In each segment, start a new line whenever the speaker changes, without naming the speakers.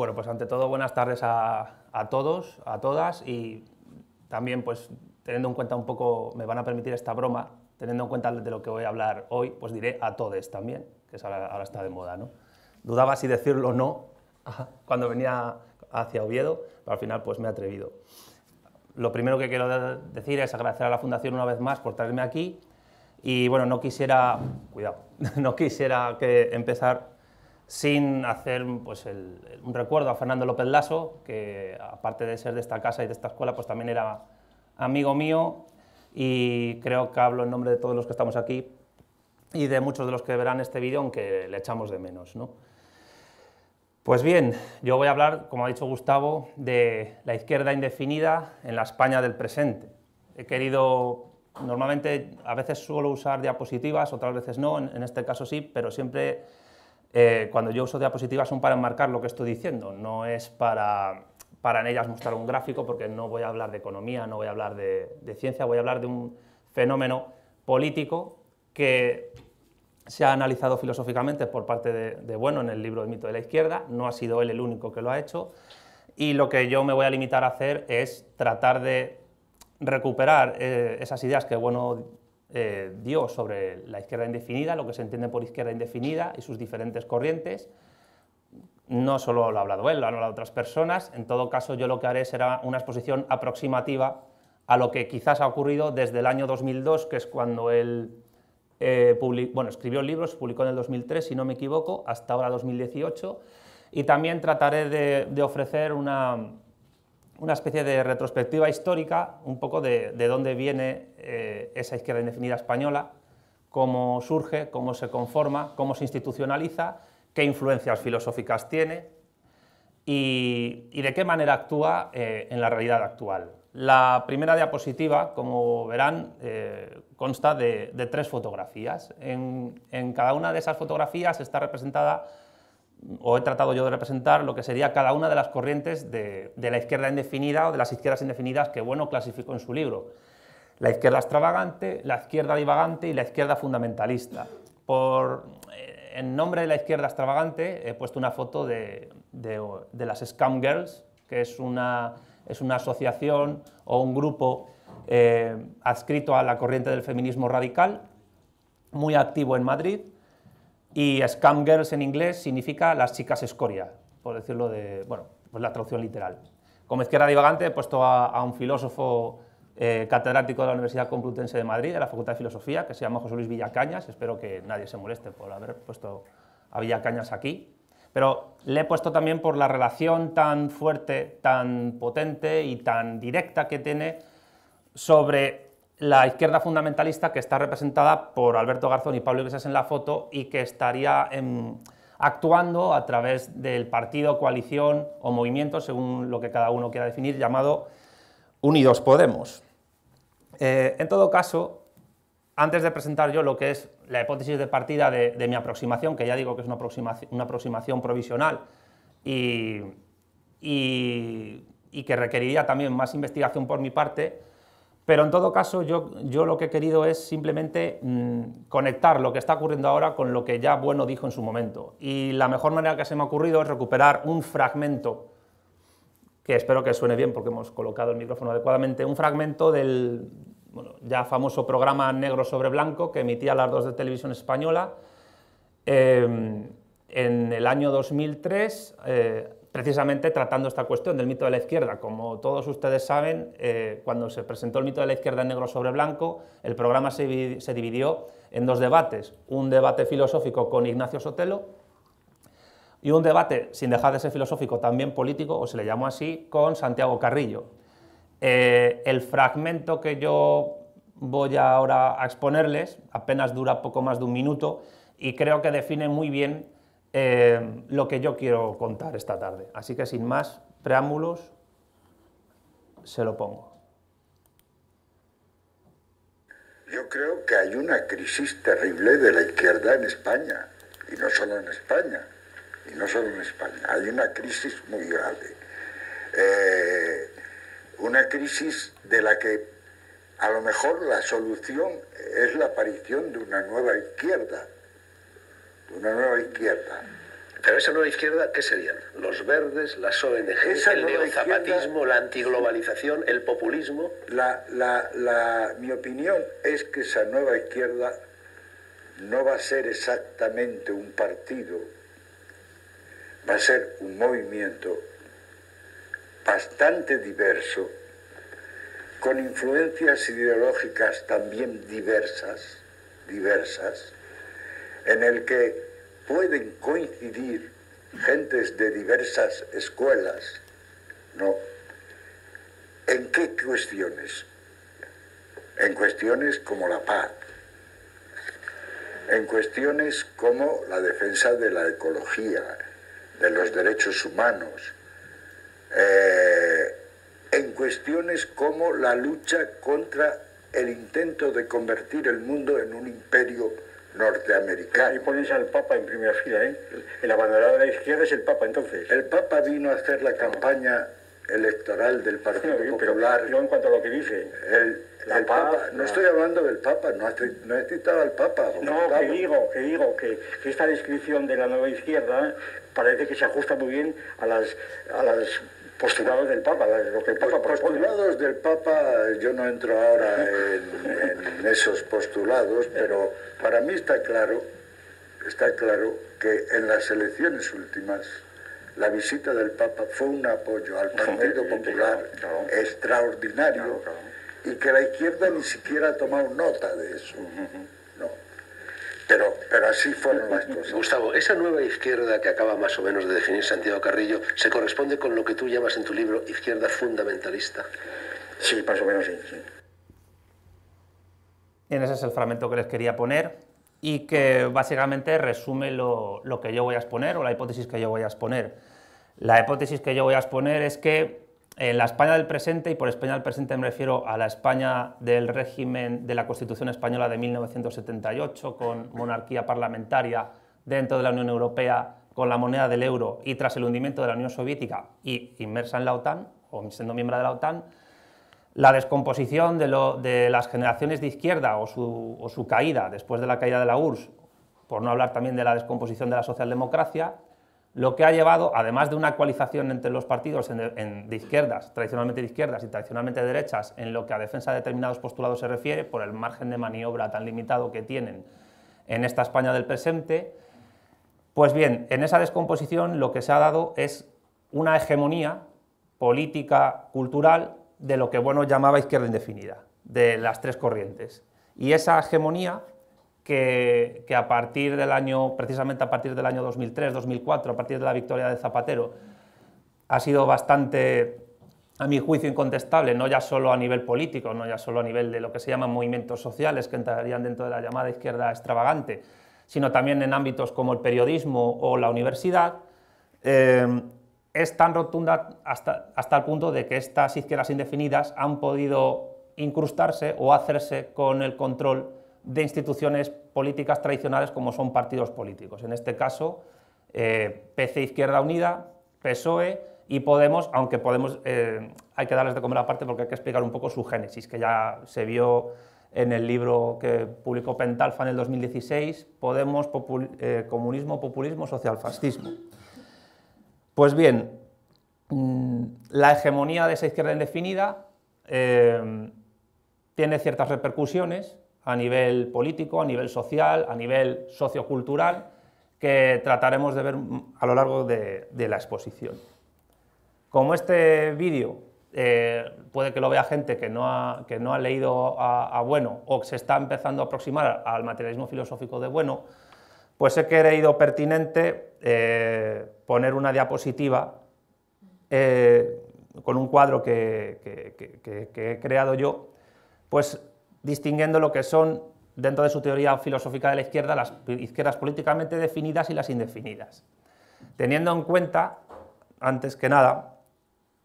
Bueno, pues ante todo, buenas tardes a, todos, a todas y también, pues teniendo en cuenta un poco, me van a permitir esta broma, teniendo en cuenta de lo que voy a hablar hoy, pues diré a todos también, que ahora, está de moda, ¿no? Dudaba si decirlo o no cuando venía hacia Oviedo, pero al final pues me he atrevido. Lo primero que quiero decir es agradecer a la Fundación una vez más por traerme aquí y bueno, no quisiera, cuidado, no quisiera que empezar sin hacer pues, un recuerdo a Fernando López Lasso, que aparte de ser de esta casa y de esta escuela, pues también era amigo mío y creo que hablo en nombre de todos los que estamos aquí y de muchos de los que verán este vídeo, aunque le echamos de menos. ¿no? Pues bien, yo voy a hablar, como ha dicho Gustavo, de la izquierda indefinida en la España del presente. He querido, normalmente, a veces suelo usar diapositivas, otras veces no, en este caso sí, pero siempre eh, cuando yo uso diapositivas son para enmarcar lo que estoy diciendo, no es para, para en ellas mostrar un gráfico, porque no voy a hablar de economía, no voy a hablar de, ciencia, voy a hablar de un fenómeno político que se ha analizado filosóficamente por parte de, Bueno en el libro El mito de la izquierda, no ha sido él el único que lo ha hecho, y lo que yo me voy a limitar a hacer es tratar de recuperar eh, esas ideas que Bueno eh, dio sobre la izquierda indefinida, lo que se entiende por izquierda indefinida y sus diferentes corrientes. No solo lo ha hablado él, lo han hablado otras personas. En todo caso, yo lo que haré será una exposición aproximativa a lo que quizás ha ocurrido desde el año 2002, que es cuando él eh, el bueno, escribió publicó en el 2003, si no me equivoco, hasta ahora 2018. Y también trataré de ofrecer una, una especie de retrospectiva histórica, un poco de, dónde viene eh, esa izquierda indefinida española, cómo surge, cómo se conforma, cómo se institucionaliza, qué influencias filosóficas tiene y, de qué manera actúa eh, en la realidad actual. La primera diapositiva, como verán, eh, consta de, tres fotografías. En, en cada una de esas fotografías está representada o he tratado yo de representar lo que sería cada una de las corrientes de, la izquierda indefinida o de las izquierdas indefinidas que Bueno clasificó en su libro. La izquierda extravagante, la izquierda divagante y la izquierda fundamentalista. Eh, en nombre de la izquierda extravagante he puesto una foto de, las Scam Girls, que es una, asociación o un grupo eh, adscrito a la corriente del feminismo radical, muy activo en Madrid, y Scam Girls en inglés significa las chicas escoria, por decirlo de, bueno, pues la traducción literal. Como izquierda divagante he puesto a, un filósofo eh, catedrático de la Universidad Complutense de Madrid, de la Facultad de Filosofía, que se llama José Luis Villacañas, espero que nadie se moleste por haber puesto a Villacañas aquí, pero le he puesto también por la relación tan fuerte, tan potente y tan directa que tiene sobre la izquierda fundamentalista que está representada por Alberto Garzón y Pablo Iglesias en la foto y que estaría em, actuando a través del partido, coalición o movimiento, según lo que cada uno quiera definir, llamado Unidos Podemos. Eh, en todo caso, antes de presentar yo lo que es la hipótesis de partida de, mi aproximación, que ya digo que es una aproximación, provisional y que requeriría también más investigación por mi parte, pero en todo caso, yo, yo lo que he querido es simplemente mm, conectar lo que está ocurriendo ahora con lo que ya Bueno dijo en su momento. Y la mejor manera que se me ha ocurrido es recuperar un fragmento, que espero que suene bien porque hemos colocado el micrófono adecuadamente, un fragmento del ya famoso programa Negro sobre Blanco que emitía las dos de televisión española. Eh, en el año 2003, precisamente tratando esta cuestión del mito de la izquierda. Como todos ustedes saben, eh, cuando se presentó el mito de la izquierda en negro sobre blanco, el programa se, dividió en dos debates. Un debate filosófico con Ignacio Sotelo y un debate, sin dejar de ser filosófico, también político, o se le llamó así, con Santiago Carrillo. Eh, el fragmento que yo voy ahora a exponerles apenas dura poco más de un minuto y creo que define muy bien Em, lo que yo quiero contar esta tarde. Así que sin más preámbulos, se lo pongo.
Yo creo que hay una crisis terrible de la izquierda en España, y no solo en España, y no solo en España, hay una crisis muy grave. Eh, una crisis de la que a lo mejor la solución es la aparición de una nueva izquierda, una nueva izquierda. Pero esa nueva izquierda, ¿qué serían? Los verdes, las ONGs, el neozapatismo, la antiglobalización, el populismo. La, mi opinión es que esa nueva izquierda no va a ser exactamente un partido, va a ser un movimiento bastante diverso, con influencias ideológicas también diversas, diversas en el que pueden coincidir gentes de diversas escuelas, ¿no? ¿En qué cuestiones? En cuestiones como la paz, en cuestiones como la defensa de la ecología, de los derechos humanos, eh, en cuestiones como la lucha contra el intento de convertir el mundo en un imperio norteamericano. Y pones al Papa en primera fila, ¿eh? El abanderado de la izquierda es el Papa, entonces. El Papa vino a hacer la campaña electoral del Partido Popular. yo en cuanto a lo que dice. El, el Papa, no estoy hablando del Papa, no, he citado al Papa. No, que digo, que digo, que, esta descripción de la nueva izquierda parece que se ajusta muy bien a las, a las postulados del Papa, lo Postulados del Papa, yo no entro ahora en, esos postulados, pero para mí está claro, está claro que en las elecciones últimas la visita del Papa fue un apoyo al Partido Popular extraordinario y que la izquierda ni siquiera ha tomado nota de eso. Pero, pero así fueron las cosas. Gustavo, esa nueva izquierda que acaba más o menos de definir Santiago Carrillo, ¿se
corresponde con lo que tú llamas en tu libro izquierda fundamentalista? Sí, más o menos sí.
Bien, ese es el fragmento que les quería poner y que básicamente resume lo, lo que yo voy a exponer o la hipótesis que yo voy a exponer. La hipótesis que yo voy a exponer es que en la España del presente, y por España del presente me refiero a la España del régimen de la Constitución Española de 1978, con monarquía parlamentaria dentro de la Unión Europea, con la moneda del euro y tras el hundimiento de la Unión Soviética y inmersa en la OTAN, o siendo miembro de la OTAN, la descomposición de, las generaciones de izquierda o su caída después de la caída de la URSS, por no hablar también de la descomposición de la socialdemocracia, lo que ha llevado, además de una actualización entre los partidos de izquierdas, tradicionalmente de izquierdas y tradicionalmente de derechas, en lo que a defensa de determinados postulados se refiere, por el margen de maniobra tan limitado que tienen en esta España del presente, pues bien, en esa descomposición lo que se ha dado es una hegemonía política, cultural, de lo que Bueno llamaba izquierda indefinida, de las tres corrientes. Y esa hegemonía que, a partir del año, precisamente a partir del año 2003, 2004, a partir de la victoria de Zapatero, ha sido bastante, a mi juicio, incontestable, no ya solo a nivel político, no ya solo a nivel de lo que se llaman movimientos sociales que entrarían dentro de la llamada izquierda extravagante, sino también en ámbitos como el periodismo o la universidad, eh, es tan rotunda hasta, hasta el punto de que estas izquierdas indefinidas han podido incrustarse o hacerse con el control de instituciones políticas tradicionales como son partidos políticos. En este caso, eh, PC Izquierda Unida, PSOE y Podemos, aunque Podemos eh, hay que darles de comer aparte porque hay que explicar un poco su génesis, que ya se vio en el libro que publicó Pentalfa en el 2016, Podemos, eh, Comunismo, Populismo, Socialfascismo. Pues bien, mm, la hegemonía de esa izquierda indefinida tiene ciertas repercusiones a nivel político, a nivel social, a nivel sociocultural, que trataremos de ver a lo largo de, la exposición. Como este vídeo eh, puede que lo vea gente que no ha, que no ha leído a, Bueno o que se está empezando a aproximar al materialismo filosófico de Bueno, pues he creído pertinente eh, poner una diapositiva eh, con un cuadro que, he creado yo, pues distinguiendo lo que son, dentro de su teoría filosófica de la izquierda, las izquierdas políticamente definidas y las indefinidas. Teniendo en cuenta, antes que nada,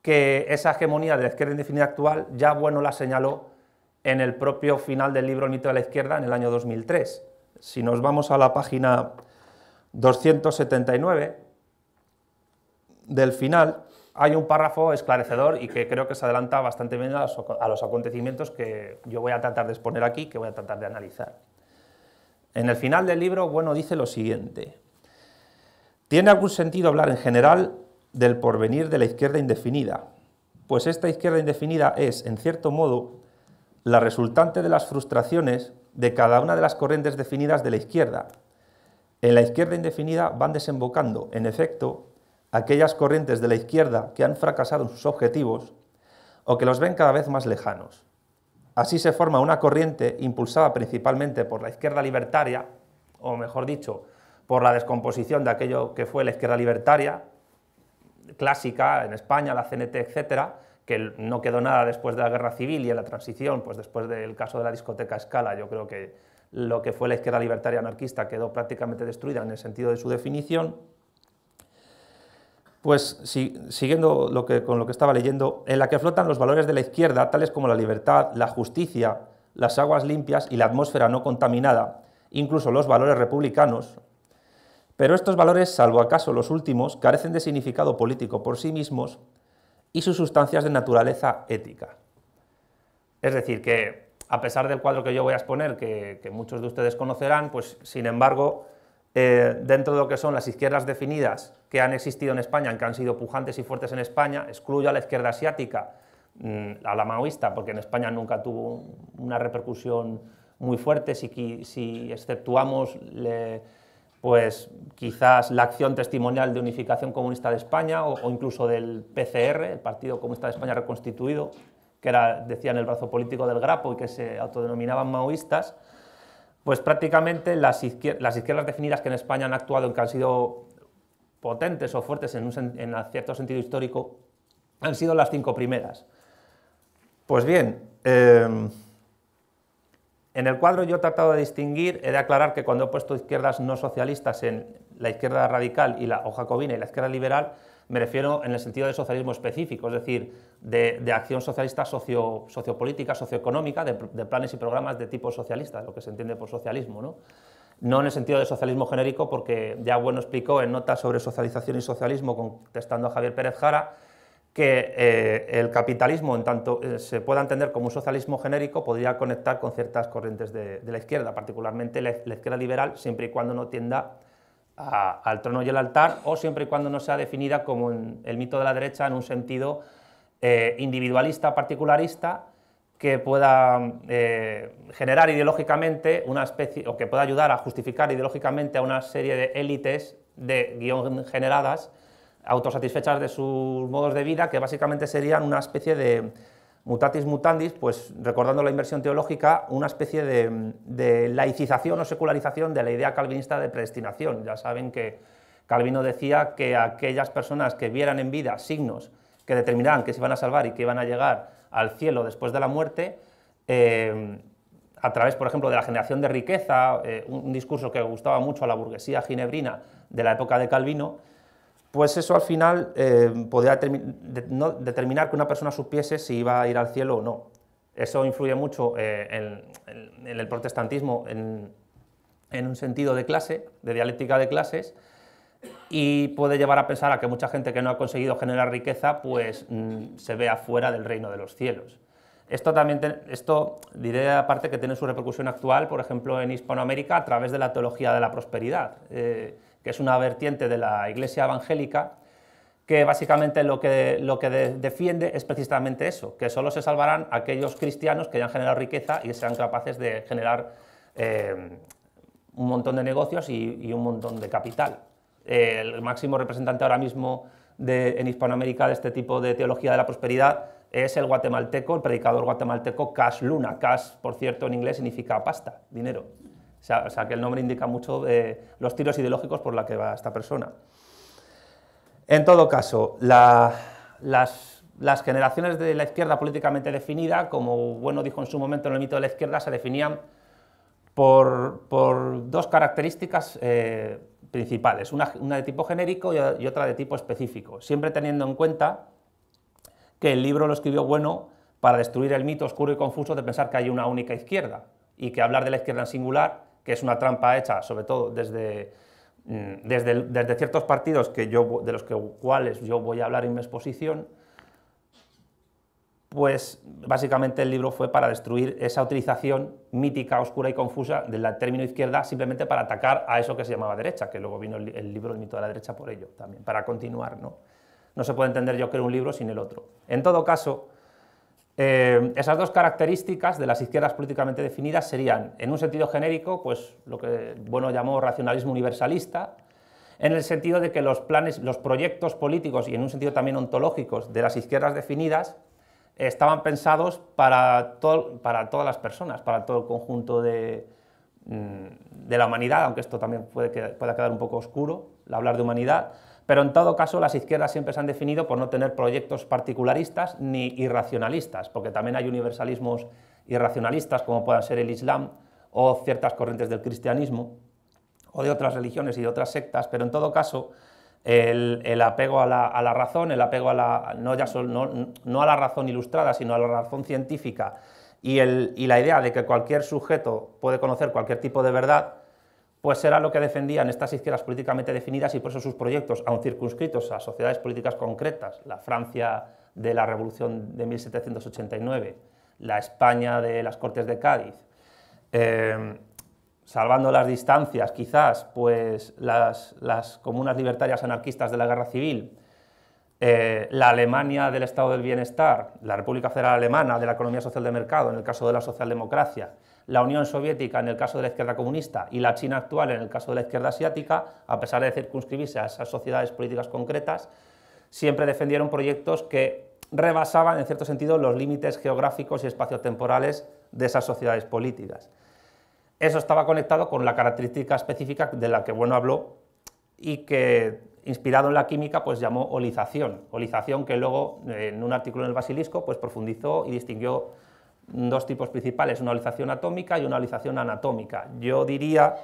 que esa hegemonía de la izquierda indefinida actual ya bueno la señaló en el propio final del libro El mito de la izquierda en el año 2003. Si nos vamos a la página 279 del final, hay un párrafo esclarecedor y que creo que se adelanta bastante bien a los, acontecimientos que yo voy a tratar de exponer aquí, que voy a tratar de analizar. En el final del libro, bueno, dice lo siguiente. ¿Tiene algún sentido hablar en general del porvenir de la izquierda indefinida? Pues esta izquierda indefinida es, en cierto modo, la resultante de las frustraciones de cada una de las corrientes definidas de la izquierda. En la izquierda indefinida van desembocando, en efecto, aquellas corrientes de la izquierda que han fracasado en sus objetivos o que los ven cada vez más lejanos. Así se forma una corriente impulsada principalmente por la izquierda libertaria, o mejor dicho, por la descomposición de aquello que fue la izquierda libertaria clásica en España, la CNT, etcétera, que no quedó nada después de la guerra civil y en la transición, pues después del caso de la discoteca Escala, yo creo que lo que fue la izquierda libertaria anarquista quedó prácticamente destruida en el sentido de su definición pues siguiendo lo que, con lo que estaba leyendo, en la que flotan los valores de la izquierda, tales como la libertad, la justicia, las aguas limpias y la atmósfera no contaminada, incluso los valores republicanos, pero estos valores, salvo acaso los últimos, carecen de significado político por sí mismos y sus sustancias de naturaleza ética. Es decir, que a pesar del cuadro que yo voy a exponer, que muchos de ustedes conocerán, pues sin embargo eh, dentro de lo que son las izquierdas definidas que han existido en España, que han sido pujantes y fuertes en España, excluyo a la izquierda asiática, mm, a la maoísta, porque en España nunca tuvo una repercusión muy fuerte, si, si exceptuamos pues, quizás la acción testimonial de Unificación Comunista de España o, o, incluso del PCR, el Partido Comunista de España reconstituido, que era, decían, el brazo político del Grapo y que se autodenominaban maoístas, pues prácticamente las, izquierdas definidas que en España han actuado, que han sido potentes o fuertes en, un, cierto sentido histórico, han sido las cinco primeras. Pues bien, em, en el cuadro yo he tratado de distinguir, he de aclarar que cuando he puesto izquierdas no socialistas en la izquierda radical y la, o jacobina y la izquierda liberal, me refiero en el sentido de socialismo específico, es decir, de, acción socialista socio, sociopolítica, socioeconómica, de, planes y programas de tipo socialista, lo que se entiende por socialismo. ¿no? en el sentido de socialismo genérico, porque ya bueno explicó en notas sobre socialización y socialismo, contestando a Javier Pérez Jara, que eh, el capitalismo, en tanto eh, se pueda entender como un socialismo genérico, podría conectar con ciertas corrientes de, la izquierda, particularmente la, la, izquierda liberal, siempre y cuando no tienda al trono y el altar, o siempre y cuando no sea definida como el mito de la derecha en un sentido eh, individualista, particularista, que pueda eh, generar ideológicamente una especie, o que pueda ayudar a justificar ideológicamente a una serie de élites de guión generadas, autosatisfechas de sus modos de vida, que básicamente serían una especie de mutatis mutandis, pues recordando la inversión teológica, una especie de, laicización o secularización de la idea calvinista de predestinación. Ya saben que Calvino decía que aquellas personas que vieran en vida signos que determinaran que se iban a salvar y que iban a llegar al cielo después de la muerte, eh, a través, por ejemplo, de la generación de riqueza, eh, un discurso que gustaba mucho a la burguesía ginebrina de la época de Calvino, pues eso al final eh, podría determinar que una persona supiese si iba a ir al cielo o no. Eso influye mucho eh, en, el protestantismo en, un sentido de clase, de dialéctica de clases, y puede llevar a pensar a que mucha gente que no ha conseguido generar riqueza, pues mm, se vea afuera del reino de los cielos. Esto también, esto diré aparte que tiene su repercusión actual, por ejemplo, en Hispanoamérica a través de la teología de la prosperidad. Eh, que es una vertiente de la Iglesia evangélica, que básicamente lo que, lo que defiende es precisamente eso, que solo se salvarán aquellos cristianos que hayan generado riqueza y sean capaces de generar eh, un montón de negocios y, un montón de capital. el máximo representante ahora mismo en Hispanoamérica de este tipo de teología de la prosperidad es el guatemalteco, el predicador guatemalteco Cash Luna. Cash, por cierto, en inglés significa pasta, dinero. O sea, que el nombre indica mucho eh, los tiros ideológicos por la que va esta persona. En todo caso, las, generaciones de la izquierda políticamente definida, como bueno dijo en su momento en el mito de la izquierda, se definían por, dos características eh, principales, una, de tipo genérico y, y otra de tipo específico, siempre teniendo en cuenta que el libro lo escribió Bueno para destruir el mito oscuro y confuso de pensar que hay una única izquierda y que hablar de la izquierda en singular que es una trampa hecha, sobre todo desde, mm, desde, ciertos partidos que yo, de los cuales yo voy a hablar en mi exposición, pues básicamente el libro fue para destruir esa utilización mítica, oscura y confusa del término izquierda simplemente para atacar a eso que se llamaba derecha, que luego vino el, libro del mito de la derecha por ello también, para continuar, ¿no? No se puede entender yo era un libro sin el otro. En todo caso, eh, esas dos características de las izquierdas políticamente definidas serían, en un sentido genérico, pues lo que Bueno llamó racionalismo universalista, en el sentido de que los planes, los proyectos políticos y en un sentido también ontológicos de las izquierdas definidas estaban pensados para, todas las personas, para todo el conjunto de, mm, la humanidad, aunque esto también puede, pueda quedar un poco oscuro, hablar de humanidad, pero en todo caso, las izquierdas siempre se han definido por no tener proyectos particularistas ni irracionalistas, porque también hay universalismos irracionalistas, como puedan ser el Islam o ciertas corrientes del cristianismo o de otras religiones y de otras sectas, pero en todo caso, el, apego a la, razón, el apego a la, no, ya a la razón ilustrada, sino a la razón científica, y la idea de que cualquier sujeto puede conocer cualquier tipo de verdad, pues era lo que defendían estas izquierdas políticamente definidas y por eso sus proyectos, aun circunscritos a sociedades políticas concretas, la Francia de la Revolución de 1789, la España de las Cortes de Cádiz, eh, salvando las distancias quizás, pues las, comunas libertarias anarquistas de la Guerra Civil, eh, la Alemania del Estado del Bienestar, la República Federal Alemana de la Economía Social de Mercado, en el caso de la socialdemocracia, la Unión Soviética en el caso de la izquierda comunista y la China actual en el caso de la izquierda asiática, a pesar de circunscribirse a esas sociedades políticas concretas, siempre defendieron proyectos que rebasaban, en cierto sentido, los límites geográficos y espaciotemporales de esas sociedades políticas. Eso estaba conectado con la característica específica de la que Bueno habló y que, inspirado en la química, pues llamó olización. Olización que luego, en un artículo en el Basilisco, pues profundizó y distinguió dos tipos principales, una alización atómica y una alización anatómica. Yo diría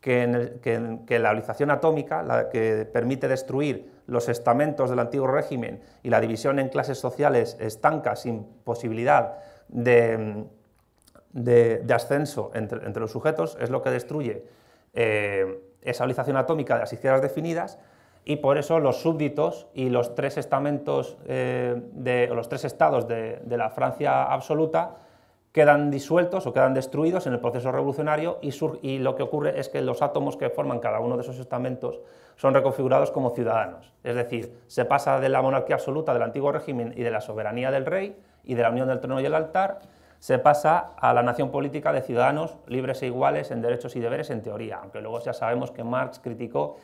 que, la alización atómica, la que permite destruir los estamentos del antiguo régimen y la división en clases sociales estanca sin posibilidad de, ascenso entre, los sujetos, es lo que destruye eh, esa alización atómica de las izquierdas definidas y por eso los súbditos y los tres estamentos eh, de, los tres estados de, la Francia absoluta quedan disueltos o quedan destruidos en el proceso revolucionario y, y, lo que ocurre es que los átomos que forman cada uno de esos estamentos son reconfigurados como ciudadanos. Es decir, se pasa de la monarquía absoluta del antiguo régimen y de la soberanía del rey y de la unión del trono y el altar, se pasa a la nación política de ciudadanos libres e iguales en derechos y deberes en teoría, aunque luego ya sabemos que Marx criticó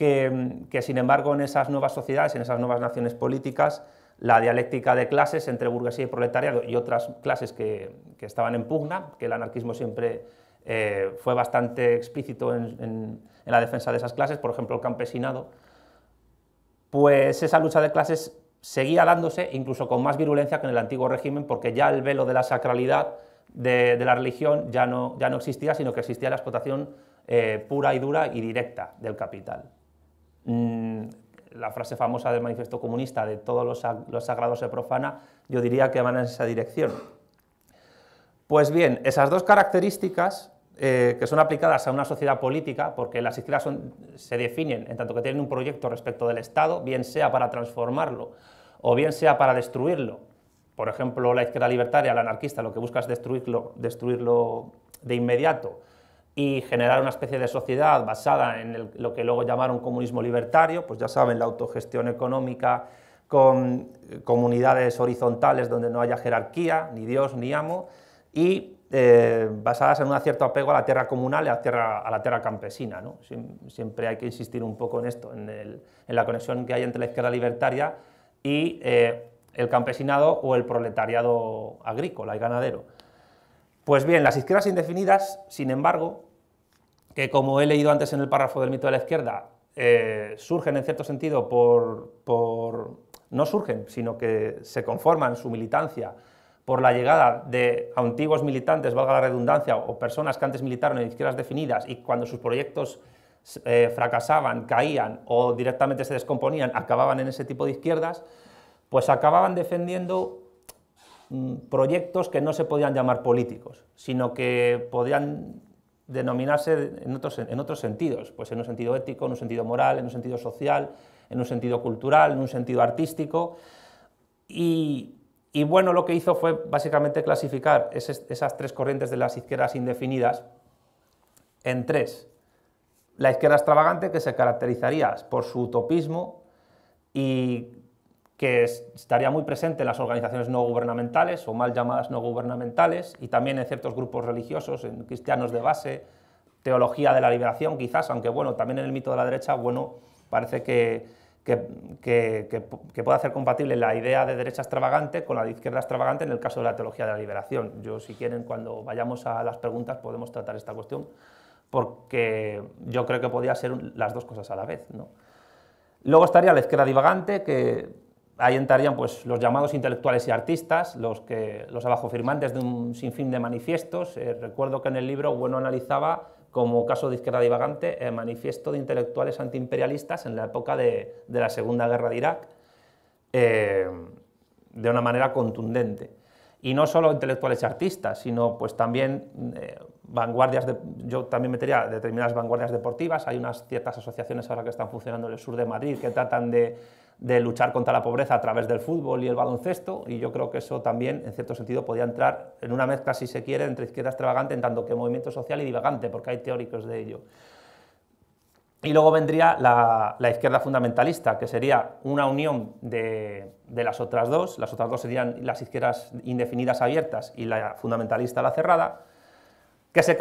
Mm, que, sin embargo en esas nuevas sociedades, en esas nuevas naciones políticas, la dialéctica de clases entre burguesía y proletariado y otras clases que, estaban en pugna, que el anarquismo siempre eh, fue bastante explícito en, la defensa de esas clases, por ejemplo el campesinado, pues esa lucha de clases seguía dándose incluso con más virulencia que en el antiguo régimen, porque ya el velo de la sacralidad de, la religión ya no, ya no, existía, sino que existía la explotación eh, pura y dura y directa del capital. Mm, la frase famosa del manifiesto comunista de todos los, sagrados se profana, yo diría que van en esa dirección. Pues bien, esas dos características eh, que son aplicadas a una sociedad política, porque las izquierdas se definen en tanto que tienen un proyecto respecto del Estado, bien sea para transformarlo o bien sea para destruirlo. Por ejemplo, la izquierda libertaria, la anarquista, lo que busca es destruirlo, destruirlo de inmediato y generar una especie de sociedad basada en lo que luego llamaron comunismo libertario, pues ya saben, la autogestión económica con eh, comunidades horizontales donde no haya jerarquía, ni Dios ni amo, y eh, basadas en un cierto apego a la tierra comunal y a la tierra, campesina. Siempre hay que insistir un poco en esto, en, la conexión que hay entre la izquierda libertaria y eh, el campesinado o el proletariado agrícola y ganadero. Pues bien, las izquierdas indefinidas, sin embargo, que como he leído antes en el párrafo del mito de la izquierda, eh, surgen en cierto sentido por, no surgen, sino que se conforman su militancia por la llegada de antiguos militantes, valga la redundancia, o personas que antes militaron en izquierdas definidas y cuando sus proyectos eh, fracasaban, caían o directamente se descomponían, acababan en ese tipo de izquierdas, pues acababan defendiendo mm, proyectos que no se podían llamar políticos, sino que podían denominarse en otros, en otros sentidos, pues en un sentido ético, en un sentido moral, en un sentido social, en un sentido cultural, en un sentido artístico. Y, bueno, lo que hizo fue básicamente clasificar esas, esas tres corrientes de las izquierdas indefinidas en tres. La izquierda extravagante, que se caracterizaría por su utopismo y que estaría muy presente en las organizaciones no gubernamentales o mal llamadas no gubernamentales y también en ciertos grupos religiosos, en cristianos de base, teología de la liberación quizás, aunque bueno, también en el mito de la derecha, bueno, parece que, puede hacer compatible la idea de derecha extravagante con la de izquierda extravagante en el caso de la teología de la liberación. Yo, si quieren, cuando vayamos a las preguntas podemos tratar esta cuestión, porque yo creo que podría ser las dos cosas a la vez. ¿no? Luego estaría la izquierda divagante, que Ahí entrarían pues, los llamados intelectuales y artistas, los, que, los abajo firmantes de un sinfín de manifiestos. Eh, recuerdo que en el libro Bueno analizaba como caso de izquierda divagante el eh, manifiesto de intelectuales antiimperialistas en la época de, la Segunda Guerra de Irak eh, de una manera contundente. Y no solo intelectuales y artistas, sino pues también vanguardias, de, yo también metería determinadas vanguardias deportivas, hay unas ciertas asociaciones ahora que están funcionando en el sur de Madrid que tratan de de luchar contra la pobreza a través del fútbol y el baloncesto, y yo creo que eso también, en cierto sentido, podía entrar en una mezcla, si se quiere, entre izquierda extravagante, en tanto que movimiento social y divagante, porque hay teóricos de ello. Y luego vendría la, izquierda fundamentalista, que sería una unión de, las otras dos, las otras dos serían las izquierdas indefinidas abiertas y la fundamentalista la cerrada, que se,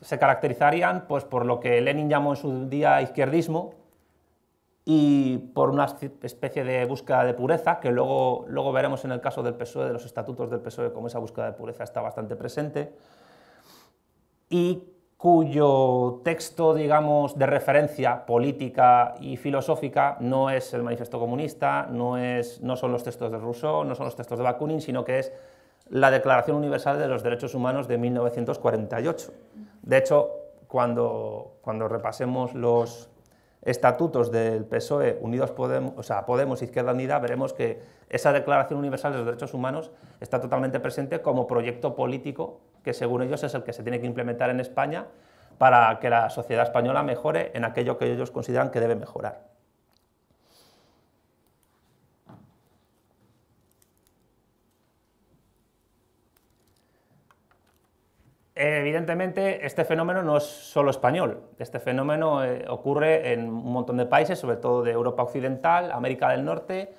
se caracterizarían pues, por lo que Lenin llamó en su día izquierdismo, y por una especie de búsqueda de pureza, que luego, luego veremos en el caso del PSOE, de los estatutos del PSOE, cómo esa búsqueda de pureza está bastante presente, y cuyo texto, digamos, de referencia política y filosófica no es el Manifesto comunista, no, es, no son los textos de Rousseau, no son los textos de Bakunin, sino que es la Declaración Universal de los Derechos Humanos de 1948. De hecho, cuando, cuando repasemos los, estatutos del PSOE, Unidos Podemos, o Podemos, Izquierda Unida, veremos que esa Declaración Universal de los Derechos Humanos está totalmente presente como proyecto político que según ellos es el que se tiene que implementar en España para que la sociedad española mejore en aquello que ellos consideran que debe mejorar. Evidentemente, este fenómeno no es solo español. Este fenómeno eh, ocurre en un montón de países, sobre todo de Europa Occidental, América del Norte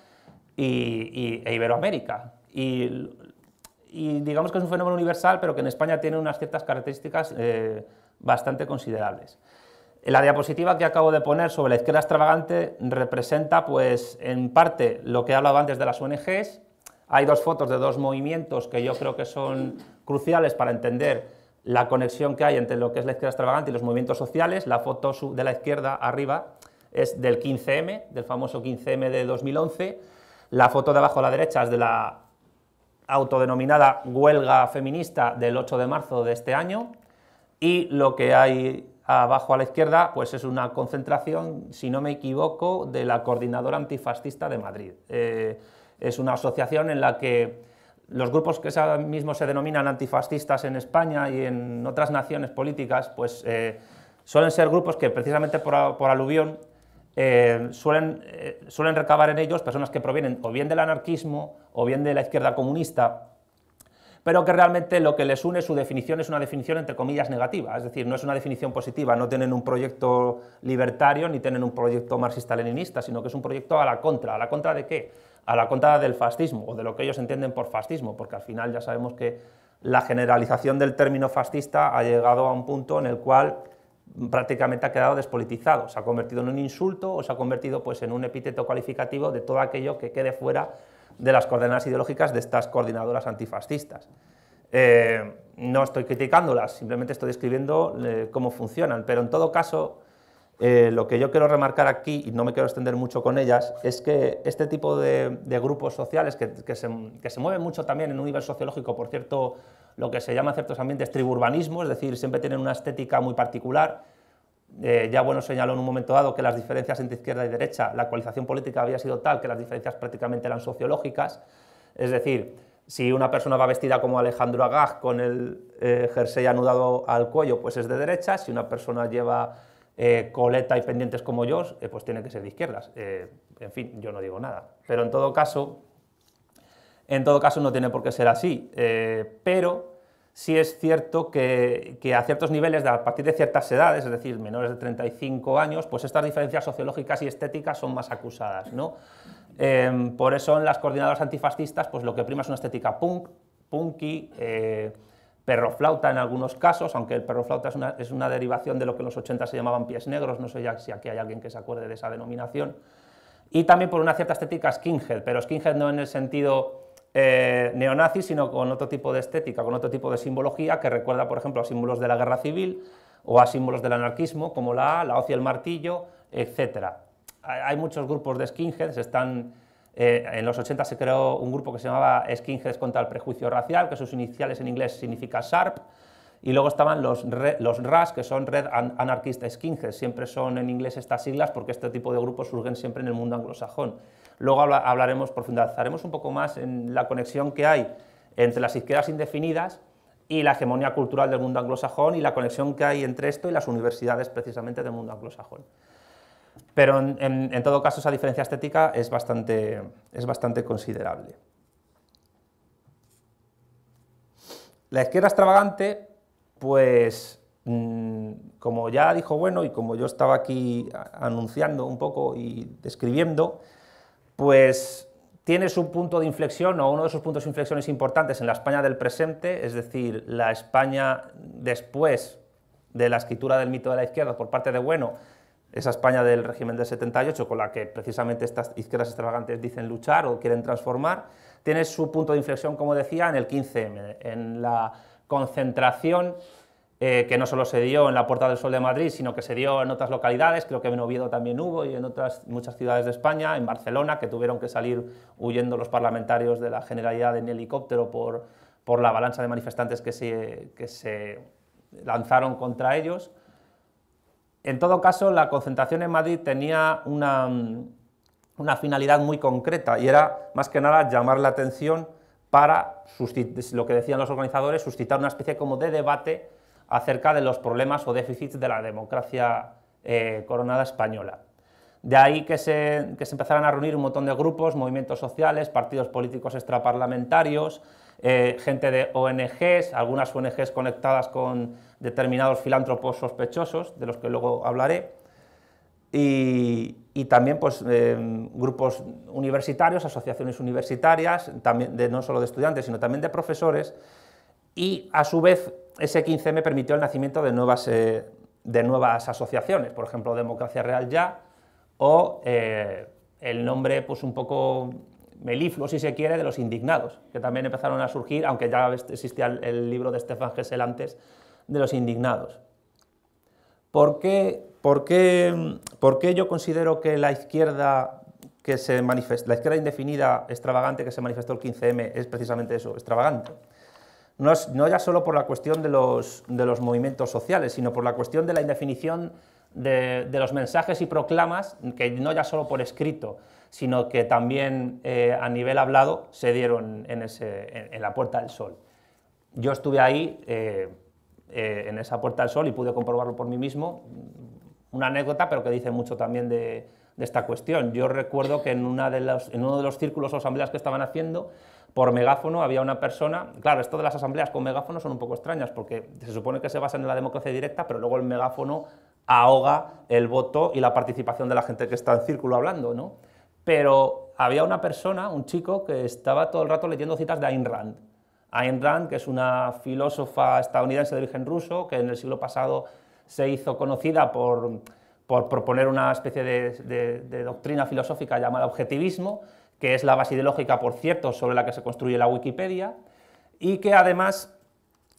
y, e Iberoamérica. Y, digamos que es un fenómeno universal, pero que en España tiene unas ciertas características eh, bastante considerables. La diapositiva que acabo de poner sobre la izquierda extravagante representa, pues, en parte lo que he hablado antes de las ONGs. Hay dos fotos de dos movimientos que yo creo que son cruciales para entender la conexión que hay entre lo que es la izquierda extravagante y los movimientos sociales. La foto de la izquierda arriba es del 15M, del famoso 15M de 2011. La foto de abajo a la derecha es de la autodenominada huelga feminista del 8 de marzo de este año. Y lo que hay abajo a la izquierda pues es una concentración, si no me equivoco, de la Coordinadora Antifascista de Madrid. Eh, es una asociación en la que los grupos que ahora mismo se denominan antifascistas en España y en otras naciones políticas, pues eh, suelen ser grupos que precisamente por, aluvión eh, suelen, eh, suelen recabar en ellos personas que provienen o bien del anarquismo o bien de la izquierda comunista, pero que realmente lo que les une su definición es una definición entre comillas negativa, es decir, no es una definición positiva, no tienen un proyecto libertario ni tienen un proyecto marxista-leninista, sino que es un proyecto a la contra. ¿A la contra de qué? a la contada del fascismo o de lo que ellos entienden por fascismo, porque al final ya sabemos que la generalización del término fascista ha llegado a un punto en el cual prácticamente ha quedado despolitizado, se ha convertido en un insulto o se ha convertido pues, en un epíteto cualificativo de todo aquello que quede fuera de las coordenadas ideológicas de estas coordinadoras antifascistas. Eh, no estoy criticándolas, simplemente estoy describiendo eh, cómo funcionan, pero en todo caso eh, lo que yo quiero remarcar aquí, y no me quiero extender mucho con ellas, es que este tipo de, grupos sociales que, se, mueven mucho también en un nivel sociológico, por cierto, lo que se llama ciertos ambientes triburbanismo, es decir, siempre tienen una estética muy particular. Eh, ya bueno señaló en un momento dado que las diferencias entre izquierda y derecha, la actualización política había sido tal que las diferencias prácticamente eran sociológicas, es decir, si una persona va vestida como Alejandro Agag con el eh, jersey anudado al cuello, pues es de derecha, si una persona lleva eh, coleta y pendientes como yo, eh, pues tiene que ser de izquierdas. Eh, en fin, yo no digo nada. Pero en todo caso, en todo caso no tiene por qué ser así. pero sí es cierto que, a ciertos niveles, a partir de ciertas edades, es decir, menores de 35 años, pues estas diferencias sociológicas y estéticas son más acusadas. ¿no? Em, por eso en las coordinadoras antifascistas, pues lo que prima es una estética punk, punky perroflauta en algunos casos, aunque el perroflauta es una, es una derivación de lo que en los 80 se llamaban pies negros, no sé ya si aquí hay alguien que se acuerde de esa denominación, y también por una cierta estética skinhead, pero skinhead no en el sentido eh, neonazi, sino con otro tipo de estética, con otro tipo de simbología que recuerda, por ejemplo, a símbolos de la guerra civil o a símbolos del anarquismo, como la A, la hoz y el martillo, etc. Hay muchos grupos de skinheads, están eh, en los 80 se creó un grupo que se llamaba Skinheads contra el prejuicio racial, que sus iniciales en inglés significa SARP. Y luego estaban los, los RAS, que son Red Anarchist Skinheads. Siempre son en inglés estas siglas porque este tipo de grupos surgen siempre en el mundo anglosajón. Luego hablaremos, profundizaremos un poco más en la conexión que hay entre las izquierdas indefinidas y la hegemonía cultural del mundo anglosajón y la conexión que hay entre esto y las universidades precisamente del mundo anglosajón. Pero en, todo caso esa diferencia estética es bastante, considerable. La izquierda extravagante, pues mm, como ya dijo Bueno y como yo estaba aquí anunciando un poco y describiendo, pues tiene su punto de inflexión o uno de sus puntos de inflexión importantes en la España del presente, es decir, la España después de la escritura del mito de la izquierda por parte de Bueno, esa España del régimen del 78 con la que precisamente estas izquierdas extravagantes dicen luchar o quieren transformar, tiene su punto de inflexión, como decía, en el 15M, en la concentración eh, que no solo se dio en la Puerta del Sol de Madrid, sino que se dio en otras localidades, creo que en Oviedo también hubo y en otras muchas ciudades de España, en Barcelona, que tuvieron que salir huyendo los parlamentarios de la Generalidad en helicóptero por, la balanza de manifestantes que se, que se lanzaron contra ellos. En todo caso, la concentración en Madrid tenía una, finalidad muy concreta y era más que nada llamar la atención para, lo que decían los organizadores, suscitar una especie como de debate acerca de los problemas o déficits de la democracia eh, coronada española. De ahí que se, que se empezaran a reunir un montón de grupos, movimientos sociales, partidos políticos extraparlamentarios, eh, gente de ONGs, algunas ONGs conectadas con determinados filántropos sospechosos, de los que luego hablaré, y, también pues, eh, grupos universitarios, asociaciones universitarias, también de, no solo de estudiantes, sino también de profesores, y a su vez ese 15 m permitió el nacimiento de nuevas, eh, de nuevas asociaciones, por ejemplo, Democracia Real Ya, o el nombre pues un poco melifluo, si se quiere, de los indignados, que también empezaron a surgir, aunque ya este, existía el, libro de Stefan Gessel antes, de los indignados. ¿Por qué, por qué, por qué yo considero que la izquierda que se la izquierda indefinida extravagante que se manifestó el 15M es precisamente eso, extravagante? No, ya solo por la cuestión de los, movimientos sociales, sino por la cuestión de la indefinición de, de, los mensajes y proclamas, que no ya solo por escrito, sino que también eh, a nivel hablado se dieron en, la Puerta del Sol. Yo estuve ahí, eh, eh, en esa Puerta del Sol, y pude comprobarlo por mí mismo. Una anécdota, pero que dice mucho también de, esta cuestión. Yo recuerdo que en, en uno de los círculos o asambleas que estaban haciendo, por megáfono había una persona, claro, esto de las asambleas con megáfono son un poco extrañas porque se supone que se basan en la democracia directa, pero luego el megáfono ahoga el voto y la participación de la gente que está en círculo hablando, ¿no? pero había una persona, un chico, que estaba todo el rato leyendo citas de Ayn Rand. Ayn Rand, que es una filósofa estadounidense de origen ruso, que en el siglo pasado se hizo conocida por, proponer una especie de, doctrina filosófica llamada objetivismo, que es la base ideológica, por cierto, sobre la que se construye la Wikipedia, y que además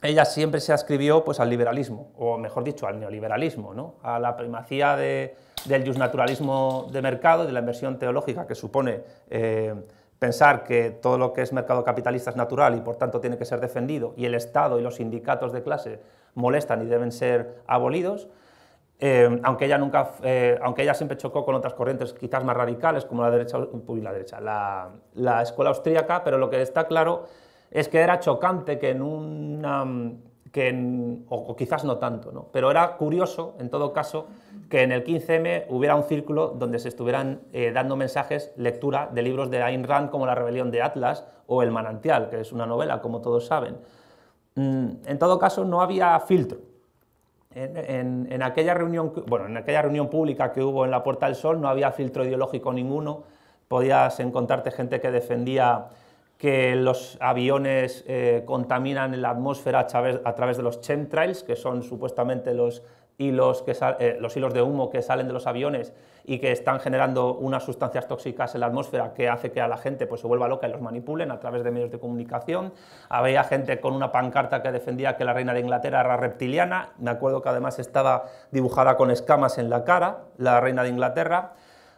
ella siempre se ascribió pues, al liberalismo, o mejor dicho, al neoliberalismo, ¿no? a la primacía de, del naturalismo de mercado, de la inversión teológica que supone eh, pensar que todo lo que es mercado capitalista es natural y por tanto tiene que ser defendido y el Estado y los sindicatos de clase molestan y deben ser abolidos. Eh, aunque, ella nunca, eh, aunque siempre chocó con otras corrientes quizás más radicales como la derecha, uy, la, derecha la, escuela austríaca, pero lo que está claro es que era chocante que en una, que o, o, quizás no tanto, ¿no? pero era curioso en todo caso que en el 15M hubiera un círculo donde se estuvieran eh, dando mensajes, lectura de libros de Ayn Rand como La rebelión de Atlas o El manantial, que es una novela, como todos saben. Mm, en todo caso, no había filtro. En, aquella reunión, bueno, en aquella reunión pública que hubo en la Puerta del Sol no había filtro ideológico ninguno. Podías encontrarte gente que defendía que los aviones eh, contaminan la atmósfera a través, a través de los chemtrails, que son supuestamente los y los, que eh, los hilos de humo que salen de los aviones y que están generando unas sustancias tóxicas en la atmósfera que hace que a la gente pues, se vuelva loca y los manipulen a través de medios de comunicación. Había gente con una pancarta que defendía que la reina de Inglaterra era reptiliana. Me acuerdo que además estaba dibujada con escamas en la cara, la reina de Inglaterra.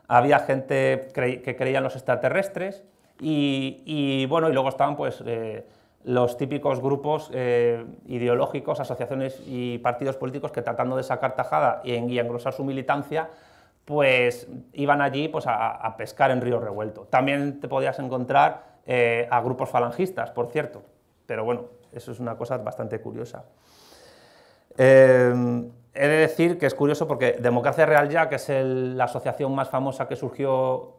Había gente que creía en los extraterrestres. Y, bueno, y luego estaban pues... Eh, los típicos grupos eh, ideológicos, asociaciones y partidos políticos que tratando de sacar tajada y, en, engrosar su militancia, pues iban allí pues, a, pescar en río revuelto. También te podías encontrar eh, a grupos falangistas, por cierto, pero bueno, eso es una cosa bastante curiosa. Eh, he de decir que es curioso porque Democracia Real Ya, que es la asociación más famosa que surgió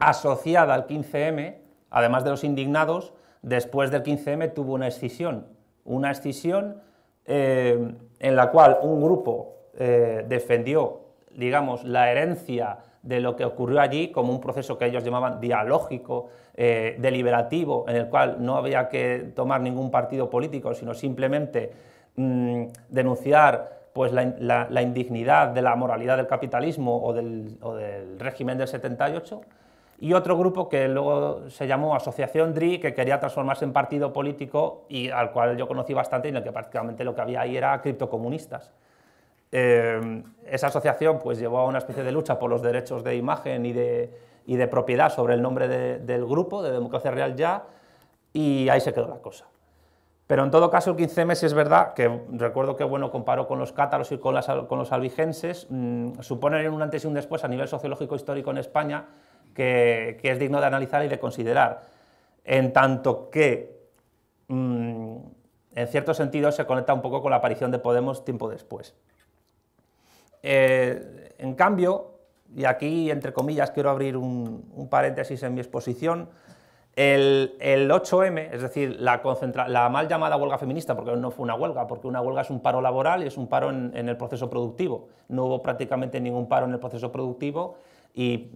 asociada al 15M, además de los indignados, después del 15M tuvo una escisión, una escisión eh, en la cual un grupo eh, defendió, digamos, la herencia de lo que ocurrió allí como un proceso que ellos llamaban dialógico, eh, deliberativo, en el cual no había que tomar ningún partido político, sino simplemente mm, denunciar pues, la, indignidad de la moralidad del capitalismo o del, o del régimen del 78 y otro grupo que luego se llamó Asociación DRI, que quería transformarse en partido político y al cual yo conocí bastante y en el que prácticamente lo que había ahí era criptocomunistas. Eh, esa asociación pues llevó a una especie de lucha por los derechos de imagen y de, propiedad sobre el nombre del grupo, de Democracia Real Ya, y ahí se quedó la cosa. Pero en todo caso, el 15 meses es verdad, que recuerdo que bueno, comparó con los cátaros y con, los albigenses, mm, suponen un antes y un después a nivel sociológico histórico en España, que, es digno de analizar y de considerar, en tanto que, mm, en cierto sentido, se conecta un poco con la aparición de Podemos tiempo después. Eh, en cambio, y aquí, entre comillas, quiero abrir un, paréntesis en mi exposición, el, 8M, es decir, la, mal llamada huelga feminista, porque no fue una huelga, porque una huelga es un paro laboral y es un paro en el proceso productivo. No hubo prácticamente ningún paro en el proceso productivo y,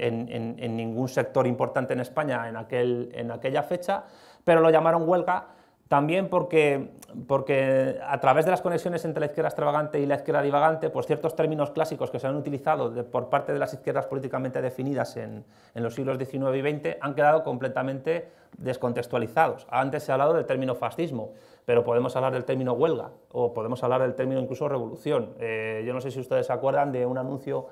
en, ningún sector importante en España en, aquel, en aquella fecha, pero lo llamaron huelga también porque, porque a través de las conexiones entre la izquierda extravagante y la izquierda divagante, pues ciertos términos clásicos que se han utilizado por parte de las izquierdas políticamente definidas en, los siglos XIX y XX han quedado completamente descontextualizados. Antes se ha hablado del término fascismo, pero podemos hablar del término huelga o podemos hablar del término incluso revolución. Eh, yo no sé si ustedes se acuerdan de un anuncio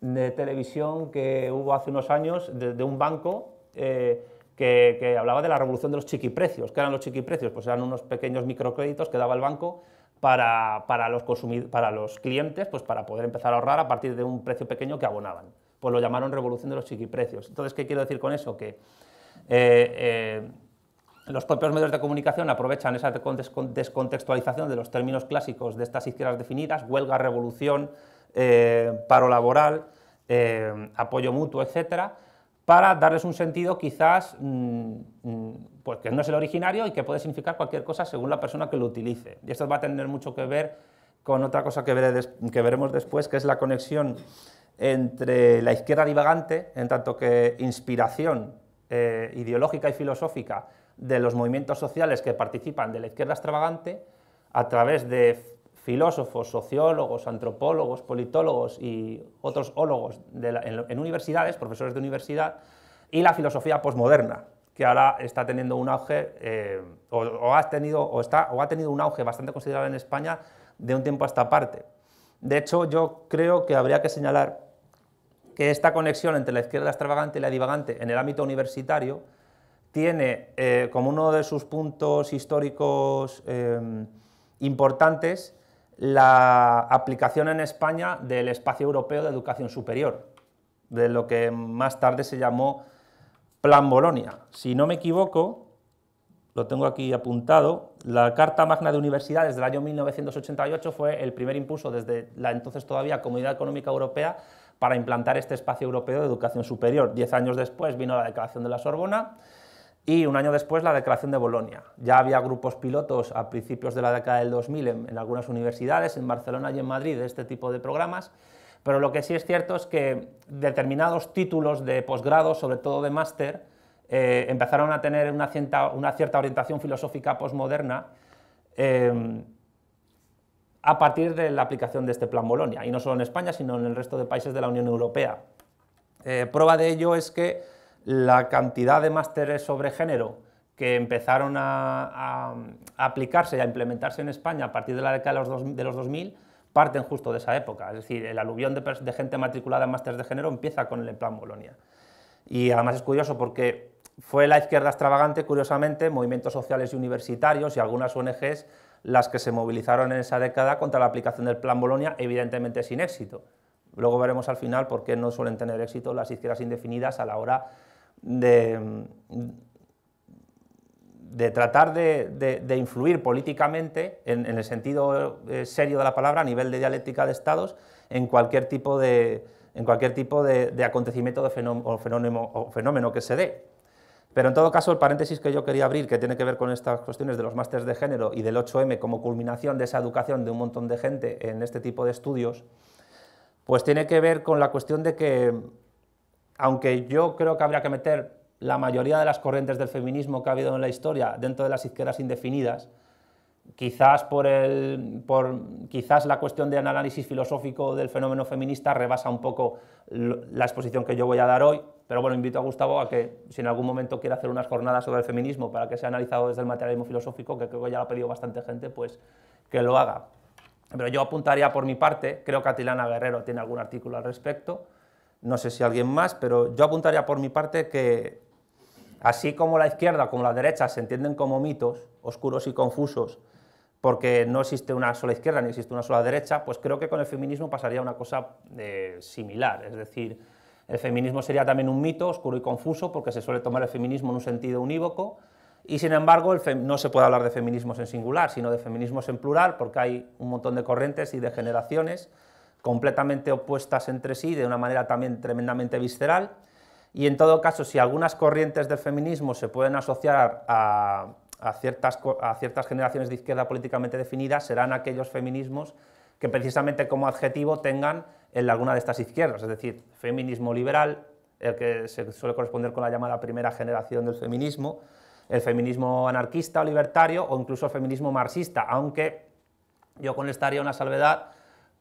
de televisión que hubo hace unos años de, un banco eh, que, hablaba de la revolución de los chiquiprecios. ¿Qué eran los chiquiprecios? Pues eran unos pequeños microcréditos que daba el banco para, para los, para los clientes, pues para poder empezar a ahorrar a partir de un precio pequeño que abonaban. Pues lo llamaron revolución de los chiquiprecios. Entonces, ¿qué quiero decir con eso? Que eh, eh, los propios medios de comunicación aprovechan esa descontextualización de los términos clásicos de estas izquierdas definidas, huelga, revolución, eh, paro laboral, eh, apoyo mutuo, etcétera, para darles un sentido quizás mm, mm, pues que no es el originario y que puede significar cualquier cosa según la persona que lo utilice. Y esto va a tener mucho que ver con otra cosa que, veremos después, que es la conexión entre la izquierda divagante, en tanto que inspiración eh, ideológica y filosófica de los movimientos sociales que participan de la izquierda extravagante, a través de filósofos, sociólogos, antropólogos, politólogos y otros ólogos en, universidades, profesores de universidad, y la filosofía posmoderna, que ahora está teniendo un auge, eh, o, tenido, o, está, o ha tenido un auge bastante considerable en España de un tiempo a esta parte. De hecho, yo creo que habría que señalar que esta conexión entre la izquierda extravagante y la divagante en el ámbito universitario tiene eh, como uno de sus puntos históricos eh, importantes la aplicación en España del Espacio Europeo de Educación Superior, de lo que más tarde se llamó Plan Bolonia. Si no me equivoco, lo tengo aquí apuntado, la Carta Magna de Universidades del año 1988 fue el primer impulso desde la entonces todavía Comunidad Económica Europea para implantar este espacio europeo de educación superior. Diez años después vino la Declaración de la Sorbona y un año después la declaración de Bolonia. Ya había grupos pilotos a principios de la década del 2000 en, algunas universidades, en Barcelona y en Madrid, de este tipo de programas, pero lo que sí es cierto es que determinados títulos de posgrado, sobre todo de máster, eh, empezaron a tener una cierta, una cierta orientación filosófica posmoderna eh, a partir de la aplicación de este plan Bolonia, y no solo en España, sino en el resto de países de la Unión Europea. Eh, prueba de ello es que la cantidad de másteres sobre género que empezaron a, aplicarse y a implementarse en España a partir de la década de los, 2000 parten justo de esa época. Es decir, el aluvión de, de gente matriculada en másteres de género empieza con el Plan Bolonia. Y además es curioso porque fue la izquierda extravagante, curiosamente, movimientos sociales y universitarios y algunas ONGs las que se movilizaron en esa década contra la aplicación del Plan Bolonia, evidentemente sin éxito. Luego veremos al final por qué no suelen tener éxito las izquierdas indefinidas a la hora de, tratar de, influir políticamente, en, el sentido eh, serio de la palabra, a nivel de dialéctica de estados, en cualquier tipo de, en cualquier tipo de, acontecimiento o fenómeno, o fenómeno que se dé. Pero en todo caso, el paréntesis que yo quería abrir, que tiene que ver con estas cuestiones de los másteres de género y del 8M como culminación de esa educación de un montón de gente en este tipo de estudios, pues tiene que ver con la cuestión de que aunque yo creo que habría que meter la mayoría de las corrientes del feminismo que ha habido en la historia dentro de las izquierdas indefinidas, quizás, por quizás la cuestión del análisis filosófico del fenómeno feminista rebasa un poco la exposición que yo voy a dar hoy, pero bueno, invito a Gustavo a que si en algún momento quiere hacer unas jornadas sobre el feminismo para que sea analizado desde el materialismo filosófico, que creo que ya lo ha pedido bastante gente, pues que lo haga. Pero yo apuntaría por mi parte, creo que Atilana Guerrero tiene algún artículo al respecto, no sé si alguien más, pero yo apuntaría por mi parte que así como la izquierda como la derecha se entienden como mitos oscuros y confusos, porque no existe una sola izquierda ni existe una sola derecha, pues creo que con el feminismo pasaría una cosa eh, similar. Es decir, el feminismo sería también un mito oscuro y confuso porque se suele tomar el feminismo en un sentido unívoco y sin embargo no se puede hablar de feminismos en singular, sino de feminismos en plural porque hay un montón de corrientes y de generaciones completamente opuestas entre sí, de una manera también tremendamente visceral. Y en todo caso, si algunas corrientes del feminismo se pueden asociar a, ciertas, generaciones de izquierda políticamente definidas, serán aquellos feminismos que precisamente como adjetivo tengan en alguna de estas izquierdas, es decir, feminismo liberal, el que se suele corresponder con la llamada primera generación del feminismo, el feminismo anarquista o libertario o incluso el feminismo marxista, aunque yo con esta haría una salvedad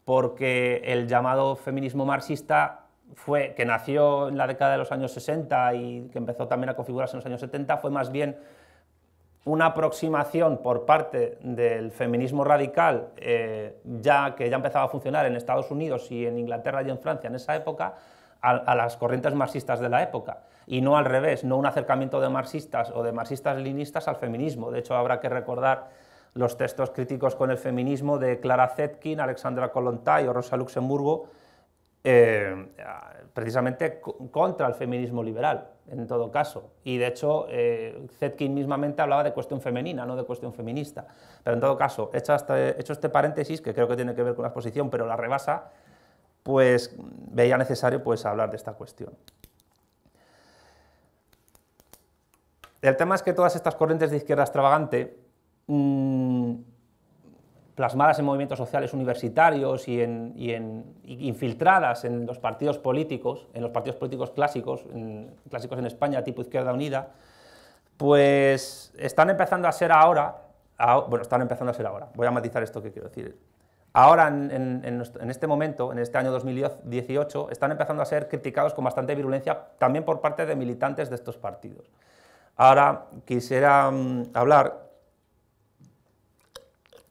porque el llamado feminismo marxista fue, que nació en la década de los años 60 y que empezó también a configurarse en los años 70, fue más bien una aproximación por parte del feminismo radical, eh, ya que ya empezaba a funcionar en Estados Unidos y en Inglaterra y en Francia en esa época, a, las corrientes marxistas de la época. Y no al revés, no un acercamiento de marxistas o de marxistas linistas al feminismo. De hecho, habrá que recordar los textos críticos con el feminismo de Clara Zetkin, Alexandra Kollontai o Rosa Luxemburgo, eh, precisamente contra el feminismo liberal, en todo caso. Y de hecho, eh, Zetkin mismamente hablaba de cuestión femenina, no de cuestión feminista. Pero en todo caso, hecho, hecho este paréntesis, que creo que tiene que ver con la exposición, pero la rebasa, pues veía necesario pues, hablar de esta cuestión. El tema es que todas estas corrientes de izquierda extravagante Mm, plasmadas en movimientos sociales universitarios y, en, infiltradas en los partidos políticos, en los partidos políticos clásicos, en, clásicos en España, tipo Izquierda Unida, pues están empezando a ser ahora, bueno, están empezando a ser ahora, voy a matizar esto que quiero decir. Ahora, en, este momento, en este año 2018, están empezando a ser criticados con bastante virulencia también por parte de militantes de estos partidos. Ahora quisiera mm, hablar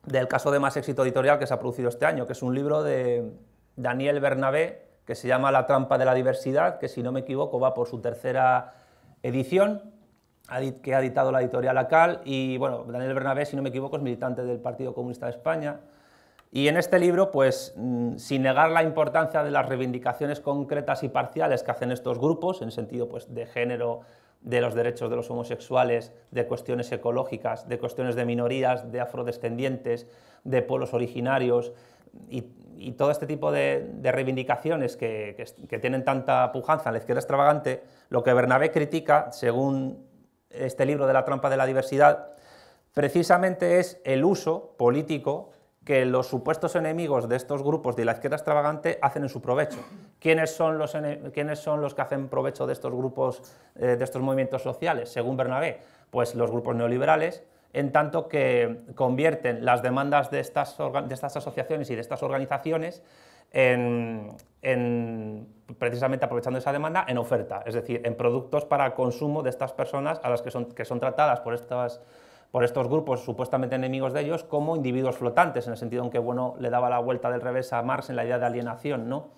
del caso de más éxito editorial que se ha producido este año, que es un libro de Daniel Bernabé, que se llama La trampa de la diversidad, que si no me equivoco va por su tercera edición, que ha editado la editorial ACAL, y bueno, Daniel Bernabé, si no me equivoco, es militante del Partido Comunista de España. Y en este libro, pues, mm, sin negar la importancia de las reivindicaciones concretas y parciales que hacen estos grupos, en sentido pues, de género, de los derechos de los homosexuales, de cuestiones ecológicas, de cuestiones de minorías, de afrodescendientes, de pueblos originarios y, todo este tipo de, reivindicaciones que, que, tienen tanta pujanza en la izquierda extravagante, lo que Bernabé critica, según este libro de la trampa de la diversidad, precisamente es el uso político que los supuestos enemigos de estos grupos de la izquierda extravagante hacen en su provecho. ¿Quiénes son los, ¿quiénes son los que hacen provecho de estos grupos, eh, de estos movimientos sociales, según Bernabé? Pues los grupos neoliberales, en tanto que convierten las demandas de estas, de estas asociaciones y de estas organizaciones en, precisamente aprovechando esa demanda, en oferta, es decir, en productos para el consumo de estas personas a las que son, que son tratadas por estas por estos grupos supuestamente enemigos de ellos como individuos flotantes, en el sentido en que bueno le daba la vuelta del revés a Marx en la idea de alienación, ¿no?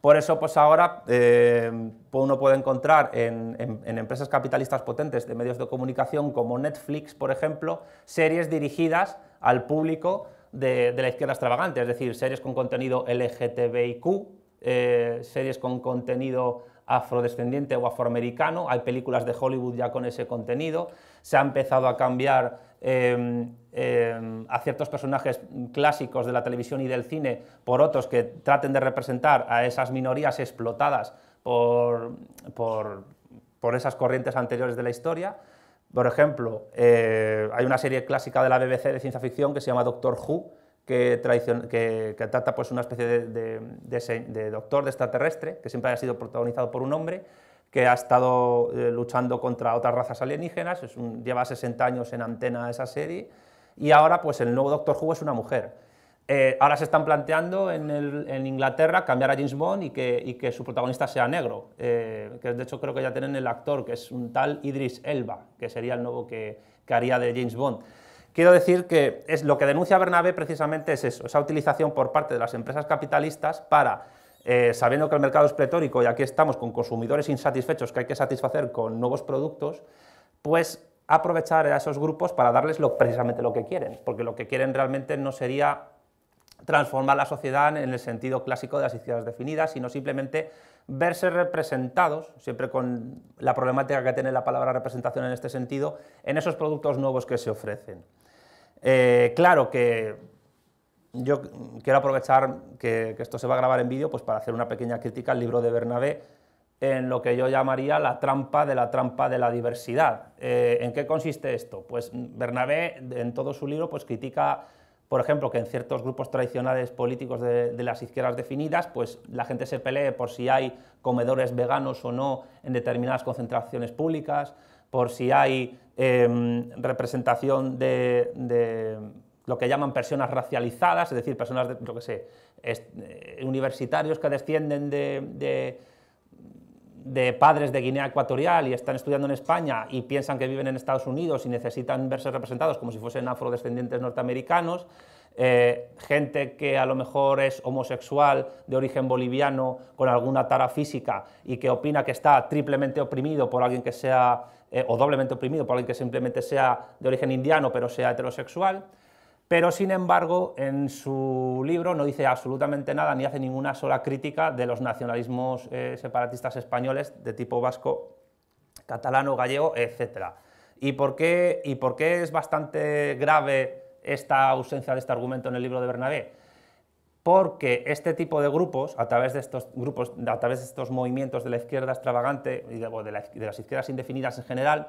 Por eso, pues ahora eh, uno puede encontrar en, empresas capitalistas potentes de medios de comunicación como Netflix, por ejemplo, series dirigidas al público de, la izquierda extravagante, es decir, series con contenido LGTBIQ, eh, series con contenido afrodescendiente o afroamericano, hay películas de Hollywood ya con ese contenido, se ha empezado a cambiar em, em, a ciertos personajes clásicos de la televisión y del cine por otros que traten de representar a esas minorías explotadas por, esas corrientes anteriores de la historia. Por ejemplo, eh, hay una serie clásica de la BBC de ciencia ficción que se llama Doctor Who, que, que, trata pues, una especie de, doctor de extraterrestre, que siempre ha sido protagonizado por un hombre, que ha estado eh, luchando contra otras razas alienígenas, lleva 60 años en antena esa serie, y ahora pues el nuevo Doctor Who es una mujer. Eh, ahora se están planteando en, Inglaterra cambiar a James Bond y que, su protagonista sea negro, eh, que de hecho creo que ya tienen el actor, que es un tal Idris Elba, que sería el nuevo que haría de James Bond. Quiero decir que es lo que denuncia Bernabé precisamente es eso, esa utilización por parte de las empresas capitalistas para, eh, sabiendo que el mercado es pletórico y aquí estamos con consumidores insatisfechos que hay que satisfacer con nuevos productos, pues aprovechar a esos grupos para darles precisamente lo que quieren, porque lo que quieren realmente no sería transformar la sociedad en el sentido clásico de las ideas definidas, sino simplemente verse representados, siempre con la problemática que tiene la palabra representación en este sentido, en esos productos nuevos que se ofrecen. Eh, claro que yo quiero aprovechar que, esto se va a grabar en vídeo pues para hacer una pequeña crítica al libro de Bernabé en lo que yo llamaría la trampa de la trampa de la diversidad. Eh, ¿En qué consiste esto? Pues Bernabé en todo su libro pues critica, por ejemplo, que en ciertos grupos tradicionales políticos de, de las izquierdas definidas, pues la gente se pelee por si hay comedores veganos o no en determinadas concentraciones públicas, por si hay Em, representación de, lo que llaman personas racializadas, es decir, personas, de, que sé, eh, universitarios que descienden de, de padres de Guinea Ecuatorial y están estudiando en España y piensan que viven en Estados Unidos y necesitan verse representados como si fuesen afrodescendientes norteamericanos, eh, gente que a lo mejor es homosexual de origen boliviano con alguna tara física y que opina que está triplemente oprimido por alguien que sea, eh, o doblemente oprimido por alguien que simplemente sea de origen indiano pero sea heterosexual. Pero sin embargo, en su libro no dice absolutamente nada ni hace ninguna sola crítica de los nacionalismos eh, separatistas españoles de tipo vasco, catalano, gallego, etc. ¿Y por qué, y por qué es bastante grave? esta ausencia de este argumento en el libro de Bernabé? Porque este tipo de grupos, a través de estos grupos, a través de estos movimientos de la izquierda extravagante y de, las izquierdas indefinidas en general,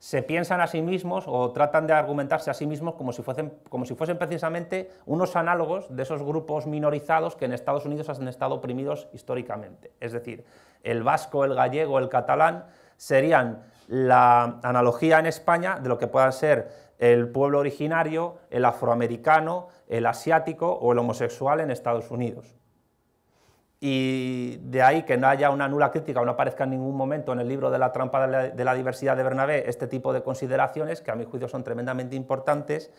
se piensan a sí mismos o tratan de argumentarse a sí mismos como si, fuesen, como si fuesen precisamente unos análogos de esos grupos minorizados que en Estados Unidos han estado oprimidos históricamente. Es decir, el vasco, el gallego, el catalán serían la analogía en España de lo que puedan ser el pueblo originario, el afroamericano, el asiático o el homosexual en Estados Unidos. Y de ahí que no haya una nula crítica o no aparezca en ningún momento en el libro de la trampa de la, diversidad de Bernabé este tipo de consideraciones, que a mi juicio son tremendamente importantes,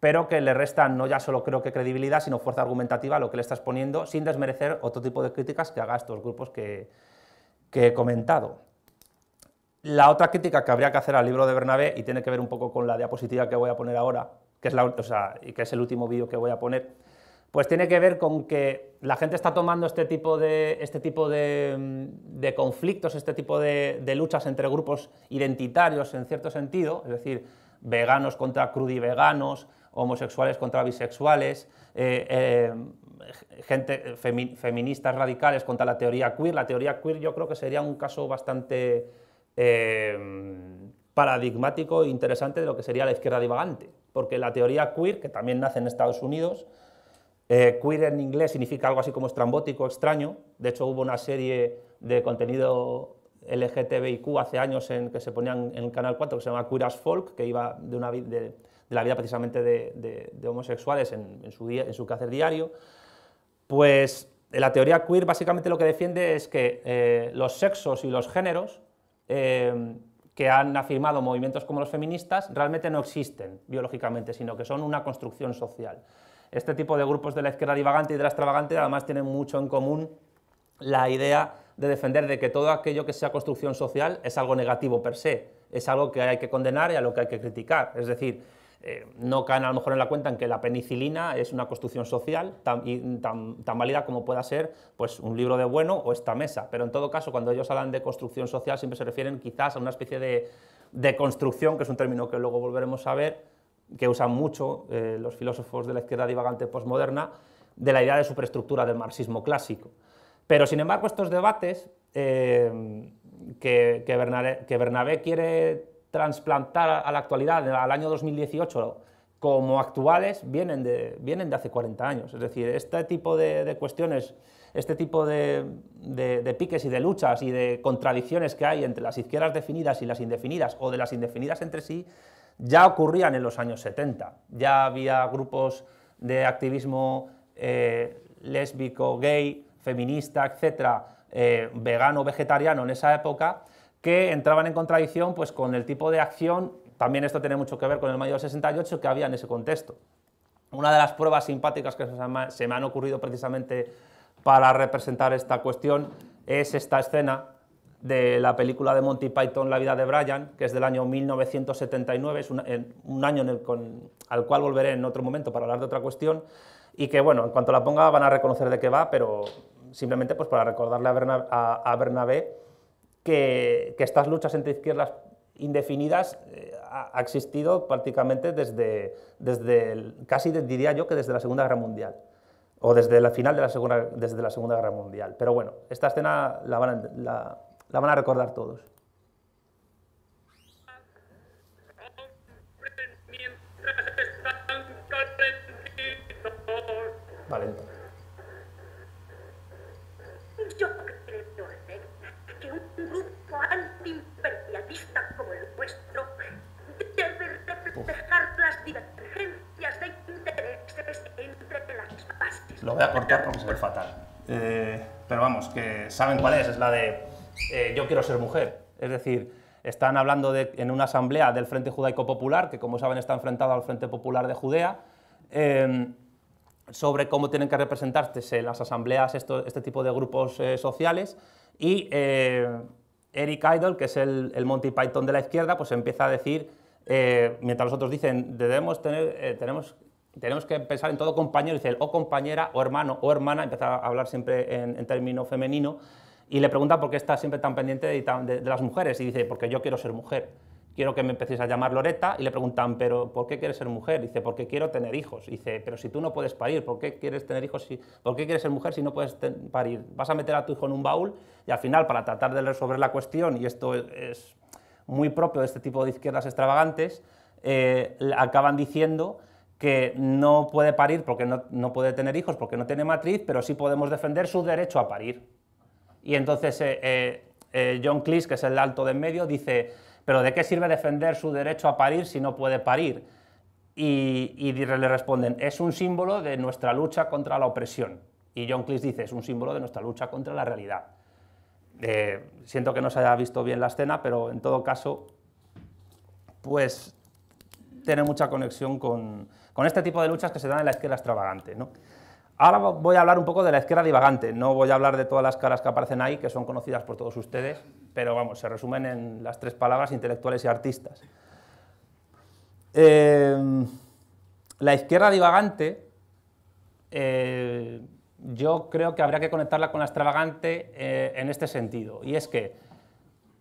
pero que le restan no ya solo creo que credibilidad, sino fuerza argumentativa a lo que le estás poniendo, sin desmerecer otro tipo de críticas que haga estos grupos que he comentado. La otra crítica que habría que hacer al libro de Bernabé, y tiene que ver un poco con la diapositiva que voy a poner ahora, que es, la, el último vídeo que voy a poner, pues tiene que ver con que la gente está tomando este tipo de, este mm, conflictos, este tipo de, luchas entre grupos identitarios en cierto sentido, es decir, veganos contra crudiveganos, homosexuales contra bisexuales, eh, eh, gente, eh, feministas radicales contra la teoría queer. La teoría queer yo creo que sería un caso bastante eh, paradigmático e interesante de lo que sería la izquierda divagante, porque la teoría queer, que también nace en Estados Unidos, eh, queer en inglés significa algo así como estrambótico, extraño, de hecho hubo una serie de contenido LGTBIQ hace años en, que se ponían en el Canal 4, que se llama Queer as Folk, que iba de, la vida precisamente de, homosexuales en, su, en su quehacer diario, pues eh, la teoría queer básicamente lo que defiende es que los sexos y los géneros Em, que han afirmado movimientos como los feministas realmente no existen biológicamente, sino que son una construcción social. Este tipo de grupos de la izquierda divagante y de la extravagante además tienen mucho en común la idea de defender de que todo aquello que sea construcción social es algo negativo per se, es algo que hay que condenar y a lo que hay que criticar. Es decir, eh, no caen a lo mejor en la cuenta en que la penicilina es una construcción social tan, tan, válida como pueda ser pues, un libro de bueno o esta mesa. Pero en todo caso, cuando ellos hablan de construcción social, siempre se refieren quizás a una especie de, de construcción, que es un término que luego volveremos a ver, que usan mucho eh, los filósofos de la izquierda divagante postmoderna, de la idea de superestructura del marxismo clásico. Pero sin embargo, estos debates eh, que, que Bernabé quiere trasplantar a la actualidad, al año 2018, como actuales, vienen de, vienen de hace 40 años. Es decir, este tipo de, cuestiones, este tipo de, piques y de luchas y de contradicciones que hay entre las izquierdas definidas y las indefinidas, o de las indefinidas entre sí, ya ocurrían en los años 70. Ya había grupos de activismo eh, lésbico, gay, feminista, etcétera, eh, vegano, vegetariano en esa época, que entraban en contradicción pues, con el tipo de acción, también esto tiene mucho que ver con el mayo del 68, que había en ese contexto. Una de las pruebas simpáticas que se me han ocurrido precisamente para representar esta cuestión es esta escena de la película de Monty Python La vida de Brian, que es del año 1979, es un, año el al cual volveré en otro momento para hablar de otra cuestión, y que bueno, en cuanto la ponga van a reconocer de qué va, pero simplemente pues para recordarle a Bernabé que, estas luchas entre izquierdas indefinidas eh, ha, existido prácticamente desde, desde el, casi diría yo que desde la Segunda Guerra Mundial o desde la final de la Segunda, desde la Segunda Guerra Mundial. Pero bueno, esta escena la van a, van a recordar todos. Vale. voy a cortar porque se ve fatal. Eh, pero vamos, que saben cuál es, es la de eh, yo quiero ser mujer. Es decir, están hablando de, en una asamblea del Frente Judaico Popular, que como saben está enfrentado al Frente Popular de Judea, em, sobre cómo tienen que representarse las asambleas este tipo de grupos eh, sociales y Eric Idle, que es el, Monty Python de la izquierda, pues empieza a decir mientras los otros dicen debemos tener, tenemos tenemos que pensar en todo compañero, dice o compañera, o hermano, o hermana, empezar a hablar siempre en, término femenino, y le pregunta por qué está siempre tan pendiente de, las mujeres, y dice, porque yo quiero ser mujer. Quiero que me empecéis a llamar Loreta, y le preguntan, pero ¿por qué quieres ser mujer? Dice, porque quiero tener hijos. Dice, pero si tú no puedes parir, ¿por qué quieres tener hijos? Si, ¿Por qué quieres ser mujer si no puedes parir? Vas a meter a tu hijo en un baúl, y al final, para tratar de resolver la cuestión, y esto es, muy propio de este tipo de izquierdas extravagantes, eh, acaban diciendo que no puede parir porque no, puede tener hijos, porque no tiene matriz, pero sí podemos defender su derecho a parir. Y entonces eh, eh, eh, John Cleese, que es el alto de en medio, dice, pero ¿de qué sirve defender su derecho a parir si no puede parir? Y, le responden, es un símbolo de nuestra lucha contra la opresión. Y John Cleese dice, es un símbolo de nuestra lucha contra la realidad. siento que no se haya visto bien la escena, pero en todo caso, pues tiene mucha conexión con, con este tipo de luchas que se dan en la izquierda extravagante. Ahora voy a hablar un poco de la izquierda divagante, no voy a hablar de todas las caras que aparecen ahí, que son conocidas por todos ustedes, pero vamos, se resumen en las tres palabras intelectuales y artistas. Eh, la izquierda divagante, eh, yo creo que habría que conectarla con la extravagante eh, en este sentido, y es que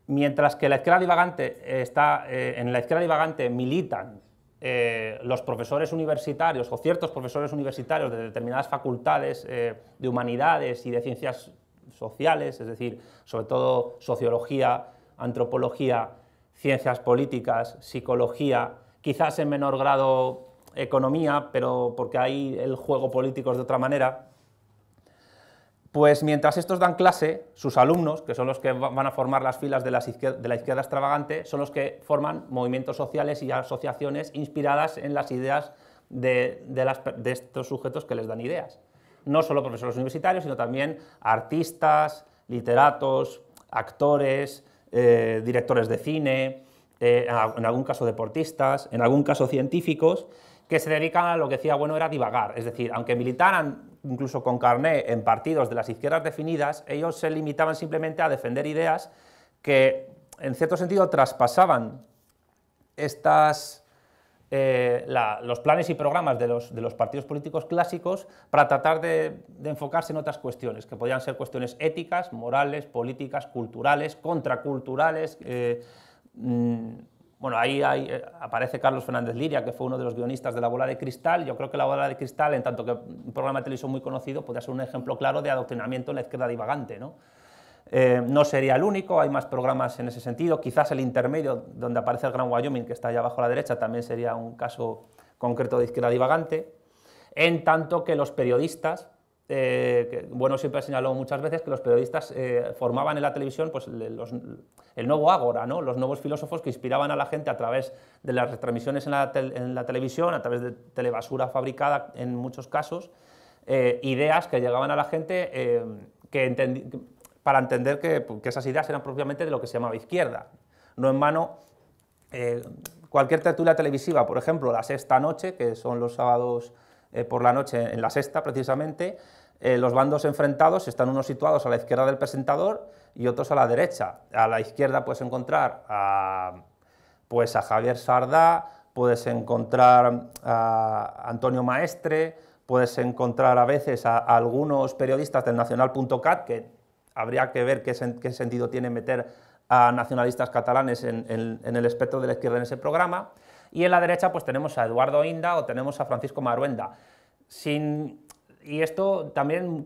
mientras que la izquierda divagante está, en la izquierda divagante militan eh, los profesores universitarios o ciertos profesores universitarios de determinadas facultades eh, de humanidades y de ciencias sociales, es decir, sobre todo sociología, antropología, ciencias políticas, psicología, quizás en menor grado economía, pero porque ahí el juego político es de otra manera, pues mientras estos dan clase, sus alumnos, que son los que van a formar las filas de, la izquierda extravagante, son los que forman movimientos sociales y asociaciones inspiradas en las ideas de, estos sujetos que les dan ideas. No solo profesores universitarios, sino también artistas, literatos, actores, eh, directores de cine, eh, en algún caso deportistas, en algún caso científicos, que se dedican a lo que decía Bueno era divagar, es decir, aunque militaran incluso con carné en partidos de las izquierdas definidas, ellos se limitaban simplemente a defender ideas que, en cierto sentido, traspasaban estas, eh, los planes y programas de los, de los, partidos políticos clásicos para tratar de, enfocarse en otras cuestiones, que podían ser cuestiones éticas, morales, políticas, culturales, contraculturales. Eh, mm, bueno, ahí, eh, aparece Carlos Fernández Liria, que fue uno de los guionistas de La Bola de Cristal. Yo creo que La Bola de Cristal, en tanto que un programa de televisión muy conocido, podría ser un ejemplo claro de adoctrinamiento en la izquierda divagante. ¿no? Eh, no sería el único, hay más programas en ese sentido. Quizás el intermedio, donde aparece el Gran Wyoming, que está allá abajo a la derecha, también sería un caso concreto de izquierda divagante. En tanto que los periodistas, eh, que, bueno, siempre ha señalado muchas veces que los periodistas eh, formaban en la televisión pues, el nuevo ágora, ¿no? los nuevos filósofos que inspiraban a la gente a través de las retransmisiones en la, televisión, a través de telebasura fabricada en muchos casos, eh, ideas que llegaban a la gente para entender que, pues, que, esas ideas eran propiamente de lo que se llamaba izquierda. No en mano, cualquier tertulia televisiva, por ejemplo, la sexta noche, que son los sábados por la noche en la sexta precisamente, eh, los bandos enfrentados están unos situados a la izquierda del presentador y otros a la derecha. A la izquierda puedes encontrar a, pues a Javier Sardá, puedes encontrar a Antonio Maestre, puedes encontrar a veces a, algunos periodistas del nacional.cat, que habría que ver qué, sentido tiene meter a nacionalistas catalanes en, el espectro de la izquierda en ese programa. Y en la derecha pues tenemos a Eduardo Inda o tenemos a Francisco Maruenda. Sin y esto también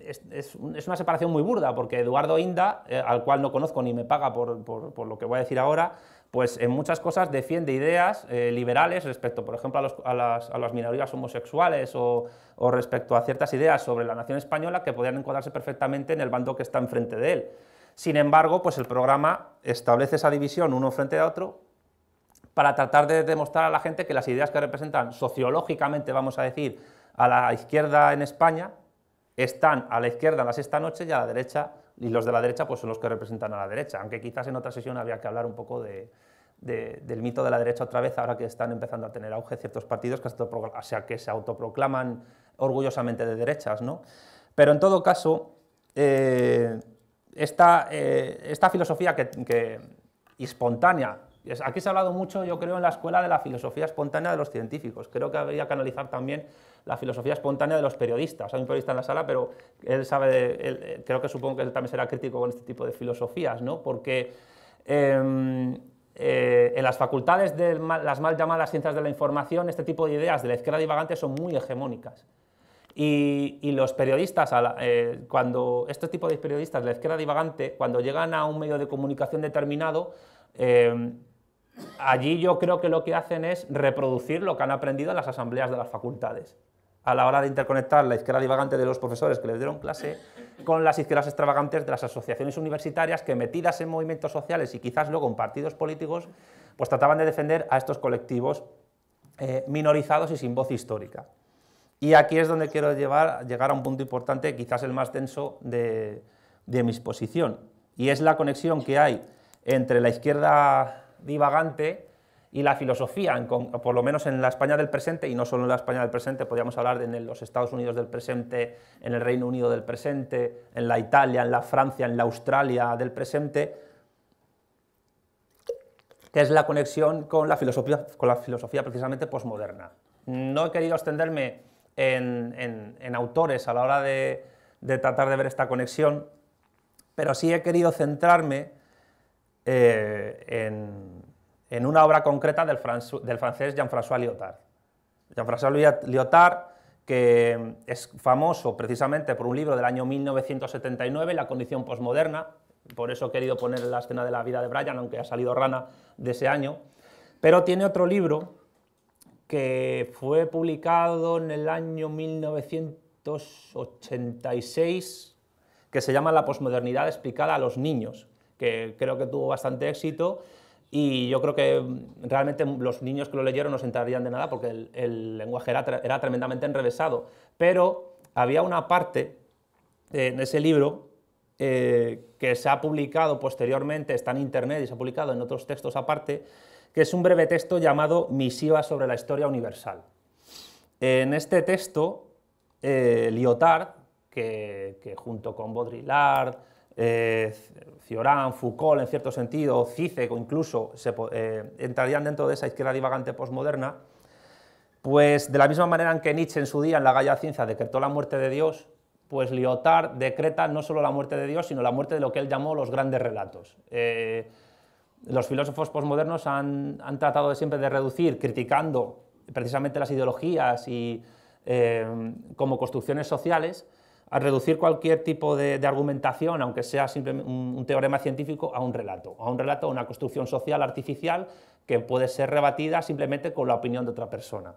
es, una separación muy burda, porque Eduardo Inda, eh, al cual no conozco ni me paga por, lo que voy a decir ahora, pues en muchas cosas defiende ideas eh, liberales respecto, por ejemplo, a, las, minorías homosexuales o, respecto a ciertas ideas sobre la nación española que podrían encuadrarse perfectamente en el bando que está enfrente de él. Sin embargo, pues el programa establece esa división uno frente a otro para tratar de demostrar a la gente que las ideas que representan sociológicamente, vamos a decir, a la izquierda en España están a la izquierda en la sexta noche y a la derecha, y los de la derecha pues son los que representan a la derecha, aunque quizás en otra sesión había que hablar un poco de, del mito de la derecha otra vez, ahora que están empezando a tener auge ciertos partidos que, se autoproclaman orgullosamente de derechas, ¿no? Pero en todo caso, eh, eh, esta, filosofía que, que espontánea Aquí se ha hablado mucho, yo creo, en la escuela de la filosofía espontánea de los científicos. Creo que habría que analizar también la filosofía espontánea de los periodistas. Hay un periodista en la sala, pero él sabe, eh, creo que supongo que él también será crítico con este tipo de filosofías, ¿no? Porque em, eh, en las facultades de las mal llamadas ciencias de la información, este tipo de ideas de la izquierda divagante son muy hegemónicas. Y, los periodistas, eh, cuando este tipo de periodistas de la izquierda divagante, cuando llegan a un medio de comunicación determinado, em, allí yo creo que lo que hacen es reproducir lo que han aprendido en las asambleas de las facultades a la hora de interconectar la izquierda divagante de los profesores que les dieron clase con las izquierdas extravagantes de las asociaciones universitarias que metidas en movimientos sociales y quizás luego en partidos políticos, pues trataban de defender a estos colectivos eh, minorizados y sin voz histórica. Y aquí es donde quiero llegar a un punto importante, quizás el más denso de, de mi exposición, y es la conexión que hay entre la izquierda divagante y la filosofía, por lo menos en la España del presente, y no solo en la España del presente, podríamos hablar de en los Estados Unidos del presente, en el Reino Unido del presente, en la Italia, en la Francia, en la Australia del presente, que es la conexión con la filosofía, con la filosofía precisamente posmoderna. No he querido extenderme en, en, autores a la hora de, de, tratar de ver esta conexión, pero sí he querido centrarme eh, en en una obra concreta del, francés Jean-François Lyotard. Jean-François Lyotard, que es famoso precisamente por un libro del año 1979, La condición posmoderna, por eso he querido poner la escena de la vida de Brian, aunque ha salido rana de ese año, pero tiene otro libro que fue publicado en el año 1986, que se llama La posmodernidad explicada a los niños, que creo que tuvo bastante éxito y yo creo que mm, realmente los niños que lo leyeron no se enterarían de nada porque el, lenguaje era, tremendamente enrevesado. Pero había una parte en eh, ese libro eh, que se ha publicado posteriormente, está en internet y se ha publicado en otros textos aparte, que es un breve texto llamado Misiva sobre la historia universal. En este texto, eh, Lyotard, que, que junto con Baudrillard, eh, Foucault en cierto sentido, o incluso, eh, entrarían dentro de esa izquierda divagante posmoderna. pues de la misma manera en que Nietzsche en su día en la Galla Ciencia decretó la muerte de Dios, pues Lyotard decreta no solo la muerte de Dios, sino la muerte de lo que él llamó los grandes relatos. Eh, los filósofos posmodernos han, tratado de siempre de reducir, criticando precisamente las ideologías y eh, como construcciones sociales, a reducir cualquier tipo de, argumentación, aunque sea simplemente un, teorema científico, a un relato, a un relato, a una construcción social artificial que puede ser rebatida simplemente con la opinión de otra persona.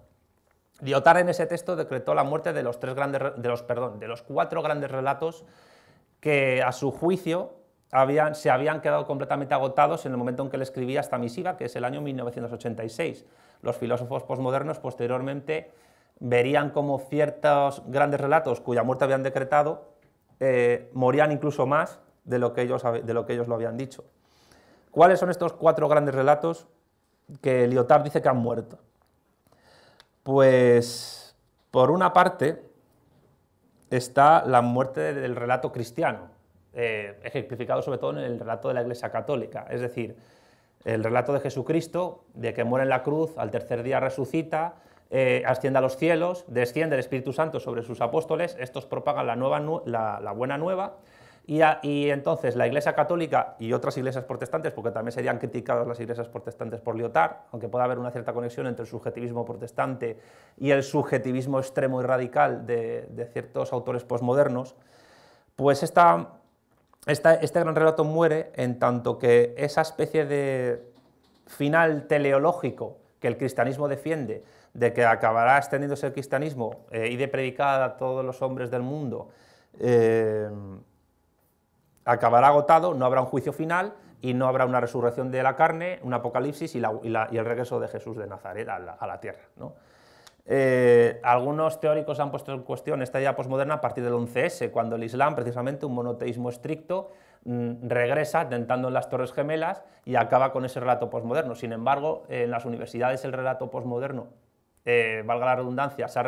Lyotard en ese texto decretó la muerte de los, tres grandes, de los, perdón, de los cuatro grandes relatos que a su juicio se habían quedado completamente agotados en el momento en que le escribía esta misiva, que es el año 1986. Los filósofos posmodernos posteriormente verían como ciertos grandes relatos cuya muerte habían decretado eh, morían incluso más de lo, que ellos, de lo que ellos lo habían dicho. ¿Cuáles son estos cuatro grandes relatos que Lyotard dice que han muerto? Pues, por una parte, está la muerte del relato cristiano, eh, ejemplificado sobre todo en el relato de la Iglesia Católica, es decir, el relato de Jesucristo, de que muere en la cruz, al tercer día resucita, eh, asciende a los cielos, desciende el Espíritu Santo sobre sus apóstoles, estos propagan la, buena nueva, y, entonces la Iglesia Católica y otras iglesias protestantes, porque también serían criticadas las iglesias protestantes por Lyotard, aunque pueda haber una cierta conexión entre el subjetivismo protestante y el subjetivismo extremo y radical de, ciertos autores posmodernos, pues este gran relato muere en tanto que esa especie de final teleológico que el cristianismo defiende, de que acabará extendiéndose el cristianismo eh, y de predicar a todos los hombres del mundo, eh, acabará agotado, no habrá un juicio final y no habrá una resurrección de la carne, un apocalipsis y, el regreso de Jesús de Nazaret a la, tierra. Eh, algunos teóricos han puesto en cuestión esta idea posmoderna a partir del 11S, cuando el Islam, precisamente un monoteísmo estricto, mm, regresa tentando en las Torres Gemelas y acaba con ese relato posmoderno. Sin embargo, en las universidades el relato posmoderno eh, valga la redundancia, se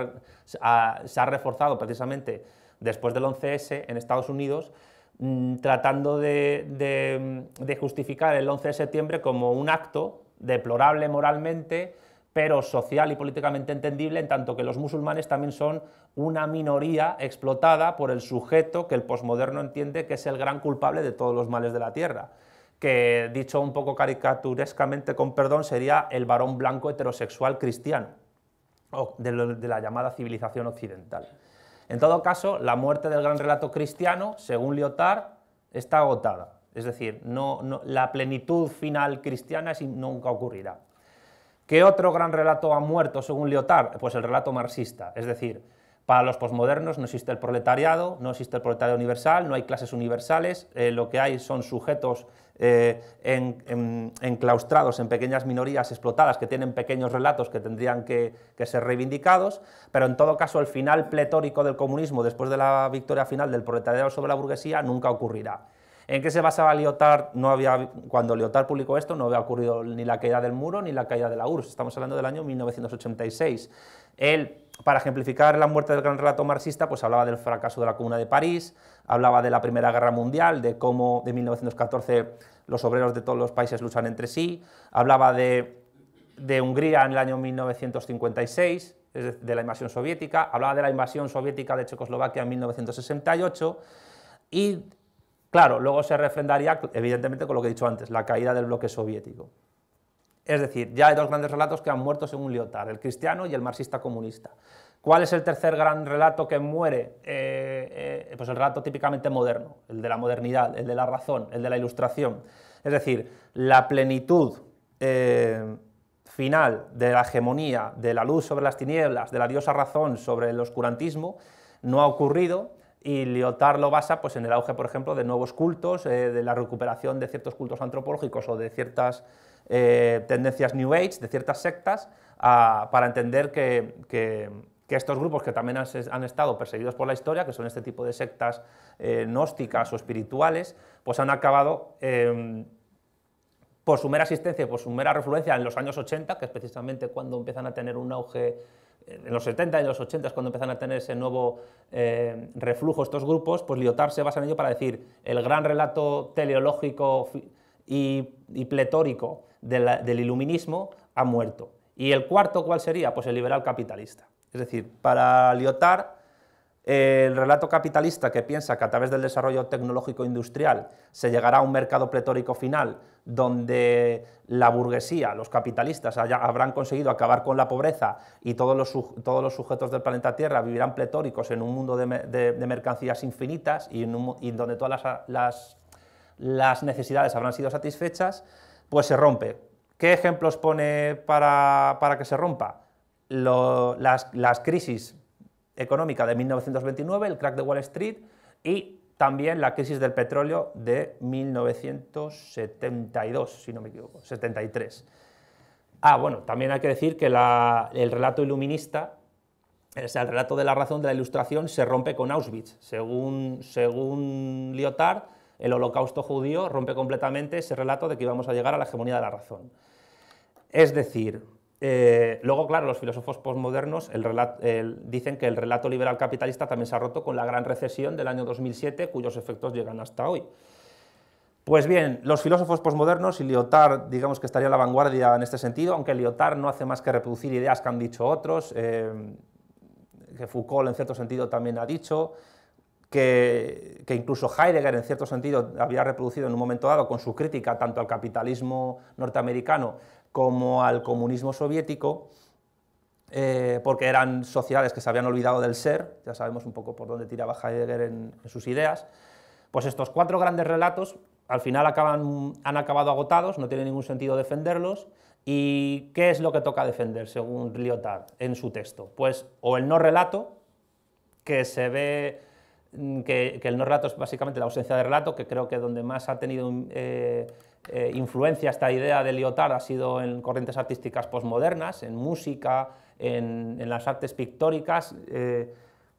ha, reforzado precisamente después del 11S en Estados Unidos, mm, tratando de, de justificar el 11 de septiembre como un acto deplorable moralmente, pero social y políticamente entendible, en tanto que los musulmanes también son una minoría explotada por el sujeto que el posmoderno entiende que es el gran culpable de todos los males de la tierra, que dicho un poco caricaturescamente, con perdón, sería el varón blanco heterosexual cristiano de, de la llamada civilización occidental. En todo caso, la muerte del gran relato cristiano, según Lyotard, está agotada. Es decir, no, la plenitud final cristiana nunca ocurrirá. ¿Qué otro gran relato ha muerto según Lyotard? Pues el relato marxista. Es decir, para los posmodernos no existe el proletariado, no existe el proletariado universal, no hay clases universales, eh, lo que hay son sujetos eh, enclaustrados en pequeñas minorías explotadas que tienen pequeños relatos que tendrían que, ser reivindicados, pero en todo caso el final pletórico del comunismo después de la victoria final del proletariado sobre la burguesía nunca ocurrirá. ¿En qué se basaba Lyotard? No había, cuando Lyotard publicó esto no había ocurrido ni la caída del muro ni la caída de la URSS, estamos hablando del año 1986. El para ejemplificar la muerte del gran relato marxista, pues hablaba del fracaso de la Comuna de París, hablaba de la Primera Guerra Mundial, de cómo de 1914 los obreros de todos los países luchan entre sí, hablaba de, de Hungría en el año 1956, de la invasión soviética, hablaba de la invasión soviética de Checoslovaquia en 1968 y, claro, luego se refrendaría, evidentemente, con lo que he dicho antes, la caída del bloque soviético. Es decir, ya hay dos grandes relatos que han muerto según Lyotard, el cristiano y el marxista comunista. ¿Cuál es el tercer gran relato que muere? Eh, eh, pues el relato típicamente moderno, el de la modernidad, el de la razón, el de la ilustración. Es decir, la plenitud eh, final de la hegemonía, de la luz sobre las tinieblas, de la diosa razón sobre el oscurantismo, no ha ocurrido y Lyotard lo basa pues, en el auge, por ejemplo, de nuevos cultos, de la recuperación de ciertos cultos antropológicos o de ciertas eh, tendencias New Age de ciertas sectas para entender que, estos grupos que también han, estado perseguidos por la historia, que son este tipo de sectas eh, gnósticas o espirituales, pues han acabado... Eh, por su mera existencia y por su mera refluencia en los años 80, que es precisamente cuando empiezan a tener un auge en los 70 y en los 80 es cuando empiezan a tener ese nuevo reflujo estos grupos, pues Lyotard se basa en ello para decir el gran relato teleológico y pletórico del iluminismo ha muerto. ¿Y el cuarto cuál sería? Pues el liberal capitalista. Es decir, para Lyotard, eh, el relato capitalista que piensa que a través del desarrollo tecnológico industrial se llegará a un mercado pletórico final donde la burguesía, los capitalistas habrán conseguido acabar con la pobreza y todos los, sujetos del planeta Tierra vivirán pletóricos en un mundo de, mercancías infinitas y, en donde todas las necesidades habrán sido satisfechas, pues se rompe. ¿Qué ejemplos pone para, que se rompa? las, crisis económica de 1929, el crack de Wall Street y también la crisis del petróleo de 1972, si no me equivoco, 73. Ah, bueno, también hay que decir que el relato iluminista, o el relato de la razón de la ilustración se rompe con Auschwitz. Según, según Lyotard, el holocausto judío rompe completamente ese relato de que íbamos a llegar a la hegemonía de la razón. Es decir, eh, luego, claro, los filósofos postmodernos dicen que el relato liberal capitalista también se ha roto con la gran recesión del año 2007, cuyos efectos llegan hasta hoy. Pues bien, los filósofos posmodernos y Lyotard, digamos que estaría a la vanguardia en este sentido, aunque Lyotard no hace más que reproducir ideas que han dicho otros, eh, que Foucault en cierto sentido también ha dicho, que, incluso Heidegger, en cierto sentido, había reproducido en un momento dado con su crítica tanto al capitalismo norteamericano como al comunismo soviético, eh, porque eran sociedades que se habían olvidado del ser, ya sabemos un poco por dónde tiraba Heidegger en, en sus ideas, pues estos cuatro grandes relatos al final acaban, han acabado agotados, no tiene ningún sentido defenderlos, ¿Y qué es lo que toca defender, según Lyotard, en su texto? Pues o el no relato, que se ve Mm, que, el no relato es básicamente la ausencia de relato, que creo que donde más ha tenido mm, eh, eh, influencia esta idea de Lyotard ha sido en corrientes artísticas posmodernas, en música, en, las artes pictóricas. Eh,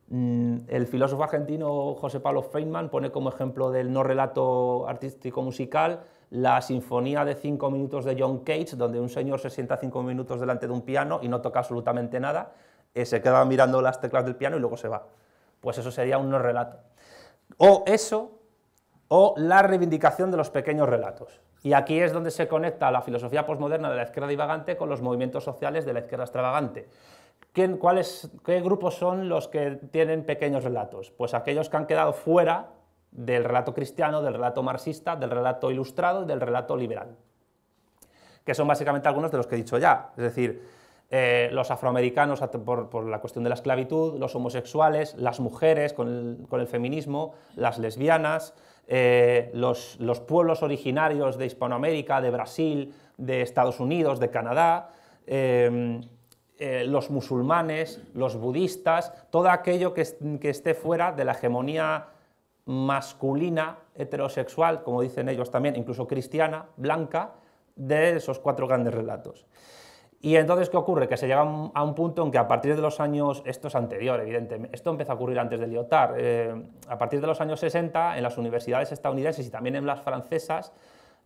mm, el filósofo argentino José Pablo Feynman pone como ejemplo del no relato artístico musical la sinfonía de cinco minutos de John Cage, donde un señor se sienta cinco minutos delante de un piano y no toca absolutamente nada, se queda mirando las teclas del piano y luego se va. Pues eso sería un no relato. O eso, o la reivindicación de los pequeños relatos. Y aquí es donde se conecta la filosofía posmoderna de la izquierda divagante con los movimientos sociales de la izquierda extravagante. ¿Qué grupos son los que tienen pequeños relatos? Pues aquellos que han quedado fuera del relato cristiano, del relato marxista, del relato ilustrado y del relato liberal, que son básicamente algunos de los que he dicho ya. Es decir, eh, los afroamericanos por, la cuestión de la esclavitud, los homosexuales, las mujeres con el, feminismo, las lesbianas, eh, los, pueblos originarios de Hispanoamérica, de Brasil, de Estados Unidos, de Canadá, em, eh, los musulmanes, los budistas, todo aquello que esté fuera de la hegemonía masculina, heterosexual, como dicen ellos también, incluso cristiana, blanca, de esos cuatro grandes relatos. Y entonces, ¿qué ocurre? Que se llega a un punto en que a partir de los años, esto es anterior, evidentemente, esto empezó a ocurrir antes de Lyotard, eh, a partir de los años 60, en las universidades estadounidenses y también en las francesas,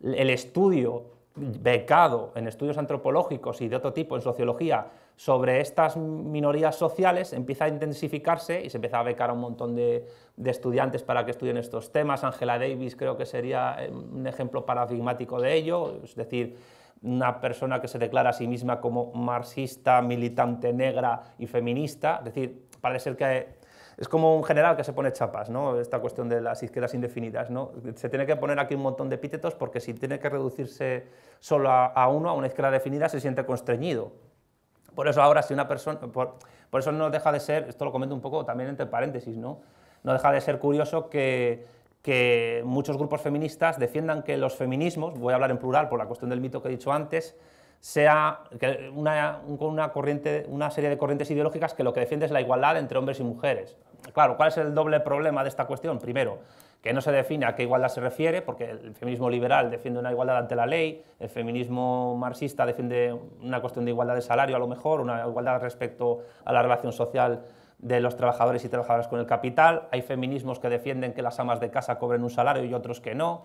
el estudio becado en estudios antropológicos y de otro tipo, en sociología, sobre estas minorías sociales empieza a intensificarse y se empieza a becar a un montón de, de estudiantes para que estudien estos temas. Angela Davis creo que sería eh, un ejemplo paradigmático de ello, es decir, una persona que se declara a sí misma como marxista, militante negra y feminista, es decir, parece ser que es como un general que se pone chapas, ¿no? Esta cuestión de las izquierdas indefinidas, ¿no? Se tiene que poner aquí un montón de epítetos porque si tiene que reducirse solo a, uno, a una izquierda definida, se siente constreñido. Por eso ahora si una persona, por eso no deja de ser, esto lo comento un poco también entre paréntesis, ¿no? No deja de ser curioso que que muchos grupos feministas defiendan que los feminismos, voy a hablar en plural por la cuestión del mito que he dicho antes, sea una, una serie de corrientes ideológicas que lo que defiende es la igualdad entre hombres y mujeres. Claro, ¿cuál es el doble problema de esta cuestión? Primero, que no se define a qué igualdad se refiere, porque el feminismo liberal defiende una igualdad ante la ley, el feminismo marxista defiende una cuestión de igualdad de salario a lo mejor, una igualdad respecto a la relación social de los trabajadores y trabajadoras con el capital, hay feminismos que defienden que las amas de casa cobren un salario y otros que no,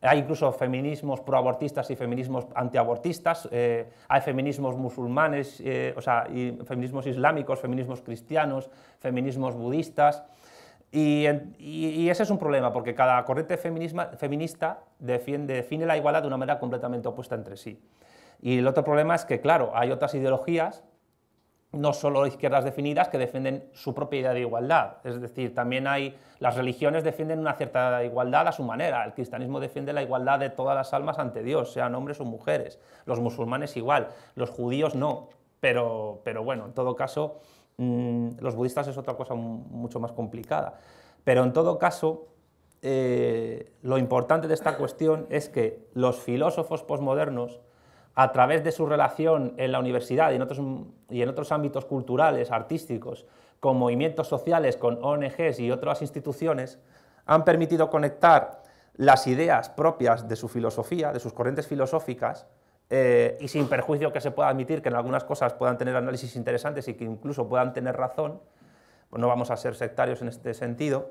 hay incluso feminismos proabortistas y feminismos antiabortistas, eh, hay feminismos musulmanes, eh, o sea, feminismos islámicos, feminismos cristianos, feminismos budistas. Y, ese es un problema, porque cada corriente feminista defiende, define la igualdad de una manera completamente opuesta entre sí. Y el otro problema es que, claro, hay otras ideologías no solo izquierdas definidas que defienden su propiedad de igualdad. Es decir, también hay las religiones defienden una cierta igualdad a su manera. El cristianismo defiende la igualdad de todas las almas ante Dios, sean hombres o mujeres. Los musulmanes igual, los judíos no. Pero, bueno, en todo caso, mm, los budistas es otra cosa mucho más complicada. Pero en todo caso, eh, lo importante de esta cuestión es que los filósofos posmodernos a través de su relación en la universidad y en otros, ámbitos culturales, artísticos, con movimientos sociales, con ONGs y otras instituciones, han permitido conectar las ideas propias de su filosofía, de sus corrientes filosóficas, eh, y sin perjuicio que se pueda admitir que en algunas cosas puedan tener análisis interesantes y que incluso puedan tener razón, pues no vamos a ser sectarios en este sentido,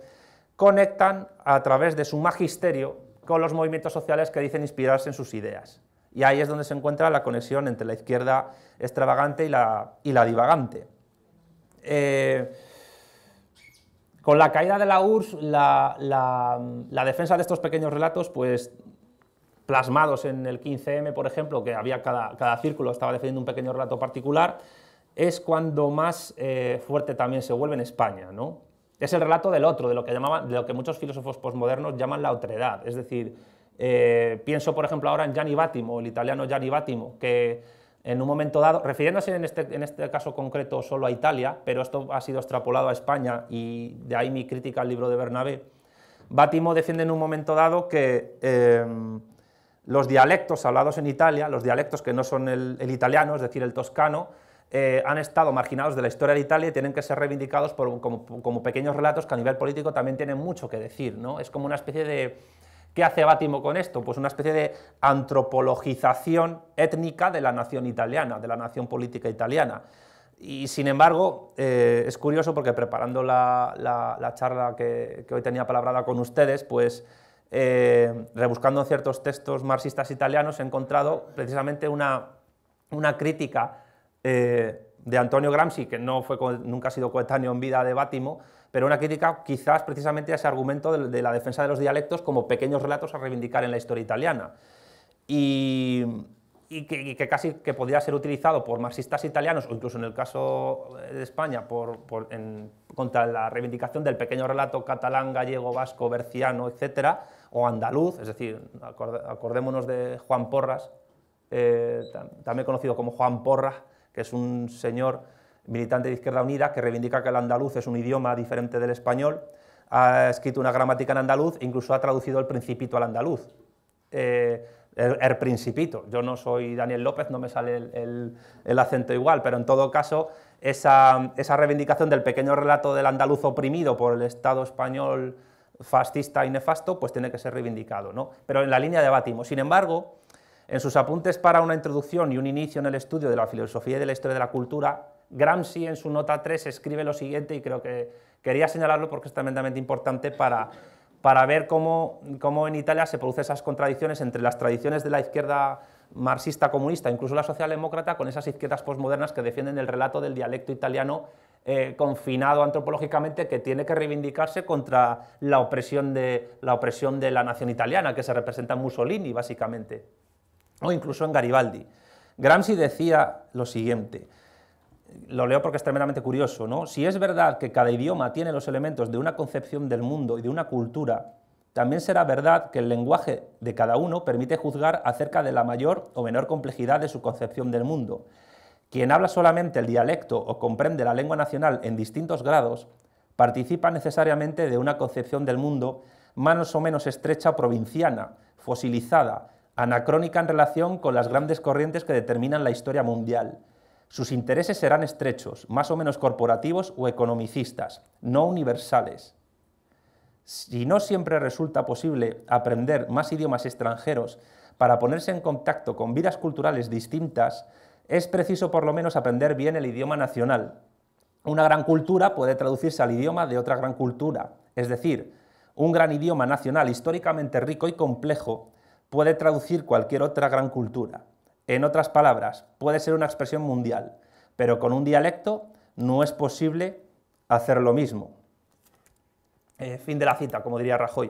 conectan a través de su magisterio con los movimientos sociales que dicen inspirarse en sus ideas. Y ahí es donde se encuentra la conexión entre la izquierda extravagante y la, divagante. Eh, con la caída de la URSS, la, defensa de estos pequeños relatos, pues plasmados en el 15M, por ejemplo, que había cada, círculo estaba defendiendo un pequeño relato particular, es cuando más eh, fuerte también se vuelve en España. ¿no? Es el relato del otro, de lo que, llamaban, lo que muchos filósofos posmodernos llaman la otredad, es decir, eh, pienso, por ejemplo, ahora en Gianni Battimo, el italiano Gianni Battimo, que en un momento dado, refiriéndose en este, en este caso concreto solo a Italia, pero esto ha sido extrapolado a España y de ahí mi crítica al libro de Bernabé, Battimo defiende en un momento dado que eh, los dialectos hablados en Italia, los dialectos que no son el, italiano, es decir, el toscano, eh, han estado marginados de la historia de Italia y tienen que ser reivindicados como, como, pequeños relatos que a nivel político también tienen mucho que decir. ¿no? Es como una especie de, ¿Qué hace Bátimo con esto? Pues una especie de antropologización étnica de la nación italiana, de la nación política italiana. Y sin embargo, eh, es curioso porque preparando la, charla que, hoy tenía palabrada con ustedes, pues eh, rebuscando ciertos textos marxistas italianos he encontrado precisamente una, crítica eh, de Antonio Gramsci, que no fue, nunca ha sido coetáneo en vida de Bátimo, pero una crítica quizás precisamente a ese argumento de, la defensa de los dialectos como pequeños relatos a reivindicar en la historia italiana. Y, que, casi que podría ser utilizado por marxistas italianos, o incluso en el caso de España, por, contra la reivindicación del pequeño relato catalán, gallego, vasco, berciano, etcétera, o andaluz, es decir, acordémonos de Juan Porras, eh, también conocido como Juan Porra, que es un señor militante de Izquierda Unida, que reivindica que el andaluz es un idioma diferente del español, ha escrito una gramática en andaluz e incluso ha traducido el principito al andaluz. Eh, el, principito. Yo no soy Daniel López, no me sale el, acento igual, pero en todo caso, esa, reivindicación del pequeño relato del andaluz oprimido por el Estado español fascista y nefasto, pues tiene que ser reivindicado. ¿no? Pero en la línea de debatimos. Sin embargo, en sus apuntes para una introducción y un inicio en el estudio de la filosofía y de la historia de la cultura, Gramsci en su nota 3 escribe lo siguiente y creo que quería señalarlo porque es tremendamente importante para, para ver cómo, cómo en Italia se producen esas contradicciones entre las tradiciones de la izquierda marxista comunista, incluso la socialdemócrata, con esas izquierdas posmodernas que defienden el relato del dialecto italiano eh, confinado antropológicamente que tiene que reivindicarse contra la opresión, de, la opresión de la nación italiana, que se representa en Mussolini, básicamente o incluso en Garibaldi. Gramsci decía lo siguiente, lo leo porque es tremendamente curioso, ¿no? Si es verdad que cada idioma tiene los elementos de una concepción del mundo y de una cultura, también será verdad que el lenguaje de cada uno permite juzgar acerca de la mayor o menor complejidad de su concepción del mundo. Quien habla solamente el dialecto o comprende la lengua nacional en distintos grados, participa necesariamente de una concepción del mundo más o menos estrecha provinciana, fosilizada, anacrónica en relación con las grandes corrientes que determinan la historia mundial. Sus intereses serán estrechos, más o menos corporativos o economicistas, no universales. Si no siempre resulta posible aprender más idiomas extranjeros para ponerse en contacto con vidas culturales distintas, es preciso por lo menos aprender bien el idioma nacional. Una gran cultura puede traducirse al idioma de otra gran cultura, es decir, un gran idioma nacional históricamente rico y complejo puede traducir cualquier otra gran cultura. En otras palabras, puede ser una expresión mundial, pero con un dialecto no es posible hacer lo mismo. Eh, fin de la cita, como diría Rajoy.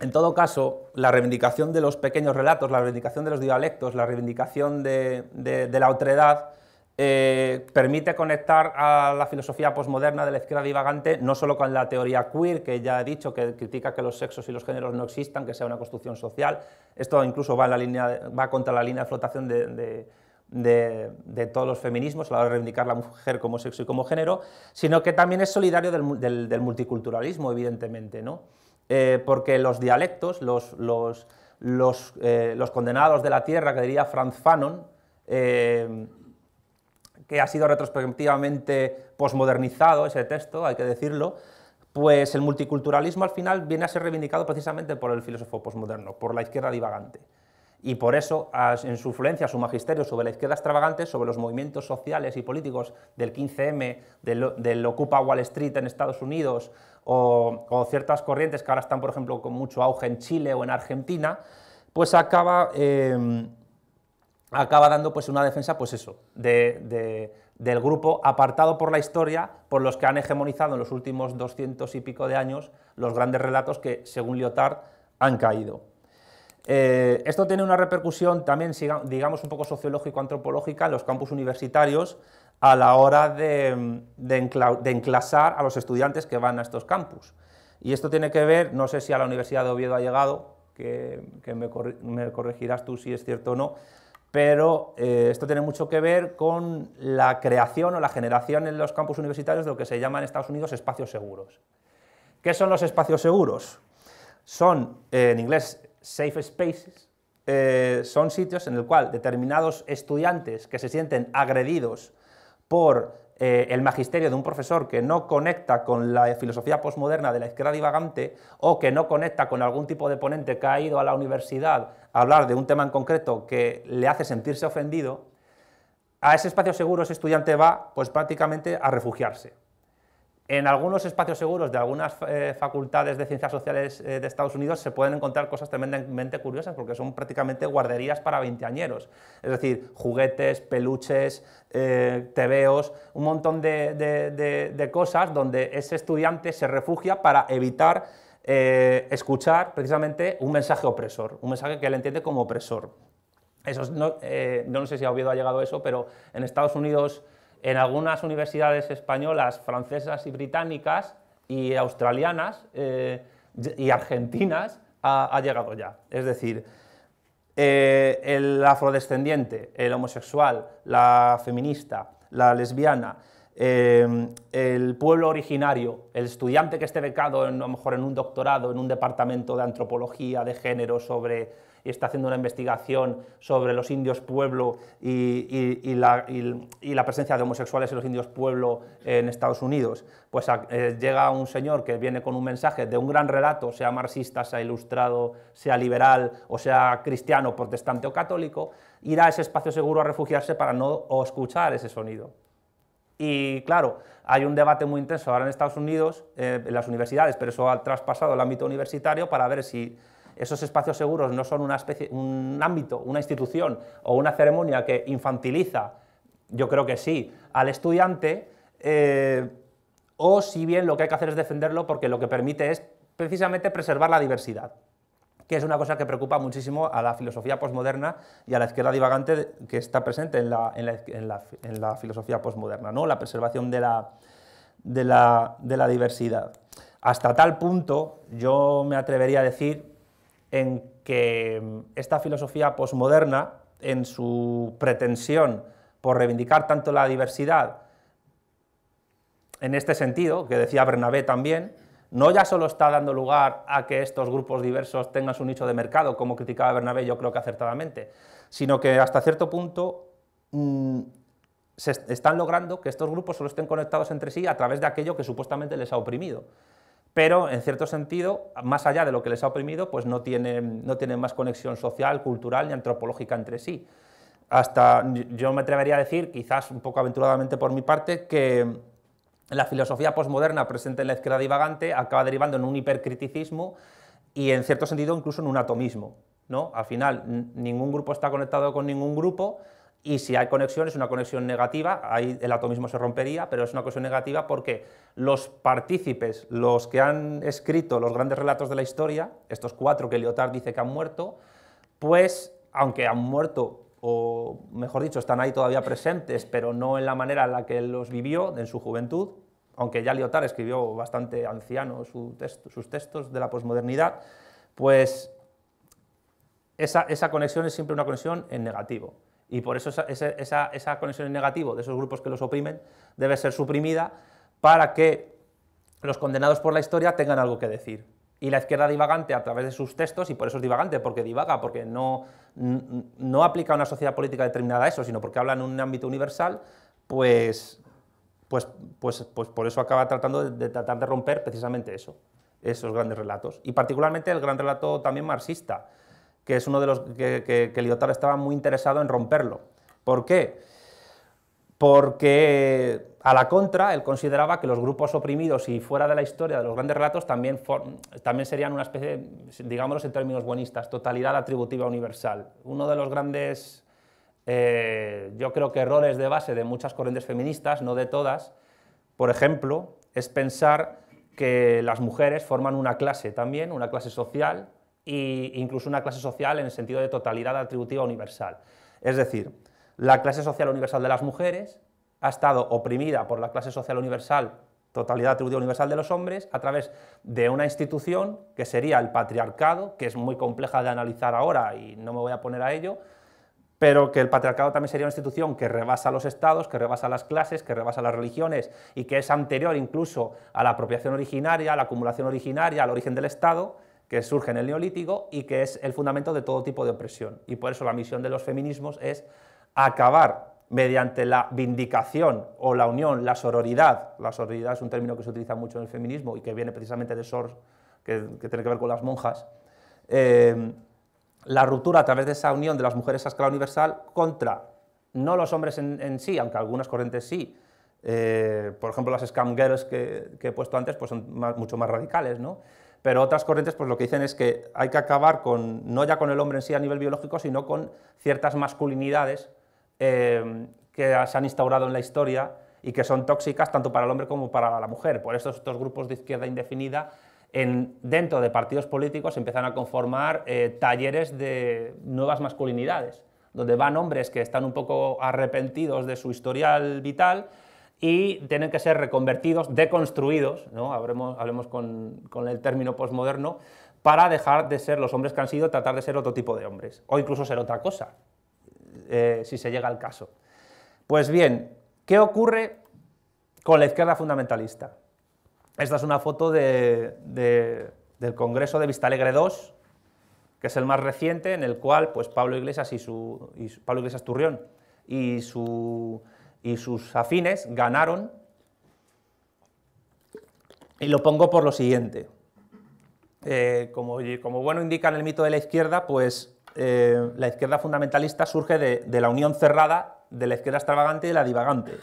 En todo caso, la reivindicación de los pequeños relatos, la reivindicación de los dialectos, la reivindicación de, de la otredad, eh, permite conectar a la filosofía posmoderna de la izquierda divagante no solo con la teoría queer, que ya he dicho, que critica que los sexos y los géneros no existan, que sea una construcción social. Esto incluso va, la línea, va contra la línea de flotación de, de, todos los feminismos a la hora de reivindicar la mujer como sexo y como género, sino que también es solidario del, multiculturalismo, evidentemente, ¿no? Eh, porque los dialectos, los, los, los, eh, los, condenados de la tierra, que diría Franz Fanon, que ha sido retrospectivamente posmodernizado ese texto, hay que decirlo, pues el multiculturalismo al final viene a ser reivindicado precisamente por el filósofo posmoderno, por la izquierda divagante. Y por eso, en su influencia, su magisterio sobre la izquierda extravagante, sobre los movimientos sociales y políticos del 15M, del, del Ocupa Wall Street en Estados Unidos, o, ciertas corrientes que ahora están, por ejemplo, con mucho auge en Chile o en Argentina, pues acaba em, acaba dando pues una defensa, pues eso, del grupo apartado por la historia, por los que han hegemonizado en los últimos doscientos y pico de años los grandes relatos que, según Lyotard, han caído. Eh, esto tiene una repercusión también, digamos, un poco sociológico-antropológica en los campus universitarios a la hora de, enclasar a los estudiantes que van a estos campus. Y esto tiene que ver, no sé si a la Universidad de Oviedo ha llegado, que, me, me corregirás tú si es cierto o no, pero eh, esto tiene mucho que ver con la creación o la generación en los campus universitarios de lo que se llama en Estados Unidos espacios seguros. ¿Qué son los espacios seguros? Son, eh, en inglés, safe spaces, eh, son sitios en el cual determinados estudiantes que se sienten agredidos por eh, el magisterio de un profesor que no conecta con la filosofía posmoderna de la izquierda divagante o que no conecta con algún tipo de ponente que ha ido a la universidad a hablar de un tema en concreto que le hace sentirse ofendido, a ese espacio seguro ese estudiante va pues prácticamente a refugiarse. En algunos espacios seguros de algunas eh, facultades de ciencias sociales eh, de Estados Unidos se pueden encontrar cosas tremendamente curiosas porque son prácticamente guarderías para veinteañeros. Es decir, juguetes, peluches, eh, tebeos, un montón de, cosas donde ese estudiante se refugia para evitar escuchar precisamente un mensaje opresor, un mensaje que él entiende como opresor. no, no, sé si a Oviedo ha llegado eso, pero en Estados Unidos en algunas universidades españolas, francesas y británicas y australianas eh, y argentinas ha, llegado ya. Es decir, eh, el afrodescendiente, el homosexual, la feminista, la lesbiana, eh, el pueblo originario, el estudiante que esté becado a lo mejor en un doctorado, en un departamento de antropología, de género, sobre y está haciendo una investigación sobre los indios pueblo y, la, presencia de homosexuales en los indios pueblo en Estados Unidos. Pues eh, llega un señor que viene con un mensaje de un gran relato, sea marxista, sea ilustrado, sea liberal o sea cristiano, protestante o católico, irá a ese espacio seguro a refugiarse para no escuchar ese sonido. Y claro, hay un debate muy intenso ahora en Estados Unidos, eh, en las universidades, pero eso ha traspasado el ámbito universitario para ver si esos espacios seguros no son una especie, un ámbito, una institución o una ceremonia que infantiliza, yo creo que sí, al estudiante, eh, o si bien lo que hay que hacer es defenderlo porque lo que permite es precisamente preservar la diversidad que es una cosa que preocupa muchísimo a la filosofía posmoderna y a la izquierda divagante que está presente en la, filosofía posmoderna, ¿no? la preservación de la, diversidad. Hasta tal punto, yo me atrevería a decir en que mm, esta filosofía posmoderna, en su pretensión por reivindicar tanto la diversidad, en este sentido, que decía Bernabé también, no ya solo está dando lugar a que estos grupos diversos tengan su nicho de mercado, como criticaba Bernabé, yo creo que acertadamente, sino que hasta cierto punto mm, se están logrando que estos grupos solo estén conectados entre sí a través de aquello que supuestamente les ha oprimido pero en cierto sentido, más allá de lo que les ha oprimido, pues no tienen, más conexión social, cultural ni antropológica entre sí. Hasta yo me atrevería a decir, quizás un poco aventuradamente por mi parte, que la filosofía posmoderna presente en la izquierda divagante acaba derivando en un hipercriticismo y en cierto sentido incluso en un atomismo. ¿no? Al final, ningún grupo está conectado con ningún grupo y si hay conexión, es una conexión negativa, ahí el atomismo se rompería, pero es una conexión negativa porque los partícipes, los que han escrito los grandes relatos de la historia, estos cuatro que Lyotard dice que han muerto, pues aunque han muerto, o mejor dicho, están ahí todavía presentes, pero no en la manera en la que él los vivió en su juventud, aunque ya Lyotard escribió bastante anciano sus textos de la posmodernidad, pues esa, esa conexión es siempre una conexión en negativo. Y por eso esa, conexión en negativo de esos grupos que los oprimen debe ser suprimida para que los condenados por la historia tengan algo que decir. Y la izquierda divagante a través de sus textos, y por eso es divagante, porque divaga, porque no, aplica una sociedad política determinada a eso, sino porque habla en un ámbito universal, pues, pues, pues, pues por eso acaba tratando de, tratar de romper precisamente eso, esos grandes relatos. Y particularmente el gran relato también marxista, que es uno de los que, que, Lyotard estaba muy interesado en romperlo. ¿Por qué? Porque a la contra él consideraba que los grupos oprimidos y fuera de la historia de los grandes relatos también, también serían una especie, digámoslo en términos buenistas, totalidad atributiva universal. Uno de los grandes, eh, yo creo que errores de base de muchas corrientes feministas, no de todas, por ejemplo, es pensar que las mujeres forman una clase también, una clase social, e incluso una clase social en el sentido de totalidad atributiva universal. Es decir, la clase social universal de las mujeres ha estado oprimida por la clase social universal, totalidad atributiva universal de los hombres, a través de una institución que sería el patriarcado, que es muy compleja de analizar ahora y no me voy a poner a ello, pero que el patriarcado también sería una institución que rebasa los estados, que rebasa las clases, que rebasa las religiones y que es anterior incluso a la apropiación originaria, a la acumulación originaria, al origen del Estado, que surge en el neolítico y que es el fundamento de todo tipo de opresión. Y por eso la misión de los feminismos es acabar mediante la vindicación o la unión, la sororidad. La sororidad es un término que se utiliza mucho en el feminismo y que viene precisamente de sor, que, tiene que ver con las monjas. Eh, la ruptura a través de esa unión de las mujeres a escala universal contra, no los hombres en, sí, aunque algunas corrientes sí, eh, por ejemplo, las scam girls que, he puesto antes pues son mucho más radicales, ¿no? Pero otras corrientes pues lo que dicen es que hay que acabar con, no ya con el hombre en sí a nivel biológico, sino con ciertas masculinidades eh, que se han instaurado en la historia y que son tóxicas tanto para el hombre como para la mujer. Por eso estos grupos de izquierda indefinida dentro de partidos políticos empiezan a conformar eh, talleres de nuevas masculinidades, donde van hombres que están un poco arrepentidos de su historial vital y tienen que ser reconvertidos, deconstruidos, ¿no? hablemos, hablemos con, el término posmoderno, para dejar de ser los hombres que han sido, tratar de ser otro tipo de hombres, o incluso ser otra cosa, eh, si se llega al caso. Pues bien, ¿qué ocurre con la izquierda fundamentalista? Esta es una foto del Congreso de Vistalegre II, que es el más reciente, en el cual pues, Pablo Iglesias y su, y su Pablo Iglesias Turrión y su y sus afines ganaron. Y lo pongo por lo siguiente. Eh, como, bueno indica en el mito de la izquierda, pues eh, la izquierda fundamentalista surge de, la unión cerrada de la izquierda extravagante y la divagante.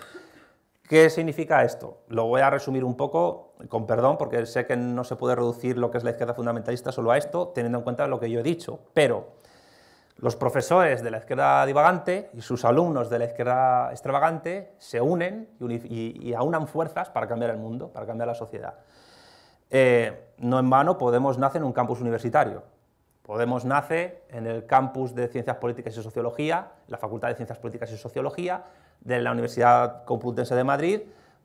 ¿Qué significa esto? Lo voy a resumir un poco, con perdón, porque sé que no se puede reducir lo que es la izquierda fundamentalista solo a esto, teniendo en cuenta lo que yo he dicho, pero los profesores de la izquierda divagante y sus alumnos de la izquierda extravagante se unen y, aunan fuerzas para cambiar el mundo, para cambiar la sociedad. Eh, no en vano, Podemos nace en un campus universitario. Podemos nace en el campus de Ciencias Políticas y Sociología, la Facultad de Ciencias Políticas y Sociología de la Universidad Complutense de Madrid,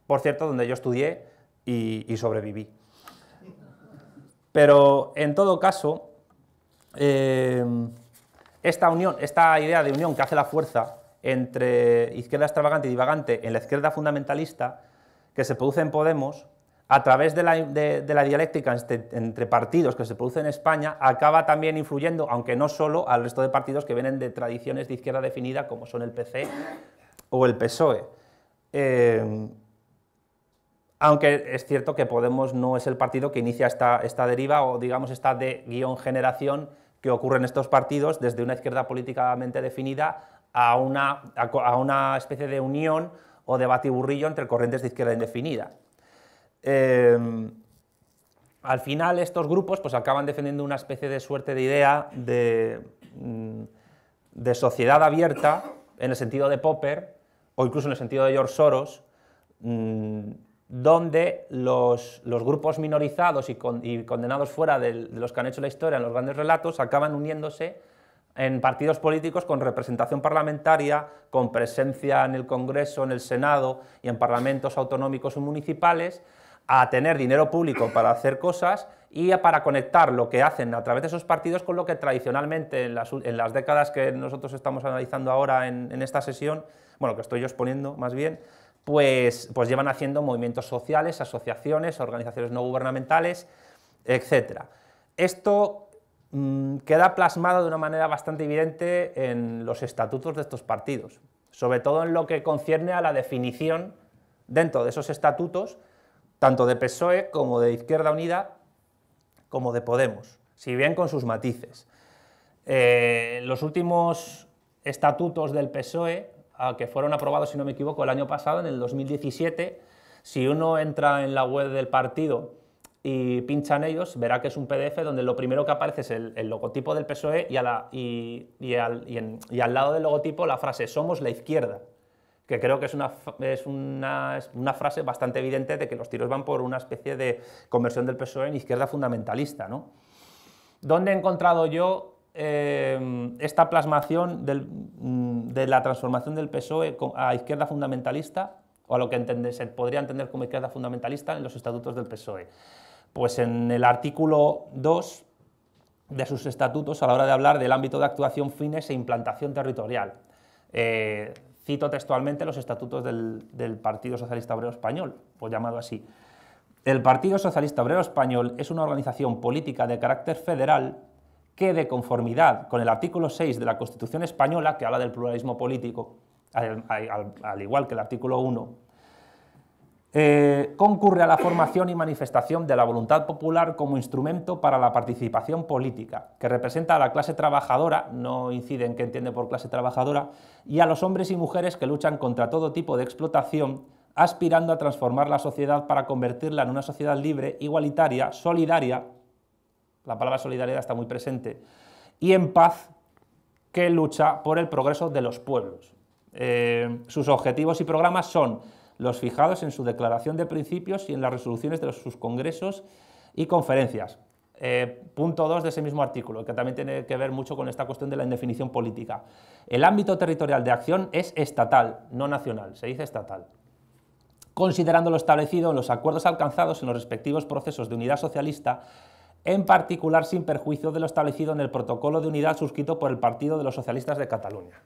por cierto, donde yo estudié y, sobreviví. Pero en todo caso, eh, esta, unión, esta idea de unión que hace la fuerza entre izquierda extravagante y divagante en la izquierda fundamentalista, que se produce en Podemos, a través de la, dialéctica este, entre, partidos que se produce en España, acaba también influyendo, aunque no solo, al resto de partidos que vienen de tradiciones de izquierda definida, como son el PC o el PSOE. Eh, aunque es cierto que Podemos no es el partido que inicia esta, deriva o, digamos, esta de guión generación que ocurre en estos partidos, desde una izquierda políticamente definida a una, a una especie de unión o de batiburrillo entre corrientes de izquierda indefinida. Em, al final estos grupos pues acaban defendiendo una especie de suerte de idea de, mm, de, sociedad abierta en el sentido de Popper o incluso en el sentido de George Soros mm, donde los, grupos minorizados y, condenados fuera de, los que han hecho la historia en los grandes relatos acaban uniéndose en partidos políticos con representación parlamentaria, con presencia en el Congreso, en el Senado y en parlamentos autonómicos y municipales, a tener dinero público para hacer cosas y para conectar lo que hacen a través de esos partidos con lo que tradicionalmente en las, décadas que nosotros estamos analizando ahora en, en, esta sesión, bueno, que estoy exponiendo más bien, pues, pues, llevan haciendo movimientos sociales, asociaciones, organizaciones no gubernamentales, etc. Esto mm, queda plasmado de una manera bastante evidente en los estatutos de estos partidos, sobre todo en lo que concierne a la definición dentro de esos estatutos, tanto de PSOE como de Izquierda Unida, como de Podemos, si bien con sus matices. Eh, los últimos estatutos del PSOE que fueron aprobados, si no me equivoco, el año pasado, en el 2017. Si uno entra en la web del partido y pincha en ellos, verá que es un PDF donde lo primero que aparece es el, logotipo del PSOE y, a la, y, y, al, lado del logotipo la frase Somos la izquierda, que creo que es una, es, una, frase bastante evidente de que los tiros van por una especie de conversión del PSOE en izquierda fundamentalista. ¿no? ¿Dónde he encontrado yo Em, esta plasmación mm, de la transformación del PSOE a izquierda fundamentalista, o a lo que se podría entender como izquierda fundamentalista en los estatutos del PSOE? Pues en el artículo 2 de sus estatutos, a la hora de hablar del ámbito de actuación, fines e implantación territorial. Eh, cito textualmente los estatutos del, del Partido Socialista Obrero Español, pues llamado así. El Partido Socialista Obrero Español es una organización política de carácter federal que de conformidad con el artículo 6 de la Constitución española, que habla del pluralismo político, al, igual que el artículo 1, eh, concurre a la formación y manifestación de la voluntad popular como instrumento para la participación política, que representa a la clase trabajadora, no incide en qué entiende por clase trabajadora, y a los hombres y mujeres que luchan contra todo tipo de explotación, aspirando a transformar la sociedad para convertirla en una sociedad libre, igualitaria, solidaria la palabra solidaridad está muy presente, y en paz, que lucha por el progreso de los pueblos. Eh, sus objetivos y programas son los fijados en su declaración de principios y en las resoluciones de sus congresos y conferencias. Eh, punto 2 de ese mismo artículo, que también tiene que ver mucho con esta cuestión de la indefinición política. El ámbito territorial de acción es estatal, no nacional, se dice estatal. Considerando lo establecido en los acuerdos alcanzados en los respectivos procesos de unidad socialista, en particular sin perjuicio de lo establecido en el protocolo de unidad suscrito por el Partido de los Socialistas de Cataluña.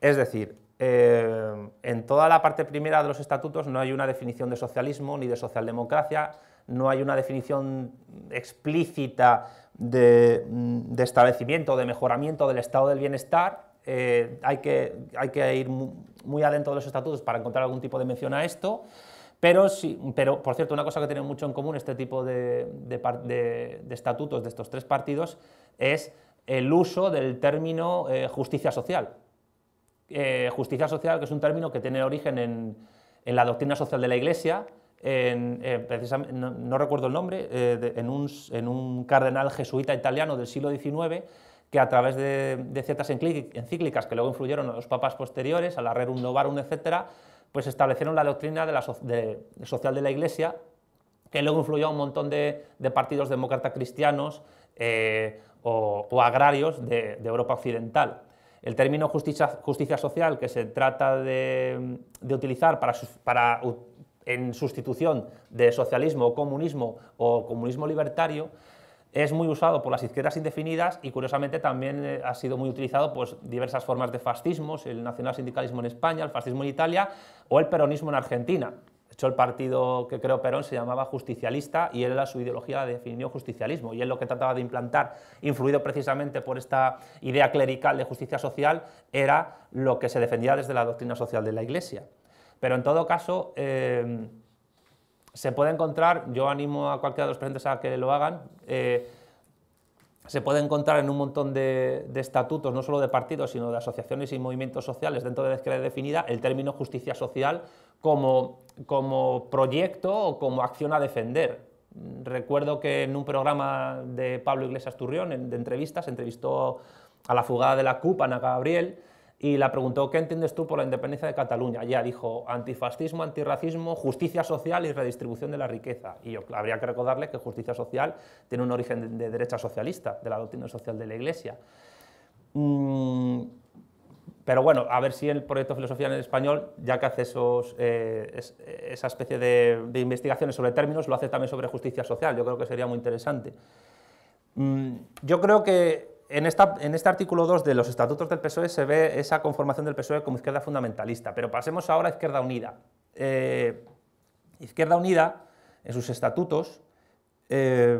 Es decir, eh, en toda la parte primera de los estatutos no hay una definición de socialismo ni de socialdemocracia, no hay una definición explícita de, mm, establecimiento, de mejoramiento del estado del bienestar. Eh, hay, que, hay que ir muy adentro de los estatutos para encontrar algún tipo de mención a esto. Pero, pero, por cierto, una cosa que tienen mucho en común este tipo de, estatutos de estos tres partidos es el uso del término eh, justicia social. Eh, justicia social, que es un término que tiene origen en, la doctrina social de la Iglesia, eh, precisamente, no, recuerdo el nombre, en, un, cardenal jesuita italiano del siglo XIX que a través de, ciertas encíclicas que luego influyeron a los papas posteriores, a la Rerum Novarum, etcétera, pues establecieron la doctrina social de la Iglesia, que luego influyó a un montón de, partidos demócratas cristianos eh, o, agrarios de, Europa Occidental. El término justicia, social que se trata de, utilizar para, en sustitución de socialismo o comunismo o comunismo libertario es muy usado por las izquierdas indefinidas y curiosamente también eh, ha sido muy utilizado por pues, diversas formas de fascismos, el nacional sindicalismo en España, el fascismo en Italia o el peronismo en Argentina. De hecho, el partido que creó Perón se llamaba justicialista y él a su ideología la definió justicialismo. Y él lo que trataba de implantar, influido precisamente por esta idea clerical de justicia social, era lo que se defendía desde la doctrina social de la Iglesia. Pero en todo caso, eh, se puede encontrar, yo animo a cualquiera de los presentes a que lo hagan, eh, se puede encontrar en un montón de, estatutos, no solo de partidos, sino de asociaciones y movimientos sociales dentro de la izquierda definida, el término justicia social como, proyecto o como acción a defender. Recuerdo que en un programa de Pablo Iglesias Turrión, en, de entrevistas, entrevistó a la fugada de la CUP, Ana Gabriel, y la preguntó, ¿qué entiendes tú por la independencia de Cataluña? Ella dijo, antifascismo, antirracismo, justicia social y redistribución de la riqueza. Y habría que recordarle que justicia social tiene un origen de, derecha socialista, de la doctrina social de la Iglesia. Mm, pero bueno, a ver si el proyecto Filosofía en Español, ya que hace eh, esa especie de, investigaciones sobre términos, lo hace también sobre justicia social. Yo creo que sería muy interesante. Mm, yo creo que en, este artículo 2 de los estatutos del PSOE se ve esa conformación del PSOE como izquierda fundamentalista, pero pasemos ahora a Izquierda Unida. Eh, izquierda Unida, en sus estatutos, eh,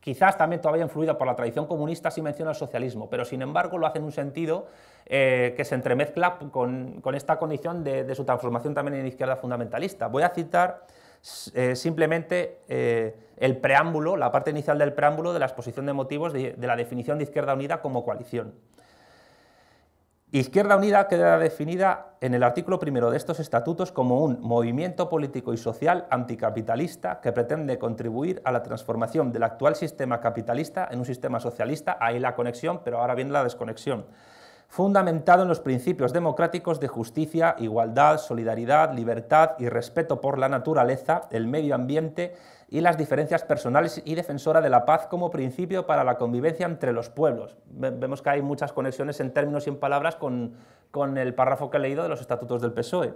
quizás también todavía influida por la tradición comunista, si menciona el socialismo, pero sin embargo lo hace en un sentido eh, que se entremezcla con, esta condición de, de, su transformación también en izquierda fundamentalista. Voy a citar eh, simplemente eh, el preámbulo, la parte inicial del preámbulo de la exposición de motivos de, de la definición de Izquierda Unida como coalición. Izquierda Unida queda definida en el artículo primero de estos estatutos como un movimiento político y social anticapitalista que pretende contribuir a la transformación del actual sistema capitalista en un sistema socialista. Ahí la conexión, pero ahora viene la desconexión fundamentado en los principios democráticos de justicia, igualdad, solidaridad, libertad y respeto por la naturaleza, el medio ambiente y las diferencias personales y defensora de la paz como principio para la convivencia entre los pueblos. Vemos que hay muchas conexiones en términos y en palabras con, el párrafo que he leído de los estatutos del PSOE.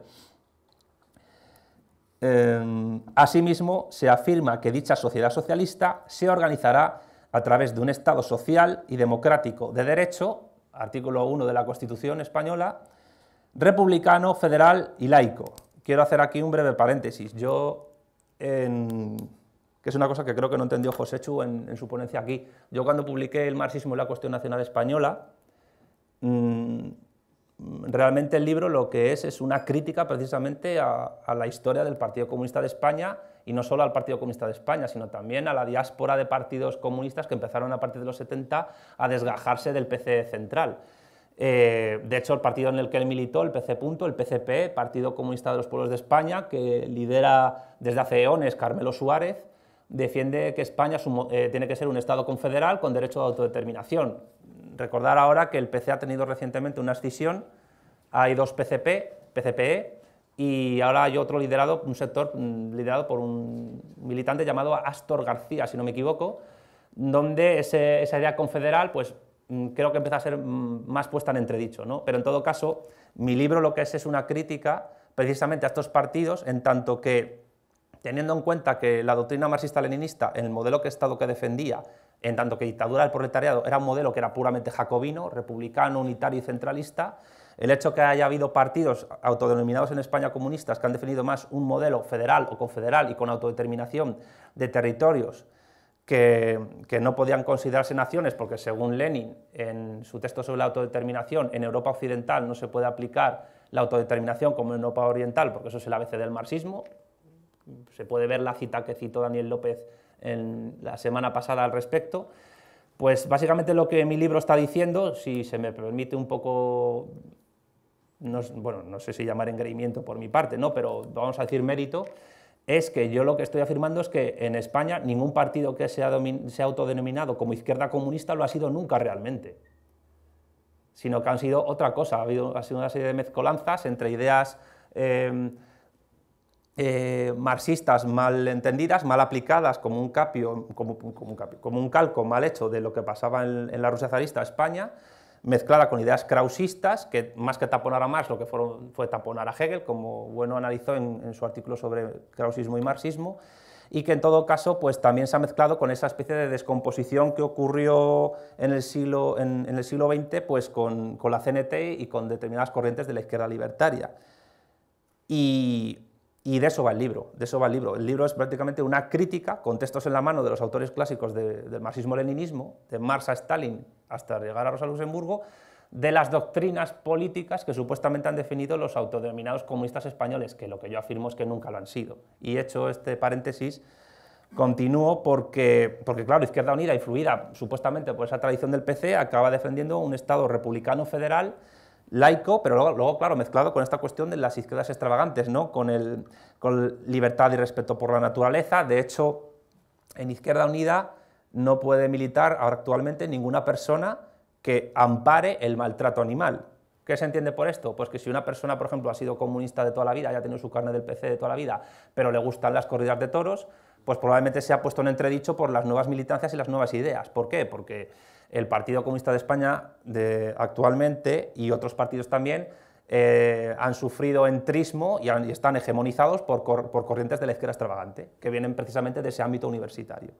Em, asimismo, se afirma que dicha sociedad socialista se organizará a través de un Estado social y democrático de derecho artículo 1 de la Constitución española, republicano, federal y laico. Quiero hacer aquí un breve paréntesis. Yo, que es una cosa que creo que no entendió José Chu en, su ponencia aquí, yo cuando publiqué el marxismo y la cuestión nacional española, mm, realmente el libro lo que es es una crítica precisamente a, la historia del Partido Comunista de España y no solo al Partido Comunista de España, sino también a la diáspora de partidos comunistas que empezaron a partir de los 70 a desgajarse del PC central. Eh, de hecho, el partido en el que él militó, el PC. el PCP, Partido Comunista de los Pueblos de España, que lidera desde hace eones Carmelo Suárez, defiende que España eh, tiene que ser un Estado confederal con derecho a autodeterminación. Recordar ahora que el PC ha tenido recientemente una escisión, hay dos PCP, PCPE, y ahora hay otro liderado, un sector mm, liderado por un militante llamado Astor García, si no me equivoco, donde esa idea confederal, pues mm, creo que empieza a ser mm, más puesta en entredicho. ¿no? Pero en todo caso, mi libro lo que es es una crítica precisamente a estos partidos, en tanto que teniendo en cuenta que la doctrina marxista-leninista, el modelo que Estado que defendía, en tanto que dictadura del proletariado, era un modelo que era puramente jacobino, republicano, unitario y centralista, el hecho que haya habido partidos autodenominados en España comunistas que han definido más un modelo federal o confederal y con autodeterminación de territorios que, que, no podían considerarse naciones porque según Lenin, en su texto sobre la autodeterminación, en Europa Occidental no se puede aplicar la autodeterminación como en Europa Oriental porque eso es el ABC del marxismo, se puede ver la cita que citó Daniel López en la semana pasada al respecto, pues básicamente lo que mi libro está diciendo, si se me permite un poco, no, bueno, no sé si llamar engreimiento por mi parte, ¿no? pero vamos a decir mérito, es que yo lo que estoy afirmando es que en España ningún partido que se ha, se autodenominado como izquierda comunista lo ha sido nunca realmente, sino que han sido otra cosa, ha habido sido una serie de mezcolanzas entre ideas... Em, eh, marxistas mal entendidas, mal aplicadas, como un, capio, como, un como un calco mal hecho de lo que pasaba en, la Rusia zarista España, mezclada con ideas krausistas, que más que taponar a Marx, lo que fueron, fue taponar a Hegel, como bueno analizó en, su artículo sobre krausismo y marxismo, y que en todo caso pues, también se ha mezclado con esa especie de descomposición que ocurrió en el siglo, el siglo XX pues, con, con la CNT y con determinadas corrientes de la izquierda libertaria. Y y de eso va el libro, de eso va el libro. El libro es prácticamente una crítica, con textos en la mano de los autores clásicos del marxismo-leninismo, de Marx a Stalin hasta llegar a Rosa Luxemburgo, de las doctrinas políticas que supuestamente han definido los autodenominados comunistas españoles, que lo que yo afirmo es que nunca lo han sido. Y hecho este paréntesis, continúo porque, porque claro, Izquierda Unida, influida supuestamente por esa tradición del PC, acaba defendiendo un Estado republicano federal laico, pero luego, claro, mezclado con esta cuestión de las izquierdas extravagantes, ¿no? con, el, con libertad y respeto por la naturaleza. De hecho, en Izquierda Unida no puede militar actualmente ninguna persona que ampare el maltrato animal. ¿Qué se entiende por esto? Pues que si una persona, por ejemplo, ha sido comunista de toda la vida, ya ha tenido su carne del PC de toda la vida, pero le gustan las corridas de toros, pues probablemente se ha puesto en entredicho por las nuevas militancias y las nuevas ideas. ¿Por qué? Porque el Partido Comunista de España actualmente y otros partidos también eh, han sufrido entrismo y, están hegemonizados por, corrientes de la izquierda extravagante, que vienen precisamente de ese ámbito universitario.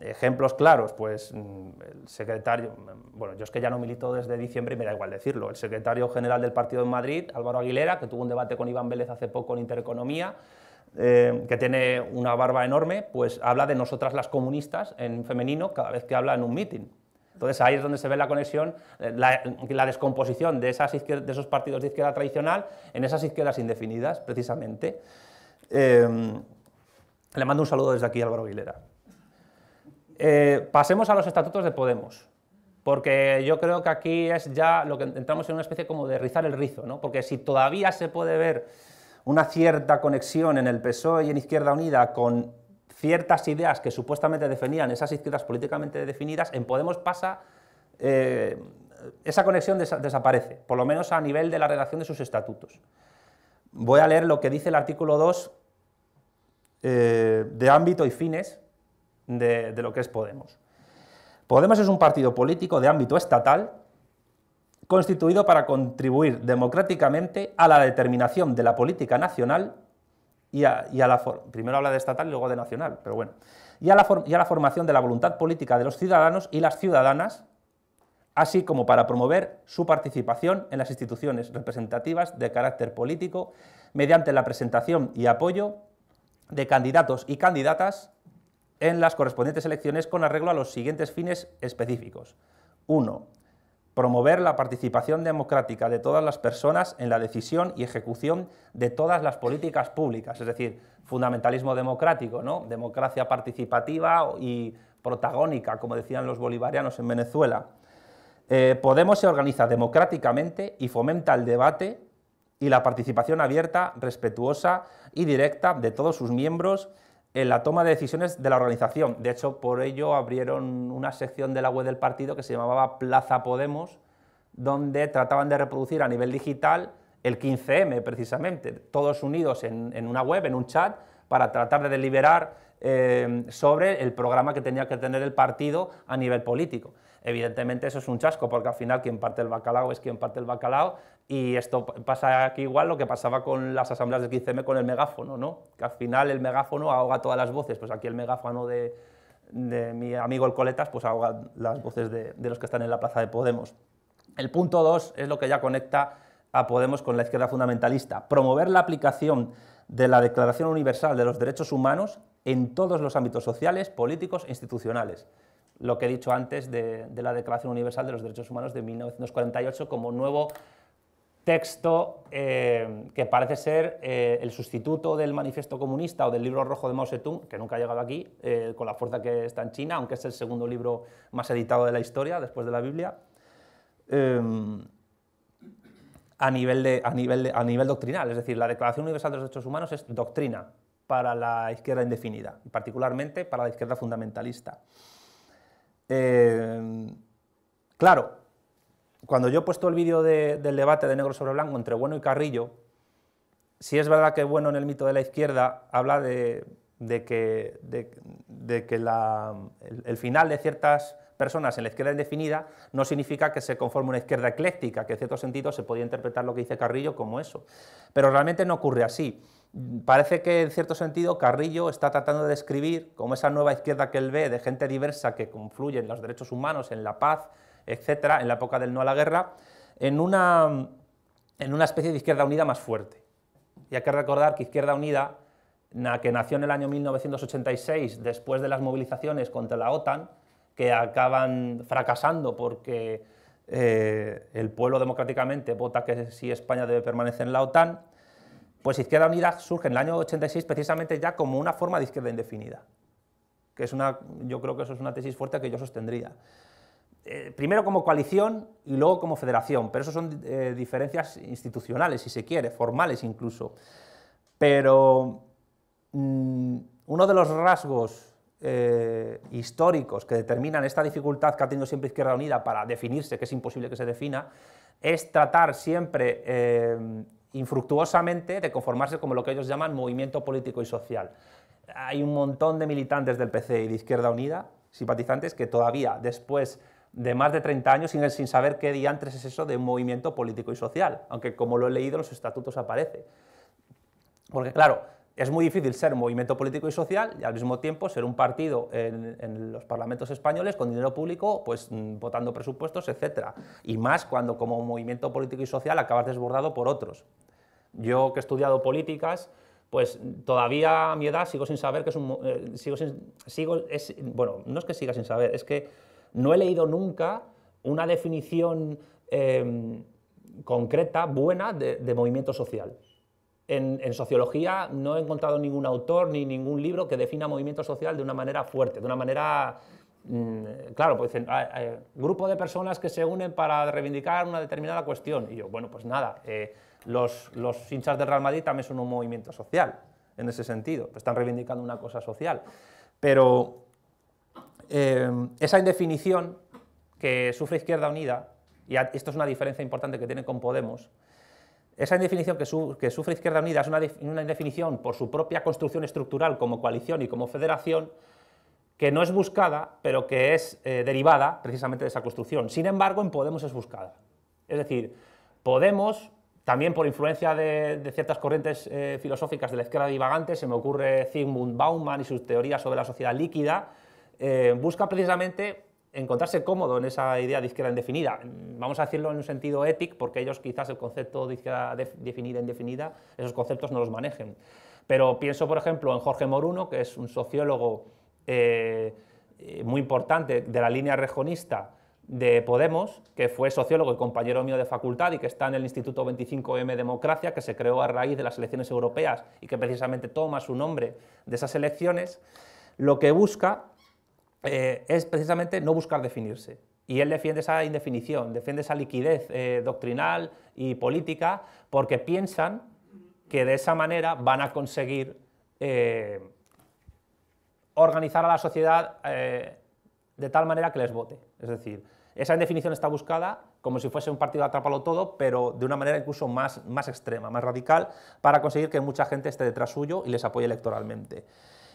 Ejemplos claros, pues mm, el secretario, mm, bueno, yo es que ya no milito desde diciembre y me da igual decirlo, el secretario general del partido en Madrid, Álvaro Aguilera, que tuvo un debate con Iván Vélez hace poco en Intereconomía, eh, que tiene una barba enorme, pues habla de nosotras las comunistas en femenino cada vez que habla en un mitin. Entonces ahí es donde se ve la conexión, eh, la, descomposición de, esas de esos partidos de izquierda tradicional en esas izquierdas indefinidas, precisamente. Em, le mando un saludo desde aquí Álvaro Aguilera. Eh, pasemos a los estatutos de Podemos, porque yo creo que aquí es ya lo que entramos en una especie como de rizar el rizo, ¿no? porque si todavía se puede ver una cierta conexión en el PSOE y en Izquierda Unida con ciertas ideas que supuestamente defendían esas izquierdas políticamente definidas, en Podemos pasa, eh, esa conexión desaparece, por lo menos a nivel de la redacción de sus estatutos. Voy a leer lo que dice el artículo 2 eh, de ámbito y fines de lo que es Podemos. Podemos es un partido político de ámbito estatal constituido para contribuir democráticamente a la determinación de la política nacional y a, la primero habla de estatal y luego de nacional, pero bueno, y a, la y a la formación de la voluntad política de los ciudadanos y las ciudadanas, así como para promover su participación en las instituciones representativas de carácter político mediante la presentación y apoyo de candidatos y candidatas en las correspondientes elecciones con arreglo a los siguientes fines específicos. uno promover la participación democrática de todas las personas en la decisión y ejecución de todas las políticas públicas, es decir, fundamentalismo democrático, ¿no? democracia participativa y protagónica, como decían los bolivarianos en Venezuela. Eh, Podemos se organiza democráticamente y fomenta el debate y la participación abierta, respetuosa y directa de todos sus miembros en la toma de decisiones de la organización. De hecho, por ello abrieron una sección de la web del partido que se llamaba Plaza Podemos, donde trataban de reproducir a nivel digital el 15M, precisamente, todos unidos en, una web, en un chat, para tratar de deliberar eh, sobre el programa que tenía que tener el partido a nivel político. Evidentemente eso es un chasco, porque al final quien parte el bacalao es quien parte el bacalao y esto pasa aquí igual lo que pasaba con las asambleas del 15M con el megáfono, ¿no? que al final el megáfono ahoga todas las voces, pues aquí el megáfono de, mi amigo el Coletas pues ahoga las voces de, de los que están en la plaza de Podemos. El punto 2 es lo que ya conecta a Podemos con la izquierda fundamentalista, promover la aplicación de la Declaración Universal de los Derechos Humanos en todos los ámbitos sociales, políticos e institucionales lo que he dicho antes de, la Declaración Universal de los Derechos Humanos de 1948 como nuevo texto eh, que parece ser eh, el sustituto del manifiesto comunista o del libro rojo de Mao Zedong, que nunca ha llegado aquí, eh, con la fuerza que está en China, aunque es el segundo libro más editado de la historia después de la Biblia, em, a, nivel a, a nivel doctrinal. Es decir, la Declaración Universal de los Derechos Humanos es doctrina para la izquierda indefinida, y particularmente para la izquierda fundamentalista. Em, claro, cuando yo he puesto el vídeo del debate de negro sobre blanco entre Bueno y Carrillo, si es verdad que Bueno en el mito de la izquierda habla de, que, el, final de ciertas personas en la izquierda indefinida no significa que se conforme una izquierda ecléctica, que en cierto sentido se podía interpretar lo que dice Carrillo como eso. Pero realmente no ocurre así. Parece que, en cierto sentido, Carrillo está tratando de describir como esa nueva izquierda que él ve, de gente diversa que confluye en los derechos humanos, en la paz, etcétera, en la época del no a la guerra, en una, en una especie de Izquierda Unida más fuerte. Y hay que recordar que Izquierda Unida, que nació en el año 1986, después de las movilizaciones contra la OTAN, que acaban fracasando porque eh, el pueblo democráticamente vota que si España debe permanecer en la OTAN, pues Izquierda Unida surge en el año 86 precisamente ya como una forma de izquierda indefinida, que es una, yo creo que eso es una tesis fuerte que yo sostendría. Eh, primero como coalición y luego como federación, pero eso son eh, diferencias institucionales, si se quiere, formales incluso. Pero mm, uno de los rasgos eh, históricos que determinan esta dificultad que ha tenido siempre Izquierda Unida para definirse, que es imposible que se defina, es tratar siempre infructuosamente de conformarse como lo que ellos llaman movimiento político y social. Hay un montón de militantes del PC y de Izquierda Unida, simpatizantes, que todavía después de más de 30 años sin, sin saber qué diantres es eso de movimiento político y social, aunque como lo he leído en los estatutos aparece. Porque claro, es muy difícil ser movimiento político y social y al mismo tiempo ser un partido en, los parlamentos españoles con dinero público, pues mm, votando presupuestos, etc. Y más cuando como movimiento político y social acabas desbordado por otros. Yo que he estudiado políticas, pues todavía a mi edad sigo sin saber que es un... movimiento... Eh, sigo, es, bueno, no es que siga sin saber, es que no he leído nunca una definición em, concreta, buena, de movimiento social en, sociología no he encontrado ningún autor ni ningún libro que defina movimiento social de una manera fuerte, de una manera... Mm, claro, pues dicen, hay, ah, eh, grupo de personas que se unen para reivindicar una determinada cuestión. Y yo, bueno, pues nada, eh, los, hinchas del Real Madrid también son un movimiento social, en ese sentido, están reivindicando una cosa social. Pero eh, esa indefinición que sufre Izquierda Unida, y esto es una diferencia importante que tiene con Podemos, esa indefinición que, sufre Izquierda Unida es una, indefinición por su propia construcción estructural como coalición y como federación, que no es buscada, pero que es eh, derivada precisamente de esa construcción. Sin embargo, en Podemos es buscada. Es decir, Podemos, también por influencia de, ciertas corrientes eh, filosóficas de la izquierda divagante, se me ocurre Zygmunt Bauman y sus teorías sobre la sociedad líquida, eh, busca precisamente encontrarse cómodo en esa idea de izquierda indefinida. Vamos a decirlo en un sentido ético, porque ellos quizás el concepto de izquierda definida, indefinida, esos conceptos no los manejen. Pero pienso, por ejemplo, en Jorge Moruno, que es un sociólogo eh, eh, muy importante de la línea rejonista de Podemos, que fue sociólogo y compañero mío de facultad y que está en el Instituto 25M Democracia, que se creó a raíz de las elecciones europeas y que precisamente toma su nombre de esas elecciones, lo que busca eh, es precisamente no buscar definirse. Y él defiende esa indefinición, defiende esa liquidez eh, doctrinal y política, porque piensan que de esa manera van a conseguir eh, organizar a la sociedad de tal manera que les vote. Es decir, esa indefinición está buscada como si fuese un partido de todo, pero de una manera incluso más, más extrema, más radical, para conseguir que mucha gente esté detrás suyo y les apoye electoralmente.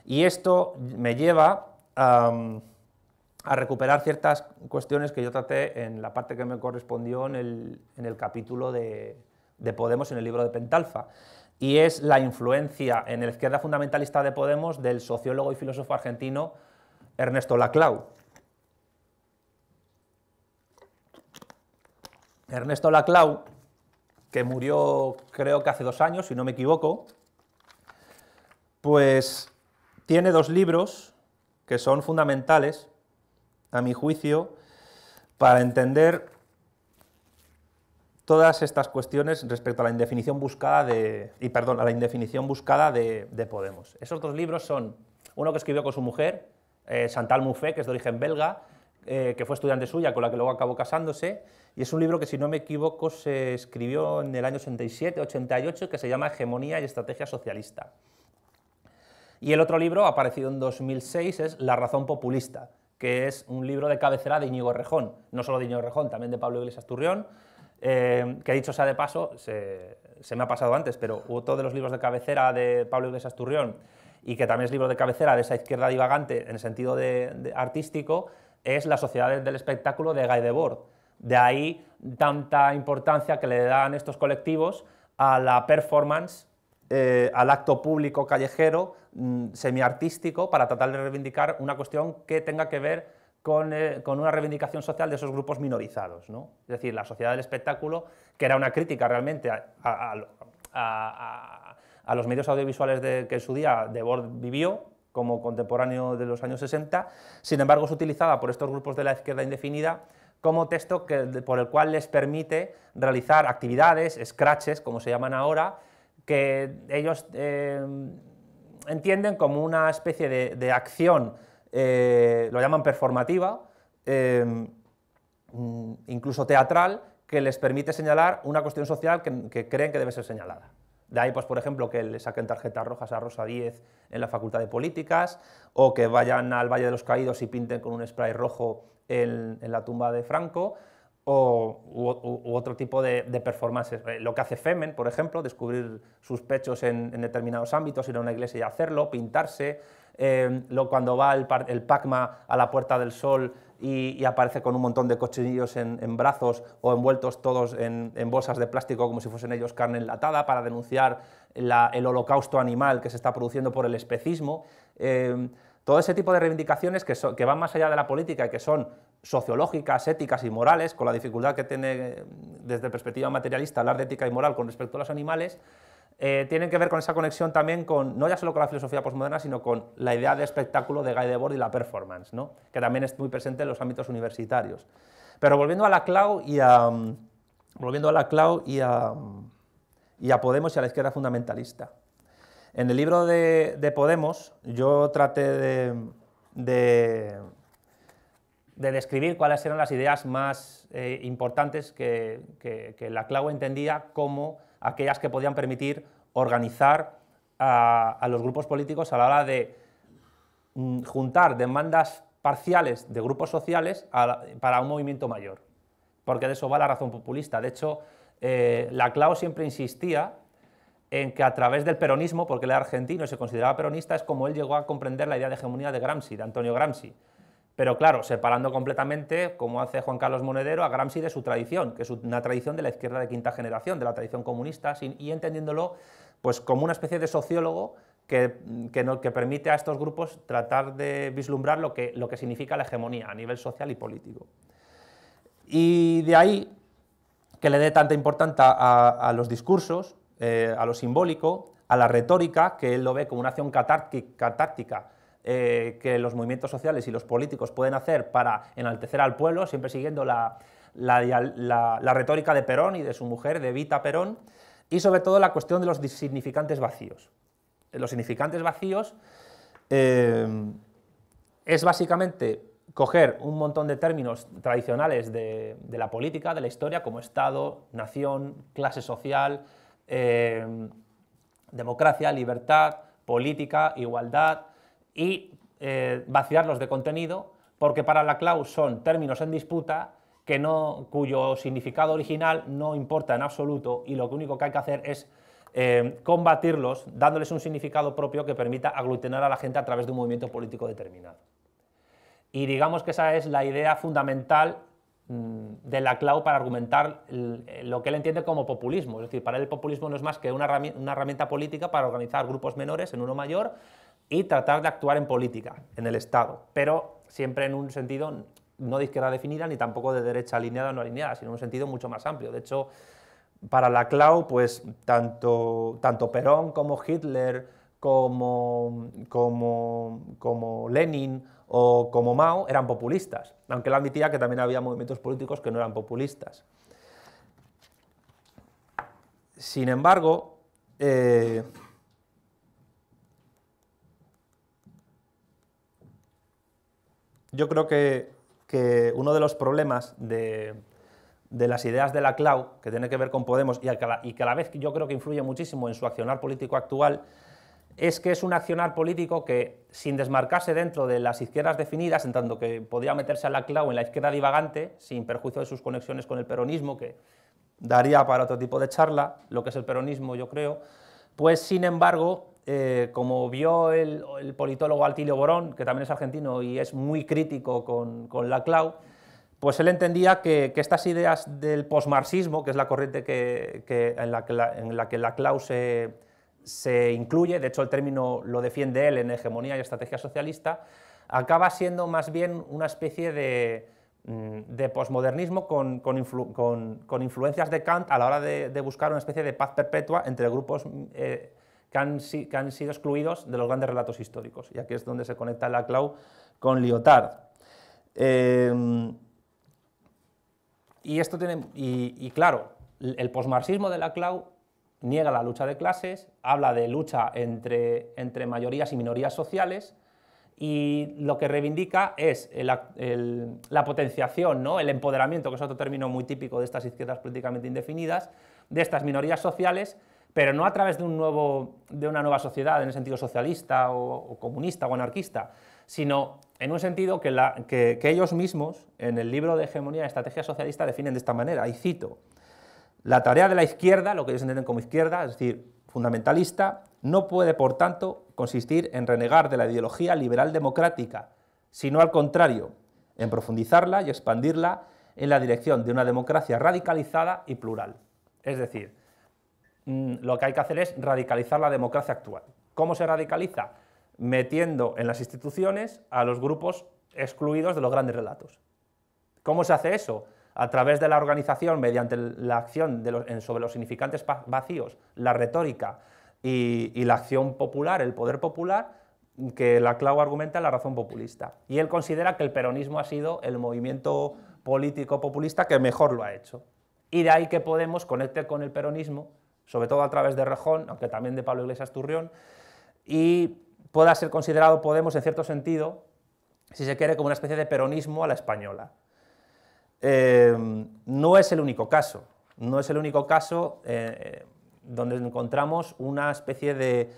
Y esto me lleva a recuperar ciertas cuestiones que yo traté en la parte que me correspondió en el, capítulo de, de, Podemos en el libro de Pentalfa. Y es la influencia en la izquierda fundamentalista de Podemos del sociólogo y filósofo argentino Ernesto Laclau. Ernesto Laclau, que murió creo que hace dos años, si no me equivoco, pues tiene dos libros que son fundamentales, a mi juicio, para entender todas estas cuestiones respecto a la indefinición buscada de, y perdón, a la indefinición buscada de, Podemos. Esos dos libros son uno que escribió con su mujer, eh, Chantal que es de origen belga, eh, que fue estudiante suya, con la que luego acabó casándose, y es un libro que, si no me equivoco, se escribió en el año 87-88, que se llama Hegemonía y Estrategia Socialista. Y el otro libro, aparecido en 2006, es La razón populista, que es un libro de cabecera de Íñigo Rejón, no solo de Íñigo Rejón, también de Pablo Iglesias Turrión, que eh, que dicho sea de paso, se, me ha pasado antes, pero otro de los libros de cabecera de Pablo Iglesias Turrión, y que también es libro de cabecera de esa izquierda divagante en el sentido de, de artístico, es La sociedad del espectáculo de Guy Debord. De ahí tanta importancia que le dan estos colectivos a la performance eh, al acto público callejero mm, semiartístico para tratar de reivindicar una cuestión que tenga que ver con, eh, una reivindicación social de esos grupos minorizados. Es decir, la sociedad del espectáculo, que era una crítica realmente a, los medios audiovisuales de, que en su día Debord vivió, como contemporáneo de los años 60, sin embargo es utilizada por estos grupos de la izquierda indefinida como texto por el cual les permite realizar actividades, scratches, como se llaman ahora, que ellos eh, entienden como una especie de, acción, eh, lo llaman performativa, eh, mm, incluso teatral, que les permite señalar una cuestión social que, creen que debe ser señalada. De ahí, pues, por ejemplo, que le saquen tarjetas rojas a Rosa Díez en la Facultad de Políticas, o que vayan al Valle de los Caídos y pinten con un spray rojo en la tumba de Franco o, u, otro tipo de, performance. performances. Eh, lo que hace Femen, por ejemplo, descubrir sus pechos en, determinados ámbitos, ir a una iglesia y hacerlo, pintarse, em, lo, cuando va el, Pacma a la Puerta del Sol y, aparece con un montón de cochinillos en, brazos o envueltos todos en, bolsas de plástico como si fuesen ellos carne enlatada para denunciar el holocausto animal que se está produciendo por el especismo. Em, todo ese tipo de reivindicaciones que, van más allá de la política, y que son sociológicas, éticas y morales, con la dificultad que tiene mm, desde perspectiva materialista hablar de ética y moral con respecto a los animales, eh, tienen que ver con esa conexión también con, no ya solo con la filosofía postmoderna, sino con la idea de espectáculo de Guy Debord y la performance, que también es muy presente en los ámbitos universitarios. Pero volviendo a la Clau y mm, volviendo a, la y a, mm, y a Podemos y a la izquierda fundamentalista. En el libro de, Podemos yo traté de, describir cuáles eran las ideas más eh, importantes que, que, la entendía como aquellas que podían permitir organizar a, los grupos políticos a la hora de mm, juntar demandas parciales de grupos sociales para un movimiento mayor, porque de eso va la razón populista. De hecho, eh, la siempre insistía en que a través del peronismo, porque él era argentino y se consideraba peronista, es como él llegó a comprender la idea de hegemonía de Gramsci, de Antonio Gramsci. Pero claro, separando completamente, como hace Juan Carlos Monedero, a Gramsci de su tradición, que es una tradición de la izquierda de quinta generación, de la tradición comunista, y entendiéndolo pues, como una especie de sociólogo que, que, permite a estos grupos tratar de vislumbrar lo que, lo que significa la hegemonía a nivel social y político. Y de ahí que le dé tanta importancia a los discursos, eh, a lo simbólico, a la retórica, que él lo ve como una acción catártica eh, que los movimientos sociales y los políticos pueden hacer para enaltecer al pueblo, siempre siguiendo la, retórica de Perón y de su mujer, de Vita Perón, y sobre todo la cuestión de los significantes vacíos. Eh, los significantes vacíos es básicamente coger un montón de términos tradicionales de, la política, de la historia, como Estado, nación, clase social, Em, democracia, libertad, política, igualdad y eh, vaciarlos de contenido, porque para la Claus son términos en disputa que no, cuyo significado original no importa en absoluto y lo único que hay que hacer es em, combatirlos dándoles un significado propio que permita aglutinar a la gente a través de un movimiento político determinado. Y digamos que esa es la idea fundamental Mm, de la clau para argumentar lo que él entiende como populismo. Es decir, para él el populismo no es más que una herramienta, política para organizar grupos menores en uno mayor y tratar de actuar en política, en el Estado, pero siempre en un sentido no de izquierda definida ni tampoco de derecha alineada o no alineada, sino en un sentido mucho más amplio. De hecho, para la clau pues tanto, Perón como Hitler, como, como Lenin, o como Mao eran populistas, aunque él admitía que también había movimientos políticos que no eran populistas. Sin embargo, eh, yo creo que, uno de los problemas de, las ideas de la CLAU, que tiene que ver con Podemos y, y que a la vez yo creo que influye muchísimo en su accionar político actual, es que es un accionar político que, sin desmarcarse dentro de las izquierdas definidas, en tanto que podría meterse a la clau en la izquierda divagante, sin perjuicio de sus conexiones con el peronismo, que daría para otro tipo de charla, lo que es el peronismo, yo creo, pues, sin embargo, eh, como vio el, politólogo Altilio Borón, que también es argentino y es muy crítico con, la clau, pues él entendía que, estas ideas del posmarxismo, que es la corriente en, en la que la clau se se incluye, de hecho el término lo defiende él en Hegemonía y Estrategia Socialista, acaba siendo más bien una especie de, mm, de posmodernismo con, influencias de Kant a la hora de, buscar una especie de paz perpetua entre grupos mm, eh, que, han, sido excluidos de los grandes relatos históricos. Y aquí es donde se conecta Laclau con Lyotard. Em, y esto tiene. Y, y claro, el posmarxismo de Laclau niega la lucha de clases, habla de lucha entre, mayorías y minorías sociales y lo que reivindica es la potenciación, ¿no? el empoderamiento, que es otro término muy típico de estas izquierdas políticamente indefinidas, de estas minorías sociales, pero no a través de, un nuevo, de una nueva sociedad en el sentido socialista o, comunista o anarquista, sino en un sentido que, que ellos mismos en el libro de Hegemonía y Estrategia Socialista definen de esta manera, y cito, la tarea de la izquierda, lo que ellos entienden como izquierda, es decir, fundamentalista, no puede, por tanto, consistir en renegar de la ideología liberal democrática, sino al contrario, en profundizarla y expandirla en la dirección de una democracia radicalizada y plural. Es decir, mm, lo que hay que hacer es radicalizar la democracia actual. ¿Cómo se radicaliza? Metiendo en las instituciones a los grupos excluidos de los grandes relatos. ¿Cómo se hace eso? a través de la organización, mediante la acción sobre los significantes vacíos, la retórica y, la acción popular, el poder popular, que la Clau argumenta la razón populista. Y él considera que el peronismo ha sido el movimiento político populista que mejor lo ha hecho. Y de ahí que Podemos conecte con el peronismo, sobre todo a través de Rejón, aunque también de Pablo Iglesias Turrión, y pueda ser considerado Podemos en cierto sentido, si se quiere, como una especie de peronismo a la española. Em, no es el único caso, no es el único caso eh, donde encontramos una especie de,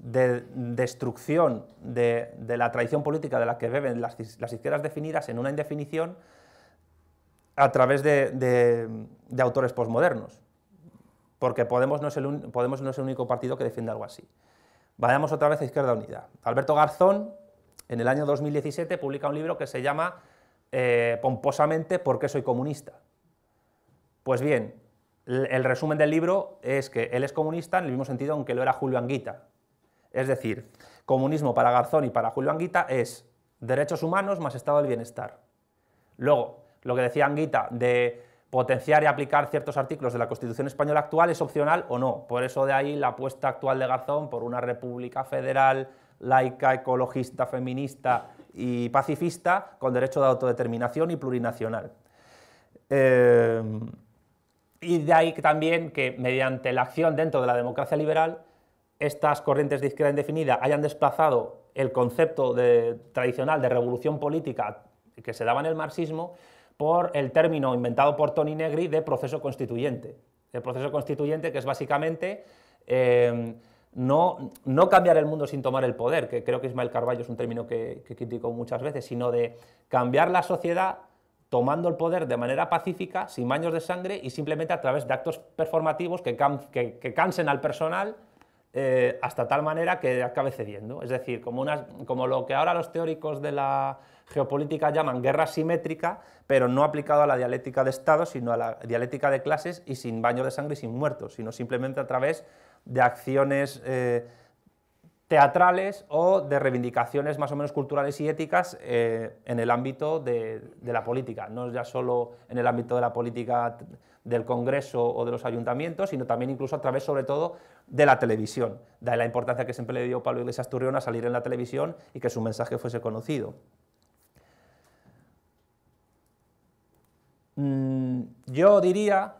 destrucción de, la tradición política de la que beben las, izquierdas definidas en una indefinición a través de, autores posmodernos, porque Podemos no, Podemos no es el único partido que defiende algo así. Vayamos otra vez a Izquierda Unida. Alberto Garzón, en el año 2017, publica un libro que se llama eh, pomposamente por qué soy comunista. Pues bien, el resumen del libro es que él es comunista en el mismo sentido aunque lo era Julio Anguita. Es decir, comunismo para Garzón y para Julio Anguita es derechos humanos más estado del bienestar. Luego, lo que decía Anguita de potenciar y aplicar ciertos artículos de la Constitución española actual es opcional o no. Por eso de ahí la apuesta actual de Garzón por una república federal, laica, ecologista, feminista, y pacifista con derecho de autodeterminación y plurinacional. Eh, y de ahí también que mediante la acción dentro de la democracia liberal, estas corrientes de izquierda indefinida hayan desplazado el concepto de, tradicional de revolución política que se daba en el marxismo por el término inventado por Tony Negri de proceso constituyente. El proceso constituyente que es básicamente eh, no, cambiar el mundo sin tomar el poder, que creo que Ismael Carballo es un término que, criticó muchas veces, sino de cambiar la sociedad tomando el poder de manera pacífica, sin baños de sangre y simplemente a través de actos performativos que, cansen al personal eh, hasta tal manera que acabe cediendo. Es decir, como, como lo que ahora los teóricos de la geopolítica llaman guerra simétrica, pero no aplicado a la dialéctica de Estado, sino a la dialéctica de clases y sin baños de sangre y sin muertos, sino simplemente a través de acciones eh, teatrales o de reivindicaciones más o menos culturales y éticas eh, en el ámbito de, la política, no ya solo en el ámbito de la política del Congreso o de los ayuntamientos, sino también incluso a través, sobre todo, de la televisión, de la importancia que siempre le dio Pablo Iglesias Turrión a salir en la televisión y que su mensaje fuese conocido. Mm, yo diría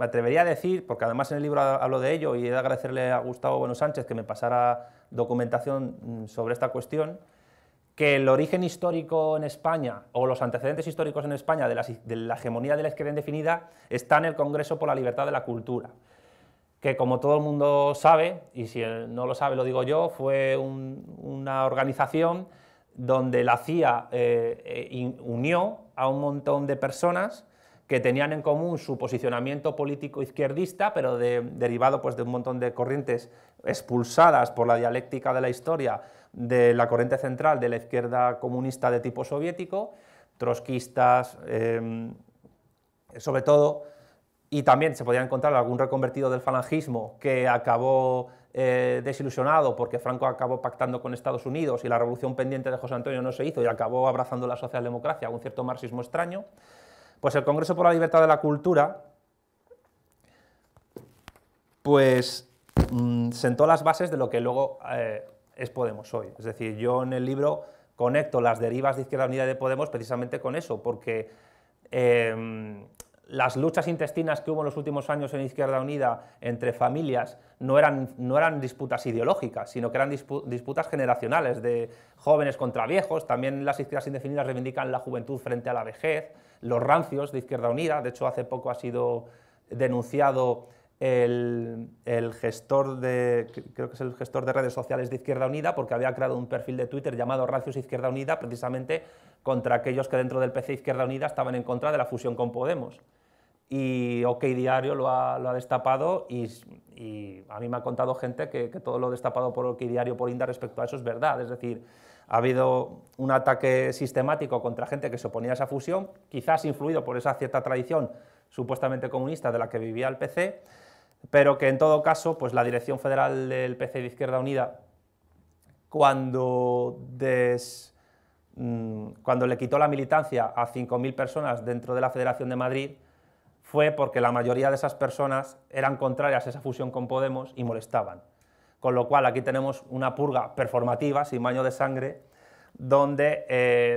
me atrevería a decir, porque además en el libro hablo de ello y he de agradecerle a Gustavo Bueno Sánchez que me pasara documentación mm, sobre esta cuestión, que el origen histórico en España o los antecedentes históricos en España de la, hegemonía de la izquierda indefinida está en el Congreso por la Libertad de la Cultura, que como todo el mundo sabe, y si no lo sabe lo digo yo, fue una organización donde la CIA eh, eh, unió a un montón de personas que tenían en común su posicionamiento político izquierdista, pero derivado pues, de un montón de corrientes expulsadas por la dialéctica de la historia de la corriente central de la izquierda comunista de tipo soviético, trotskistas, em, sobre todo, y también se podía encontrar algún reconvertido del falangismo que acabó eh, desilusionado porque Franco acabó pactando con Estados Unidos y la revolución pendiente de José Antonio no se hizo y acabó abrazando la socialdemocracia, un cierto marxismo extraño. Pues el Congreso por la Libertad de la Cultura, pues mm, sentó las bases de lo que luego eh, es Podemos hoy. Es decir, yo en el libro conecto las derivas de Izquierda Unida y de Podemos precisamente con eso, porque em, las luchas intestinas que hubo en los últimos años en Izquierda Unida entre familias no eran, disputas ideológicas, sino que eran disputas generacionales de jóvenes contra viejos, también las izquierdas indefinidas reivindican la juventud frente a la vejez, los rancios de Izquierda Unida. De hecho, hace poco ha sido denunciado el, gestor de, creo que es el gestor de redes sociales de Izquierda Unida, porque había creado un perfil de Twitter llamado Rancios Izquierda Unida, precisamente contra aquellos que dentro del PC Izquierda Unida estaban en contra de la fusión con Podemos. Y OK Diario lo ha, destapado y, a mí me ha contado gente que, que todo lo destapado por OK Diario por Inda respecto a eso es verdad. Es decir, ha habido un ataque sistemático contra gente que se oponía a esa fusión, quizás influido por esa cierta tradición supuestamente comunista de la que vivía el PC, pero que en todo caso, pues la Dirección Federal del PC de Izquierda Unida, cuando, mm, cuando le quitó la militancia a 5.000 personas dentro de la Federación de Madrid, fue porque la mayoría de esas personas eran contrarias a esa fusión con Podemos y molestaban. Con lo cual aquí tenemos una purga performativa, sin baño de sangre, donde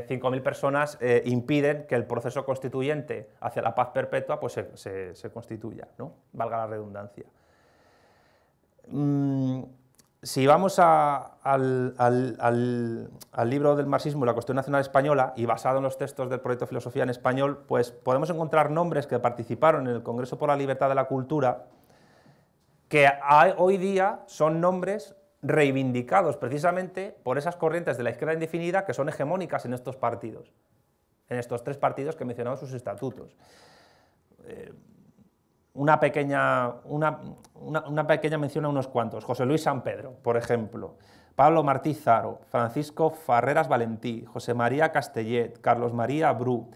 5.000 eh, personas eh, impiden que el proceso constituyente hacia la paz perpetua pues, se, constituya, ¿no? valga la redundancia. Mm, si vamos al, libro del marxismo, La cuestión nacional española, y basado en los textos del proyecto Filosofía en Español, pues podemos encontrar nombres que participaron en el Congreso por la Libertad de la Cultura, que hoy día son nombres reivindicados precisamente por esas corrientes de la izquierda indefinida que son hegemónicas en estos partidos, en estos tres partidos que mencionaba sus estatutos. Eh, una, pequeña, una, pequeña mención a unos cuantos. José Luis San Pedro, por ejemplo. Pablo Martí Zaro, Francisco Farreras Valentí, José María Castellet, Carlos María Bru,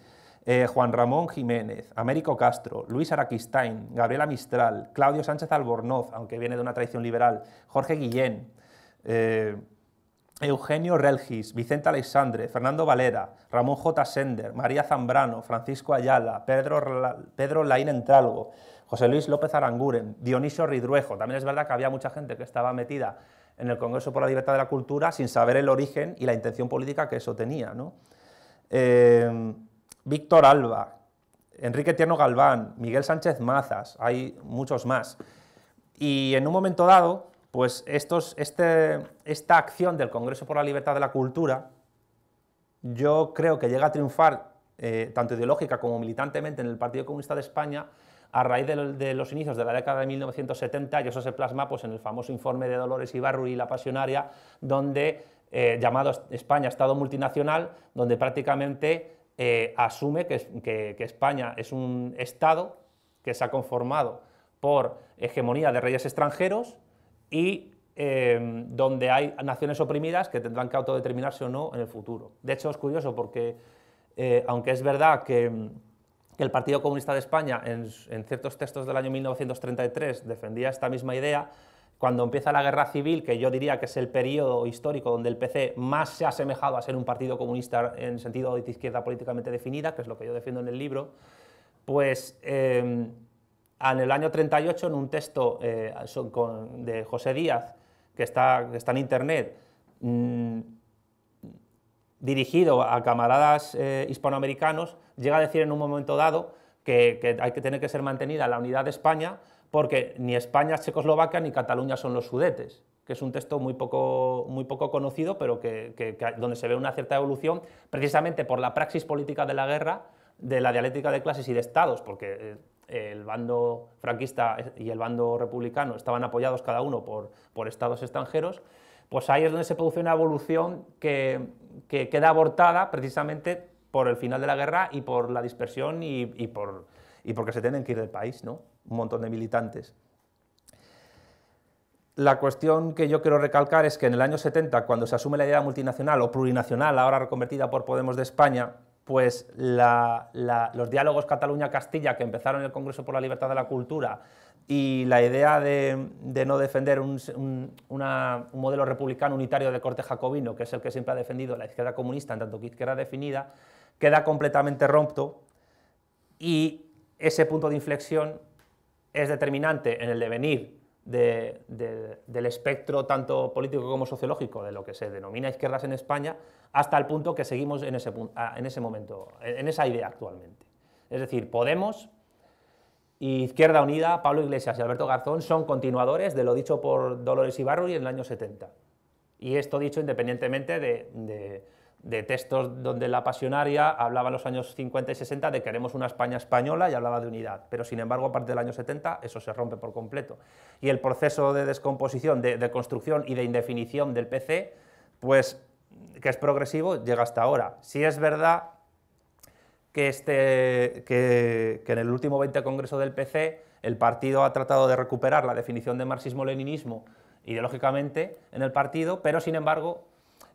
eh, Juan Ramón Jiménez, Américo Castro, Luis Araquistain, Gabriela Mistral, Claudio Sánchez Albornoz, aunque viene de una tradición liberal, Jorge Guillén, eh, Eugenio Relgis, Vicente Alexandre, Fernando Valera, Ramón J. Sender, María Zambrano, Francisco Ayala, Pedro, Pedro Laín Entralgo, José Luis López Aranguren, Dionisio Ridruejo. También es verdad que había mucha gente que estaba metida en el Congreso por la Libertad de la Cultura sin saber el origen y la intención política que eso tenía. ¿no? Eh, Víctor Alba, Enrique Tierno Galván, Miguel Sánchez Mazas, hay muchos más. Y en un momento dado, pues este, esta acción del Congreso por la Libertad de la Cultura, yo creo que llega a triunfar eh, tanto ideológica como militantemente en el Partido Comunista de España a raíz de, los inicios de la década de 1970 y eso se plasma pues, en el famoso informe de Dolores y la pasionaria, donde, eh, llamado España Estado Multinacional, donde prácticamente eh, asume que, España es un Estado que se ha conformado por hegemonía de reyes extranjeros y em, donde hay naciones oprimidas que tendrán que autodeterminarse o no en el futuro. De hecho, es curioso porque, eh, aunque es verdad em, que, el Partido Comunista de España en ciertos textos del año 1933 defendía esta misma idea, cuando empieza la guerra civil, que yo diría que es el periodo histórico donde el PC más se ha asemejado a ser un partido comunista en sentido de izquierda políticamente definida, que es lo que yo defiendo en el libro, pues eh, en el año 38, en un texto eh, de José Díaz, que está, en internet, mm, dirigido a camaradas eh, hispanoamericanos, llega a decir en un momento dado que, que hay que tener que ser mantenida la unidad de España porque ni España, Checoslovaquia ni Cataluña son los sudetes que es un texto muy poco, muy poco conocido, pero donde se ve una cierta evolución, precisamente por la praxis política de la guerra, de la dialéctica de clases y de estados, porque eh, el bando franquista y el bando republicano estaban apoyados cada uno por, estados extranjeros, pues ahí es donde se produce una evolución que, queda abortada precisamente por el final de la guerra y por la dispersión y, y porque se tienen que ir del país, ¿no? un montón de militantes. La cuestión que yo quiero recalcar es que en el año 70, cuando se asume la idea multinacional o plurinacional, ahora reconvertida por Podemos de España, pues la, los diálogos Cataluña-Castilla que empezaron en el Congreso por la Libertad de la Cultura y la idea de, no defender un, un, modelo republicano unitario de corte jacobino, que es el que siempre ha defendido la izquierda comunista, en tanto que izquierda definida, queda completamente rompto y ese punto de inflexión es determinante en el devenir del espectro tanto político como sociológico de lo que se denomina izquierdas en España, hasta el punto que seguimos en ese, momento, en esa idea actualmente. Es decir, Podemos y Izquierda Unida, Pablo Iglesias y Alberto Garzón son continuadores de lo dicho por Dolores Ibarruri en el año 70. Y esto dicho independientemente de de textos donde la pasionaria hablaba en los años 50 y 60 de queremos una España española y hablaba de unidad, pero sin embargo a partir del año 70 eso se rompe por completo. Y el proceso de descomposición, de, construcción y de indefinición del PC, pues que es progresivo, llega hasta ahora. Si es verdad que, este, que, que en el último 20 Congreso del PC el partido ha tratado de recuperar la definición de marxismo-leninismo ideológicamente en el partido, pero sin embargo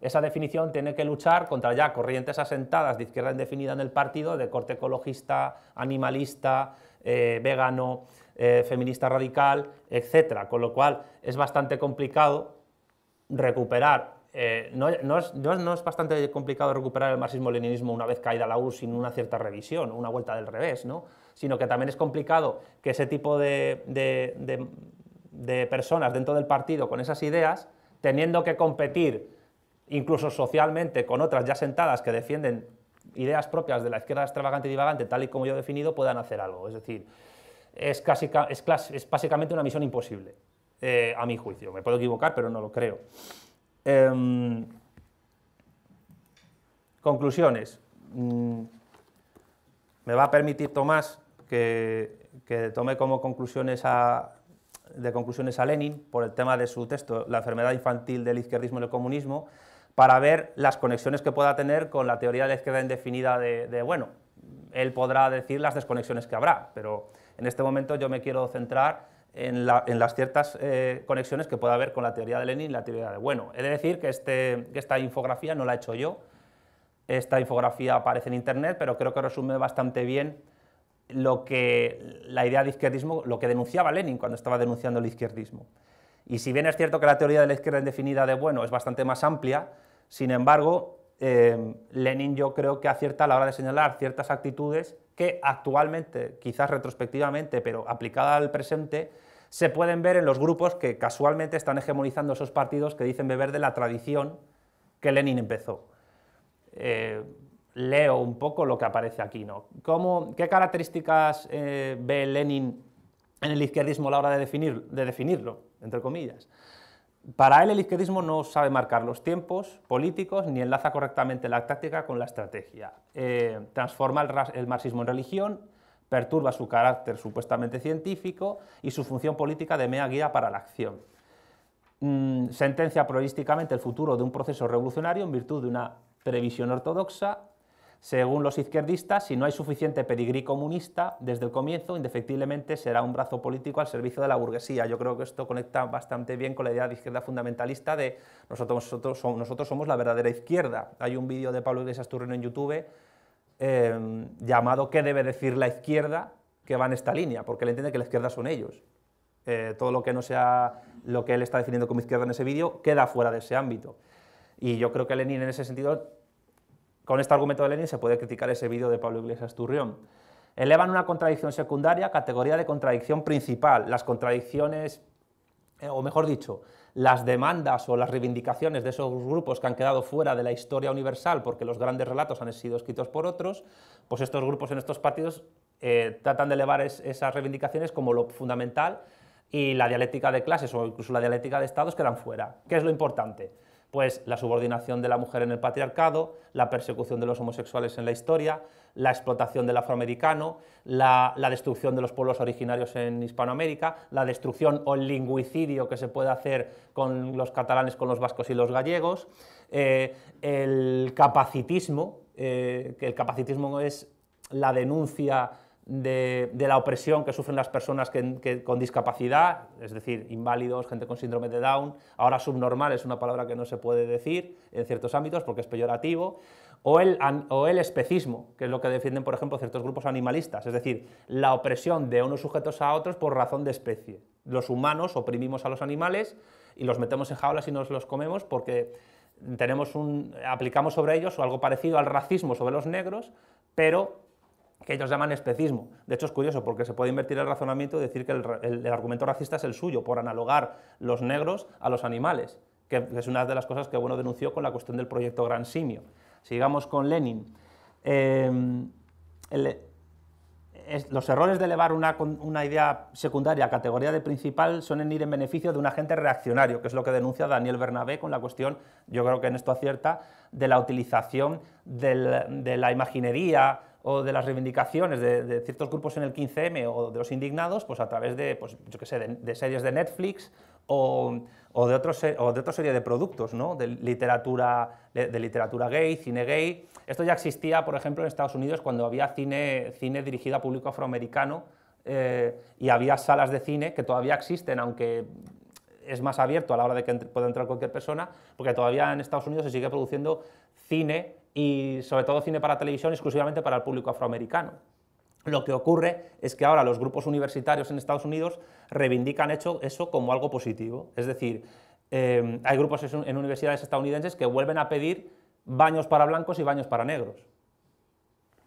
esa definición tiene que luchar contra ya corrientes asentadas de izquierda indefinida en el partido, de corte ecologista, animalista, eh, vegano, eh, feminista radical, etc. Con lo cual es bastante complicado recuperar. Eh, no, es, bastante complicado recuperar el marxismo-leninismo una vez caída la URSS sin una cierta revisión, una vuelta del revés, ¿no? sino que también es complicado que ese tipo de personas dentro del partido con esas ideas, teniendo que competir incluso socialmente con otras ya sentadas que defienden ideas propias de la izquierda extravagante y divagante, tal y como yo he definido, puedan hacer algo. Es decir, es, básicamente una misión imposible, eh, a mi juicio. Me puedo equivocar, pero no lo creo. Em, conclusiones. Mm, me va a permitir, Tomás, que, tome como conclusiones de conclusiones a Lenin por el tema de su texto, La enfermedad infantil del izquierdismo y el comunismo, para ver las conexiones que pueda tener con la teoría de la izquierda indefinida de, bueno, él podrá decir las desconexiones que habrá, pero en este momento yo me quiero centrar en, las ciertas eh, conexiones que pueda haber con la teoría de Lenin y la teoría de Bueno. He de decir este, que, esta infografía no la he hecho yo, esta infografía aparece en Internet, pero creo que resume bastante bien lo que, la idea de izquierdismo, lo que denunciaba Lenin cuando estaba denunciando el izquierdismo. Y si bien es cierto que la teoría de la izquierda indefinida de Bueno es bastante más amplia, sin embargo, eh, Lenin yo creo que acierta a la hora de señalar ciertas actitudes que actualmente, quizás retrospectivamente, pero aplicada al presente, se pueden ver en los grupos que casualmente están hegemonizando esos partidos que dicen beber de la tradición que Lenin empezó. Eh, leo un poco lo que aparece aquí. ¿no? ¿Qué características eh, ve Lenin en el izquierdismo a la hora de definirlo? entre comillas. Para él el izquierdismo no sabe marcar los tiempos políticos ni enlaza correctamente la táctica con la estrategia. Eh, transforma el, marxismo en religión, perturba su carácter supuestamente científico y su función política de mea guía para la acción. Mm, sentencia probabilísticamente el futuro de un proceso revolucionario en virtud de una previsión ortodoxa según los izquierdistas, si no hay suficiente pedigrí comunista desde el comienzo, indefectiblemente será un brazo político al servicio de la burguesía. Yo creo que esto conecta bastante bien con la idea de izquierda fundamentalista de nosotros, nosotros, somos, nosotros somos la verdadera izquierda. Hay un vídeo de Pablo Iglesias Turrino en YouTube em, llamado ¿Qué debe decir la izquierda? que va en esta línea, porque él entiende que la izquierda son ellos. Eh, todo lo que no sea lo que él está definiendo como izquierda en ese vídeo queda fuera de ese ámbito. Y yo creo que Lenin en ese sentido con este argumento de Lenin se puede criticar ese vídeo de Pablo Iglesias Turrión. Elevan una contradicción secundaria categoría de contradicción principal. Las contradicciones, eh, o mejor dicho, las demandas o las reivindicaciones de esos grupos que han quedado fuera de la historia universal porque los grandes relatos han sido escritos por otros, pues estos grupos en estos partidos eh, tratan de elevar esas reivindicaciones como lo fundamental y la dialéctica de clases o incluso la dialéctica de estados quedan fuera. ¿Qué es lo importante? Pues la subordinación de la mujer en el patriarcado, la persecución de los homosexuales en la historia, la explotación del afroamericano, la, destrucción de los pueblos originarios en Hispanoamérica, la destrucción o el lingüicidio que se puede hacer con los catalanes, con los vascos y los gallegos, eh, el capacitismo, eh, que el capacitismo es la denuncia de, la opresión que sufren las personas que, con discapacidad, es decir, inválidos, gente con síndrome de Down, ahora subnormal es una palabra que no se puede decir en ciertos ámbitos porque es peyorativo, o el, o el especismo, que es lo que defienden, por ejemplo, ciertos grupos animalistas, es decir, la opresión de unos sujetos a otros por razón de especie. Los humanos oprimimos a los animales y los metemos en jaulas y nos los comemos porque tenemos un, aplicamos sobre ellos algo parecido al racismo sobre los negros, pero que ellos llaman especismo. De hecho, es curioso porque se puede invertir el razonamiento y decir que el, argumento racista es el suyo, por analogar los negros a los animales, que es una de las cosas que bueno denunció con la cuestión del proyecto Gran Simio. Sigamos con Lenin. Em, los errores de elevar una, idea secundaria a categoría de principal son en ir en beneficio de un agente reaccionario, que es lo que denuncia Daniel Bernabé con la cuestión, yo creo que en esto acierta, de la utilización de la imaginería, o de las reivindicaciones de, ciertos grupos en el 15M o de los indignados, pues a través de, pues, yo sé, de, series de Netflix o, o de, otros, o de otra serie de productos, ¿no? De literatura, de literatura gay, cine gay. Esto ya existía, por ejemplo, en Estados Unidos cuando había cine, cine dirigido a público afroamericano eh, y había salas de cine que todavía existen, aunque es más abierto a la hora de que pueda entrar cualquier persona, porque todavía en Estados Unidos se sigue produciendo cine y sobre todo cine para televisión exclusivamente para el público afroamericano. Lo que ocurre es que ahora los grupos universitarios en Estados Unidos reivindican hecho eso como algo positivo. Es decir, em, hay grupos en universidades estadounidenses que vuelven a pedir baños para blancos y baños para negros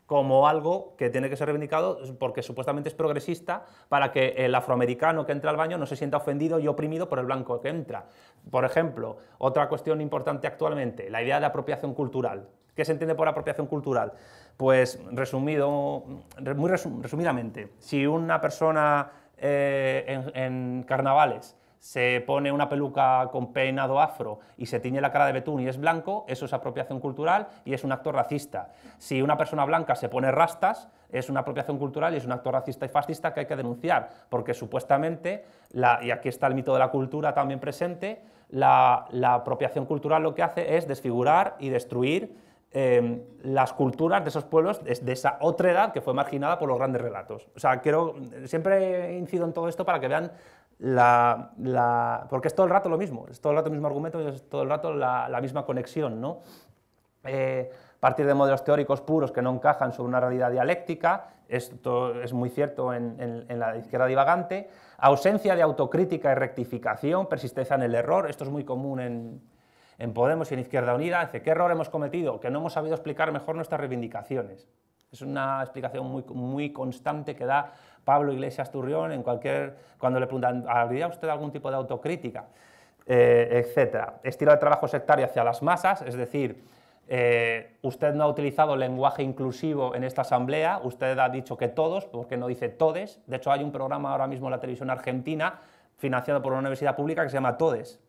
como algo que tiene que ser reivindicado porque supuestamente es progresista para que el afroamericano que entra al baño no se sienta ofendido y oprimido por el blanco que entra. Por ejemplo, otra cuestión importante actualmente, la idea de apropiación cultural. ¿Qué se entiende por apropiación cultural? Pues resumido, muy resumidamente, si una persona eh, en, carnavales se pone una peluca con peinado afro y se tiñe la cara de betún y es blanco, eso es apropiación cultural y es un acto racista. Si una persona blanca se pone rastas, es una apropiación cultural y es un acto racista y fascista que hay que denunciar, porque supuestamente, y aquí está el mito de la cultura también presente, la apropiación cultural lo que hace es desfigurar y destruir Em, las culturas de esos pueblos, de, esa otra edad que fue marginada por los grandes relatos. O sea, quiero, siempre incido en todo esto para que vean la, porque es todo el rato lo mismo, es todo el rato el mismo argumento, es todo el rato la, misma conexión, ¿no? Eh, partir de modelos teóricos puros que no encajan sobre una realidad dialéctica, esto es muy cierto en, en, la izquierda divagante, ausencia de autocrítica y rectificación, persistencia en el error, esto es muy común en, en Podemos y en Izquierda Unida, dice, ¿qué error hemos cometido? Que no hemos sabido explicar mejor nuestras reivindicaciones. Es una explicación muy, muy constante que da Pablo Iglesias Turrión en cualquier, cuando le preguntan, ¿habría usted algún tipo de autocrítica? Eh, etcétera. Estilo de trabajo sectario hacia las masas, es decir, eh, usted no ha utilizado lenguaje inclusivo en esta asamblea, usted ha dicho que todos, porque no dice todes. De hecho, hay un programa ahora mismo en la televisión argentina, financiado por una universidad pública, que se llama Todes,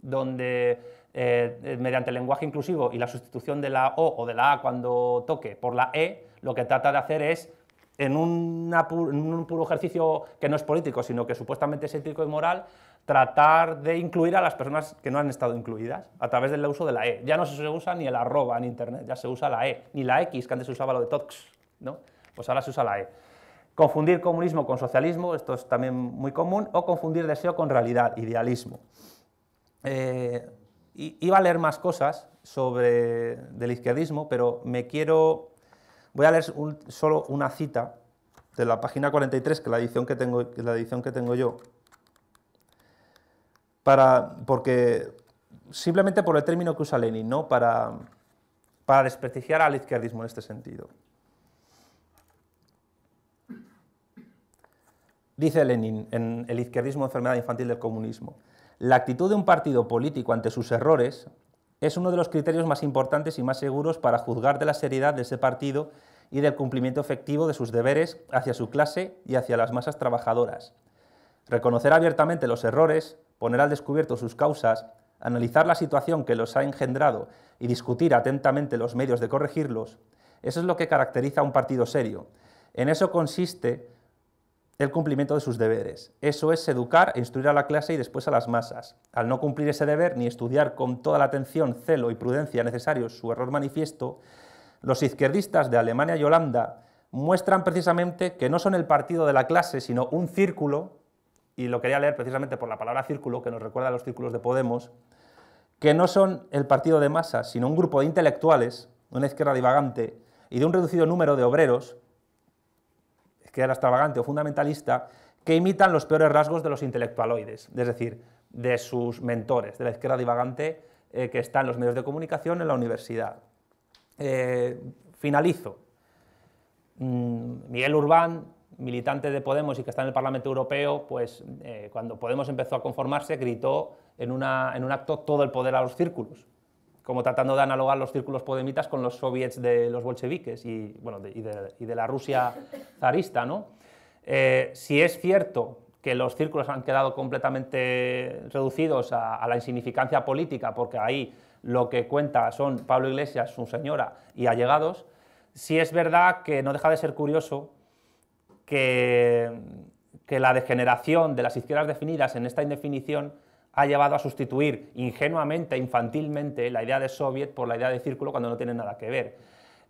donde eh, eh, mediante el lenguaje inclusivo y la sustitución de la O o de la A cuando toque por la E, lo que trata de hacer es, en, un puro ejercicio que no es político, sino que supuestamente es ético y moral, tratar de incluir a las personas que no han estado incluidas a través del uso de la E. Ya no se usa ni el arroba en Internet, ya se usa la E, ni la X, que antes se usaba lo de TOX, ¿no? Pues ahora se usa la E. Confundir comunismo con socialismo, esto es también muy común, o confundir deseo con realidad, idealismo. Eh, iba a leer más cosas sobre del izquierdismo, pero me quiero... Voy a leer solo una cita de la página 43, que es la edición que tengo, la edición que tengo yo, porque simplemente por el término que usa Lenin, ¿no? para, para desprestigiar al izquierdismo en este sentido. Dice Lenin en El izquierdismo, enfermedad infantil del comunismo. La actitud de un partido político ante sus errores es uno de los criterios más importantes y más seguros para juzgar de la seriedad de ese partido y del cumplimiento efectivo de sus deberes hacia su clase y hacia las masas trabajadoras. Reconocer abiertamente los errores, poner al descubierto sus causas, analizar la situación que los ha engendrado y discutir atentamente los medios de corregirlos, eso es lo que caracteriza a un partido serio. En eso consiste el cumplimiento de sus deberes. Eso es educar, e instruir a la clase y después a las masas. Al no cumplir ese deber ni estudiar con toda la atención, celo y prudencia necesarios su error manifiesto, los izquierdistas de Alemania y Holanda muestran precisamente que no son el partido de la clase, sino un círculo, y lo quería leer precisamente por la palabra círculo, que nos recuerda a los círculos de Podemos, que no son el partido de masas, sino un grupo de intelectuales, de una izquierda divagante, y de un reducido número de obreros que era extravagante o fundamentalista, que imitan los peores rasgos de los intelectualoides, es decir, de sus mentores, de la izquierda divagante eh, que está en los medios de comunicación, en la universidad. Eh, finalizo. Mm, Miguel Urbán, militante de Podemos y que está en el Parlamento Europeo, pues eh, cuando Podemos empezó a conformarse, gritó en, en un acto todo el poder a los círculos como tratando de analogar los círculos podemitas con los soviets de los bolcheviques y, de, la Rusia zarista. Eh, si es cierto que los círculos han quedado completamente reducidos a, la insignificancia política, porque ahí lo que cuenta son Pablo Iglesias, su señora y allegados, si es verdad que no deja de ser curioso que la degeneración de las izquierdas definidas en esta indefinición ha llevado a sustituir ingenuamente, infantilmente, la idea de soviet por la idea de círculo cuando no tiene nada que ver.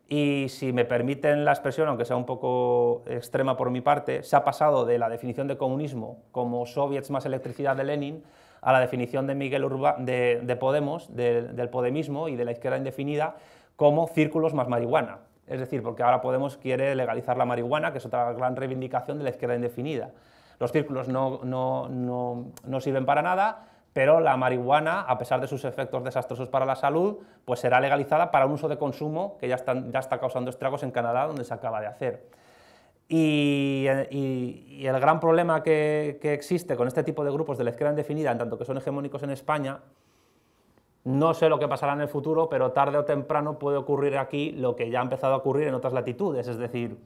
Y si me permiten la expresión, aunque sea un poco extrema por mi parte, se ha pasado de la definición de comunismo como soviets más electricidad de Lenin a la definición de Miguel de, Podemos, del podemismo y de la izquierda indefinida como círculos más marihuana. Es decir, porque ahora Podemos quiere legalizar la marihuana, que es otra gran reivindicación de la izquierda indefinida. Los círculos no, no, no, no sirven para nada, pero la marihuana, a pesar de sus efectos desastrosos para la salud, pues será legalizada para un uso de consumo que ya, está causando estragos en Canadá, donde se acaba de hacer. Y, el gran problema que, que, existe con este tipo de grupos de la izquierda indefinida, en tanto que son hegemónicos en España, no sé lo que pasará en el futuro, pero tarde o temprano puede ocurrir aquí lo que ya ha empezado a ocurrir en otras latitudes, es decir,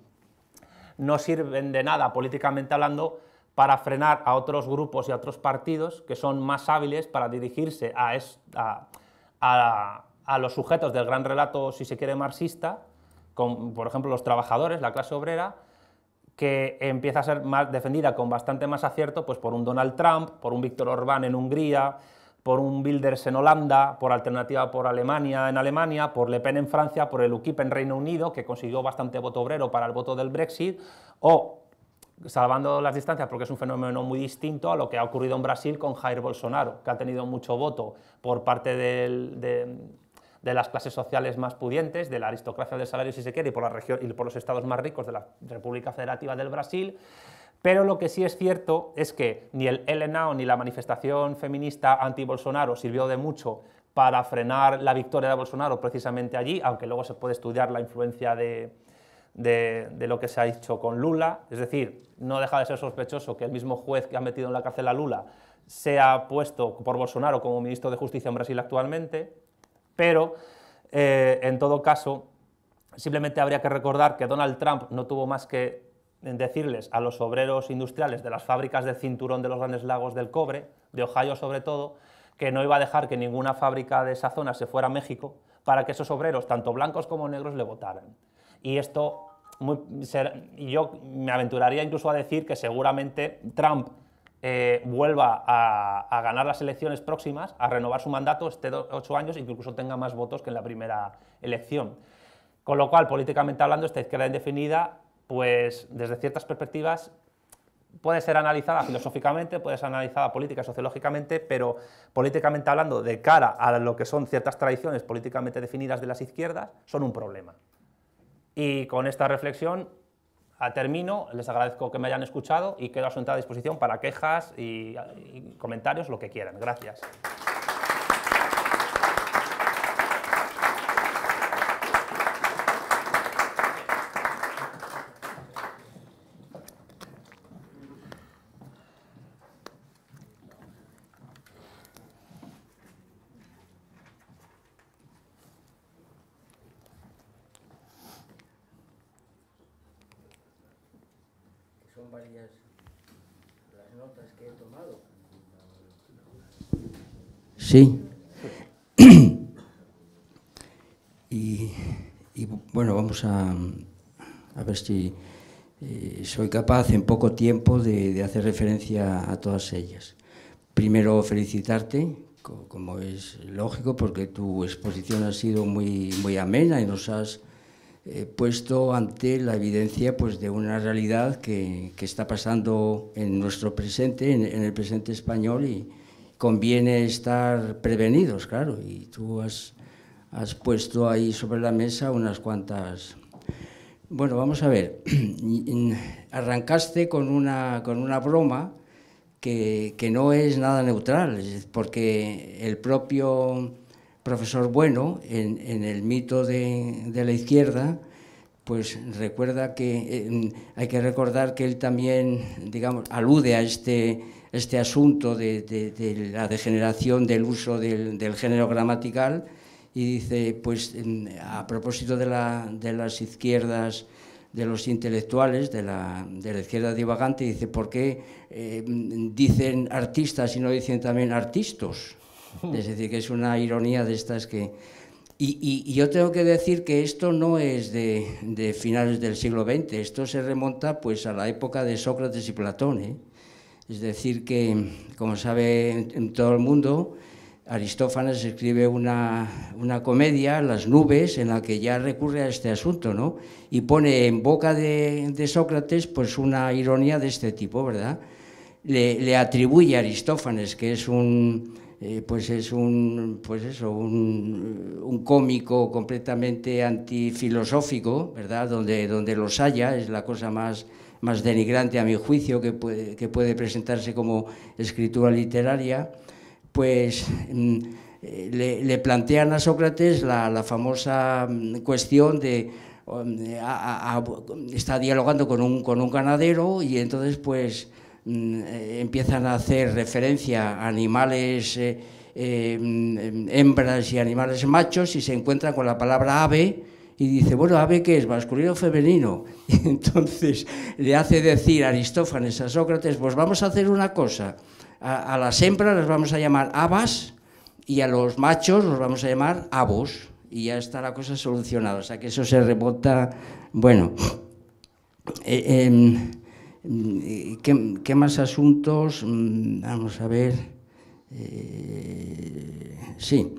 no sirven de nada políticamente hablando para frenar a otros grupos y a otros partidos que son más hábiles para dirigirse a, a, los sujetos del gran relato, si se quiere, marxista, con, por ejemplo, los trabajadores, la clase obrera, que empieza a ser más defendida con bastante más acierto pues, por un Donald Trump, por un Víctor Orbán en Hungría, por un Wilders en Holanda, por Alternativa por Alemania en Alemania, por Le Pen en Francia, por el UKIP en Reino Unido, que consiguió bastante voto obrero para el voto del Brexit, o salvando las distancias porque es un fenómeno muy distinto a lo que ha ocurrido en Brasil con Jair Bolsonaro, que ha tenido mucho voto por parte de, las clases sociales más pudientes, de la aristocracia del salario si se quiere, y por, la región, y por los estados más ricos de la República Federativa del Brasil. Pero lo que sí es cierto es que ni el LNAO ni la manifestación feminista anti-Bolsonaro sirvió de mucho para frenar la victoria de Bolsonaro precisamente allí, aunque luego se puede estudiar la influencia de, de, lo que se ha hecho con Lula. Es decir, no deja de ser sospechoso que el mismo juez que ha metido en la cárcel a Lula sea puesto por Bolsonaro como ministro de Justicia en Brasil actualmente, pero eh, en todo caso, simplemente habría que recordar que Donald Trump no tuvo más que decirles a los obreros industriales de las fábricas del cinturón de los grandes lagos del cobre, de Ohio sobre todo, que no iba a dejar que ninguna fábrica de esa zona se fuera a México para que esos obreros, tanto blancos como negros, le votaran. Y esto yo me aventuraría incluso a decir que seguramente Trump eh, vuelva a, ganar las elecciones próximas, a renovar su mandato, esté ocho años y que incluso tenga más votos que en la primera elección. Con lo cual, políticamente hablando, esta izquierda indefinida, pues desde ciertas perspectivas puede ser analizada filosóficamente, puede ser analizada política, sociológicamente, pero políticamente hablando, de cara a lo que son ciertas tradiciones políticamente definidas de las izquierdas, son un problema. Y con esta reflexión a termino, les agradezco que me hayan escuchado y quedo a su entrada disposición para quejas y comentarios, lo que quieran. Gracias.
Sí. Y, bueno, vamos a, ver si eh, soy capaz en poco tiempo de, hacer referencia a todas ellas. Primero felicitarte, como es lógico, porque tu exposición ha sido muy, muy amena y nos has eh, puesto ante la evidencia pues, de una realidad que, está pasando en nuestro presente, en el presente español y, conviene estar prevenidos, claro, y tú has, has puesto ahí sobre la mesa unas cuantas... Bueno, vamos a ver, arrancaste con una, con una broma que, no es nada neutral, porque el propio profesor Bueno, en, el mito de, la izquierda, pues recuerda que eh, hay que recordar que él también, digamos, alude a este este asunto de, la degeneración del uso del, género gramatical y dice, pues a propósito de, las izquierdas, de los intelectuales, de la, de izquierda divagante, dice, ¿por qué eh, dicen artistas y no dicen también artistos? Hmm. Es decir, que es una ironía de estas que... Y, yo tengo que decir que esto no es de, de, finales del siglo XX, esto se remonta pues a la época de Sócrates y Platón, ¿eh? Es decir, que, como sabe todo el mundo, Aristófanes escribe una, comedia, Las nubes, en la que ya recurre a este asunto, ¿no? Y pone en boca de, Sócrates pues una ironía de este tipo, ¿verdad? Le, atribuye a Aristófanes, que es un, eh, pues es un, pues eso, un, cómico completamente antifilosófico, ¿verdad? Donde, donde los haya, es la cosa más más denigrante a mi juicio que puede, presentarse como escritura literaria, pues mm, eh, le, plantean a Sócrates la, famosa mm, cuestión de mm, está dialogando con un, ganadero y entonces pues eh, empiezan a hacer referencia a animales eh, hembras y animales machos y se encuentran con la palabra ave y dice, bueno, ¿ave qué es? ¿Masculino o femenino? entonces le hace decir Aristófanes, a Sócrates, pues vamos a hacer una cosa, a, las hembras las vamos a llamar abas y a los machos los vamos a llamar abos, y ya está la cosa solucionada, o sea que eso se rebota... bueno... Eh, em, eh, ¿Qué, más asuntos? Mm, vamos a ver. Eh, sí,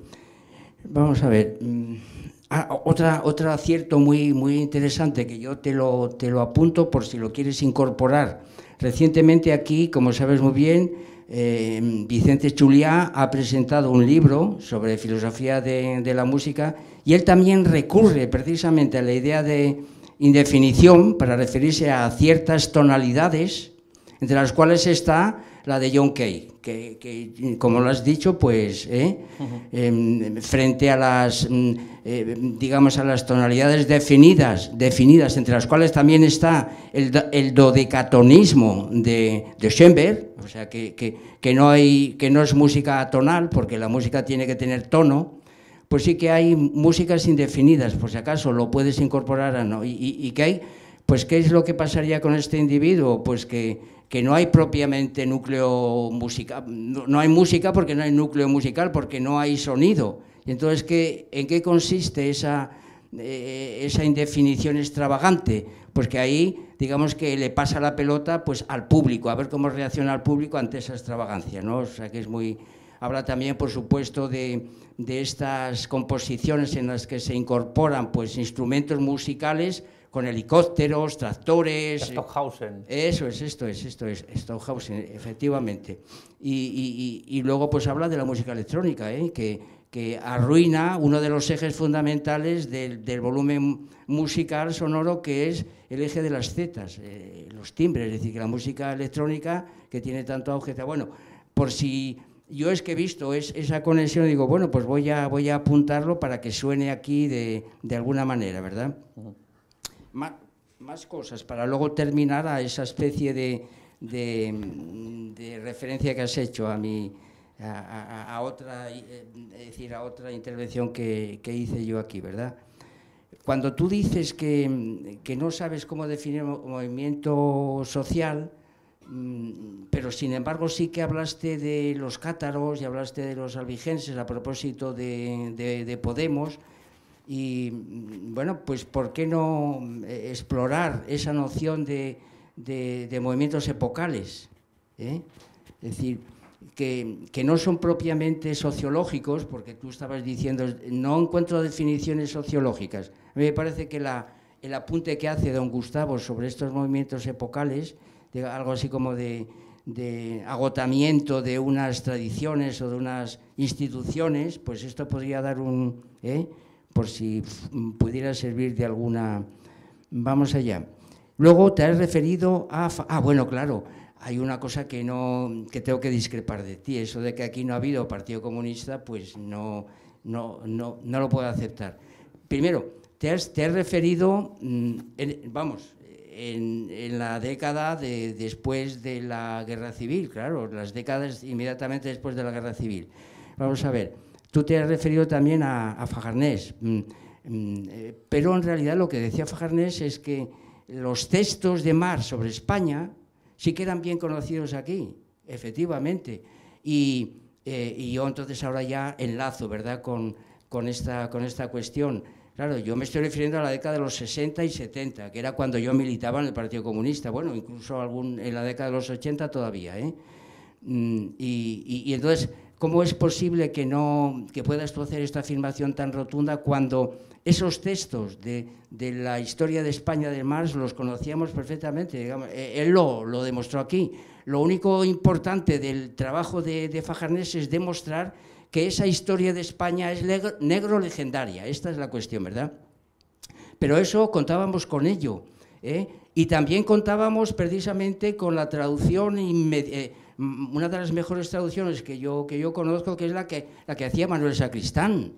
vamos a ver. Mm. Ah, otra, otro acierto muy, muy interesante que yo te lo, te lo apunto por si lo quieres incorporar. Recientemente aquí, como sabes muy bien, eh, Vicente Chuliá ha presentado un libro sobre filosofía de, la música y él también recurre precisamente a la idea de indefinición para referirse a ciertas tonalidades, entre las cuales está la de John Kay, que, como lo has dicho, pues eh, em, frente a las mm, eh, digamos, a las tonalidades definidas, definidas, entre las cuales también está el, dodecatonismo de, de, Schoenberg, o sea, que, no hay, que no es música tonal porque la música tiene que tener tono, pues sí que hay músicas indefinidas, por si acaso lo puedes incorporar a no. ¿Y, y, qué hay? Pues qué es lo que pasaría con este individuo? Pues que, no hay propiamente núcleo musical, no hay música porque no hay núcleo musical, porque no hay sonido entonces, ¿qué, ¿en qué consiste esa, eh, esa indefinición extravagante? Pues que ahí, digamos que le pasa la pelota pues, al público, a ver cómo reacciona el público ante esa extravagancia, ¿no? O sea, que es muy... Habla también, por supuesto, de, de estas composiciones en las que se incorporan pues, instrumentos musicales con helicópteros, tractores. Stockhausen. Eso es, esto es, esto es, Stockhausen, efectivamente. Y, y, y, y luego pues habla de la música electrónica, ¿eh? que que arruina uno de los ejes fundamentales del, volumen musical sonoro, que es el eje de las zetas, eh, los timbres, es decir, que la música electrónica que tiene tanto auge. Bueno, por si yo es que he visto esa conexión, digo, bueno, pues voy a, voy a apuntarlo para que suene aquí de, alguna manera, ¿verdad? más, cosas, para luego terminar a esa especie de, de referencia que has hecho a mi a, otra, eh, decir, a otra intervención que, que, hice yo aquí, ¿verdad? Cuando tú dices que, que no sabes cómo definir un movimiento social, mm, pero sin embargo sí que hablaste de los cátaros y hablaste de los albigenses a propósito de, de, Podemos. Y mm, bueno, pues ¿por qué no eh, explorar esa noción de, de movimientos epocales? ¿Eh? Es decir, que, no son propiamente sociológicos, porque tú estabas diciendo, no encuentro definiciones sociológicas. A mí me parece que el apunte que hace don Gustavo sobre estos movimientos epocales, de algo así como de, agotamiento de unas tradiciones o de unas instituciones, pues esto podría dar un... ¿eh? por si pudiera servir de alguna... Vamos allá. Luego te has referido a... Ah, bueno, claro, hay una cosa que no que tengo que discrepar de ti, eso de que aquí no ha habido Partido Comunista, pues no no, no, no lo puedo aceptar. Primero, te has, te referido, mm, vamos, en, la década de, después de la guerra civil, claro, las décadas inmediatamente después de la guerra civil. Vamos a ver, tú te has referido también a, a Fajarnés, mm, mm, eh, pero en realidad lo que decía Fajarnés es que los textos de Mar sobre España sí quedan bien conocidos aquí, efectivamente. Y, eh, yo entonces ahora ya enlazo, ¿verdad?, con, esta, cuestión. Claro, yo me estoy refiriendo a la década de los 60 y 70, que era cuando yo militaba en el Partido Comunista, bueno, incluso en la década de los 80 todavía. ¿eh? Mm, y, entonces, ¿cómo es posible que, no, que puedas tú hacer esta afirmación tan rotunda cuando esos textos de, la historia de España de Marx los conocíamos perfectamente, e, él lo, demostró aquí. Lo único importante del trabajo de, de es demostrar que esa historia de España es negro, legendaria, esta es la cuestión, ¿verdad? Pero eso contábamos con ello. ¿eh? Y también contábamos precisamente con la traducción eh, una de las mejores traducciones que yo, que yo conozco, que es la que, la que hacía Manuel Sacristán.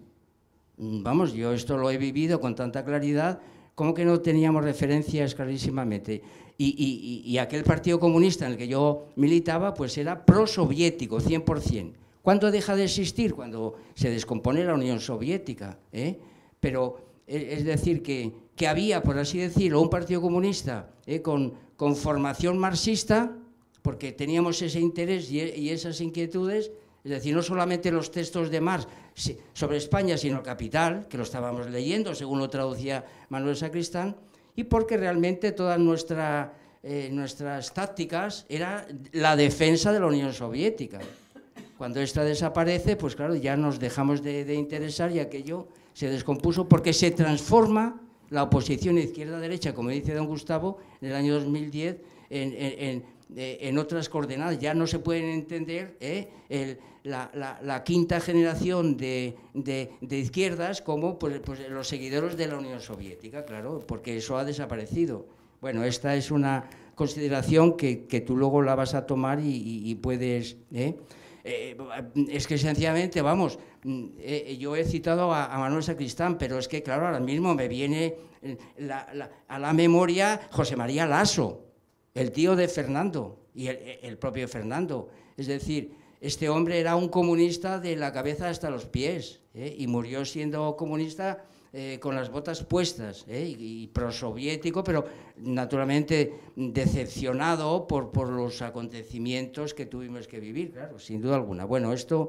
Mm, vamos, yo esto lo he vivido con tanta claridad como que no teníamos referencias clarísimamente. Y, aquel partido comunista en el que yo militaba, pues era prosoviético, 100%. ¿Cuándo deja de existir? Cuando se descompone la Unión Soviética. ¿eh? Pero e, es decir, que, había, por así decirlo, un partido comunista ¿eh? con, formación marxista, porque teníamos ese interés y, e, y esas inquietudes, es decir, no solamente los textos de Marx, sobre España sino capital, que lo estábamos leyendo, según lo traducía Manuel Sacristán, y porque realmente todas eh, nuestras tácticas era la defensa de la Unión Soviética. Cuando esta desaparece, pues claro, ya nos dejamos de, interesar y aquello se descompuso porque se transforma la oposición izquierda-derecha, como dice don Gustavo, en el año 2010, en en otras coordenadas, ya no se pueden entender ¿eh? la, quinta generación de, izquierdas como pues, pues, los seguidores de la Unión Soviética, claro, porque eso ha desaparecido. Bueno, esta es una consideración que, tú luego la vas a tomar y, puedes... ¿eh? Eh, es que sencillamente, vamos, yo he citado a, Manuel Sacristán, pero es que, claro, ahora mismo me viene a la memoria José María Lasso el tío de Fernando y e, el, propio Fernando. Es decir, este hombre era un comunista de la cabeza hasta los pies ¿eh? y murió siendo comunista eh, con las botas puestas ¿eh? y, prosoviético, pero naturalmente decepcionado por, por los acontecimientos que tuvimos que vivir, claro, sin duda alguna. Bueno, esto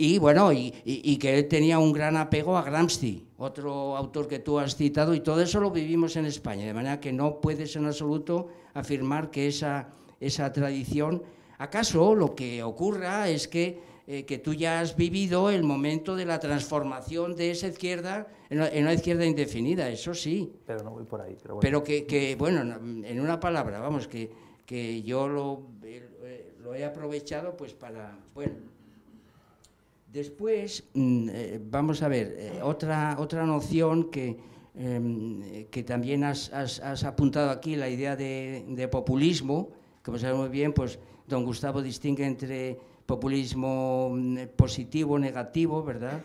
y bueno, y, que él tenía un gran apego a Gramsci, otro autor que tú has citado, y todo eso lo vivimos en España, de manera que no puedes en absoluto afirmar que esa, esa tradición, acaso lo que ocurra es que, eh, que tú ya has vivido el momento de la transformación de esa izquierda en, una izquierda indefinida, eso sí. Pero no voy por ahí. Pero, bueno. pero que, que, bueno, en una palabra, vamos, que, que yo lo, eh, lo he aprovechado pues para, bueno, Después, mm, eh, vamos a ver, eh, otra, otra noción que, em, que también has, has, apuntado aquí, la idea de, de populismo, como sabemos bien, pues don Gustavo distingue entre populismo mm, positivo, negativo, ¿verdad?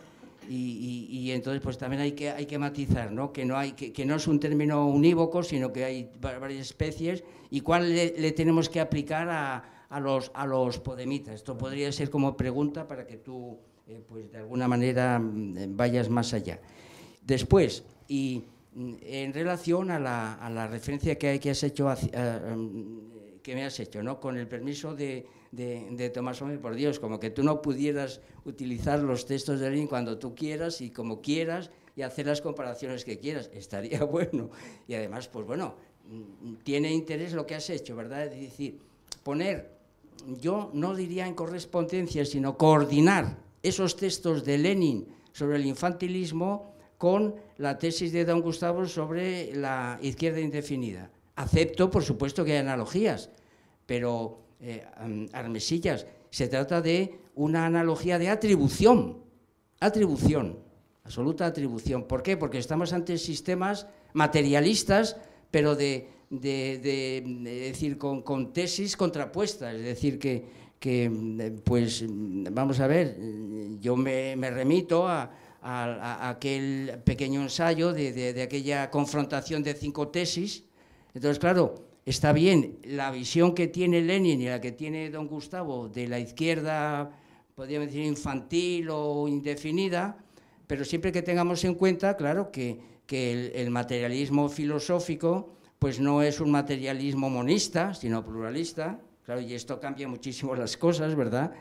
Y, y, entonces pues también hay que, hay que matizar, ¿no? Que no, hay, que, que no es un término unívoco, sino que hay varias especies y cuál le, tenemos que aplicar a, a, los, a los podemitas. Esto podría ser como pregunta para que tú eh, pues de alguna manera mm, eh, vayas más allá. Después, y mm, en relación a la, a la referencia que, que, has hecho, eh, mm, que me has hecho, ¿no? Con el permiso de, de, Tomás Homer, por Dios, como que tú no pudieras utilizar los textos de Lenin cuando tú quieras y como quieras y hacer las comparaciones que quieras, estaría bueno. Y además, pues bueno, tiene interés lo que has hecho, ¿verdad? Es decir, poner, yo no diría en correspondencia, sino coordinar esos textos de Lenin sobre el infantilismo con la tesis de Don Gustavo sobre la izquierda indefinida. Acepto, por supuesto, que hay analogías, pero eh, Armesillas, se trata de una analogía de atribución, atribución, absoluta atribución. ¿Por qué? Porque estamos ante sistemas materialistas, pero de, decir, con, con tesis contrapuestas, es decir, que que, pues, vamos a ver, yo me, remito a, aquel pequeño ensayo de, aquella confrontación de cinco tesis. Entonces, claro, está bien la visión que tiene Lenin y la que tiene don Gustavo de la izquierda, podríamos decir, infantil o indefinida, pero siempre que tengamos en cuenta, claro, que, el, materialismo filosófico pues no es un materialismo monista, sino pluralista, y esto cambia muchísimo las cosas, ¿verdad?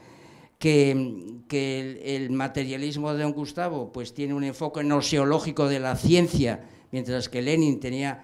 Que, el, materialismo de don Gustavo pues tiene un enfoque no seológico de la ciencia, mientras que Lenin tenía,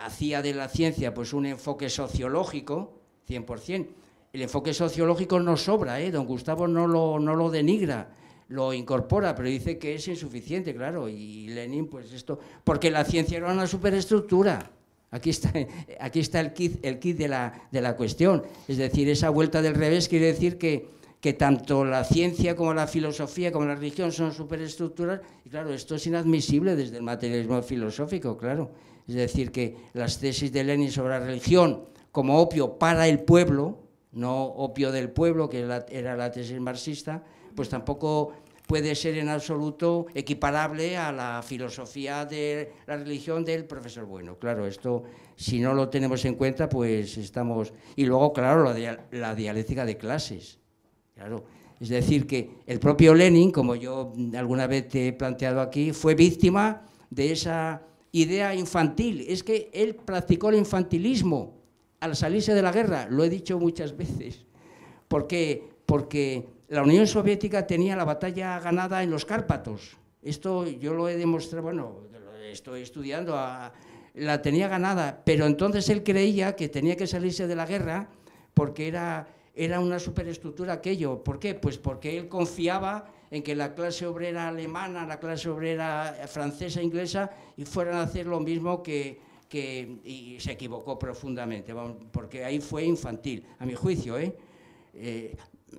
hacía de la ciencia pues un enfoque sociológico, 100%. El enfoque sociológico no sobra, ¿eh? don Gustavo no lo, no lo denigra, lo incorpora, pero dice que es insuficiente, claro, y Lenin pues esto, porque la ciencia era una superestructura, Aquí está, aquí está el kit, el kit de, la, de la cuestión. Es decir, esa vuelta del revés quiere decir que, que tanto la ciencia como la filosofía como la religión son superestructuras y claro, esto es inadmisible desde el materialismo filosófico, claro. Es decir, que las tesis de Lenin sobre la religión como opio para el pueblo, no opio del pueblo, que era la tesis marxista, pues tampoco puede ser en absoluto equiparable a la filosofía de la religión del profesor Bueno. Claro, esto si no lo tenemos en cuenta, pues estamos... Y luego, claro, la, dialéctica de clases. Claro, es decir, que el propio Lenin, como yo alguna vez te he planteado aquí, fue víctima de esa idea infantil. Es que él practicó el infantilismo al salirse de la guerra, lo he dicho muchas veces. ¿Por qué? Porque la Unión Soviética tenía la batalla ganada en los Cárpatos. Esto yo lo he demostrado, bueno, lo estoy estudiando, la tenía ganada, pero entonces él creía que tenía que salirse de la guerra porque era, era una superestructura aquello. ¿Por qué? Pues porque él confiaba en que la clase obrera alemana, la clase obrera francesa, inglesa, y fueran a hacer lo mismo que, que y se equivocó profundamente, porque ahí fue infantil, a mi juicio. ¿eh? eh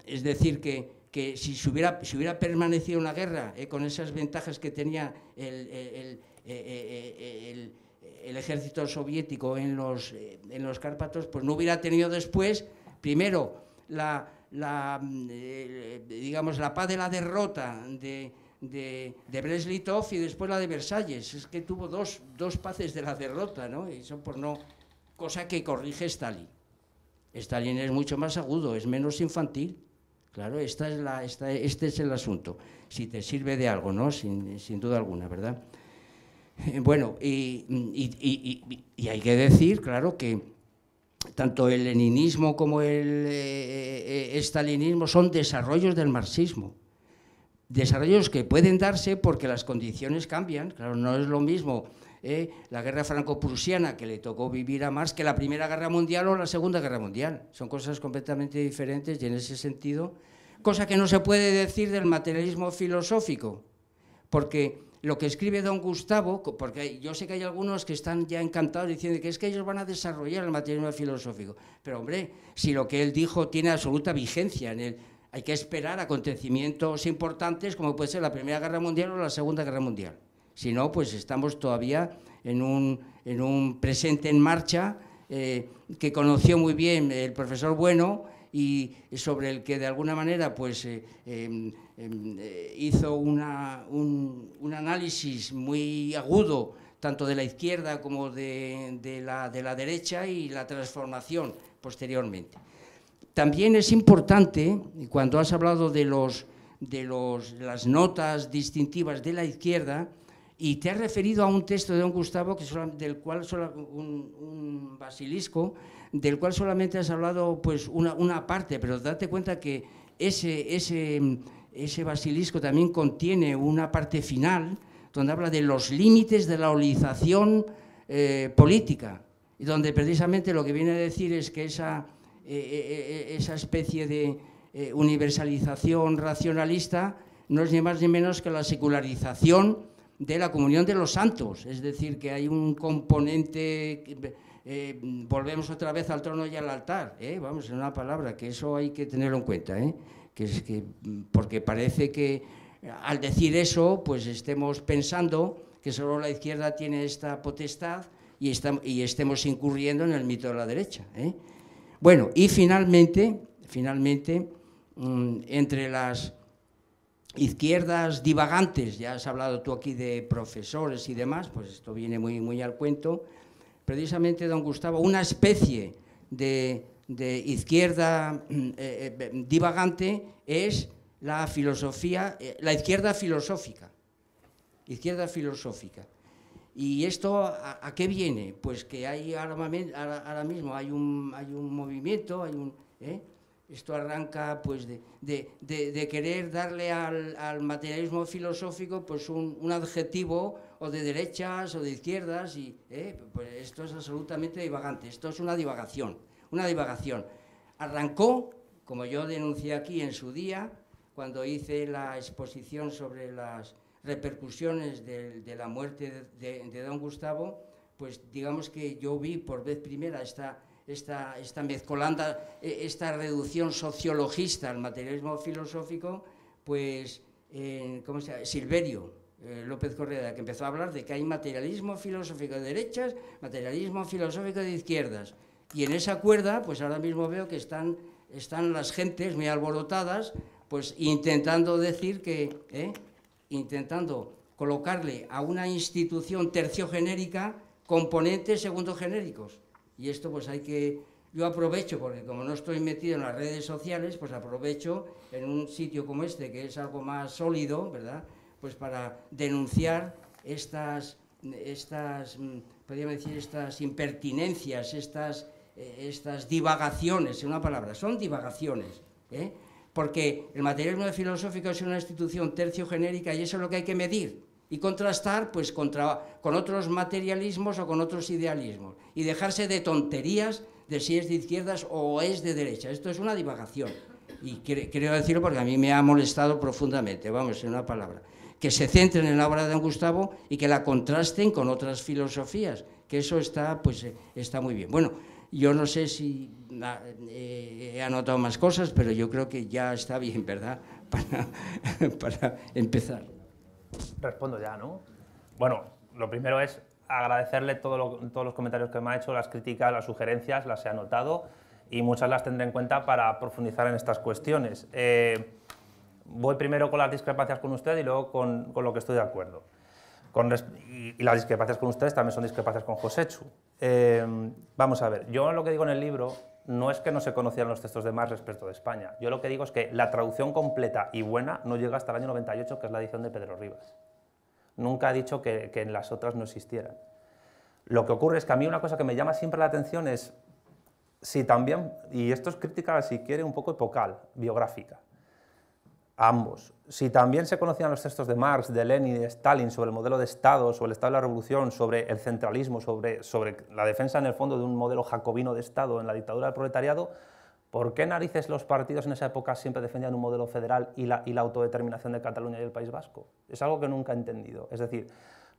es decir, que, que si, hubiera, si hubiera permanecido una guerra eh, con esas ventajas que tenía el, el, eh, eh, ejército soviético en los, en los Cárpatos, pues no hubiera tenido después, primero, la, mm, digamos, la paz de la derrota de, de, y después la de Versalles. Es que tuvo dos, dos paces de la derrota, ¿no? Eso por no... cosa que corrige Stalin. Stalin es mucho más agudo, es menos infantil. Claro, esta es la, esta, este es el asunto. Si te sirve de algo, ¿no? Sin, duda alguna, ¿verdad? Eh, bueno, y, y, hay que decir, claro, que tanto el leninismo como el stalinismo eh, eh, estalinismo son desarrollos del marxismo. Desarrollos que pueden darse porque las condiciones cambian. Claro, no es lo mismo ¿eh? la guerra franco-prusiana que le tocó vivir a más que la Primera Guerra Mundial o la Segunda Guerra Mundial. Son cosas completamente diferentes y en ese sentido, cosa que no se puede decir del materialismo filosófico, porque lo que escribe don Gustavo, porque yo sé que hay algunos que están ya encantados diciendo que es que ellos van a desarrollar el materialismo filosófico, pero hombre, si lo que él dijo tiene absoluta vigencia en él, hay que esperar acontecimientos importantes como puede ser la Primera Guerra Mundial o la Segunda Guerra Mundial sino pues estamos todavía en un, presente en marcha eh, que conoció muy bien el profesor Bueno y sobre el que de alguna manera pues, eh, em, em, eh, hizo un, análisis muy agudo tanto de la izquierda como de, la, derecha y la transformación posteriormente. También es importante, cuando has hablado de, las notas distintivas de la izquierda, y te has referido a un texto de don Gustavo del cual un, basilisco, del cual solamente has hablado pues una, parte, pero date cuenta que ese, ese, ese, basilisco también contiene una parte final donde habla de los límites de la olización eh, política, y donde precisamente lo que viene a decir es que esa, eh, eh, esa especie de universalización racionalista no es ni más ni menos que la secularización de la comunión de los santos, es decir, que hay un componente, eh, volvemos otra vez al trono y al altar, ¿eh? vamos, en una palabra, que eso hay que tenerlo en cuenta, ¿eh? que es que, porque parece que al decir eso, pues estemos pensando que solo la izquierda tiene esta potestad y, estamos y estemos incurriendo en el mito de la derecha. Bueno, y finalmente, finalmente, mm, entre las izquierdas divagantes, ya has hablado tú aquí de profesores y demás, pues esto viene muy, muy al cuento, precisamente, don Gustavo, una especie de, izquierda mm, eh, eh, divagante es la filosofía, eh, la izquierda filosófica, izquierda filosófica. ¿Y esto a, qué viene? Pues que hay ahora, mismo hay un, hay un movimiento, hay un... Esto arranca pues, de, querer darle al, materialismo filosófico pues, un, adjetivo o de derechas o de izquierdas y eh, pues, esto es absolutamente divagante, esto es una divagación, una divagación. Arrancó, como yo denuncié aquí en su día, cuando hice la exposición sobre las repercusiones de, la muerte de, de, don Gustavo, pues digamos que yo vi por vez primera esta, esta, esta mezcolanda, e, esta reducción sociologista al materialismo filosófico, pues, ¿cómo se llama? Silverio eh, López Correa, que empezó a hablar de que hay materialismo filosófico de derechas, materialismo filosófico de izquierdas. Y en esa cuerda, pues ahora mismo veo que están, están las gentes muy alborotadas, pues intentando decir que, ¿eh? intentando colocarle a una institución terciogenérica componentes segundogenéricos. genéricos y esto pues hay que... Yo aprovecho, porque como no estoy metido en las redes sociales, pues aprovecho en un sitio como este, que es algo más sólido, ¿verdad? Pues para denunciar estas, estas mm, podríamos decir, estas impertinencias, estas, eh, estas divagaciones, en una palabra, son divagaciones, ¿eh? porque el materialismo filosófico es una institución tercio y eso es lo que hay que medir y contrastar pues contra, con otros materialismos o con otros idealismos y dejarse de tonterías de si es de izquierdas o es de derecha. Esto es una divagación y quiero decirlo porque a mí me ha molestado profundamente, vamos, en una palabra, que se centren en la obra de don Gustavo y que la contrasten con otras filosofías, que eso está, pues, está muy bien. Bueno, yo no sé si ah, eh, he anotado más cosas, pero yo creo que ya está bien, ¿verdad? para, para empezar.
Respondo ya, ¿no? Bueno, lo primero es agradecerle todos los comentarios que me ha hecho, las críticas, las sugerencias, las he anotado y muchas las tendré en cuenta para profundizar en estas cuestiones. Eh, voy primero con las discrepancias con usted y luego con, lo que estoy de acuerdo. y, las discrepancias con ustedes también son discrepancias con José. Chu. Eh, vamos a ver, yo lo que digo en el libro no es que no se conocieran los textos de más respecto de España. Yo lo que digo es que la traducción completa y buena no llega hasta el año 98, que es la edición de Pedro Rivas. Nunca ha dicho que, que en las otras no existieran. Lo que ocurre es que a mí una cosa que me llama siempre la atención es si también, y esto es crítica, si quiere, un poco epocal, biográfica ambos. Si también se conocían los textos de Marx, de Lenin y de Stalin sobre el modelo de Estado, sobre el Estado de la Revolución, sobre el centralismo, sobre, la defensa en el fondo de un modelo jacobino de Estado en la dictadura del proletariado, ¿por qué narices los partidos en esa época siempre defendían un modelo federal y la, autodeterminación de Cataluña y el País Vasco? Es algo que nunca he entendido. Es decir,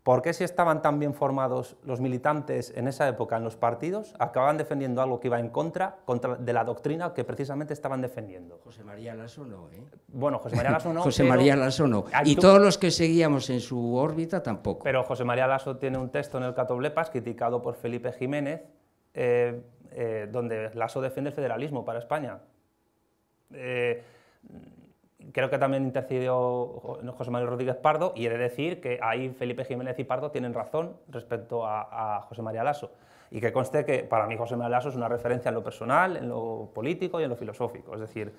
¿Por qué si estaban tan bien formados los militantes en esa época en los partidos, acababan defendiendo algo que iba en contra, de la doctrina que precisamente estaban defendiendo? José María Lasso no, ¿eh? Bueno, José María Lasso no. José María
Lasso no. Y todos los que seguíamos en su órbita tampoco.
Pero José María Lasso tiene un texto en el Catoblepas criticado por Felipe Jiménez, eh, eh, donde Lasso defiende el federalismo para España. Eh, creo que también intercedió José María Rodríguez Pardo y he de decir que ahí Felipe Jiménez y Pardo tienen razón respecto a, José María Lasso. Y que conste que para mí José María Lasso es una referencia en lo personal, en lo político y en lo filosófico. Es decir,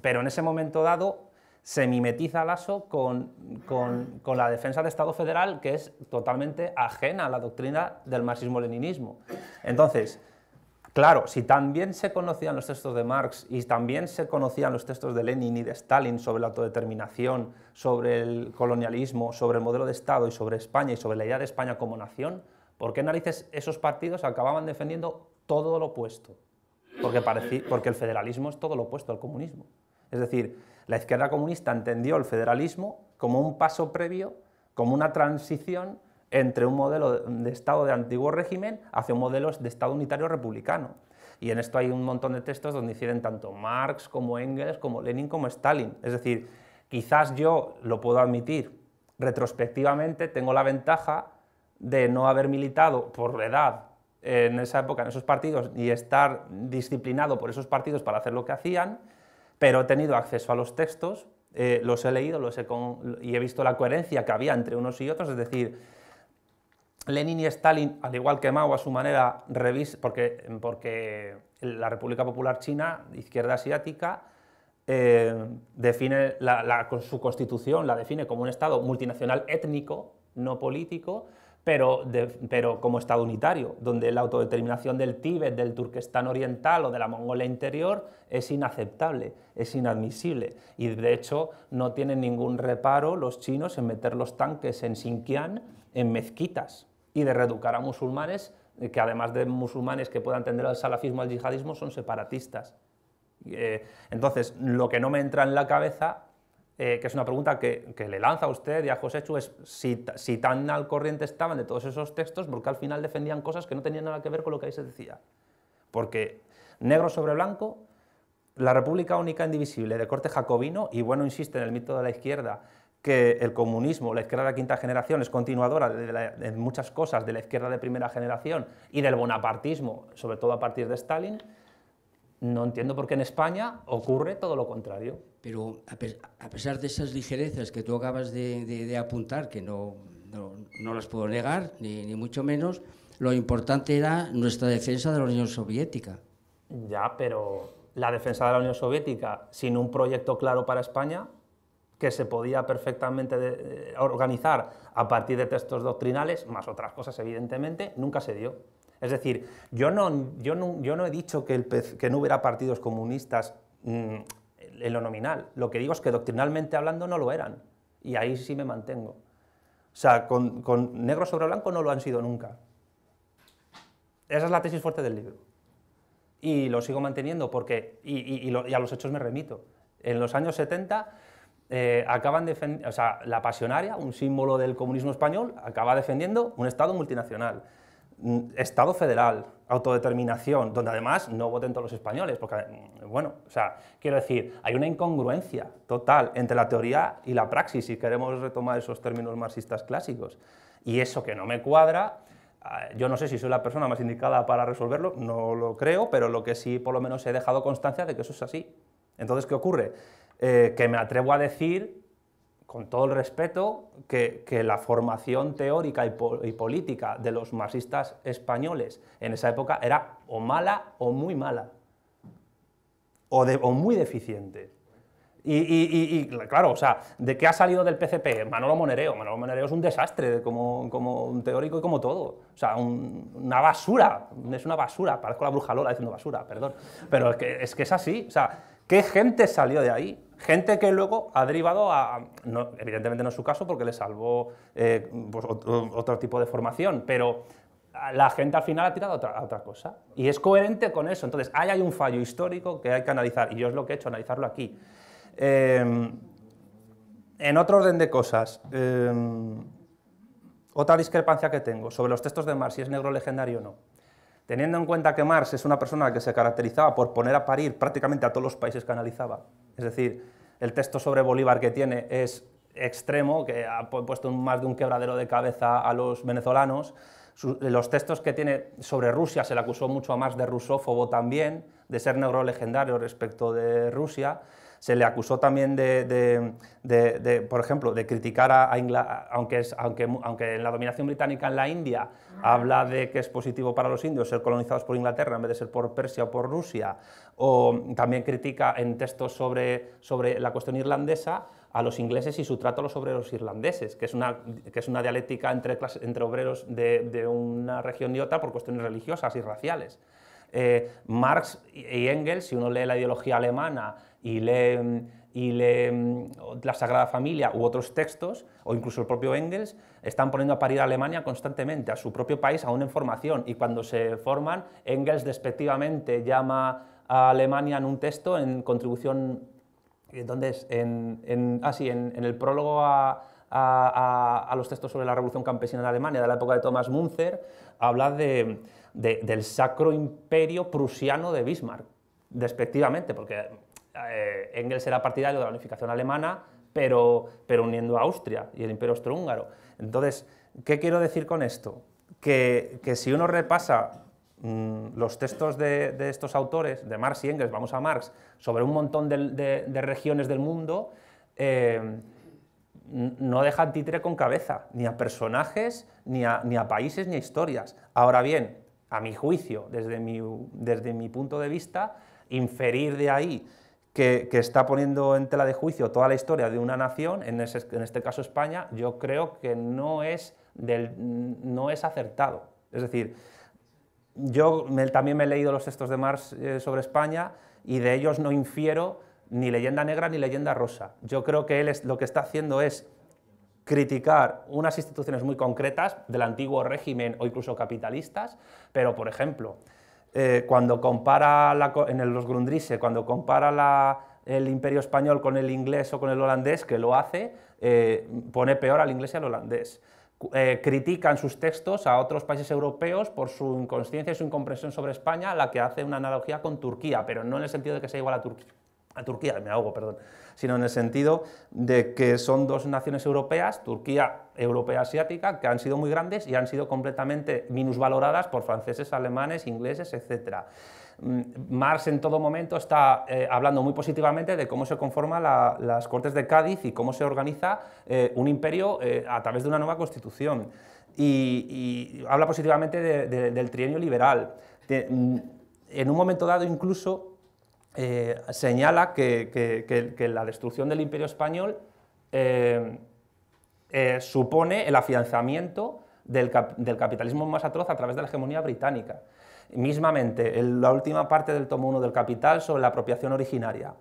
pero en ese momento dado se mimetiza Lasso con, con, con, la defensa del Estado federal que es totalmente ajena a la doctrina del marxismo-leninismo. Entonces, Claro, si también se conocían los textos de Marx y también se conocían los textos de Lenin y de Stalin sobre la autodeterminación, sobre el colonialismo, sobre el modelo de Estado y sobre España y sobre la idea de España como nación, ¿por qué narices esos partidos acababan defendiendo todo lo opuesto? Porque, porque el federalismo es todo lo opuesto al comunismo. Es decir, la izquierda comunista entendió el federalismo como un paso previo, como una transición entre un modelo de Estado de antiguo régimen hacia un modelo de Estado unitario republicano. Y en esto hay un montón de textos donde inciden tanto Marx como Engels, como Lenin, como Stalin. Es decir, quizás yo lo puedo admitir, retrospectivamente tengo la ventaja de no haber militado por edad en esa época en esos partidos y estar disciplinado por esos partidos para hacer lo que hacían, pero he tenido acceso a los textos, eh, los he leído los he y he visto la coherencia que había entre unos y otros, es decir, Lenin y Stalin, al igual que Mao a su manera, revis porque, porque la República Popular China, izquierda asiática, eh, define su constitución la define como un Estado multinacional étnico, no político, pero, pero como Estado unitario, donde la autodeterminación del Tíbet, del Turquestán oriental o de la Mongolia interior es inaceptable, es inadmisible. Y de hecho no tienen ningún reparo los chinos en meter los tanques en Xinjiang en mezquitas y de reeducar a musulmanes eh, que además de musulmanes que puedan tender al salafismo, al yihadismo, son separatistas. Eh, entonces, lo que no me entra en la cabeza, eh, que es una pregunta que, le lanza a usted y a José Chu, es si, si, tan al corriente estaban de todos esos textos, porque al final defendían cosas que no tenían nada que ver con lo que ahí se decía. Porque negro sobre blanco, la República Única Indivisible de corte jacobino, y bueno, insiste en el mito de la izquierda, que el comunismo, la izquierda de la quinta generación, es continuadora de, muchas cosas de la izquierda de primera generación y del bonapartismo, sobre todo a partir de Stalin, no entiendo por qué en España ocurre todo lo contrario. Pero a, pesar de esas ligerezas que tú acabas
de, apuntar, que no, no, las puedo negar, ni, ni mucho menos, lo importante era nuestra defensa de la Unión Soviética.
Ya, pero la defensa de la Unión Soviética sin un proyecto claro para España que se podía perfectamente eh, organizar a partir de textos doctrinales, más otras cosas evidentemente, nunca se dio. Es decir, yo no, yo yo no he dicho que, no hubiera partidos comunistas mm, en lo nominal, lo que digo es que doctrinalmente hablando no lo eran, y ahí sí me mantengo. O sea, con, negro sobre blanco no lo han sido nunca. Esa es la tesis fuerte del libro. Y lo sigo manteniendo porque, y, y a los hechos me remito. En los años 70 eh, acaban defendiendo, o sea, la pasionaria, un símbolo del comunismo español, acaba defendiendo un Estado multinacional, mm, Estado federal, autodeterminación, donde además no voten todos los españoles, porque, mm, bueno, o sea, quiero decir, hay una incongruencia total entre la teoría y la praxis, si queremos retomar esos términos marxistas clásicos. Y eso que no me cuadra, ah, yo no sé si soy la persona más indicada para resolverlo, no lo creo, pero lo que sí por lo menos he dejado constancia de que eso es así. Entonces, ¿qué ocurre? Eh, que me atrevo a decir, con todo el respeto, que, la formación teórica y, política de los marxistas españoles en esa época era o mala o muy mala, o, muy deficiente. Y, claro, o sea, ¿de qué ha salido del PCP? Manolo Monereo. Manolo Monereo es un desastre como, un teórico y como todo. O sea, una basura. Es una basura. Parezco la bruja Lola diciendo basura, perdón. Pero es que es, que es así. O sea, ¿qué gente salió de ahí? Gente que luego ha derivado a, evidentemente no es su caso porque le salvó eh, pues, otro, tipo de formación, pero la gente al final ha tirado a otra, cosa. Y es coherente con eso. Entonces, ahí hay un fallo histórico que hay que analizar, y yo es lo que he hecho, analizarlo aquí. Eh, en otro orden de cosas, eh, otra discrepancia que tengo sobre los textos de Marx, si es negro legendario o no. Teniendo en cuenta que Marx es una persona que se caracterizaba por poner a parir prácticamente a todos los países que analizaba, es decir, el texto sobre Bolívar que tiene es extremo, que ha puesto más de un quebradero de cabeza a los venezolanos, los textos que tiene sobre Rusia se le acusó mucho a más de rusófobo también, de ser negro legendario respecto de Rusia, se le acusó también de, por ejemplo, de criticar a, Inglaterra, aunque, aunque, aunque en la dominación británica en la India ah. habla de que es positivo para los indios ser colonizados por Inglaterra en vez de ser por Persia o por Rusia, o también critica en textos sobre, la cuestión irlandesa a los ingleses y su trato a los obreros irlandeses, que es una, que es una dialéctica entre, entre obreros de, una región y otra por cuestiones religiosas y raciales. Eh, Marx y Engels, si uno lee la ideología alemana y lee, y lee mm, la Sagrada Familia u otros textos, o incluso el propio Engels, están poniendo a parir a Alemania constantemente, a su propio país aún en formación. Y cuando se forman, Engels despectivamente llama a Alemania en un texto en contribución, eh, ¿dónde es? En, en, ah, sí, en, el prólogo a, a, los textos sobre la revolución campesina en Alemania de la época de Thomas Munzer, habla de, de, del sacro imperio prusiano de Bismarck, despectivamente, porque eh, Engels era partidario de la unificación alemana, pero, uniendo a Austria y el imperio austrohúngaro. Entonces, ¿qué quiero decir con esto? Que, si uno repasa mm, los textos de, estos autores, de Marx y Engels, vamos a Marx, sobre un montón de, regiones del mundo, eh, no dejan Titre con cabeza, ni a personajes, ni a, países, ni a historias. Ahora bien, a mi juicio, desde mi punto de vista, inferir de ahí que, está poniendo en tela de juicio toda la historia de una nación, en, este caso España, yo creo que no es, no es acertado. Es decir, yo también me he leído los textos de Marx eh, sobre España y de ellos no infiero ni leyenda negra ni leyenda rosa. Yo creo que él lo que está haciendo es criticar unas instituciones muy concretas del antiguo régimen o incluso capitalistas, pero por ejemplo, eh, cuando compara en el, los Grundrisse, cuando compara el imperio español con el inglés o con el holandés, que lo hace, eh, pone peor al inglés y al holandés. Eh, critican sus textos a otros países europeos por su inconsciencia y su incomprensión sobre España, la que hace una analogía con Turquía, pero no en el sentido de que sea igual a, Turquía, a Turquía, me ahogo, perdón, sino en el sentido de que son dos naciones europeas, Turquía europea-asiática, que han sido muy grandes y han sido completamente minusvaloradas por franceses, alemanes, ingleses, etcétera. Mm, Marx en todo momento está eh, hablando muy positivamente de cómo se conforman las Cortes de Cádiz y cómo se organiza eh, un imperio eh, a través de una nueva constitución. Y, habla positivamente del trienio liberal. Mm, en un momento dado incluso eh, señala que, la destrucción del imperio español eh, eh, supone el afianzamiento del, capitalismo más atroz a través de la hegemonía británica. Mismamente, en la última parte del tomo 1 del Capital sobre la apropiación originaria.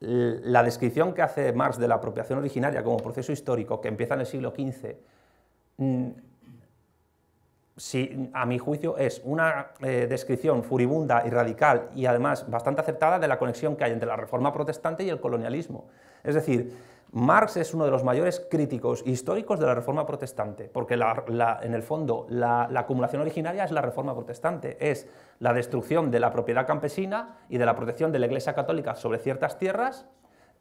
la descripción que hace Marx de la apropiación originaria como proceso histórico que empieza en el siglo XV a mi juicio, es una eh, descripción furibunda y radical y además bastante acertada de la conexión que hay entre la reforma protestante y el colonialismo. Es decir, Marx es uno de los mayores críticos históricos de la reforma protestante, porque en el fondo la, acumulación originaria es la reforma protestante, es la destrucción de la propiedad campesina y de la protección de la Iglesia Católica sobre ciertas tierras.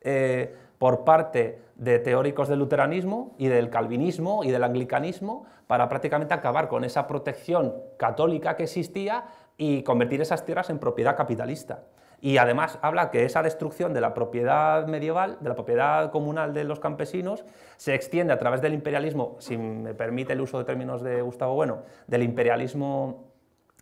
Eh, por parte de teóricos del luteranismo y del calvinismo y del anglicanismo para prácticamente acabar con esa protección católica que existía y convertir esas tierras en propiedad capitalista. Y además habla que esa destrucción de la propiedad medieval, de la propiedad comunal de los campesinos, se extiende a través del imperialismo, si me permite el uso de términos de Gustavo Bueno, del imperialismo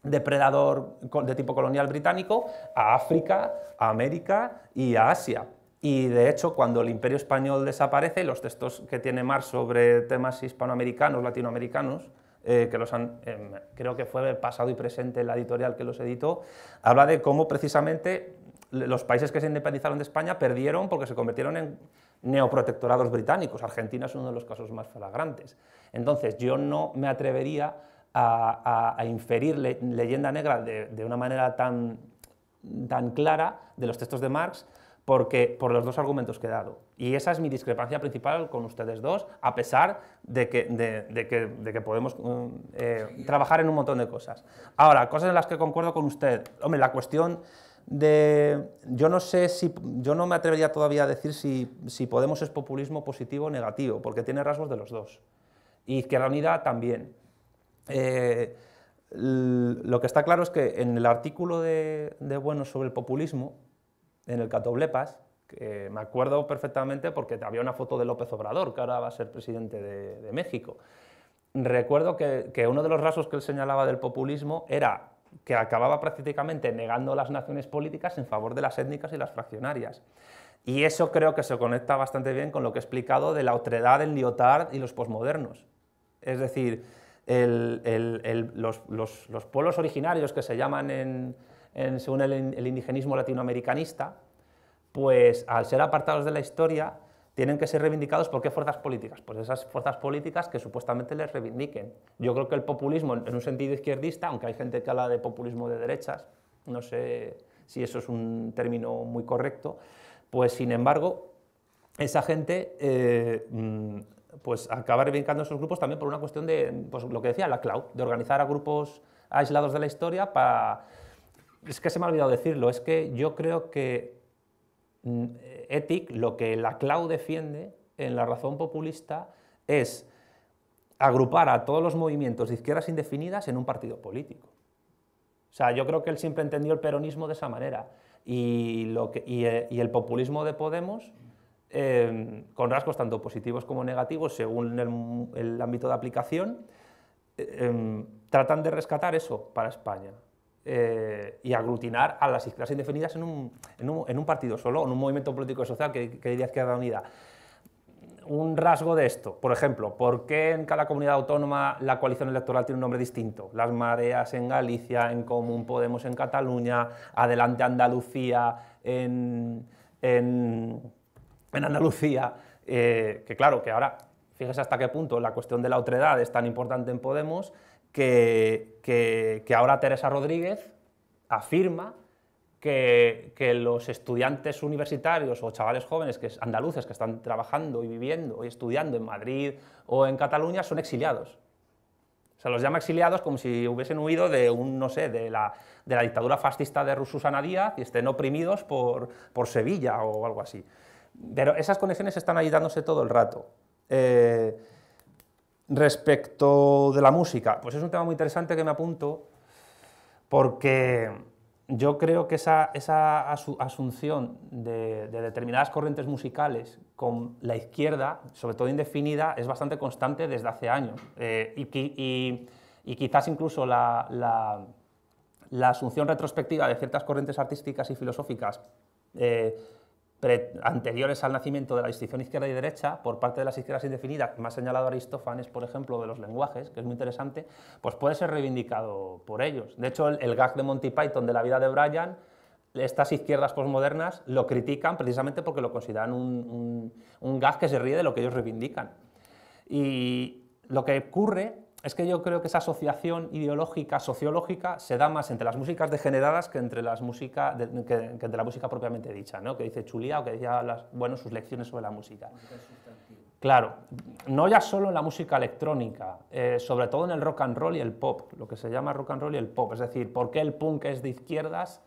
depredador de tipo colonial británico, a África, a América y a Asia. Y de hecho, cuando el imperio español desaparece, los textos que tiene Marx sobre temas hispanoamericanos, latinoamericanos, eh, que los han, em, creo que fue pasado y presente en la editorial que los editó, habla de cómo precisamente los países que se independizaron de España perdieron porque se convirtieron en neoprotectorados británicos. Argentina es uno de los casos más flagrantes. Entonces, yo no me atrevería a, inferir leyenda negra de, una manera tan, tan clara de los textos de Marx porque, por los dos argumentos que he dado. Y esa es mi discrepancia principal con ustedes dos, a pesar de que, de, que, podemos mm, eh, trabajar en un montón de cosas. Ahora, cosas en las que concuerdo con usted. Hombre, la cuestión de... Yo no sé si... Yo no me atrevería todavía a decir si, si Podemos es populismo positivo o negativo, porque tiene rasgos de los dos. Y Izquierda Unida también. Eh, lo que está claro es que en el artículo de, de Bueno sobre el populismo, en el Catoblepas, que me acuerdo perfectamente porque había una foto de López Obrador, que ahora va a ser presidente de, México. Recuerdo que, uno de los rasgos que él señalaba del populismo era que acababa prácticamente negando las naciones políticas en favor de las étnicas y las fraccionarias. Y eso creo que se conecta bastante bien con lo que he explicado de la otredad el Lyotard y los posmodernos. Es decir, los, pueblos originarios que se llaman en, según el, indigenismo latinoamericanista, pues al ser apartados de la historia, tienen que ser reivindicados por qué fuerzas políticas, pues esas fuerzas políticas que supuestamente les reivindiquen. Yo creo que el populismo, en un sentido izquierdista, aunque hay gente que habla de populismo de derechas, no sé si eso es un término muy correcto, pues sin embargo, esa gente eh, mm, pues acaba reivindicando esos grupos también por una cuestión de, pues lo que decía la CLAU, de organizar a grupos aislados de la historia para es que se me ha olvidado decirlo, es que yo creo que mm, Ethic, lo que la Clau defiende en la razón populista, es agrupar a todos los movimientos de izquierdas indefinidas en un partido político. O sea, yo creo que él siempre entendió el peronismo de esa manera y, eh, el populismo de Podemos, em, con rasgos tanto positivos como negativos según el, ámbito de aplicación, em, tratan de rescatar eso para España. Eh, y aglutinar a las islas indefinidas en un, en, un, en un, partido solo, en un movimiento político y social que, que diría Izquierda Unida. Un rasgo de esto, por ejemplo, ¿por qué en cada comunidad autónoma la coalición electoral tiene un nombre distinto? Las Mareas en Galicia, en Común Podemos en Cataluña, Adelante Andalucía en, en Andalucía, eh, que claro, que ahora fíjese hasta qué punto la cuestión de la otredad es tan importante en Podemos, que, ahora Teresa Rodríguez afirma que, los estudiantes universitarios o chavales jóvenes que, andaluces que están trabajando y viviendo y estudiando en Madrid o en Cataluña son exiliados. Se los llama exiliados como si hubiesen huido de, un, no sé, de, la, dictadura fascista de Susana Díaz y estén oprimidos por, Sevilla o algo así. Pero esas conexiones están ahí todo el rato. Eh, Respecto de la música, pues es un tema muy interesante que me apunto porque yo creo que esa, asunción de, determinadas corrientes musicales con la izquierda, sobre todo indefinida, es bastante constante desde hace años. Eh, y, quizás incluso la, asunción retrospectiva de ciertas corrientes artísticas y filosóficas eh, anteriores al nacimiento de la distinción izquierda y derecha por parte de las izquierdas indefinidas, más señalado Aristófanes, por ejemplo, de los lenguajes, que es muy interesante, pues puede ser reivindicado por ellos. De hecho, el, gag de Monty Python de la vida de Brian, estas izquierdas posmodernas lo critican precisamente porque lo consideran un, un gag que se ríe de lo que ellos reivindican. Y lo que ocurre es que yo creo que esa asociación ideológica, sociológica, se da más entre las músicas degeneradas que entre, música la música propiamente dicha, ¿no? que dice Chulía o que decía bueno, sus lecciones sobre la música. Claro, no ya solo en la música electrónica, eh, sobre todo en el rock and roll y el pop, lo que se llama rock and roll y el pop, es decir, por qué el punk es de izquierdas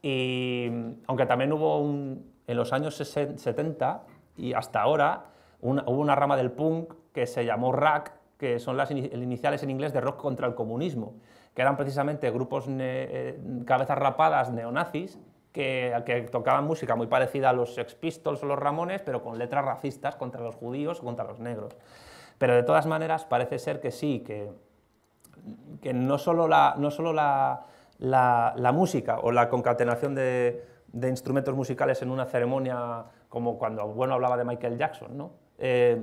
y aunque también hubo un, en los años 70 y hasta ahora hubo una rama del punk que se llamó rack, que son las iniciales en inglés de Rock contra el Comunismo, que eran precisamente grupos eh, cabezas rapadas neonazis que, tocaban música muy parecida a los Sex Pistols o los Ramones, pero con letras racistas contra los judíos o contra los negros. Pero de todas maneras parece ser que sí, que, que no solo, la, no solo la, la, música o la concatenación de, instrumentos musicales en una ceremonia como cuando bueno hablaba de Michael Jackson, ¿no? Eh,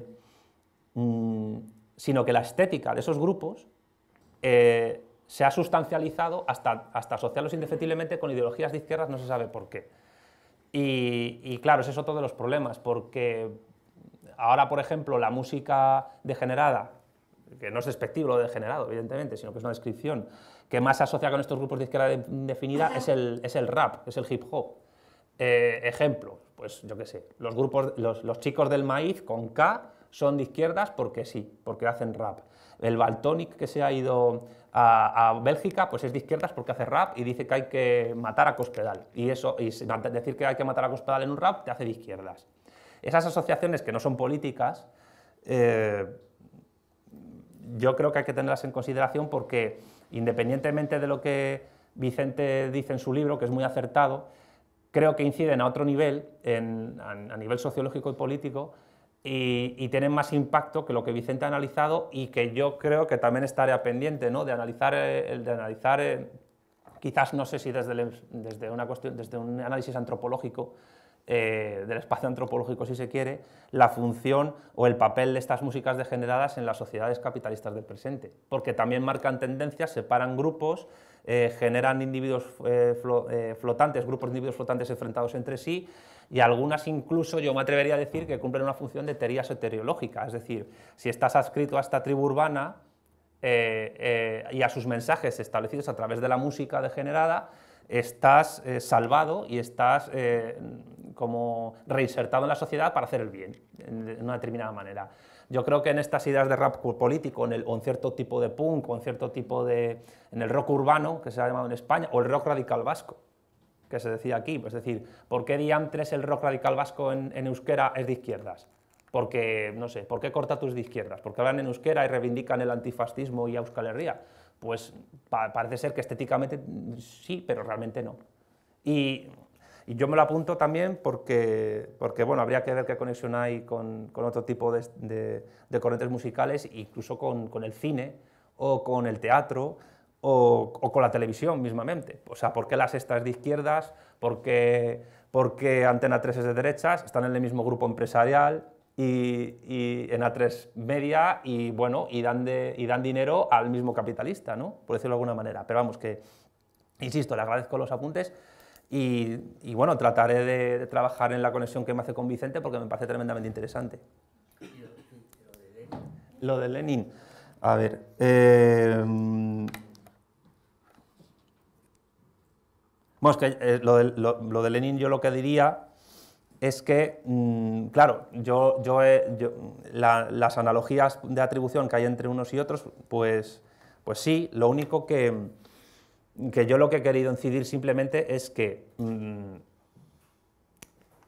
mm, sino que la estética de esos grupos eh, se ha sustancializado hasta, hasta asociarlos indefectiblemente con ideologías de izquierdas, no se sabe por qué. Y, claro, ese es otro de los problemas, porque ahora, por ejemplo, la música degenerada, que no es despectivo degenerado, evidentemente, sino que es una descripción, que más se asocia con estos grupos de izquierda indefinida es el, es el rap, es el hip hop. Eh, ejemplo, pues yo qué sé, los grupos, los, los, chicos del maíz con K son de izquierdas porque sí, porque hacen rap. El Baltonic que se ha ido a, Bélgica, pues es de izquierdas porque hace rap y dice que hay que matar a Cospedal. Y eso, y decir que hay que matar a Cospedal en un rap te hace de izquierdas. Esas asociaciones que no son políticas, eh, yo creo que hay que tenerlas en consideración porque independientemente de lo que Vicente dice en su libro, que es muy acertado, creo que inciden a otro nivel, en, a nivel sociológico y político, y, tienen más impacto que lo que Vicente ha analizado y que yo creo que también estaría pendiente de analizar, eh, de analizar eh, quizás no sé si desde, desde, un análisis antropológico, eh, del espacio antropológico si se quiere, la función o el papel de estas músicas degeneradas en las sociedades capitalistas del presente, porque también marcan tendencias, separan grupos eh, generan individuos eh, eh, flotantes, grupos de individuos flotantes enfrentados entre sí, y algunas incluso yo me atrevería a decir que cumplen una función de teoría soteriológica, es decir, si estás adscrito a esta tribu urbana y a sus mensajes establecidos a través de la música degenerada, estás salvado y estás como reinsertado en la sociedad para hacer el bien, de una determinada manera. Yo creo que en estas ideas de rap político, en el, o en cierto tipo de punk, o en cierto tipo de... en el rock urbano, que se ha llamado en España, o el rock radical vasco, que se decía aquí. Es decir, ¿por qué diantres el rock radical vasco en, euskera es de izquierdas? Porque, no sé, ¿por qué cortatus de izquierdas? Porque hablan en euskera y reivindican el antifascismo y Euskal Herria. Pues parece ser que estéticamente mm, sí, pero realmente no. Y y yo me lo apunto también porque, porque bueno, habría que ver qué conexión hay con, otro tipo de, corrientes musicales, incluso con, el cine o con el teatro o, con la televisión mismamente. O sea, ¿por qué las estas de izquierdas? ¿Por qué, porque Antena 3 es de derechas? Están en el mismo grupo empresarial y, en A3 Media y, bueno, y dan, y dan dinero al mismo capitalista, ¿no? Por decirlo de alguna manera. Pero vamos, que, insisto, le agradezco los apuntes y, bueno, trataré de, trabajar en la conexión que me hace con Vicente porque me parece tremendamente interesante. Lo de Lenin. A ver. Em, bueno, es que eh, lo, de, Lenin yo lo que diría es que, mm, claro, yo, las analogías de atribución que hay entre unos y otros, pues, pues sí, lo único que, que yo lo que he querido incidir simplemente es que, mm,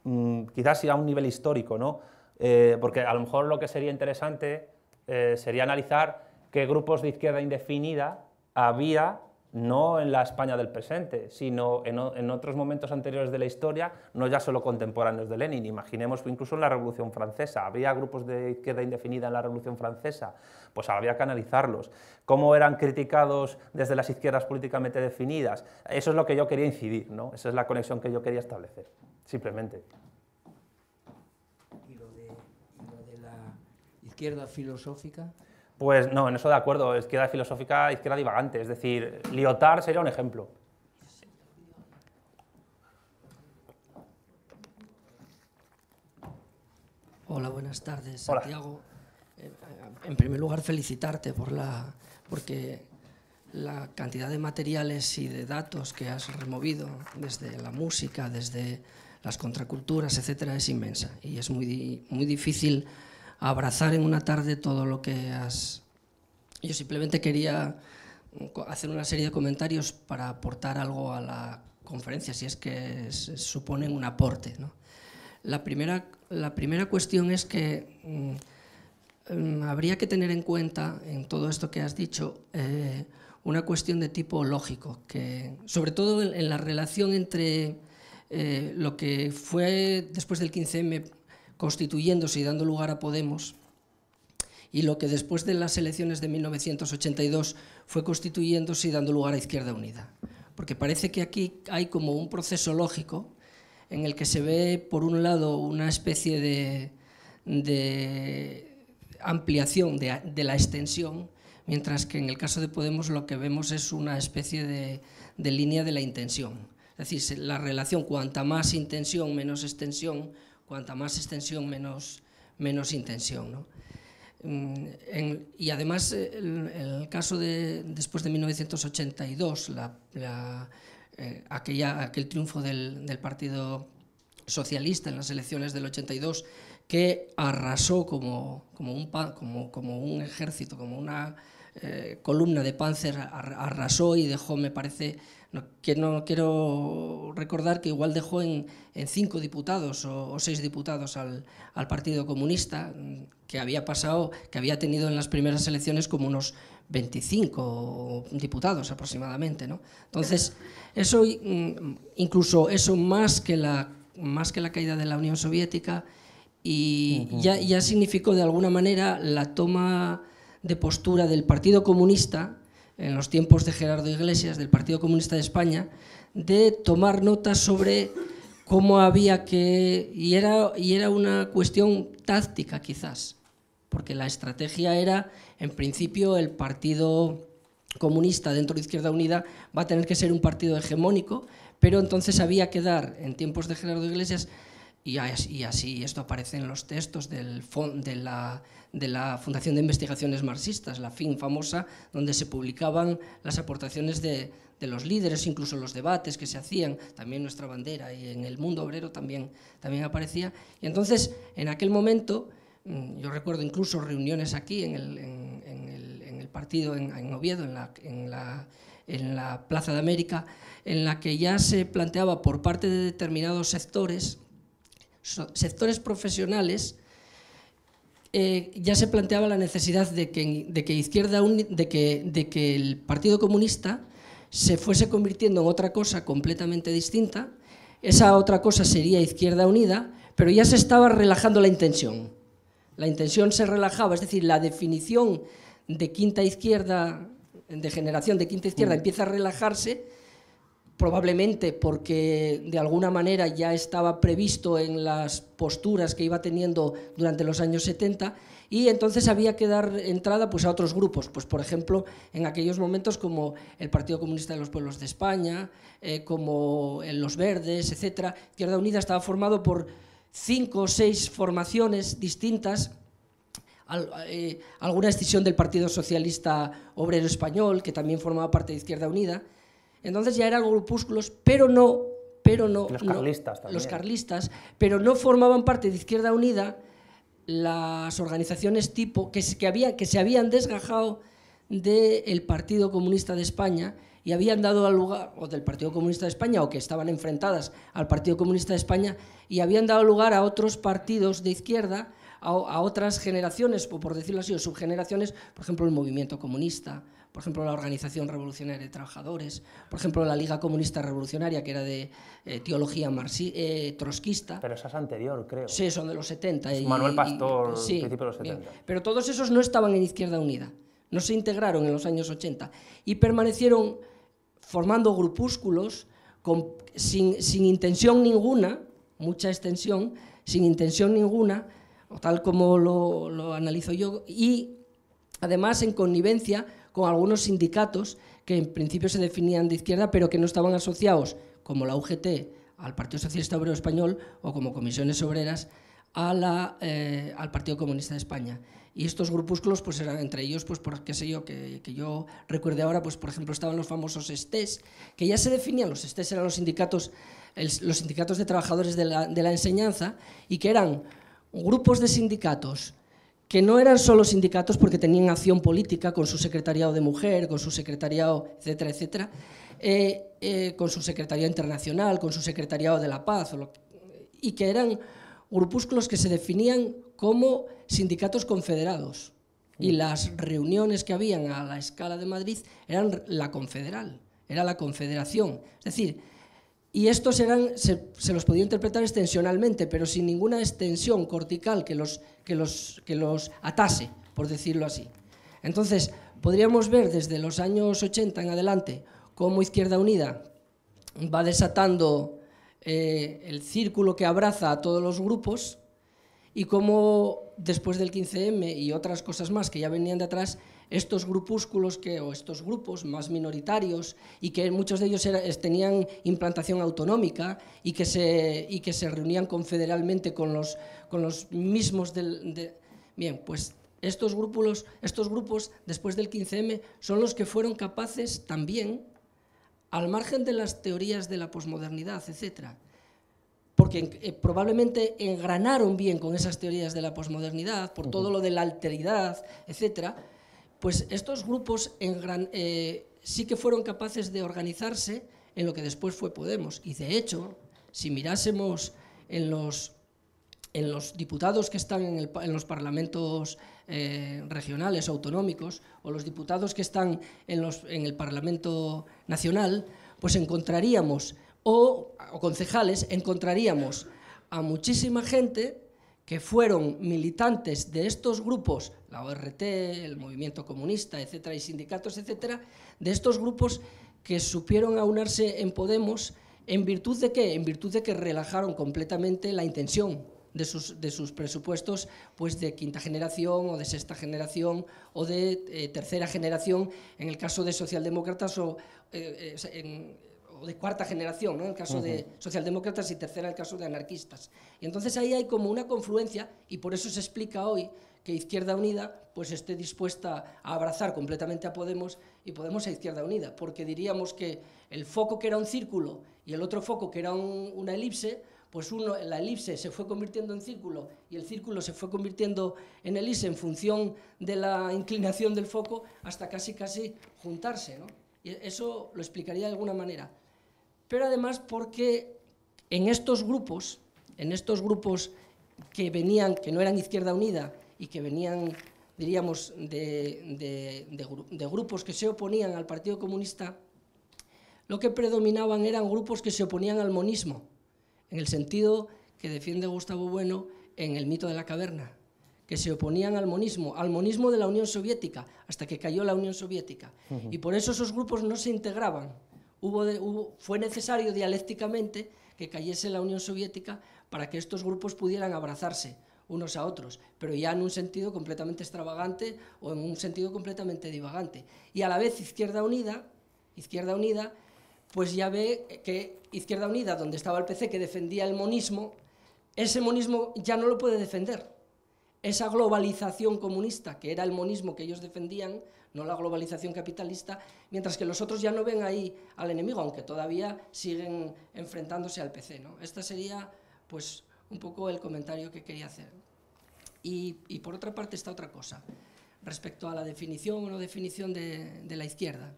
mm, quizás a un nivel histórico, ¿no? Eh, porque a lo mejor lo que sería interesante eh, sería analizar qué grupos de izquierda indefinida había no en la España del presente, sino en, otros momentos anteriores de la historia, no ya solo contemporáneos de Lenin. Imaginemos incluso en la Revolución Francesa había grupos de izquierda indefinida en la Revolución Francesa, pues había que analizarlos. ¿Cómo eran criticados desde las izquierdas políticamente definidas? Eso es lo que yo quería incidir, ¿no? Esa es la conexión que yo quería establecer, simplemente. y
lo de la izquierda filosófica?
Pues no, en eso de acuerdo, izquierda filosófica, izquierda divagante, es decir, Lyotard sería un ejemplo.
Hola, buenas tardes, Santiago. Eh, en primer lugar, felicitarte por la, porque la cantidad de materiales y de datos que has removido desde la música, desde las contraculturas, etcétera, es inmensa y es muy, muy difícil abrazar en una tarde todo lo que has... Yo simplemente quería hacer una serie de comentarios para aportar algo a la conferencia, si es que suponen un aporte. La, primera, la primera cuestión es que mm, mm, habría que tener en cuenta en todo esto que has dicho eh, una cuestión de tipo lógico, que, sobre todo en, la relación entre eh, lo que fue después del 15M constituyéndose y dando lugar a Podemos, y lo que después de las elecciones de 1982 fue constituyéndose y dando lugar a Izquierda Unida. Porque parece que aquí hay como un proceso lógico en el que se ve, por un lado, una especie de, ampliación de, la extensión, mientras que en el caso de Podemos lo que vemos es una especie de, de línea de la intención. Es decir, la relación cuanta más intención, menos extensión, cuanta más extensión, menos, menos intención. Mm, y además, el, caso de después de 1982, eh, aquella, aquel triunfo del, Partido Socialista en las elecciones del 82, que arrasó como, como, un, como, como un ejército, como una eh, columna de Panzer, arrasó y dejó, me parece, no, no quiero recordar que igual dejó en, en cinco diputados o, seis diputados al, Partido Comunista, mm, que había pasado, que había tenido en las primeras elecciones como unos 25 diputados aproximadamente. ¿no? Entonces, eso, mm, incluso eso más que la, más que la caída de la Unión Soviética, y ya, ya significó de alguna manera la toma de postura del Partido Comunista en los tiempos de Gerardo Iglesias, del Partido Comunista de España, de tomar notas sobre cómo había que... Y era, y era una cuestión táctica, quizás, porque la estrategia era, en principio, el Partido Comunista dentro de Izquierda Unida va a tener que ser un partido hegemónico, pero entonces había que dar, en tiempos de Gerardo Iglesias, y así, esto aparece en los textos del, de la de la Fundación de Investigaciones Marxistas, la FIN famosa, donde se publicaban las aportaciones de, los líderes, incluso los debates que se hacían, también nuestra bandera y en el mundo obrero también, también aparecía. Y entonces, en aquel momento, mm, yo recuerdo incluso reuniones aquí en el, partido, en, Oviedo, en la, en la Plaza de América, en la que ya se planteaba por parte de determinados sectores, sectores profesionales, eh, ya se planteaba la necesidad de que, izquierda de que el Partido Comunista se fuese convirtiendo en otra cosa completamente distinta. Esa otra cosa sería Izquierda Unida, pero ya se estaba relajando la intención. La intención se relajaba, es decir, la definición de quinta izquierda, de generación de quinta izquierda, mm. empieza a relajarse probablemente porque de alguna manera ya estaba previsto en las posturas que iba teniendo durante los años 70 y entonces había que dar entrada pues a otros grupos, pues por ejemplo en aquellos momentos como el Partido Comunista de los Pueblos de España, eh, como los Verdes, etcétera. Izquierda Unida estaba formado por cinco o seis formaciones distintas eh, alguna escisión del Partido Socialista Obrero Español, que también formaba parte de Izquierda Unida, entonces ya eran grupúsculos, pero no, pero no. Los carlistas también. Los carlistas, pero no formaban parte de Izquierda Unida las organizaciones tipo que, se habían desgajado del Partido Comunista de España y habían dado lugar, o del Partido Comunista de España, o que estaban enfrentadas al Partido Comunista de España, y habían dado lugar a otros partidos de izquierda, a, otras generaciones, por decirlo así, o subgeneraciones, por ejemplo, el movimiento comunista por ejemplo, la Organización Revolucionaria de Trabajadores, por ejemplo, la Liga Comunista Revolucionaria, que era de eh, teología eh, trotskista. Pero esa es anterior, creo. Sí, son de los 70. Y, Manuel Pastor, de los 70. Pero todos esos no estaban en Izquierda Unida, no se integraron en los años 80 y permanecieron formando grupúsculos sin, intención ninguna, mucha extensión, sin intención ninguna, tal como lo, lo analizo yo, y además en connivencia con algunos sindicatos que en principio se definían de izquierda, pero que no estaban asociados, como la UGT, al Partido Socialista Obrero Español o como comisiones obreras, eh, al Partido Comunista de España. Y estos grupúsculos, pues eran entre ellos, pues por sé yo, que, yo recuerdo ahora, pues por ejemplo estaban los famosos STES, que ya se definían, los STES eran los sindicatos, los sindicatos de trabajadores de la, de la enseñanza, y que eran grupos de sindicatos que no eran solo sindicatos porque tenían acción política con su secretariado de mujer, con su secretariado, etcétera, etcétera, eh, eh, con su secretariado internacional, con su secretariado de la paz, y que eran grupúsculos que se definían como sindicatos confederados. Y mm. las reuniones que habían a la escala de Madrid eran la confederal, era la confederación. Es decir, y estos eran, se, los podía interpretar extensionalmente, pero sin ninguna extensión cortical que los, que, los, que los atase, por decirlo así. Entonces, podríamos ver desde los años 80 en adelante cómo Izquierda Unida va desatando eh, el círculo que abraza a todos los grupos y cómo después del 15M y otras cosas más que ya venían de atrás, estos grupúsculos que, o estos grupos más minoritarios y que muchos de ellos tenían implantación autonómica y que se, que se reunían confederalmente con los, con los mismos del... bien, pues estos grupos, estos grupos después del 15M son los que fueron capaces también, al margen de las teorías de la posmodernidad, etc., porque eh, probablemente engranaron bien con esas teorías de la posmodernidad, por todo lo de la alteridad, etcétera, pues estos grupos eh, sí que fueron capaces de organizarse en lo que después fue Podemos. Y de hecho, si mirásemos en los, diputados que están en, los parlamentos eh, regionales, autonómicos, o los diputados que están en, en el Parlamento Nacional, pues encontraríamos, o, o concejales, encontraríamos a muchísima gente que fueron militantes de estos grupos la ORT, el movimiento comunista, etcétera, y sindicatos, etcétera, de estos grupos que supieron aunarse en Podemos en virtud de qué? En virtud de que relajaron completamente la intención de sus, presupuestos pues de quinta generación o de sexta generación o de eh, tercera generación, en el caso de socialdemócratas o, eh, eh, o de cuarta generación, en el caso de socialdemócratas y tercera en el caso de anarquistas. Y entonces ahí hay como una confluencia y por eso se explica hoy que Izquierda Unida pues esté dispuesta a abrazar completamente a Podemos y Podemos a Izquierda Unida, porque diríamos que el foco que era un círculo y el otro foco que era una elipse, pues uno, la elipse se fue convirtiendo en círculo y el círculo se fue convirtiendo en elipse en función de la inclinación del foco hasta casi casi juntarse. Y eso lo explicaría de alguna manera. Pero además porque en estos grupos, en estos grupos que venían, que no eran Izquierda Unida, y que venían, diríamos, de, grupos que se oponían al Partido Comunista, lo que predominaban eran grupos que se oponían al monismo, en el sentido que defiende Gustavo Bueno en el mito de la caverna, que se oponían al monismo, al monismo de la Unión Soviética, hasta que cayó la Unión Soviética. Y por eso esos grupos no se integraban. fue necesario dialécticamente que cayese la Unión Soviética para que estos grupos pudieran abrazarse unos a otros, pero ya en un sentido completamente extravagante o en un sentido completamente divagante. Y a la vez Izquierda Unida, Izquierda Unida, pues ya ve que Izquierda Unida, donde estaba el PC que defendía el monismo, ese monismo ya no lo puede defender. Esa globalización comunista, que era el monismo que ellos defendían, no la globalización capitalista, mientras que los otros ya no ven ahí al enemigo, aunque todavía siguen enfrentándose al PC. ¿no? Este sería pues, un poco el comentario que quería hacer. Y, por otra parte está otra cosa, respecto a la definición o no definición de, la izquierda.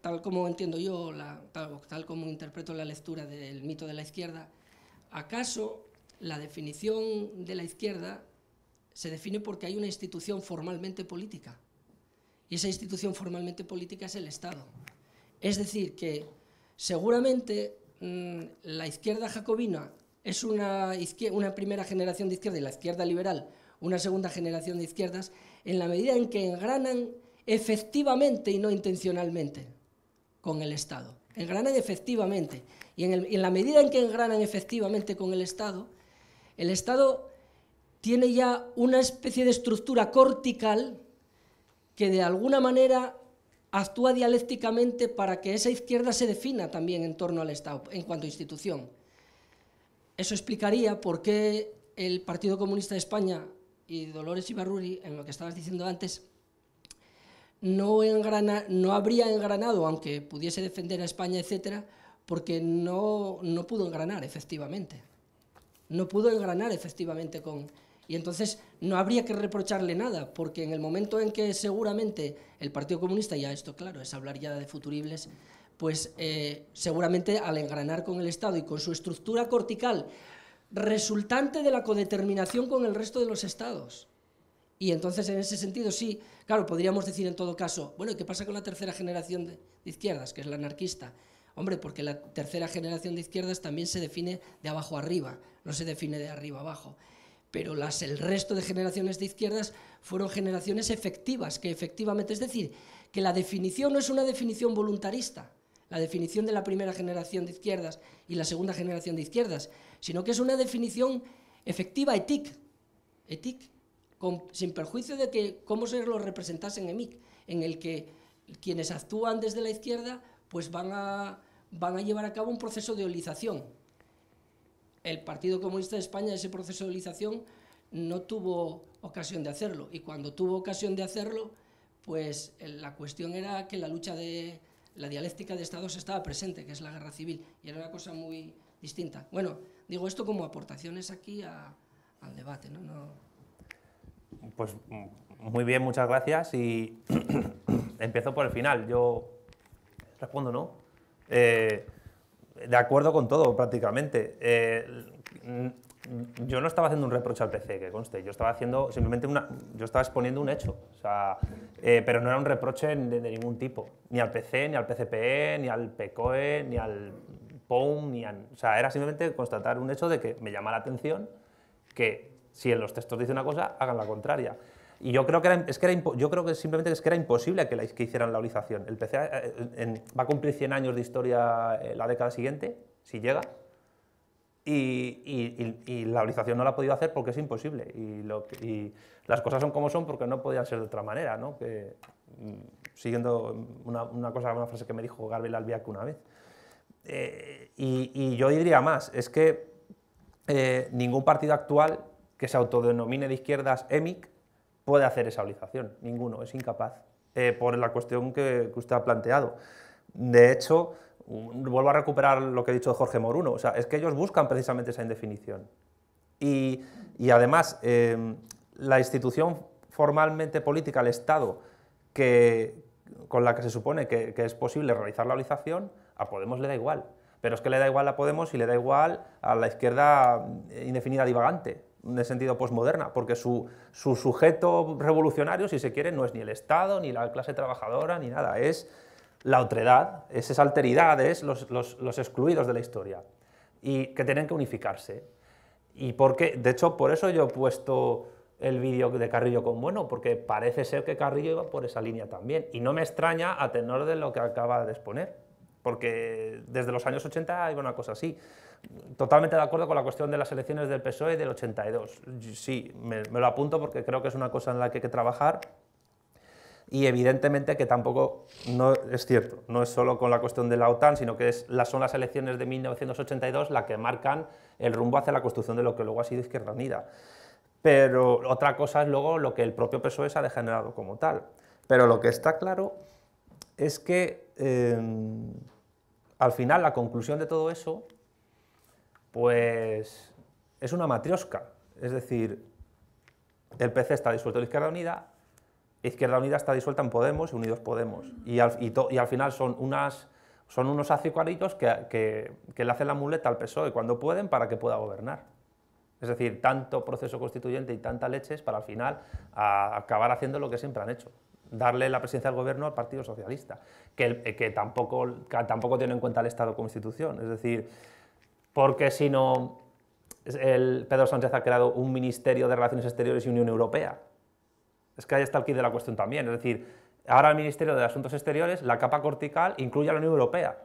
Tal como entiendo yo, la, tal, como interpreto la lectura del mito de la izquierda, ¿acaso la definición de la izquierda se define porque hay una institución formalmente política? Y esa institución formalmente política es el Estado. Es decir, que seguramente mm, la izquierda jacobina es una, primera generación de izquierda y la izquierda liberal una segunda generación de izquierdas, en la medida en que engranan efectivamente y no intencionalmente con el Estado. Engranan efectivamente. Y en, en, la medida en que engranan efectivamente con el Estado, el Estado tiene ya una especie de estructura cortical que de alguna manera actúa dialécticamente para que esa izquierda se defina también en torno al Estado, en cuanto a institución. Eso explicaría por qué el Partido Comunista de España y Dolores Ibarruri, en lo que estabas diciendo antes, no, engrana, no habría engranado, aunque pudiese defender a España, etcétera, porque no, pudo engranar, efectivamente. No pudo engranar, efectivamente, con... Y entonces no habría que reprocharle nada, porque en el momento en que seguramente el Partido Comunista, ya esto claro, es hablar ya de futuribles, pues eh, seguramente al engranar con el Estado y con su estructura cortical resultante de la codeterminación con el resto de los estados. Y entonces, en ese sentido, sí, claro, podríamos decir en todo caso, bueno, ¿y qué pasa con la tercera generación de izquierdas, que es la anarquista? Hombre, porque la tercera generación de izquierdas también se define de abajo arriba, no se define de arriba abajo. Pero las, el resto de generaciones de izquierdas fueron generaciones efectivas, que efectivamente, es decir, que la definición no es una definición voluntarista, la definición de la primera generación de izquierdas y la segunda generación de izquierdas, sino que es una definición efectiva ETIC, ETIC sin perjuicio de que cómo se lo representasen en EMIC, en el que quienes actúan desde la izquierda pues van a, van a llevar a cabo un proceso de olización. El Partido Comunista de España, ese proceso de olización, no tuvo ocasión de hacerlo. Y cuando tuvo ocasión de hacerlo, pues eh, la cuestión era que la lucha de, la dialéctica de Estados estaba presente, que es la guerra civil, y era una cosa muy distinta. Bueno, digo esto como aportaciones aquí al debate.
Pues mm, muy bien, muchas gracias. Y empiezo por el final. Yo respondo, ¿no? Eh, de acuerdo con todo, prácticamente. Eh, yo no estaba haciendo un reproche al PC, que conste, yo estaba haciendo simplemente una, yo estaba exponiendo un hecho, o sea, eh, pero no era un reproche de, ningún tipo, ni al PC, ni al PCPE, ni al PCOE, ni al POM, ni o sea, era simplemente constatar un hecho de que me llama la atención que si en los textos dice una cosa, hagan la contraria. Y yo creo que, es que era, yo creo que simplemente es que era imposible que, la, que hicieran la holización. El PC eh, va a cumplir 100 años de historia eh, la década siguiente, si llega, y, la abolización no la ha podido hacer porque es imposible. Y, las cosas son como son porque no podían ser de otra manera. ¿no? Mm, siguiendo una, cosa, una frase que me dijo Gabriel Albiac una vez. Eh, y, yo diría más, es que eh, ningún partido actual que se autodenomine de izquierdas EMIC puede hacer esa abolización. ninguno, es incapaz, eh, por la cuestión que usted ha planteado. De hecho, vuelvo a recuperar lo que he dicho de Jorge Moruno, es que ellos buscan precisamente esa indefinición. Y, además, em, la institución formalmente política, el Estado, que, con la que se supone que, es posible realizar la olización, a Podemos le da igual. Pero es que le da igual a Podemos y le da igual a la izquierda indefinida divagante, de sentido postmoderna porque su, su sujeto revolucionario, si se quiere, no es ni el Estado, ni la clase trabajadora, ni nada, es la otredad, esas alteridades, los, los, los excluidos de la historia, y que tienen que unificarse. Y porque, de hecho, por eso yo he puesto el vídeo de Carrillo con Bueno, porque parece ser que Carrillo iba por esa línea también. Y no me extraña a tenor de lo que acaba de exponer, porque desde los años 80 iba una cosa así. Totalmente de acuerdo con la cuestión de las elecciones del PSOE del 82. Sí, me, me lo apunto porque creo que es una cosa en la que hay que trabajar y evidentemente que tampoco no es cierto. No es solo con la cuestión de la OTAN, sino que es, son las elecciones de 1982 las que marcan el rumbo hacia la construcción de lo que luego ha sido Izquierda Unida. Pero otra cosa es luego lo que el propio PSOE se ha degenerado como tal. Pero lo que está claro es que eh, al final la conclusión de todo eso, pues es una matriosca. Es decir, el PC está disuelto de Izquierda Unida, Izquierda Unida está disuelta en Podemos y Unidos Podemos. Y al, y al final son, son unos acicuaritos que, que, le hacen la muleta al PSOE cuando pueden para que pueda gobernar. Es decir, tanto proceso constituyente y tanta es para al final acabar haciendo lo que siempre han hecho, darle la presidencia del gobierno al Partido Socialista, que, eh, tampoco, tiene en cuenta el Estado como institución. Es decir, porque si no, el Pedro Sánchez ha creado un Ministerio de Relaciones Exteriores y Unión Europea es que ahí está el kit de la cuestión también. Es decir, ahora el Ministerio de Asuntos Exteriores, la capa cortical incluye a la Unión Europea.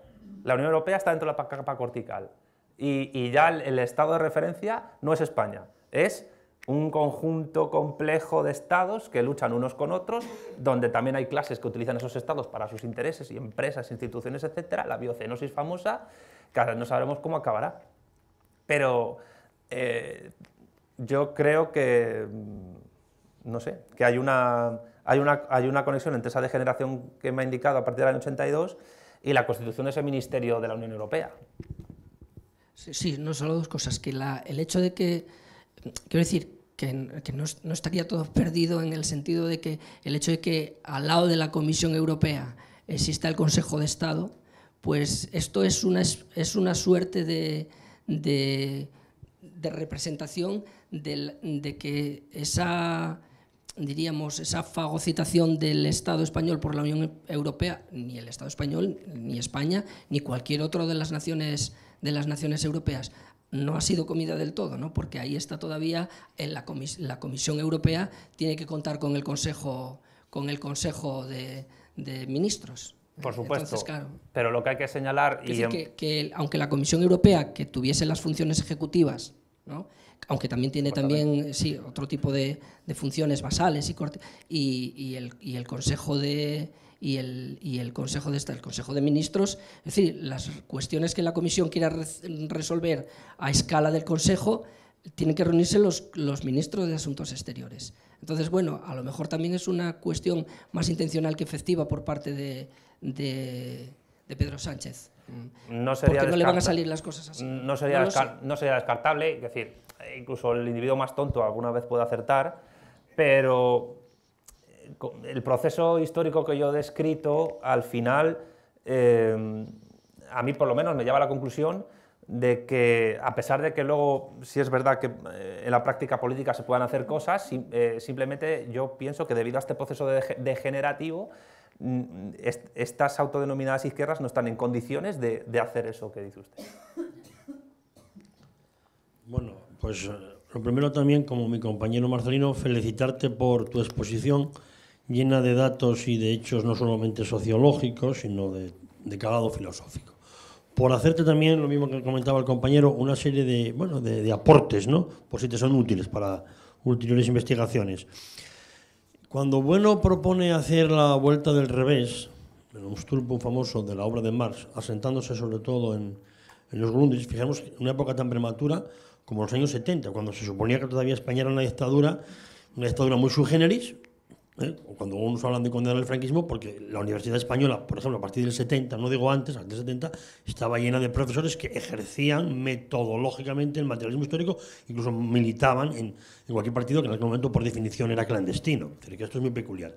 La Unión Europea está dentro de la capa cortical. Y, ya el, estado de referencia no es España, es un conjunto complejo de estados que luchan unos con otros, donde también hay clases que utilizan esos estados para sus intereses y empresas, instituciones, etc. La biocenosis famosa, que ahora no sabemos cómo acabará. Pero eh, yo creo que no sé, que hay una, hay una, hay una conexión entre esa degeneración que me ha indicado a partir del año 82 y la constitución de ese ministerio de la Unión Europea.
Sí, no solo dos cosas, que el hecho de que, quiero decir, que, no, estaría todo perdido en el sentido de que el hecho de que al lado de la Comisión Europea exista el Consejo de Estado, pues esto es una, es una suerte de, de, representación de que esa diríamos, esa fagocitación del Estado español por la Unión Europea, ni el Estado español, ni España, ni cualquier otro de las naciones, de las naciones europeas no ha sido comida del todo, ¿no? porque ahí está todavía en la, Comisión Europea tiene que contar con el Consejo, con el consejo de, Ministros.
Por supuesto, pero lo que hay que señalar... Es
que, aunque la Comisión Europea, que tuviese las funciones ejecutivas, ¿no? aunque también tiene también eh, sí, otro tipo de, funciones basales y, y, el, Consejo de, y el, Consejo de Consejo de Ministros, es decir, las cuestiones que la Comisión quiera resolver a escala del Consejo tienen que reunirse los, los, ministros de Asuntos Exteriores. Entonces, bueno, a lo mejor también es una cuestión más intencional que efectiva por parte de, Pedro Sánchez. No Porque no le van a salir las cosas así. No sería,
no sería descartable, es decir, incluso el individuo más tonto alguna vez puede acertar, pero eh, el proceso histórico que yo he descrito, al final, eh, a mí por lo menos me lleva a la conclusión de que a pesar de que luego, si es verdad que eh, en la práctica política se puedan hacer cosas, simplemente yo pienso que debido a este proceso degenerativo, mm, estas autodenominadas izquierdas no están en condiciones de, de hacer eso que dice usted.
Bueno, pues eh, lo primero también, como mi compañero Marcelino, felicitarte por tu exposición llena de datos y de hechos no solamente sociológicos, sino de, de calado filosófico. Por hacerte también, lo mismo que comentaba el compañero, una serie de, bueno, de, aportes, ¿no? Por si te son útiles para ulteriores investigaciones. Cuando Bueno propone hacer la vuelta del revés, en un famoso de la obra de Marx, asentándose sobre todo en, los Grundrisse, fijamos, en una época tan prematura, como los años 70, cuando se suponía que todavía España era una dictadura, una dictadura muy sui generis, ¿eh? cuando uno hablan de condenar el franquismo, porque la Universidad Española, por ejemplo, a partir del 70, no digo antes, antes del 70, estaba llena de profesores que ejercían metodológicamente el materialismo histórico, incluso militaban en, cualquier partido que en aquel momento, por definición, era clandestino. que esto es muy peculiar.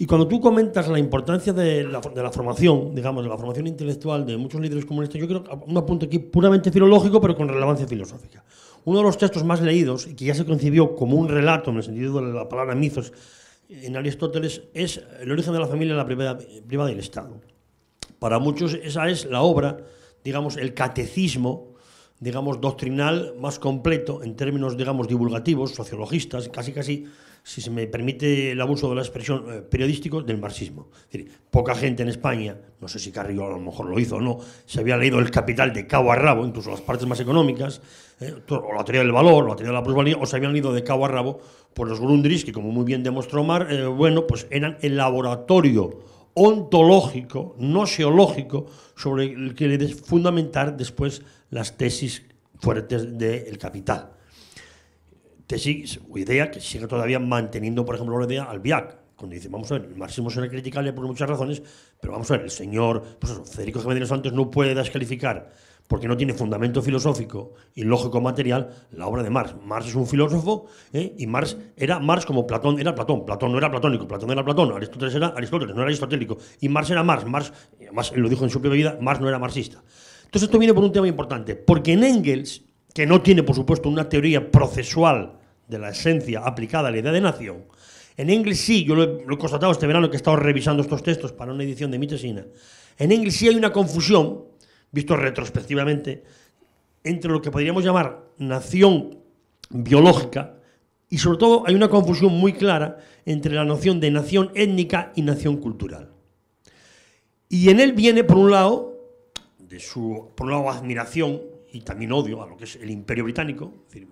Y cuando tú comentas la importancia de la, formación, digamos, de la formación intelectual de muchos líderes comunistas, yo creo un apunte aquí puramente filológico, pero con relevancia filosófica. Uno de los textos más leídos, y que ya se concibió como un relato, en el sentido de la palabra mitos, en Aristóteles, es El origen de la familia en la privada, privada del Estado. Para muchos esa es la obra, digamos, el catecismo, digamos, doctrinal más completo en términos, digamos, divulgativos, sociologistas, casi casi si se me permite el abuso de la expresión eh, periodístico, del marxismo. poca gente en España, no sé si Carrillo a lo mejor lo hizo o no, se había leído El Capital de cabo a rabo, incluso las partes más económicas, eh, o la teoría del valor, o la teoría de la plusvalía, o se habían leído de cabo a rabo por los Grundris, que como muy bien demostró Mar, eh, bueno, pues eran el laboratorio ontológico, no seológico, sobre el que fundamentar después las tesis fuertes del Capital tesis o idea que sigue todavía manteniendo, por ejemplo, la idea albiac, Cuando dice, vamos a ver, el marxismo una criticable por muchas razones, pero vamos a ver, el señor pues eso, Federico Jiménez no puede descalificar, porque no tiene fundamento filosófico y lógico material, la obra de Marx. Marx es un filósofo ¿eh? y Marx era Marx como Platón era Platón. Platón no era platónico, Platón era Platón, Aristóteles era Aristóteles, no era aristotélico. Y Marx era Marx, Marx, además lo dijo en su propia vida, Marx no era marxista. Entonces esto viene por un tema importante, porque en Engels, que no tiene por supuesto una teoría procesual, de la esencia aplicada a la idea de nación, en inglés sí, yo lo he, constatado este verano que he estado revisando estos textos para una edición de Mitesina, en inglés sí hay una confusión, visto retrospectivamente, entre lo que podríamos llamar nación biológica y sobre todo hay una confusión muy clara entre la noción de nación étnica y nación cultural. Y en él viene, por un lado, de su por lado, admiración y también odio a lo que es el imperio británico, es decir,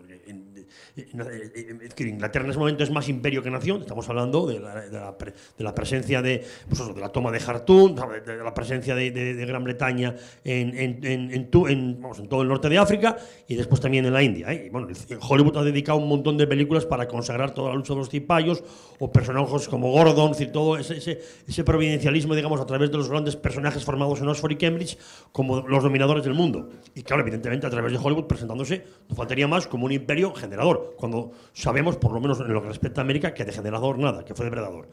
eh, eh, que Inglaterra en ese momento es más imperio que nación, estamos hablando de la, presencia de, pues de la toma de Jartún, de, la presencia de, Gran Bretaña en, todo el norte de África y después también en la India. ¿eh? bueno, Hollywood ha dedicado un montón de películas para consagrar toda la lucha de los cipayos o personajes como Gordon, es todo ese, ese, providencialismo, digamos, a través de los grandes personajes formados en Oxford y Cambridge como los dominadores del mundo. Y claro, evidentemente a través de Hollywood presentándose, no faltaría más, como un imperio generador cuando sabemos, por lo menos en lo que respecta a América, que degenerador nada, que fue depredador.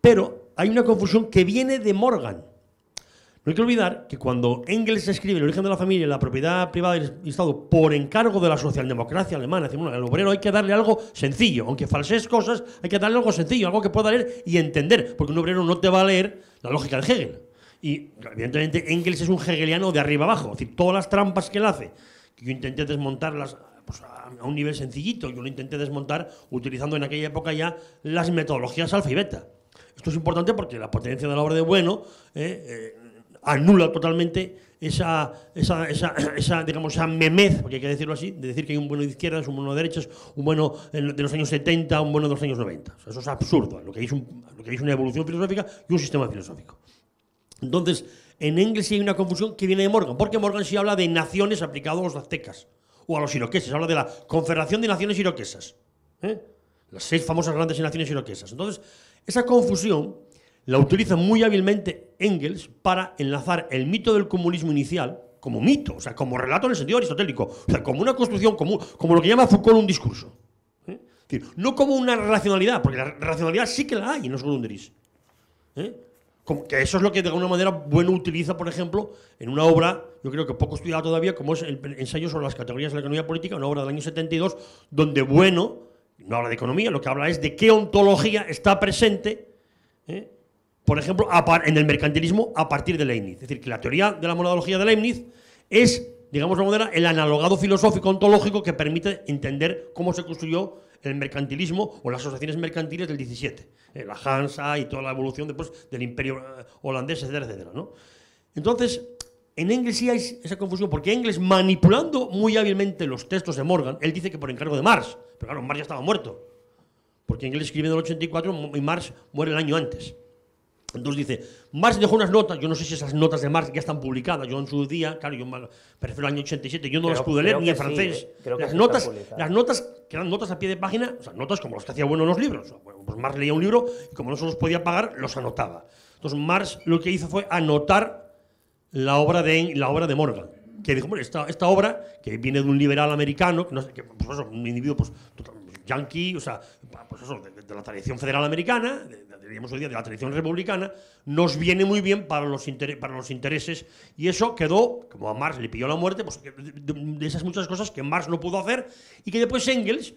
Pero hay una confusión que viene de Morgan. No hay que olvidar que cuando Engels escribe El origen de la familia, y la propiedad privada del Estado, por encargo de la socialdemocracia alemana, decimos, al obrero hay que darle algo sencillo, aunque falses cosas, hay que darle algo sencillo, algo que pueda leer y entender, porque un obrero no te va a leer la lógica de Hegel. Y evidentemente Engels es un hegeliano de arriba abajo, es decir, todas las trampas que él hace, que yo intenté desmontarlas pues, a, un nivel sencillito. Yo lo intenté desmontar utilizando en aquella época ya las metodologías alfa y beta. Esto es importante porque la potencia de la obra de Bueno eh, eh, anula totalmente esa, esa, digamos, esa memez, porque hay que decirlo así, de decir que hay un bueno de izquierdas, un bueno de derechas, un bueno de los años 70, un bueno de los años 90. eso es absurdo. Lo que, hay es lo que es una evolución filosófica y un sistema filosófico. Entonces, en Engels hay una confusión que viene de Morgan, porque Morgan sí habla de naciones aplicados a los aztecas o a los iroqueses. Habla de la Confederación de Naciones Iroquesas. ¿eh? Las seis famosas grandes naciones iroquesas. Entonces, esa confusión la utiliza muy hábilmente Engels para enlazar el mito del comunismo inicial como mito, o sea, como relato en el sentido aristotélico, o sea, como una construcción común, como lo que llama Foucault un discurso. ¿eh? no como una racionalidad, porque la racionalidad sí que la hay en los Grundrisse. ¿eh? Como que eso es lo que de alguna manera Bueno utiliza, por ejemplo, en una obra yo creo que poco estudiado todavía, como es el ensayo sobre las categorías de la economía política, una obra del año 72, donde Bueno no habla de economía, lo que habla es de qué ontología está presente, ¿eh? por ejemplo, en el mercantilismo a partir de Leibniz. Es decir, que la teoría de la monología de Leibniz es, digamos de manera, el analogado filosófico ontológico que permite entender cómo se construyó el mercantilismo o las asociaciones mercantiles del 17, ¿eh? la Hansa y toda la evolución después del imperio eh, holandés, etcétera, etcétera. Entonces, en Engels sí hay esa confusión, porque Engels, manipulando muy hábilmente los textos de Morgan, él dice que por encargo de Marx, pero claro, Marx ya estaba muerto, porque Engels escribe en el 84 y Marx muere el año antes. Entonces dice, Marx dejó unas notas, yo no sé si esas notas de Marx ya están publicadas, yo en su día, claro, yo me el año 87, yo no las pude leer ni en francés. Eh, las, notas, las notas, que eran notas a pie de página, o sea, notas como los que hacía bueno en los libros. pues Marx leía un libro y como no se los podía pagar, los anotaba. Entonces Marx lo que hizo fue anotar la obra de, la obra de Morgan. Que dijo, esta, obra, que viene de un liberal americano, pues un individuo pues, yankee, o sea, pues de, la tradición federal americana, diríamos hoy día de la tradición republicana, nos viene muy bien para los, para los intereses. Y eso quedó, como a Marx le pilló la muerte, pues, de, de esas muchas cosas que Marx no pudo hacer y que después Engels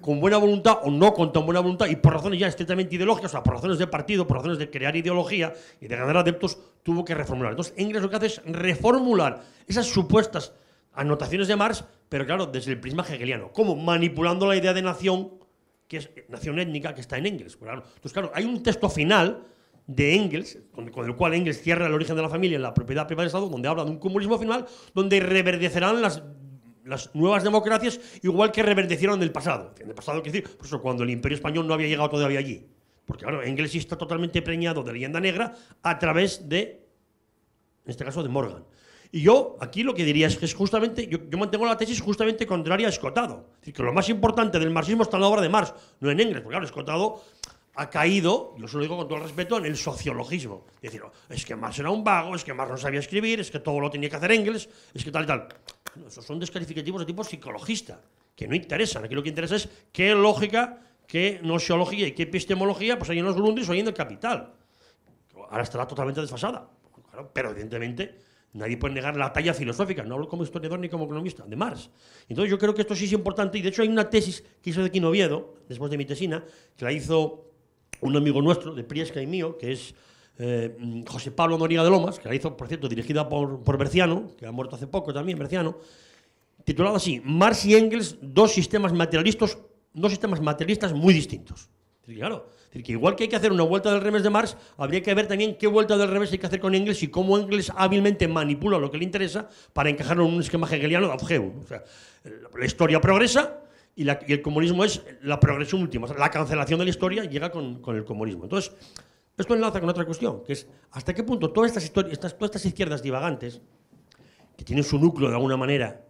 con buena voluntad o no con tan buena voluntad, y por razones ya estrictamente ideológicas, o sea, por razones de partido, por razones de crear ideología y de ganar adeptos, tuvo que reformular. Entonces, Engels lo que hace es reformular esas supuestas anotaciones de Marx, pero claro, desde el prisma hegeliano. ¿Cómo? Manipulando la idea de nación, que es eh, nación étnica, que está en Engels. Pues claro. Entonces, claro, hay un texto final de Engels, con, el cual Engels cierra el origen de la familia en la propiedad privada del Estado, donde habla de un comunismo final, donde reverdecerán las las nuevas democracias igual que reverdecieron del pasado. En el pasado, que decir, por eso cuando el imperio español no había llegado todavía allí. Porque claro, Engels está totalmente preñado de leyenda negra a través de, en este caso, de Morgan. Y yo aquí lo que diría es que es justamente, yo, mantengo la tesis justamente contraria a Escotado. Es decir, que lo más importante del marxismo está en la obra de Marx, no en Engels. Porque claro, Escotado ha caído, yo se lo digo con todo el respeto, en el sociologismo. Es decir, oh, es que Marx era un vago, es que Marx no sabía escribir, es que todo lo tenía que hacer Engels, es que tal y tal. esos son descalificativos de tipo psicologista, que no interesan. Aquí lo que interesa es qué lógica que seología y qué epistemología pues ahí en los Grundis o en el Capital. Ahora estará totalmente desfasada, pero evidentemente nadie puede negar la talla filosófica, no hablo como historiador ni como economista, de Marx. Entonces yo creo que esto sí es importante y de hecho hay una tesis que hizo de Quinoviedo, después de mi tesina, que la hizo un amigo nuestro, de Priesca y mío, que es eh, José Pablo Noriega de Lomas, que la hizo, por cierto, dirigida por, por Berciano, que ha muerto hace poco también, Berciano, titulada así, Marx y Engels, dos sistemas materialistas dos sistemas materialistas muy distintos. claro, que igual que hay que hacer una vuelta del revés de Marx, habría que ver también qué vuelta del revés hay que hacer con Engels y cómo Engels hábilmente manipula lo que le interesa para encajarlo en un esquema hegeliano de Abgeum. la historia progresa, y, el comunismo es la progresión última. la cancelación de la historia llega con, el comunismo. Entonces, esto enlaza con otra cuestión, que es hasta qué punto todas estas, todas estas izquierdas divagantes, que tienen su núcleo de alguna manera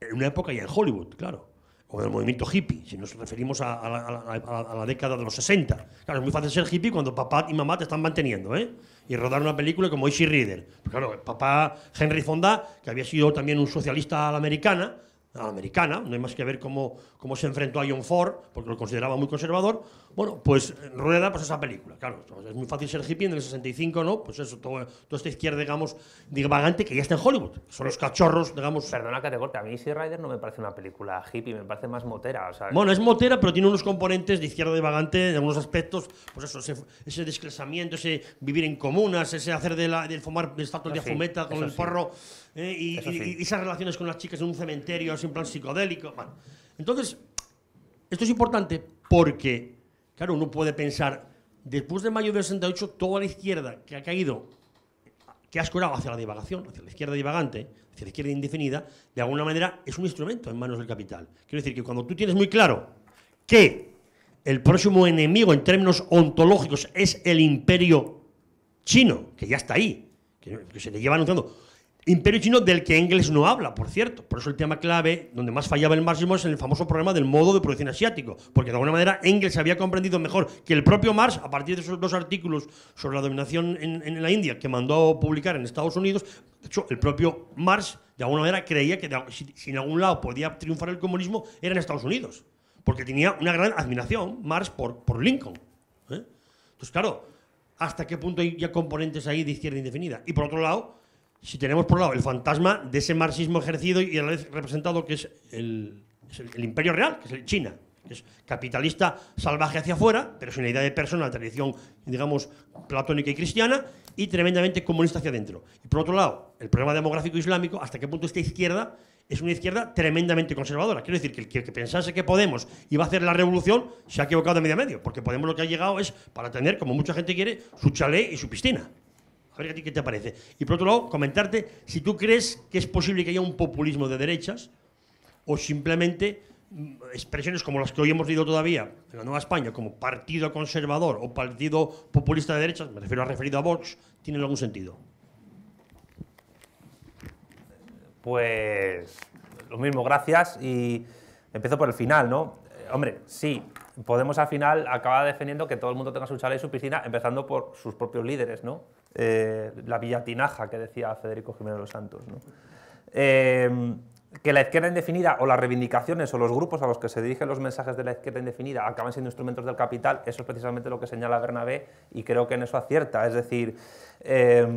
en una época ya en Hollywood, claro, o del movimiento hippie, si nos referimos a, la década de los 60. Claro, es muy fácil ser hippie cuando papá y mamá te están manteniendo, ¿eh? Y rodar una película como Easy Reader. claro, papá Henry Fonda, que había sido también un socialista a la americana, americana, no hay más que ver cómo, cómo se enfrentó a John Ford, porque lo consideraba muy conservador, bueno, pues rueda pues, esa película, claro, es muy fácil ser hippie en el 65, ¿no? Pues eso, todo, toda esta izquierda, digamos, divagante que ya está en Hollywood, son los cachorros, digamos... Perdona que te corte, a mí Sea Rider no me parece una película hippie, me parece más motera, Bueno, es motera, pero tiene unos componentes de izquierda divagante en algunos aspectos, pues eso, ese, ese ese vivir en comunas, ese hacer de la, del fumar, de ah, fumeta con el porro... Eh, y, esas relaciones con las chicas en un cementerio, así en plan psicodélico. Entonces, esto es importante porque, claro, uno puede pensar, después de mayo del 68, toda la izquierda que ha caído, que ha escorado hacia la divagación, hacia la izquierda divagante, hacia la izquierda indefinida, de alguna manera es un instrumento en manos del capital. Quiero decir que cuando tú tienes muy claro que el próximo enemigo en términos ontológicos es el imperio chino, que ya está ahí, que, se le lleva anunciando Imperio chino del que Engels no habla, por cierto. Por eso el tema clave, donde más fallaba el marxismo, es en el famoso problema del modo de producción asiático. Porque de alguna manera Engels había comprendido mejor que el propio Marx, a partir de esos dos artículos sobre la dominación en, la India que mandó publicar en Estados Unidos, de hecho, el propio Marx de alguna manera creía que si, en algún lado podía triunfar el comunismo era en Estados Unidos. Porque tenía una gran admiración Marx por, Lincoln. ¿eh? Entonces, claro, ¿hasta qué punto hay ya componentes ahí de izquierda indefinida? Y por otro lado, si tenemos por un lado el fantasma de ese marxismo ejercido y a la vez representado que es el, imperio real, que es el China, que es capitalista salvaje hacia afuera, pero es una idea de persona, tradición, digamos, platónica y cristiana, y tremendamente comunista hacia adentro. Y por otro lado, el problema demográfico islámico, hasta qué punto esta izquierda es una izquierda tremendamente conservadora. Quiero decir que el que pensase que Podemos iba a hacer la revolución se ha equivocado de medio a medio, porque Podemos lo que ha llegado es para tener, como mucha gente quiere, su chalet y su piscina ver ¿a ti qué te parece? Y por otro lado, comentarte si tú crees que es posible que haya un populismo de derechas o simplemente mm, expresiones como las que hoy hemos leído todavía en la Nueva España, como partido conservador o partido populista de derechas, me refiero a referido a Vox, ¿tienen algún sentido? Pues lo mismo, gracias.
Y empiezo por el final, ¿no? Eh, hombre, sí, Podemos al final acaba defendiendo que todo el mundo tenga su chala y su piscina, empezando por sus propios líderes, ¿no? Eh, la Villatinaja que decía Federico Jiménez de los Santos. Eh, que la izquierda indefinida o las reivindicaciones o los grupos a los que se dirigen los mensajes de la izquierda indefinida acaban siendo instrumentos del capital, eso es precisamente lo que señala Bernabé y creo que en eso acierta. Es decir, eh,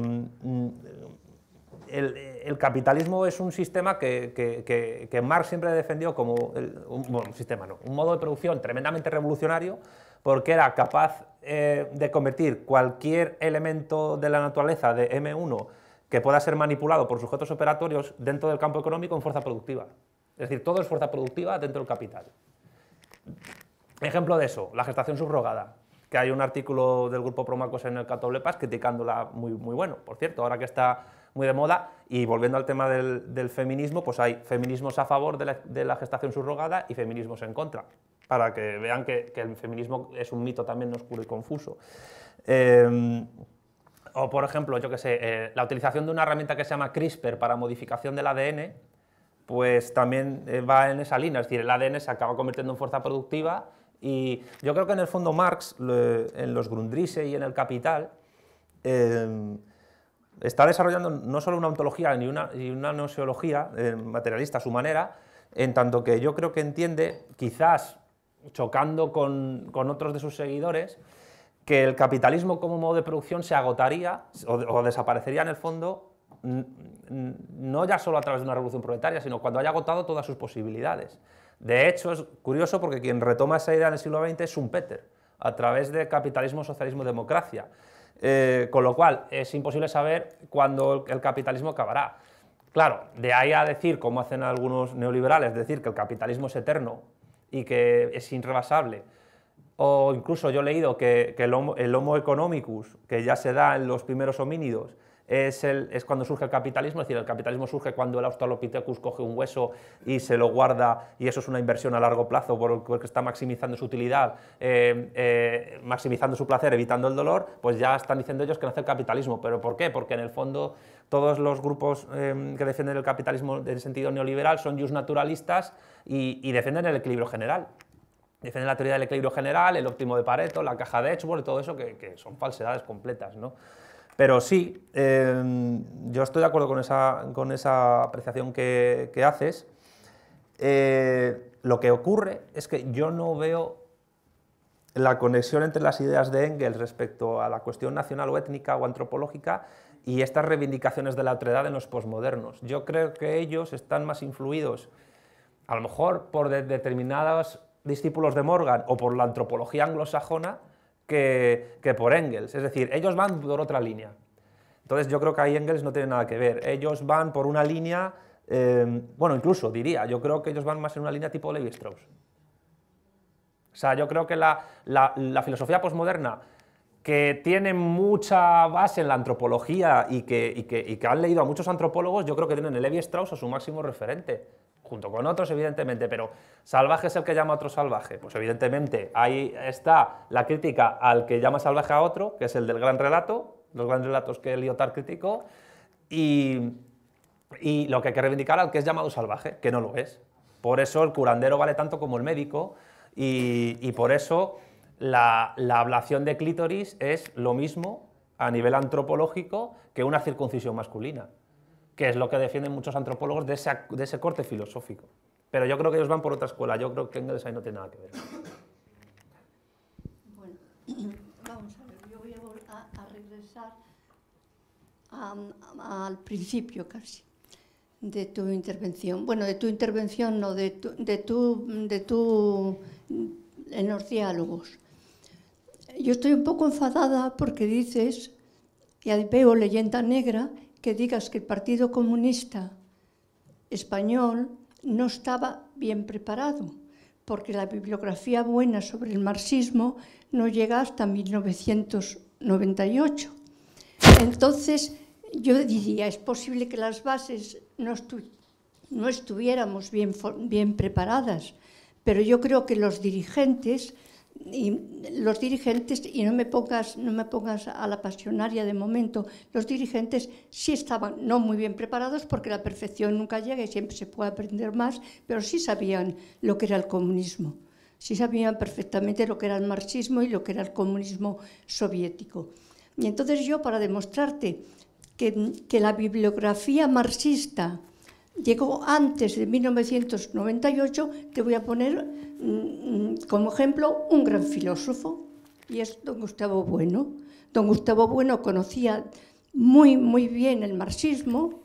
el, capitalismo es un sistema que, Marx siempre defendió como un, sistema, no, un modo de producción tremendamente revolucionario porque era capaz eh, de convertir cualquier elemento de la naturaleza de M1 que pueda ser manipulado por sujetos operatorios dentro del campo económico en fuerza productiva. Es decir, todo es fuerza productiva dentro del capital. Ejemplo de eso, la gestación subrogada, que hay un artículo del grupo Promacos en el Catoblepas criticándola muy, muy bueno, por cierto, ahora que está muy de moda. Y volviendo al tema del, feminismo, pues hay feminismos a favor de la gestación subrogada y feminismos en contra para que vean que, el feminismo es un mito también oscuro y confuso. Em, o, por ejemplo, yo que sé, eh, la utilización de una herramienta que se llama CRISPR para modificación del ADN, pues también eh, va en esa línea. Es decir, el ADN se acaba convirtiendo en fuerza productiva y yo creo que en el fondo Marx, en los Grundrisse y en el Capital, em, está desarrollando no solo una ontología ni una, ni una eh, materialista a su manera, en tanto que yo creo que entiende, quizás chocando con, otros de sus seguidores, que el capitalismo como modo de producción se agotaría o, desaparecería en el fondo, no ya solo a través de una revolución proletaria, sino cuando haya agotado todas sus posibilidades. De hecho, es curioso porque quien retoma esa idea en el siglo XX es un Peter, a través de capitalismo, socialismo, democracia. Eh, con lo cual, es imposible saber cuándo el capitalismo acabará. Claro, de ahí a decir, como hacen algunos neoliberales, decir que el capitalismo es eterno, y que es irrebasable. O incluso yo he leído que, el, el homo economicus, que ya se da en los primeros homínidos, es, cuando surge el capitalismo, es decir, el capitalismo surge cuando el Australopithecus coge un hueso y se lo guarda y eso es una inversión a largo plazo porque está maximizando su utilidad, eh, eh, maximizando su placer, evitando el dolor, pues ya están diciendo ellos que nace el capitalismo. ¿Pero por qué? Porque en el fondo todos los grupos em, que defienden el capitalismo en sentido neoliberal son just naturalistas y, defienden el equilibrio general defienden la teoría del equilibrio general, el óptimo de Pareto, la caja de Edgeworth, todo eso que, son falsedades completas, ¿no? Pero sí, em, yo estoy de acuerdo con esa, con esa apreciación que, haces. Eh, lo que ocurre es que yo no veo la conexión entre las ideas de Engels respecto a la cuestión nacional o étnica o antropológica y estas reivindicaciones de la otredad en los posmodernos. Yo creo que ellos están más influidos, a lo mejor por determinados discípulos de Morgan o por la antropología anglosajona, que, por Engels. Es decir, ellos van por otra línea. Entonces yo creo que ahí Engels no tiene nada que ver. Ellos van por una línea, eh, bueno, incluso diría, yo creo que ellos van más en una línea tipo Levi Strauss. O sea, yo creo que la, filosofía posmoderna, que tiene mucha base en la antropología y que, que, han leído a muchos antropólogos, yo creo que tienen a Levi Strauss a su máximo referente junto con otros, evidentemente, pero salvaje es el que llama a otro salvaje. Pues evidentemente ahí está la crítica al que llama salvaje a otro, que es el del gran relato, los grandes relatos que Lyotard criticó, y, y lo que hay que reivindicar al que es llamado salvaje, que no lo es. Por eso el curandero vale tanto como el médico y, y por eso la, la, ablación de clítoris es lo mismo a nivel antropológico que una circuncisión masculina que es lo que defienden muchos antropólogos de ese, corte filosófico. Pero yo creo que ellos van por otra escuela, yo creo que Engels ahí no tiene nada que ver.
Bueno, vamos a ver, yo voy a, regresar al principio casi de tu intervención. Bueno, de tu intervención, no, de tu, de tu, de en los diálogos. Yo estoy un poco enfadada porque dices, y veo leyenda negra, que digas que el Partido Comunista Español no estaba bien preparado, porque la bibliografía buena sobre el marxismo no llega hasta 1998. Entonces, yo diría, es posible que las bases no, estuviéramos bien preparadas, pero yo creo que los dirigentes y los dirigentes, y no me pongas, no me pongas a la pasionaria de momento, los dirigentes sí estaban no muy bien preparados porque la perfección nunca llega y siempre se puede aprender más, pero sí sabían lo que era el comunismo, sí sabían perfectamente lo que era el marxismo y lo que era el comunismo soviético. Y entonces yo, para demostrarte que la bibliografía marxista llegó antes de 1998, te voy a poner mm, mm, como ejemplo un gran filósofo, y es don Gustavo Bueno. Don Gustavo Bueno conocía muy, muy bien el marxismo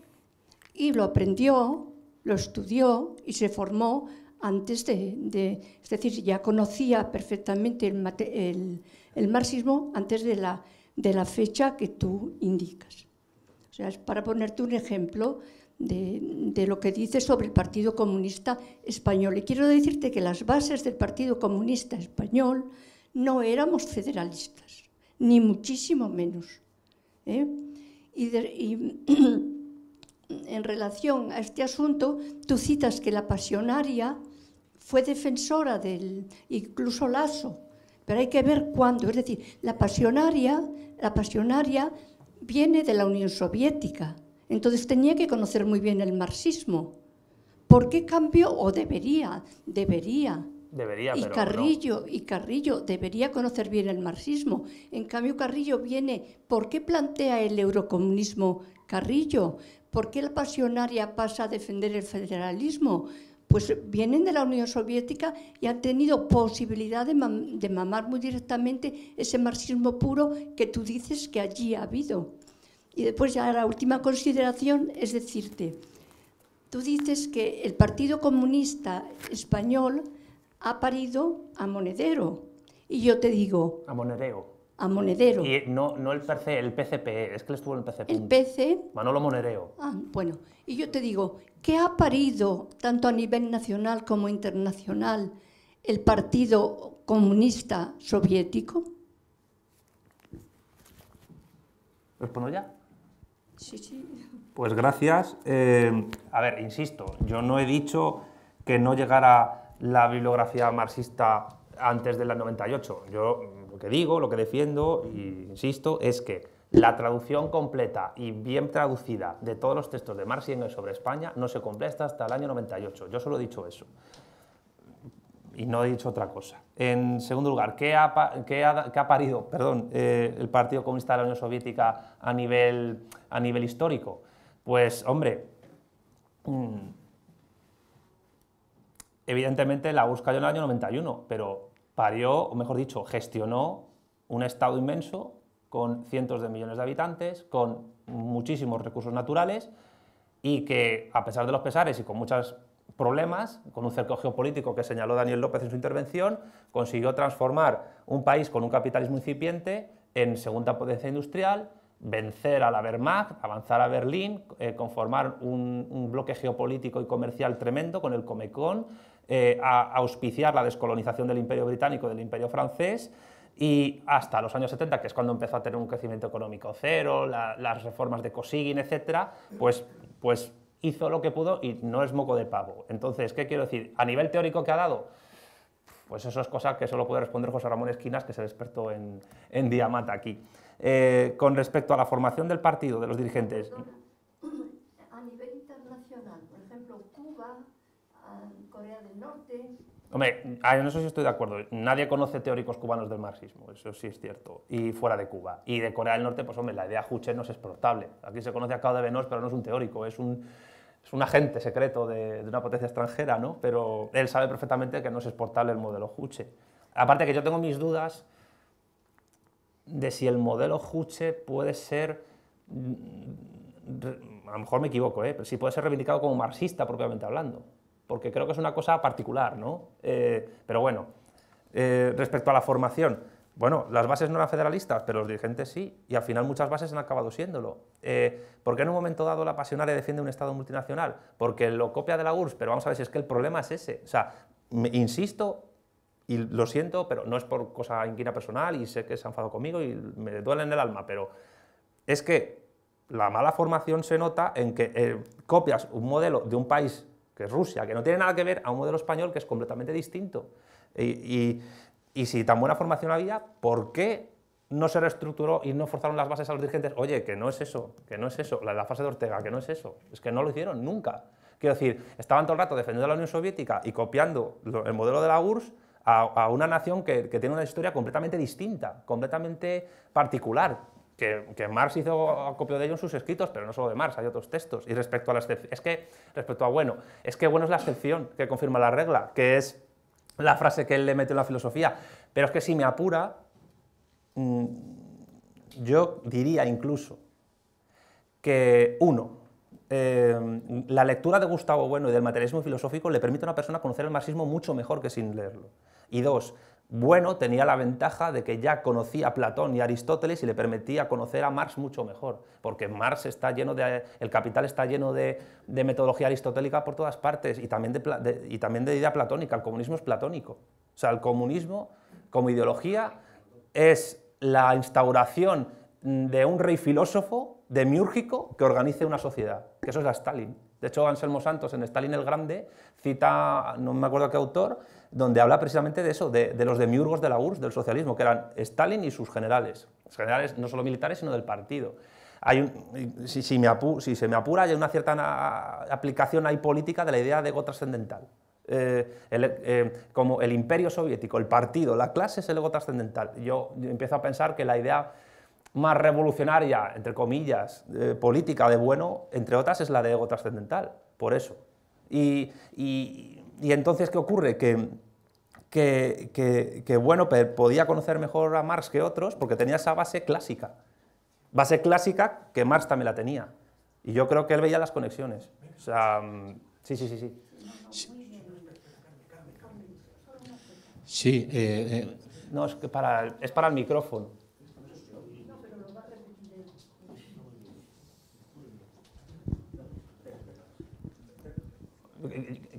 y lo aprendió, lo estudió y se formó antes de, es decir, ya conocía perfectamente el, marxismo antes de la, de la fecha que tú indicas. O sea, es para ponerte un ejemplo de, lo que dice sobre el Partido Comunista Español. Y quiero decirte que las bases del Partido Comunista Español no éramos federalistas, ni muchísimo menos. ¿eh? en relación a este asunto, tú citas que la pasionaria fue defensora del incluso Lazo, pero hay que ver cuándo. Es decir, la pasionaria, la pasionaria viene de la Unión Soviética, entonces tenía que conocer muy bien el marxismo. ¿Por qué cambió? O debería, debería.
y Carrillo,
y Carrillo debería conocer bien el marxismo. En cambio, Carrillo viene, ¿por qué plantea el eurocomunismo Carrillo? ¿Por qué la pasionaria pasa a defender el federalismo? Pues vienen de la Unión Soviética y han tenido posibilidad de mamar muy directamente ese marxismo puro que tú dices que allí ha habido. Y después ya la última consideración es decirte, tú dices que el Partido Comunista Español ha parido a Monedero. Y yo te digo... A Monedero. A Monedero. Y
no, no el, el PCP, es que le estuvo en el PCP. El PC... Manolo Monedero.
Ah, bueno. Y yo te digo, ¿qué ha parido tanto a nivel nacional como internacional el Partido Comunista Soviético?
¿Respondo ya? Pues gracias. Eh, a ver, insisto, yo no he dicho que no llegara la bibliografía marxista antes del 98. Yo mm, lo que digo, lo que defiendo, y insisto, es que la traducción completa y bien traducida de todos los textos de Marx y Engels sobre España no se completa hasta el año 98. Yo solo he dicho eso. Y no he dicho otra cosa. En segundo lugar, ¿qué ha, parido perdón, eh, el Partido Comunista de la Unión Soviética a nivel, a nivel histórico? Pues, hombre, mm, evidentemente la URSS cayó en el año 91, pero parió, o mejor dicho, gestionó un Estado inmenso con cientos de millones de habitantes, con muchísimos recursos naturales y que, a pesar de los pesares y con muchas problemas, con un cerco geopolítico que señaló Daniel López en su intervención, consiguió transformar un país con un capitalismo incipiente en segunda potencia industrial, vencer a la Wehrmacht, avanzar a Berlín, eh, conformar un, bloque geopolítico y comercial tremendo con el Comecon, eh, auspiciar la descolonización del Imperio Británico, del Imperio Francés, y hasta los años 70, que es cuando empezó a tener un crecimiento económico cero, las reformas de Kosygin, etc., pues, pues hizo lo que pudo y no es moco de pavo. Entonces, ¿qué quiero decir? A nivel teórico que ha dado, pues eso es cosa que solo puede responder José Ramón Esquinas, que se despertó en, en Diamata aquí. Eh, con respecto a la formación del partido, de los dirigentes.
A nivel internacional, por ejemplo, Cuba, ah, Corea del Norte.
Hombre, ah, en eso sí estoy de acuerdo. Nadie conoce teóricos cubanos del marxismo, eso sí es cierto. Y fuera de Cuba. Y de Corea del Norte, pues hombre, la idea Juche no es exportable. Aquí se conoce a Cao de Venos, pero no es un teórico, es un es un agente secreto de, una potencia extranjera, ¿no? pero él sabe perfectamente que no es exportable el modelo Juche. Aparte que yo tengo mis dudas de si el modelo Juche puede ser, mm, a lo mejor me equivoco, ¿eh? si puede ser reivindicado como marxista propiamente hablando, porque creo que es una cosa particular, ¿no? Eh, pero bueno, eh, respecto a la formación, bueno, las bases no eran federalistas, pero los dirigentes sí, y al final muchas bases han acabado siéndolo. Eh, ¿Por qué en un momento dado la pasionaria defiende un Estado multinacional? Porque lo copia de la URSS, pero vamos a ver si es que el problema es ese. O sea, insisto, y lo siento, pero no es por cosa inquina personal, y sé que se ha enfadado conmigo y me duele en el alma, pero es que la mala formación se nota en que eh, copias un modelo de un país, que es Rusia, que no tiene nada que ver, a un modelo español que es completamente distinto. y y si tan buena formación había, ¿por qué no se reestructuró y no forzaron las bases a los dirigentes? Oye, que no es eso, que no es eso, la fase de Ortega, que no es eso. Es que no lo hicieron nunca. Quiero decir, estaban todo el rato defendiendo a la Unión Soviética y copiando el modelo de la URSS a, una nación que, tiene una historia completamente distinta, completamente particular. Que, Marx hizo copio de ello en sus escritos, pero no solo de Marx, hay otros textos. Y respecto a la es que respecto a bueno, es que bueno es la excepción que confirma la regla, que es la frase que él le mete en la filosofía, pero es que si me apura, mm, yo diría incluso que uno, eh, la lectura de Gustavo Bueno y del materialismo filosófico le permite a una persona conocer el marxismo mucho mejor que sin leerlo. Y dos, bueno tenía la ventaja de que ya conocía a Platón y Aristóteles y le permitía conocer a Marx mucho mejor, porque Marx está lleno de, el capital está lleno de, metodología aristotélica por todas partes y también de, y también de idea platónica, el comunismo es platónico. O sea, el comunismo como ideología es la instauración de un rey filósofo demiúrgico que organice una sociedad, que eso es la Stalin. De hecho, Anselmo Santos en Stalin el Grande cita, no me acuerdo qué autor, donde habla precisamente de eso, de, los demiurgos de la URSS, del socialismo, que eran Stalin y sus generales, generales no solo militares, sino del partido. si, se me apura, hay una cierta aplicación ahí política de la idea de ego trascendental. Eh, eh, como el imperio soviético, el partido, la clase es el ego trascendental. Yo empiezo a pensar que la idea más revolucionaria, entre comillas, eh, política de bueno, entre otras, es la de ego trascendental, por eso. Y, y, entonces, ¿qué ocurre? Que, que, que, bueno, podía conocer mejor a Marx que otros porque tenía esa base clásica. Base clásica que Marx también la tenía. Y yo creo que él veía las conexiones. O sea, mm, sí, sí, sí, sí.
Sí, eh, eh.
no, es, que para, es para el micrófono.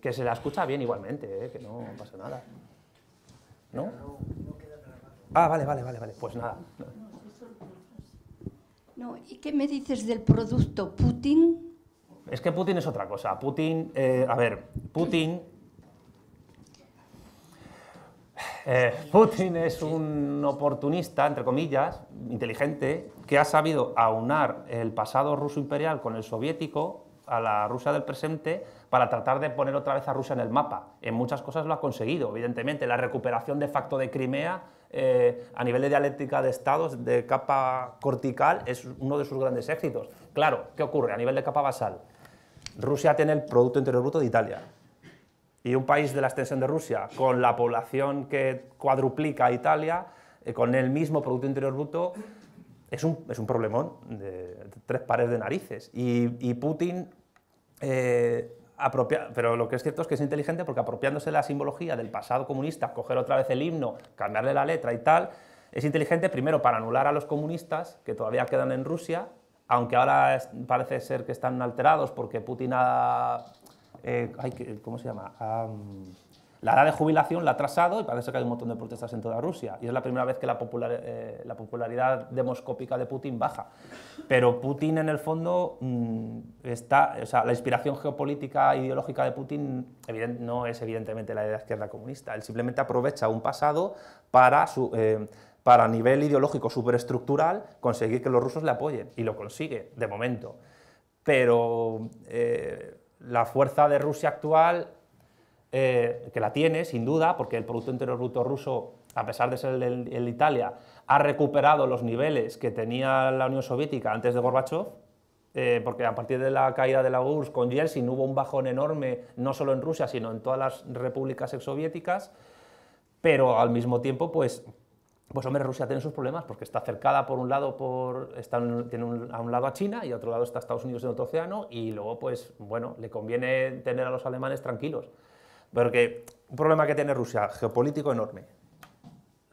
que se la escucha bien igualmente, ¿eh? que no pasa nada. ¿No? Ah, vale, vale, vale, vale. Pues nada.
No, ¿y qué me dices del producto Putin?
Es que Putin es otra cosa. Putin, eh, a ver, Putin. Eh, Putin es un oportunista, entre comillas, inteligente, que ha sabido aunar el pasado ruso imperial con el soviético a la Rusia del presente para tratar de poner otra vez a Rusia en el mapa. En muchas cosas lo ha conseguido, evidentemente. La recuperación de facto de Crimea eh, a nivel de dialéctica de estados, de capa cortical, es uno de sus grandes éxitos. Claro, ¿qué ocurre a nivel de capa basal? Rusia tiene el Producto Interior Bruto de Italia. Y un país de la extensión de Rusia, con la población que cuadruplica a Italia, eh, con el mismo Producto Interior Bruto, es un, es un problemón de tres pares de narices. Y, Putin eh, pero lo que es cierto es que es inteligente porque apropiándose la simbología del pasado comunista, coger otra vez el himno, cambiarle la letra y tal, es inteligente primero para anular a los comunistas que todavía quedan en Rusia, aunque ahora parece ser que están alterados porque Putin ha... Eh, ¿Cómo se llama? La edad de jubilación la ha trasado y parece que hay un montón de protestas en toda Rusia. Y es la primera vez que la, eh, popularidad demoscópica de Putin baja. Pero Putin, en el fondo, mm, está, la inspiración geopolítica e ideológica de Putin no es evidentemente la de la izquierda comunista. Él simplemente aprovecha un pasado para eh, para a nivel ideológico superestructural conseguir que los rusos le apoyen. Y lo consigue, de momento. Pero eh, la fuerza de Rusia actual eh, que la tiene, sin duda, porque el Producto Interior Bruto ruso, a pesar de ser el, de Italia, ha recuperado los niveles que tenía la Unión Soviética antes de Gorbachev, eh, porque a partir de la caída de la URSS con Yeltsin hubo un bajón enorme, no solo en Rusia, sino en todas las repúblicas exsoviéticas, pero al mismo tiempo, pues, pues hombre, Rusia tiene sus problemas, porque está cercada por un lado, por, está a un lado a China y a otro lado está Estados Unidos en otro océano, y luego, pues, bueno, le conviene tener a los alemanes tranquilos. Porque un problema que tiene Rusia, geopolítico enorme.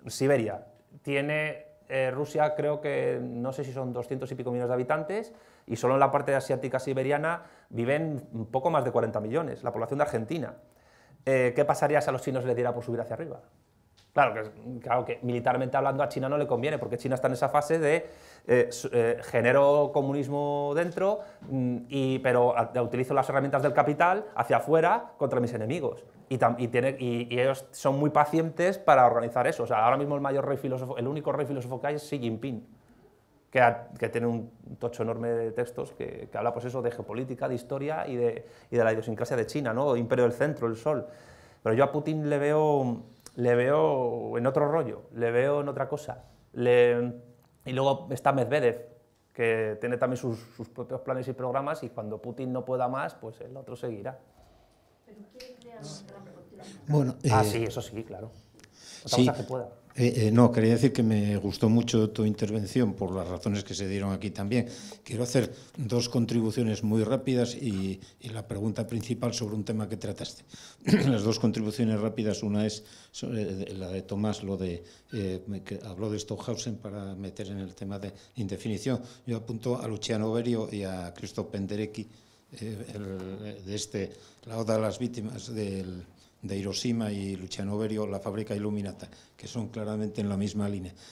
Siberia. Tiene eh, Rusia, creo que no sé si son 200 y pico millones de habitantes, y solo en la parte asiática siberiana viven un poco más de 40 millones, la población de Argentina. Eh, ¿Qué pasaría si a los chinos les diera por subir hacia arriba? Claro que, claro que militarmente hablando a China no le conviene, porque China está en esa fase de eh, eh genero comunismo dentro, mm, y, pero ah, utilizo las herramientas del capital hacia afuera contra mis enemigos. Y, tiene, y, ellos son muy pacientes para organizar eso. O sea, ahora mismo el mayor rey filósofo, el único rey filósofo que hay es Xi Jinping, que, tiene un tocho enorme de textos que, habla pues eso, de geopolítica, de historia y de, de la idiosincrasia de China, ¿no? Imperio del centro, el sol. Pero yo a Putin le veo le veo en otro rollo, le veo en otra cosa. Y luego está Medvedev, que tiene también sus, propios planes y programas y cuando Putin no pueda más, pues el otro seguirá. ¿Pero ¿qué crea
Bueno, ah, eh, sí, eso sí, claro. que pueda. Eh, eh, no, quería decir que me gustó mucho tu intervención por las razones que se dieron aquí también. Quiero hacer dos contribuciones muy rápidas y, la pregunta principal sobre un tema que trataste. las dos contribuciones rápidas, una es eh, la de Tomás, lo de que habló de Stockhausen para meter en el tema de indefinición. Yo apunto a Luciano Berio y a Cristo Penderecki de este, la oda a las víctimas del de Hiroshima y Luciano la fábrica Iluminata, que son claramente en la misma línea.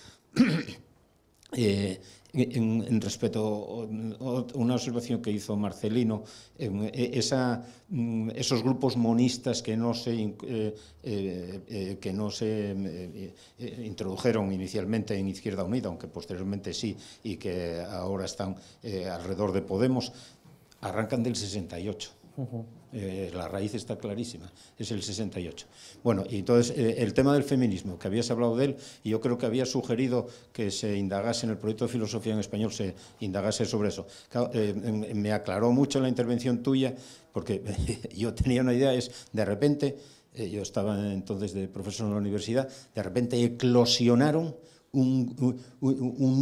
Eh, en, respeto a una observación que hizo Marcelino, e, mm, esos grupos monistas que no se, eh, eh, que no se mm, introdujeron inicialmente en Izquierda Unida, aunque posteriormente sí, y que ahora están alrededor de Podemos, arrancan del 68. Eh, la raíz está clarísima, es el 68. Bueno, y entonces eh, el tema del feminismo, que habías hablado de él, y yo creo que había sugerido que se indagase en el proyecto de filosofía en español, se indagase sobre eso. Eh, me aclaró mucho la intervención tuya, porque yo tenía una idea, es de repente, yo estaba entonces de profesor en la universidad, de repente eclosionaron un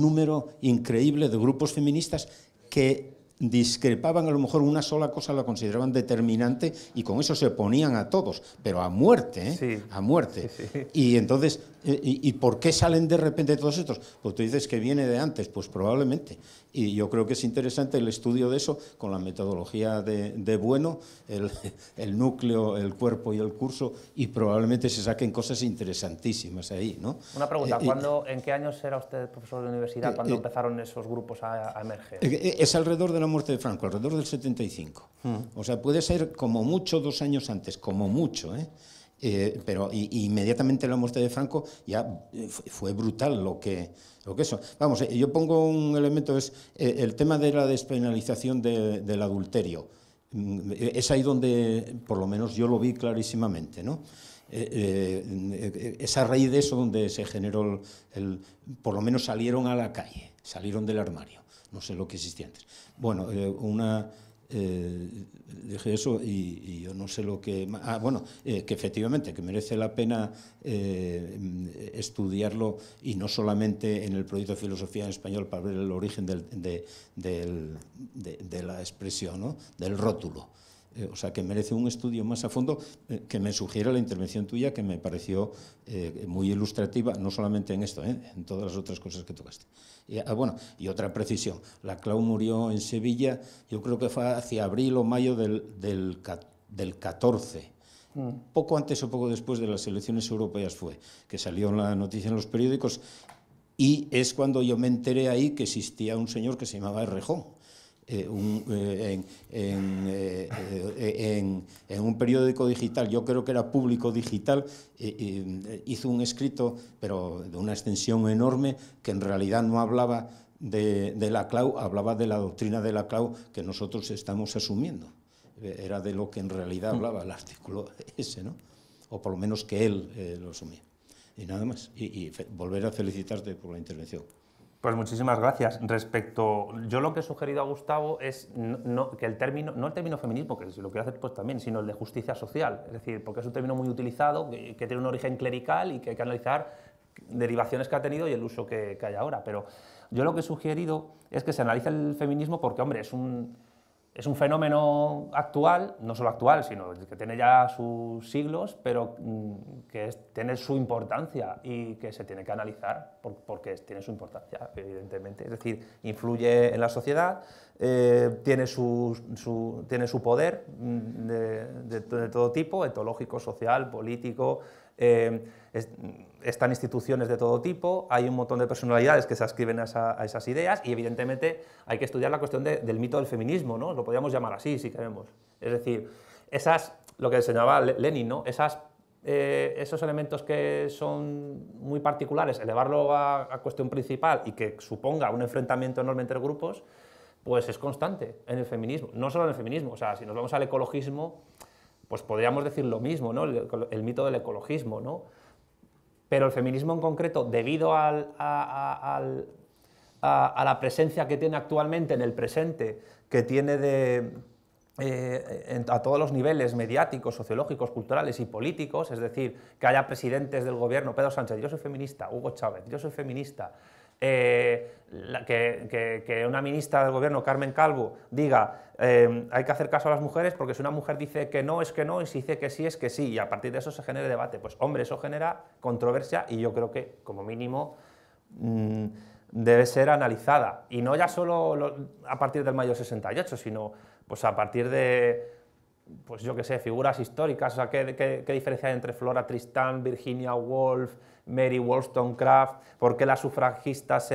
número increíble de grupos feministas que discrepaban a lo mejor una sola cosa, la consideraban determinante y con eso se oponían a todos, pero a muerte, ¿eh? a muerte. Y entonces ¿Y, por qué salen de repente todos estos? Pues tú dices que viene de antes, pues probablemente. Y yo creo que es interesante el estudio de eso con la metodología de, Bueno, el, núcleo, el cuerpo y el curso, y probablemente se saquen cosas interesantísimas ahí, ¿no? Una pregunta, eh, ¿cuándo,
¿en qué años era usted profesor de universidad eh, cuando eh, empezaron esos grupos a, emerger? Es
alrededor de la muerte de Franco, alrededor del 75. Mm. O sea, puede ser como mucho dos años antes, como mucho, ¿eh? Eh, pero inmediatamente la muerte de Franco ya eh, fue brutal lo que, lo que eso. Vamos, eh, yo pongo un elemento, es el tema de la despenalización del adulterio. Mm, es ahí donde, por lo menos yo lo vi clarísimamente, ¿no? es a raíz de eso donde se generó el, por lo menos salieron a la calle, salieron del armario, no sé lo que existía antes. Bueno, una eh, dije eso y, yo no sé lo que... Ah, bueno, eh, que efectivamente, que merece la pena eh, estudiarlo y no solamente en el proyecto de filosofía en español para ver el origen de, la expresión, del rótulo. Eh, o sea, que merece un estudio más a fondo, eh, que me sugiere la intervención tuya, que me pareció eh, muy ilustrativa, no solamente en esto, en todas las otras cosas que tocaste. Y, ah, bueno, y otra precisión, la Clau murió en Sevilla, yo creo que fue hacia abril o mayo del, del, 14. Mm. Poco antes o poco después de las elecciones europeas fue, que salió la noticia en los periódicos, y es cuando yo me enteré ahí que existía un señor que se llamaba Errejón eh, eh, eh, en, un periódico digital, yo creo que era público digital, hizo un escrito, pero de una extensión enorme, que en realidad no hablaba de, la CLAU, hablaba de la doctrina de la CLAU que nosotros estamos asumiendo. Era de lo que en realidad mm. hablaba el artículo ese, ¿no? O por lo menos que él lo asumía. Y nada más. Y, volver a felicitarte por la intervención.
Pues muchísimas gracias. Respecto, yo lo que he sugerido a Gustavo es que el término, no el término feminismo, que si lo quiero hacer pues también, sino el de justicia social. Es decir, porque es un término muy utilizado, que, tiene un origen clerical y que hay que analizar derivaciones que ha tenido y el uso que, que hay ahora. Pero yo lo que he sugerido es que se analice el feminismo porque, hombre, es un, es un fenómeno actual, no solo actual, sino que tiene ya sus siglos, pero mm, que tiene su importancia y que se tiene que analizar porque tiene su importancia, evidentemente. Es decir, influye en la sociedad, eh, tiene, su, poder mm, de, todo tipo, etológico, social, político. Eh, están instituciones de todo tipo, hay un montón de personalidades que se ascriben a, esas ideas y evidentemente hay que estudiar la cuestión del mito del feminismo, ¿no? Lo podríamos llamar así si queremos. Es decir, esas, lo que enseñaba Lenin, ¿no? Eh, esos elementos que son muy particulares, elevarlo a, cuestión principal y que suponga un enfrentamiento enorme entre grupos, pues es constante en el feminismo. No solo en el feminismo, o sea, si nos vamos al ecologismo, pues podríamos decir lo mismo, ¿no? El, el mito del ecologismo, ¿no? Pero el feminismo en concreto, debido a, la presencia que tiene actualmente en el presente, que tiene eh, a todos los niveles mediáticos, sociológicos, culturales y políticos, es decir, que haya presidentes del gobierno, Pedro Sánchez, yo soy feminista, Hugo Chávez, yo soy feminista, eh, que, una ministra del gobierno, Carmen Calvo, diga eh, hay que hacer caso a las mujeres porque si una mujer dice que no, es que no, y si dice que sí, es que sí, y a partir de eso se genere debate. Pues hombre, eso genera controversia y yo creo que como mínimo mm, debe ser analizada. Y no ya solo a partir del mayo 68, sino pues a partir de pues yo que sé, figuras históricas. ¿qué, diferencia hay entre Flora Tristán, Virginia Woolf, Mary Wollstonecraft? ¿Por qué las sufragistas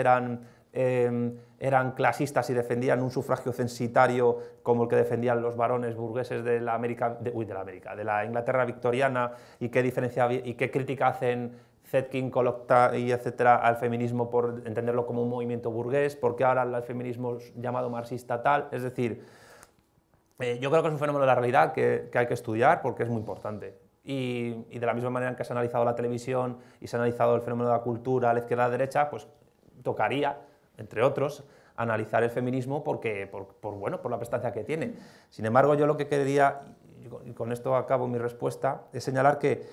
em, eran, clasistas y defendían un sufragio censitario como el que defendían los varones burgueses de la América, de, uy, de la América, de la Inglaterra victoriana? ¿Y qué crítica hacen Zetkin, Kolokta y etcétera al feminismo por entenderlo como un movimiento burgués? ¿Por qué ahora el feminismo es llamado marxista tal? Es decir, eh, yo creo que es un fenómeno de la realidad que, hay que estudiar porque es muy importante. Y, de la misma manera en que se ha analizado la televisión y se ha analizado el fenómeno de la cultura, a la izquierda, a la derecha, pues tocaría, entre otros, analizar el feminismo porque, por, bueno, por la prestancia que tiene. Sin embargo, yo lo que quería, y con esto acabo mi respuesta, es señalar que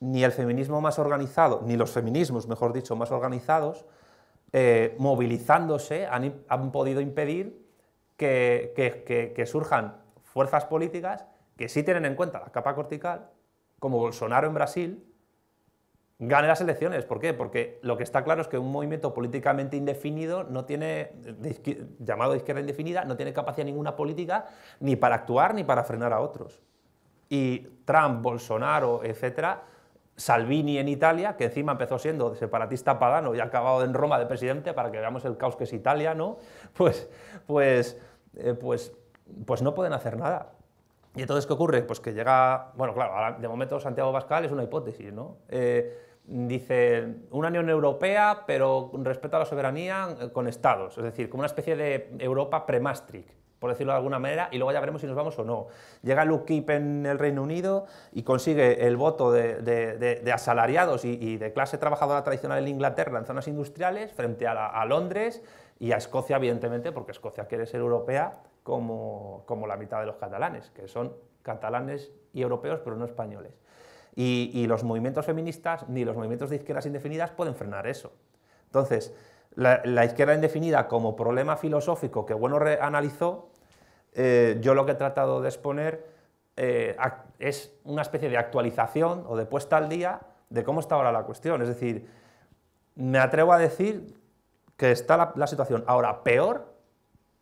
ni el feminismo más organizado, ni los feminismos, mejor dicho, más organizados, eh, movilizándose, han, han, podido impedir que, que, que surjan fuerzas políticas que sí tienen en cuenta la capa cortical, como Bolsonaro en Brasil, gane las elecciones. ¿Por qué? Porque lo que está claro es que un movimiento políticamente indefinido no tiene, llamado izquierda indefinida, no tiene capacidad ninguna política ni para actuar ni para frenar a otros. Y Trump, Bolsonaro, etcétera, Salvini en Italia, que encima empezó siendo separatista pagano y ha acabado en Roma de presidente, para que veamos el caos que es Italia, ¿no? Pues, pues, eh, pues pues no pueden hacer nada. Y entonces, ¿qué ocurre? Pues que llega, bueno, claro, de momento Santiago Pascal es una hipótesis, ¿no? Eh, dice una Unión Europea, pero respeto a la soberanía eh, con estados, es decir, como una especie de Europa pre pre-Maastricht, por decirlo de alguna manera, y luego ya veremos si nos vamos o no. Llega Luke en el Reino Unido y consigue el voto de, de, asalariados y, de clase trabajadora tradicional en Inglaterra en zonas industriales frente a, a Londres y a Escocia, evidentemente, porque Escocia quiere ser europea, como, como la mitad de los catalanes, que son catalanes y europeos, pero no españoles. Y, los movimientos feministas ni los movimientos de izquierdas indefinidas pueden frenar eso. Entonces, la, izquierda indefinida como problema filosófico que Bueno analizó, eh, yo lo que he tratado de exponer eh, es una especie de actualización o de puesta al día de cómo está ahora la cuestión. Es decir, me atrevo a decir que está la situación ahora peor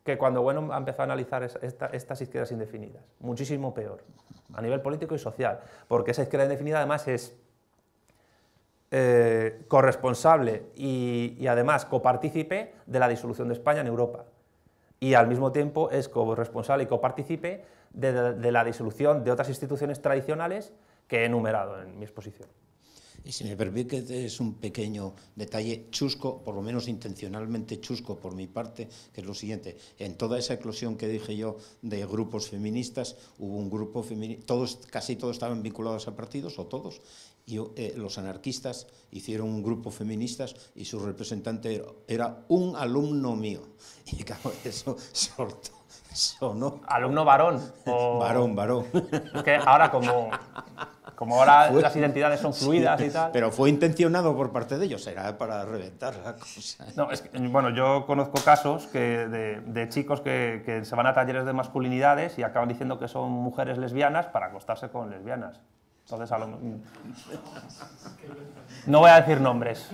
que cuando Bueno ha a analizar estas izquierdas indefinidas. Muchísimo peor, a nivel político y social. Porque esa izquierda indefinida además es eh, corresponsable y, además copartícipe de la disolución de España en Europa. Y al mismo tiempo es corresponsable y copartícipe de la disolución de otras instituciones tradicionales que he enumerado en mi
exposición. Y si me permite, es un pequeño detalle chusco, por lo menos intencionalmente chusco por mi parte, que es lo siguiente. En toda esa eclosión que dije yo de grupos feministas, hubo un grupo feminista, todos, casi todos estaban vinculados a partidos, o todos, y eh, los anarquistas hicieron un grupo feministas y su representante era un alumno mío. Y claro, eso soltó. no Alumno varón. Varón, varón. que ahora como como ahora las identidades son fluidas y tal. Pero fue intencionado por parte de ellos, era para reventar la cosa. No,
es bueno, yo conozco casos que de, chicos que, que, se van a talleres de masculinidades y acaban diciendo que son mujeres lesbianas para acostarse con lesbianas. Entonces, a lo... no voy a decir nombres.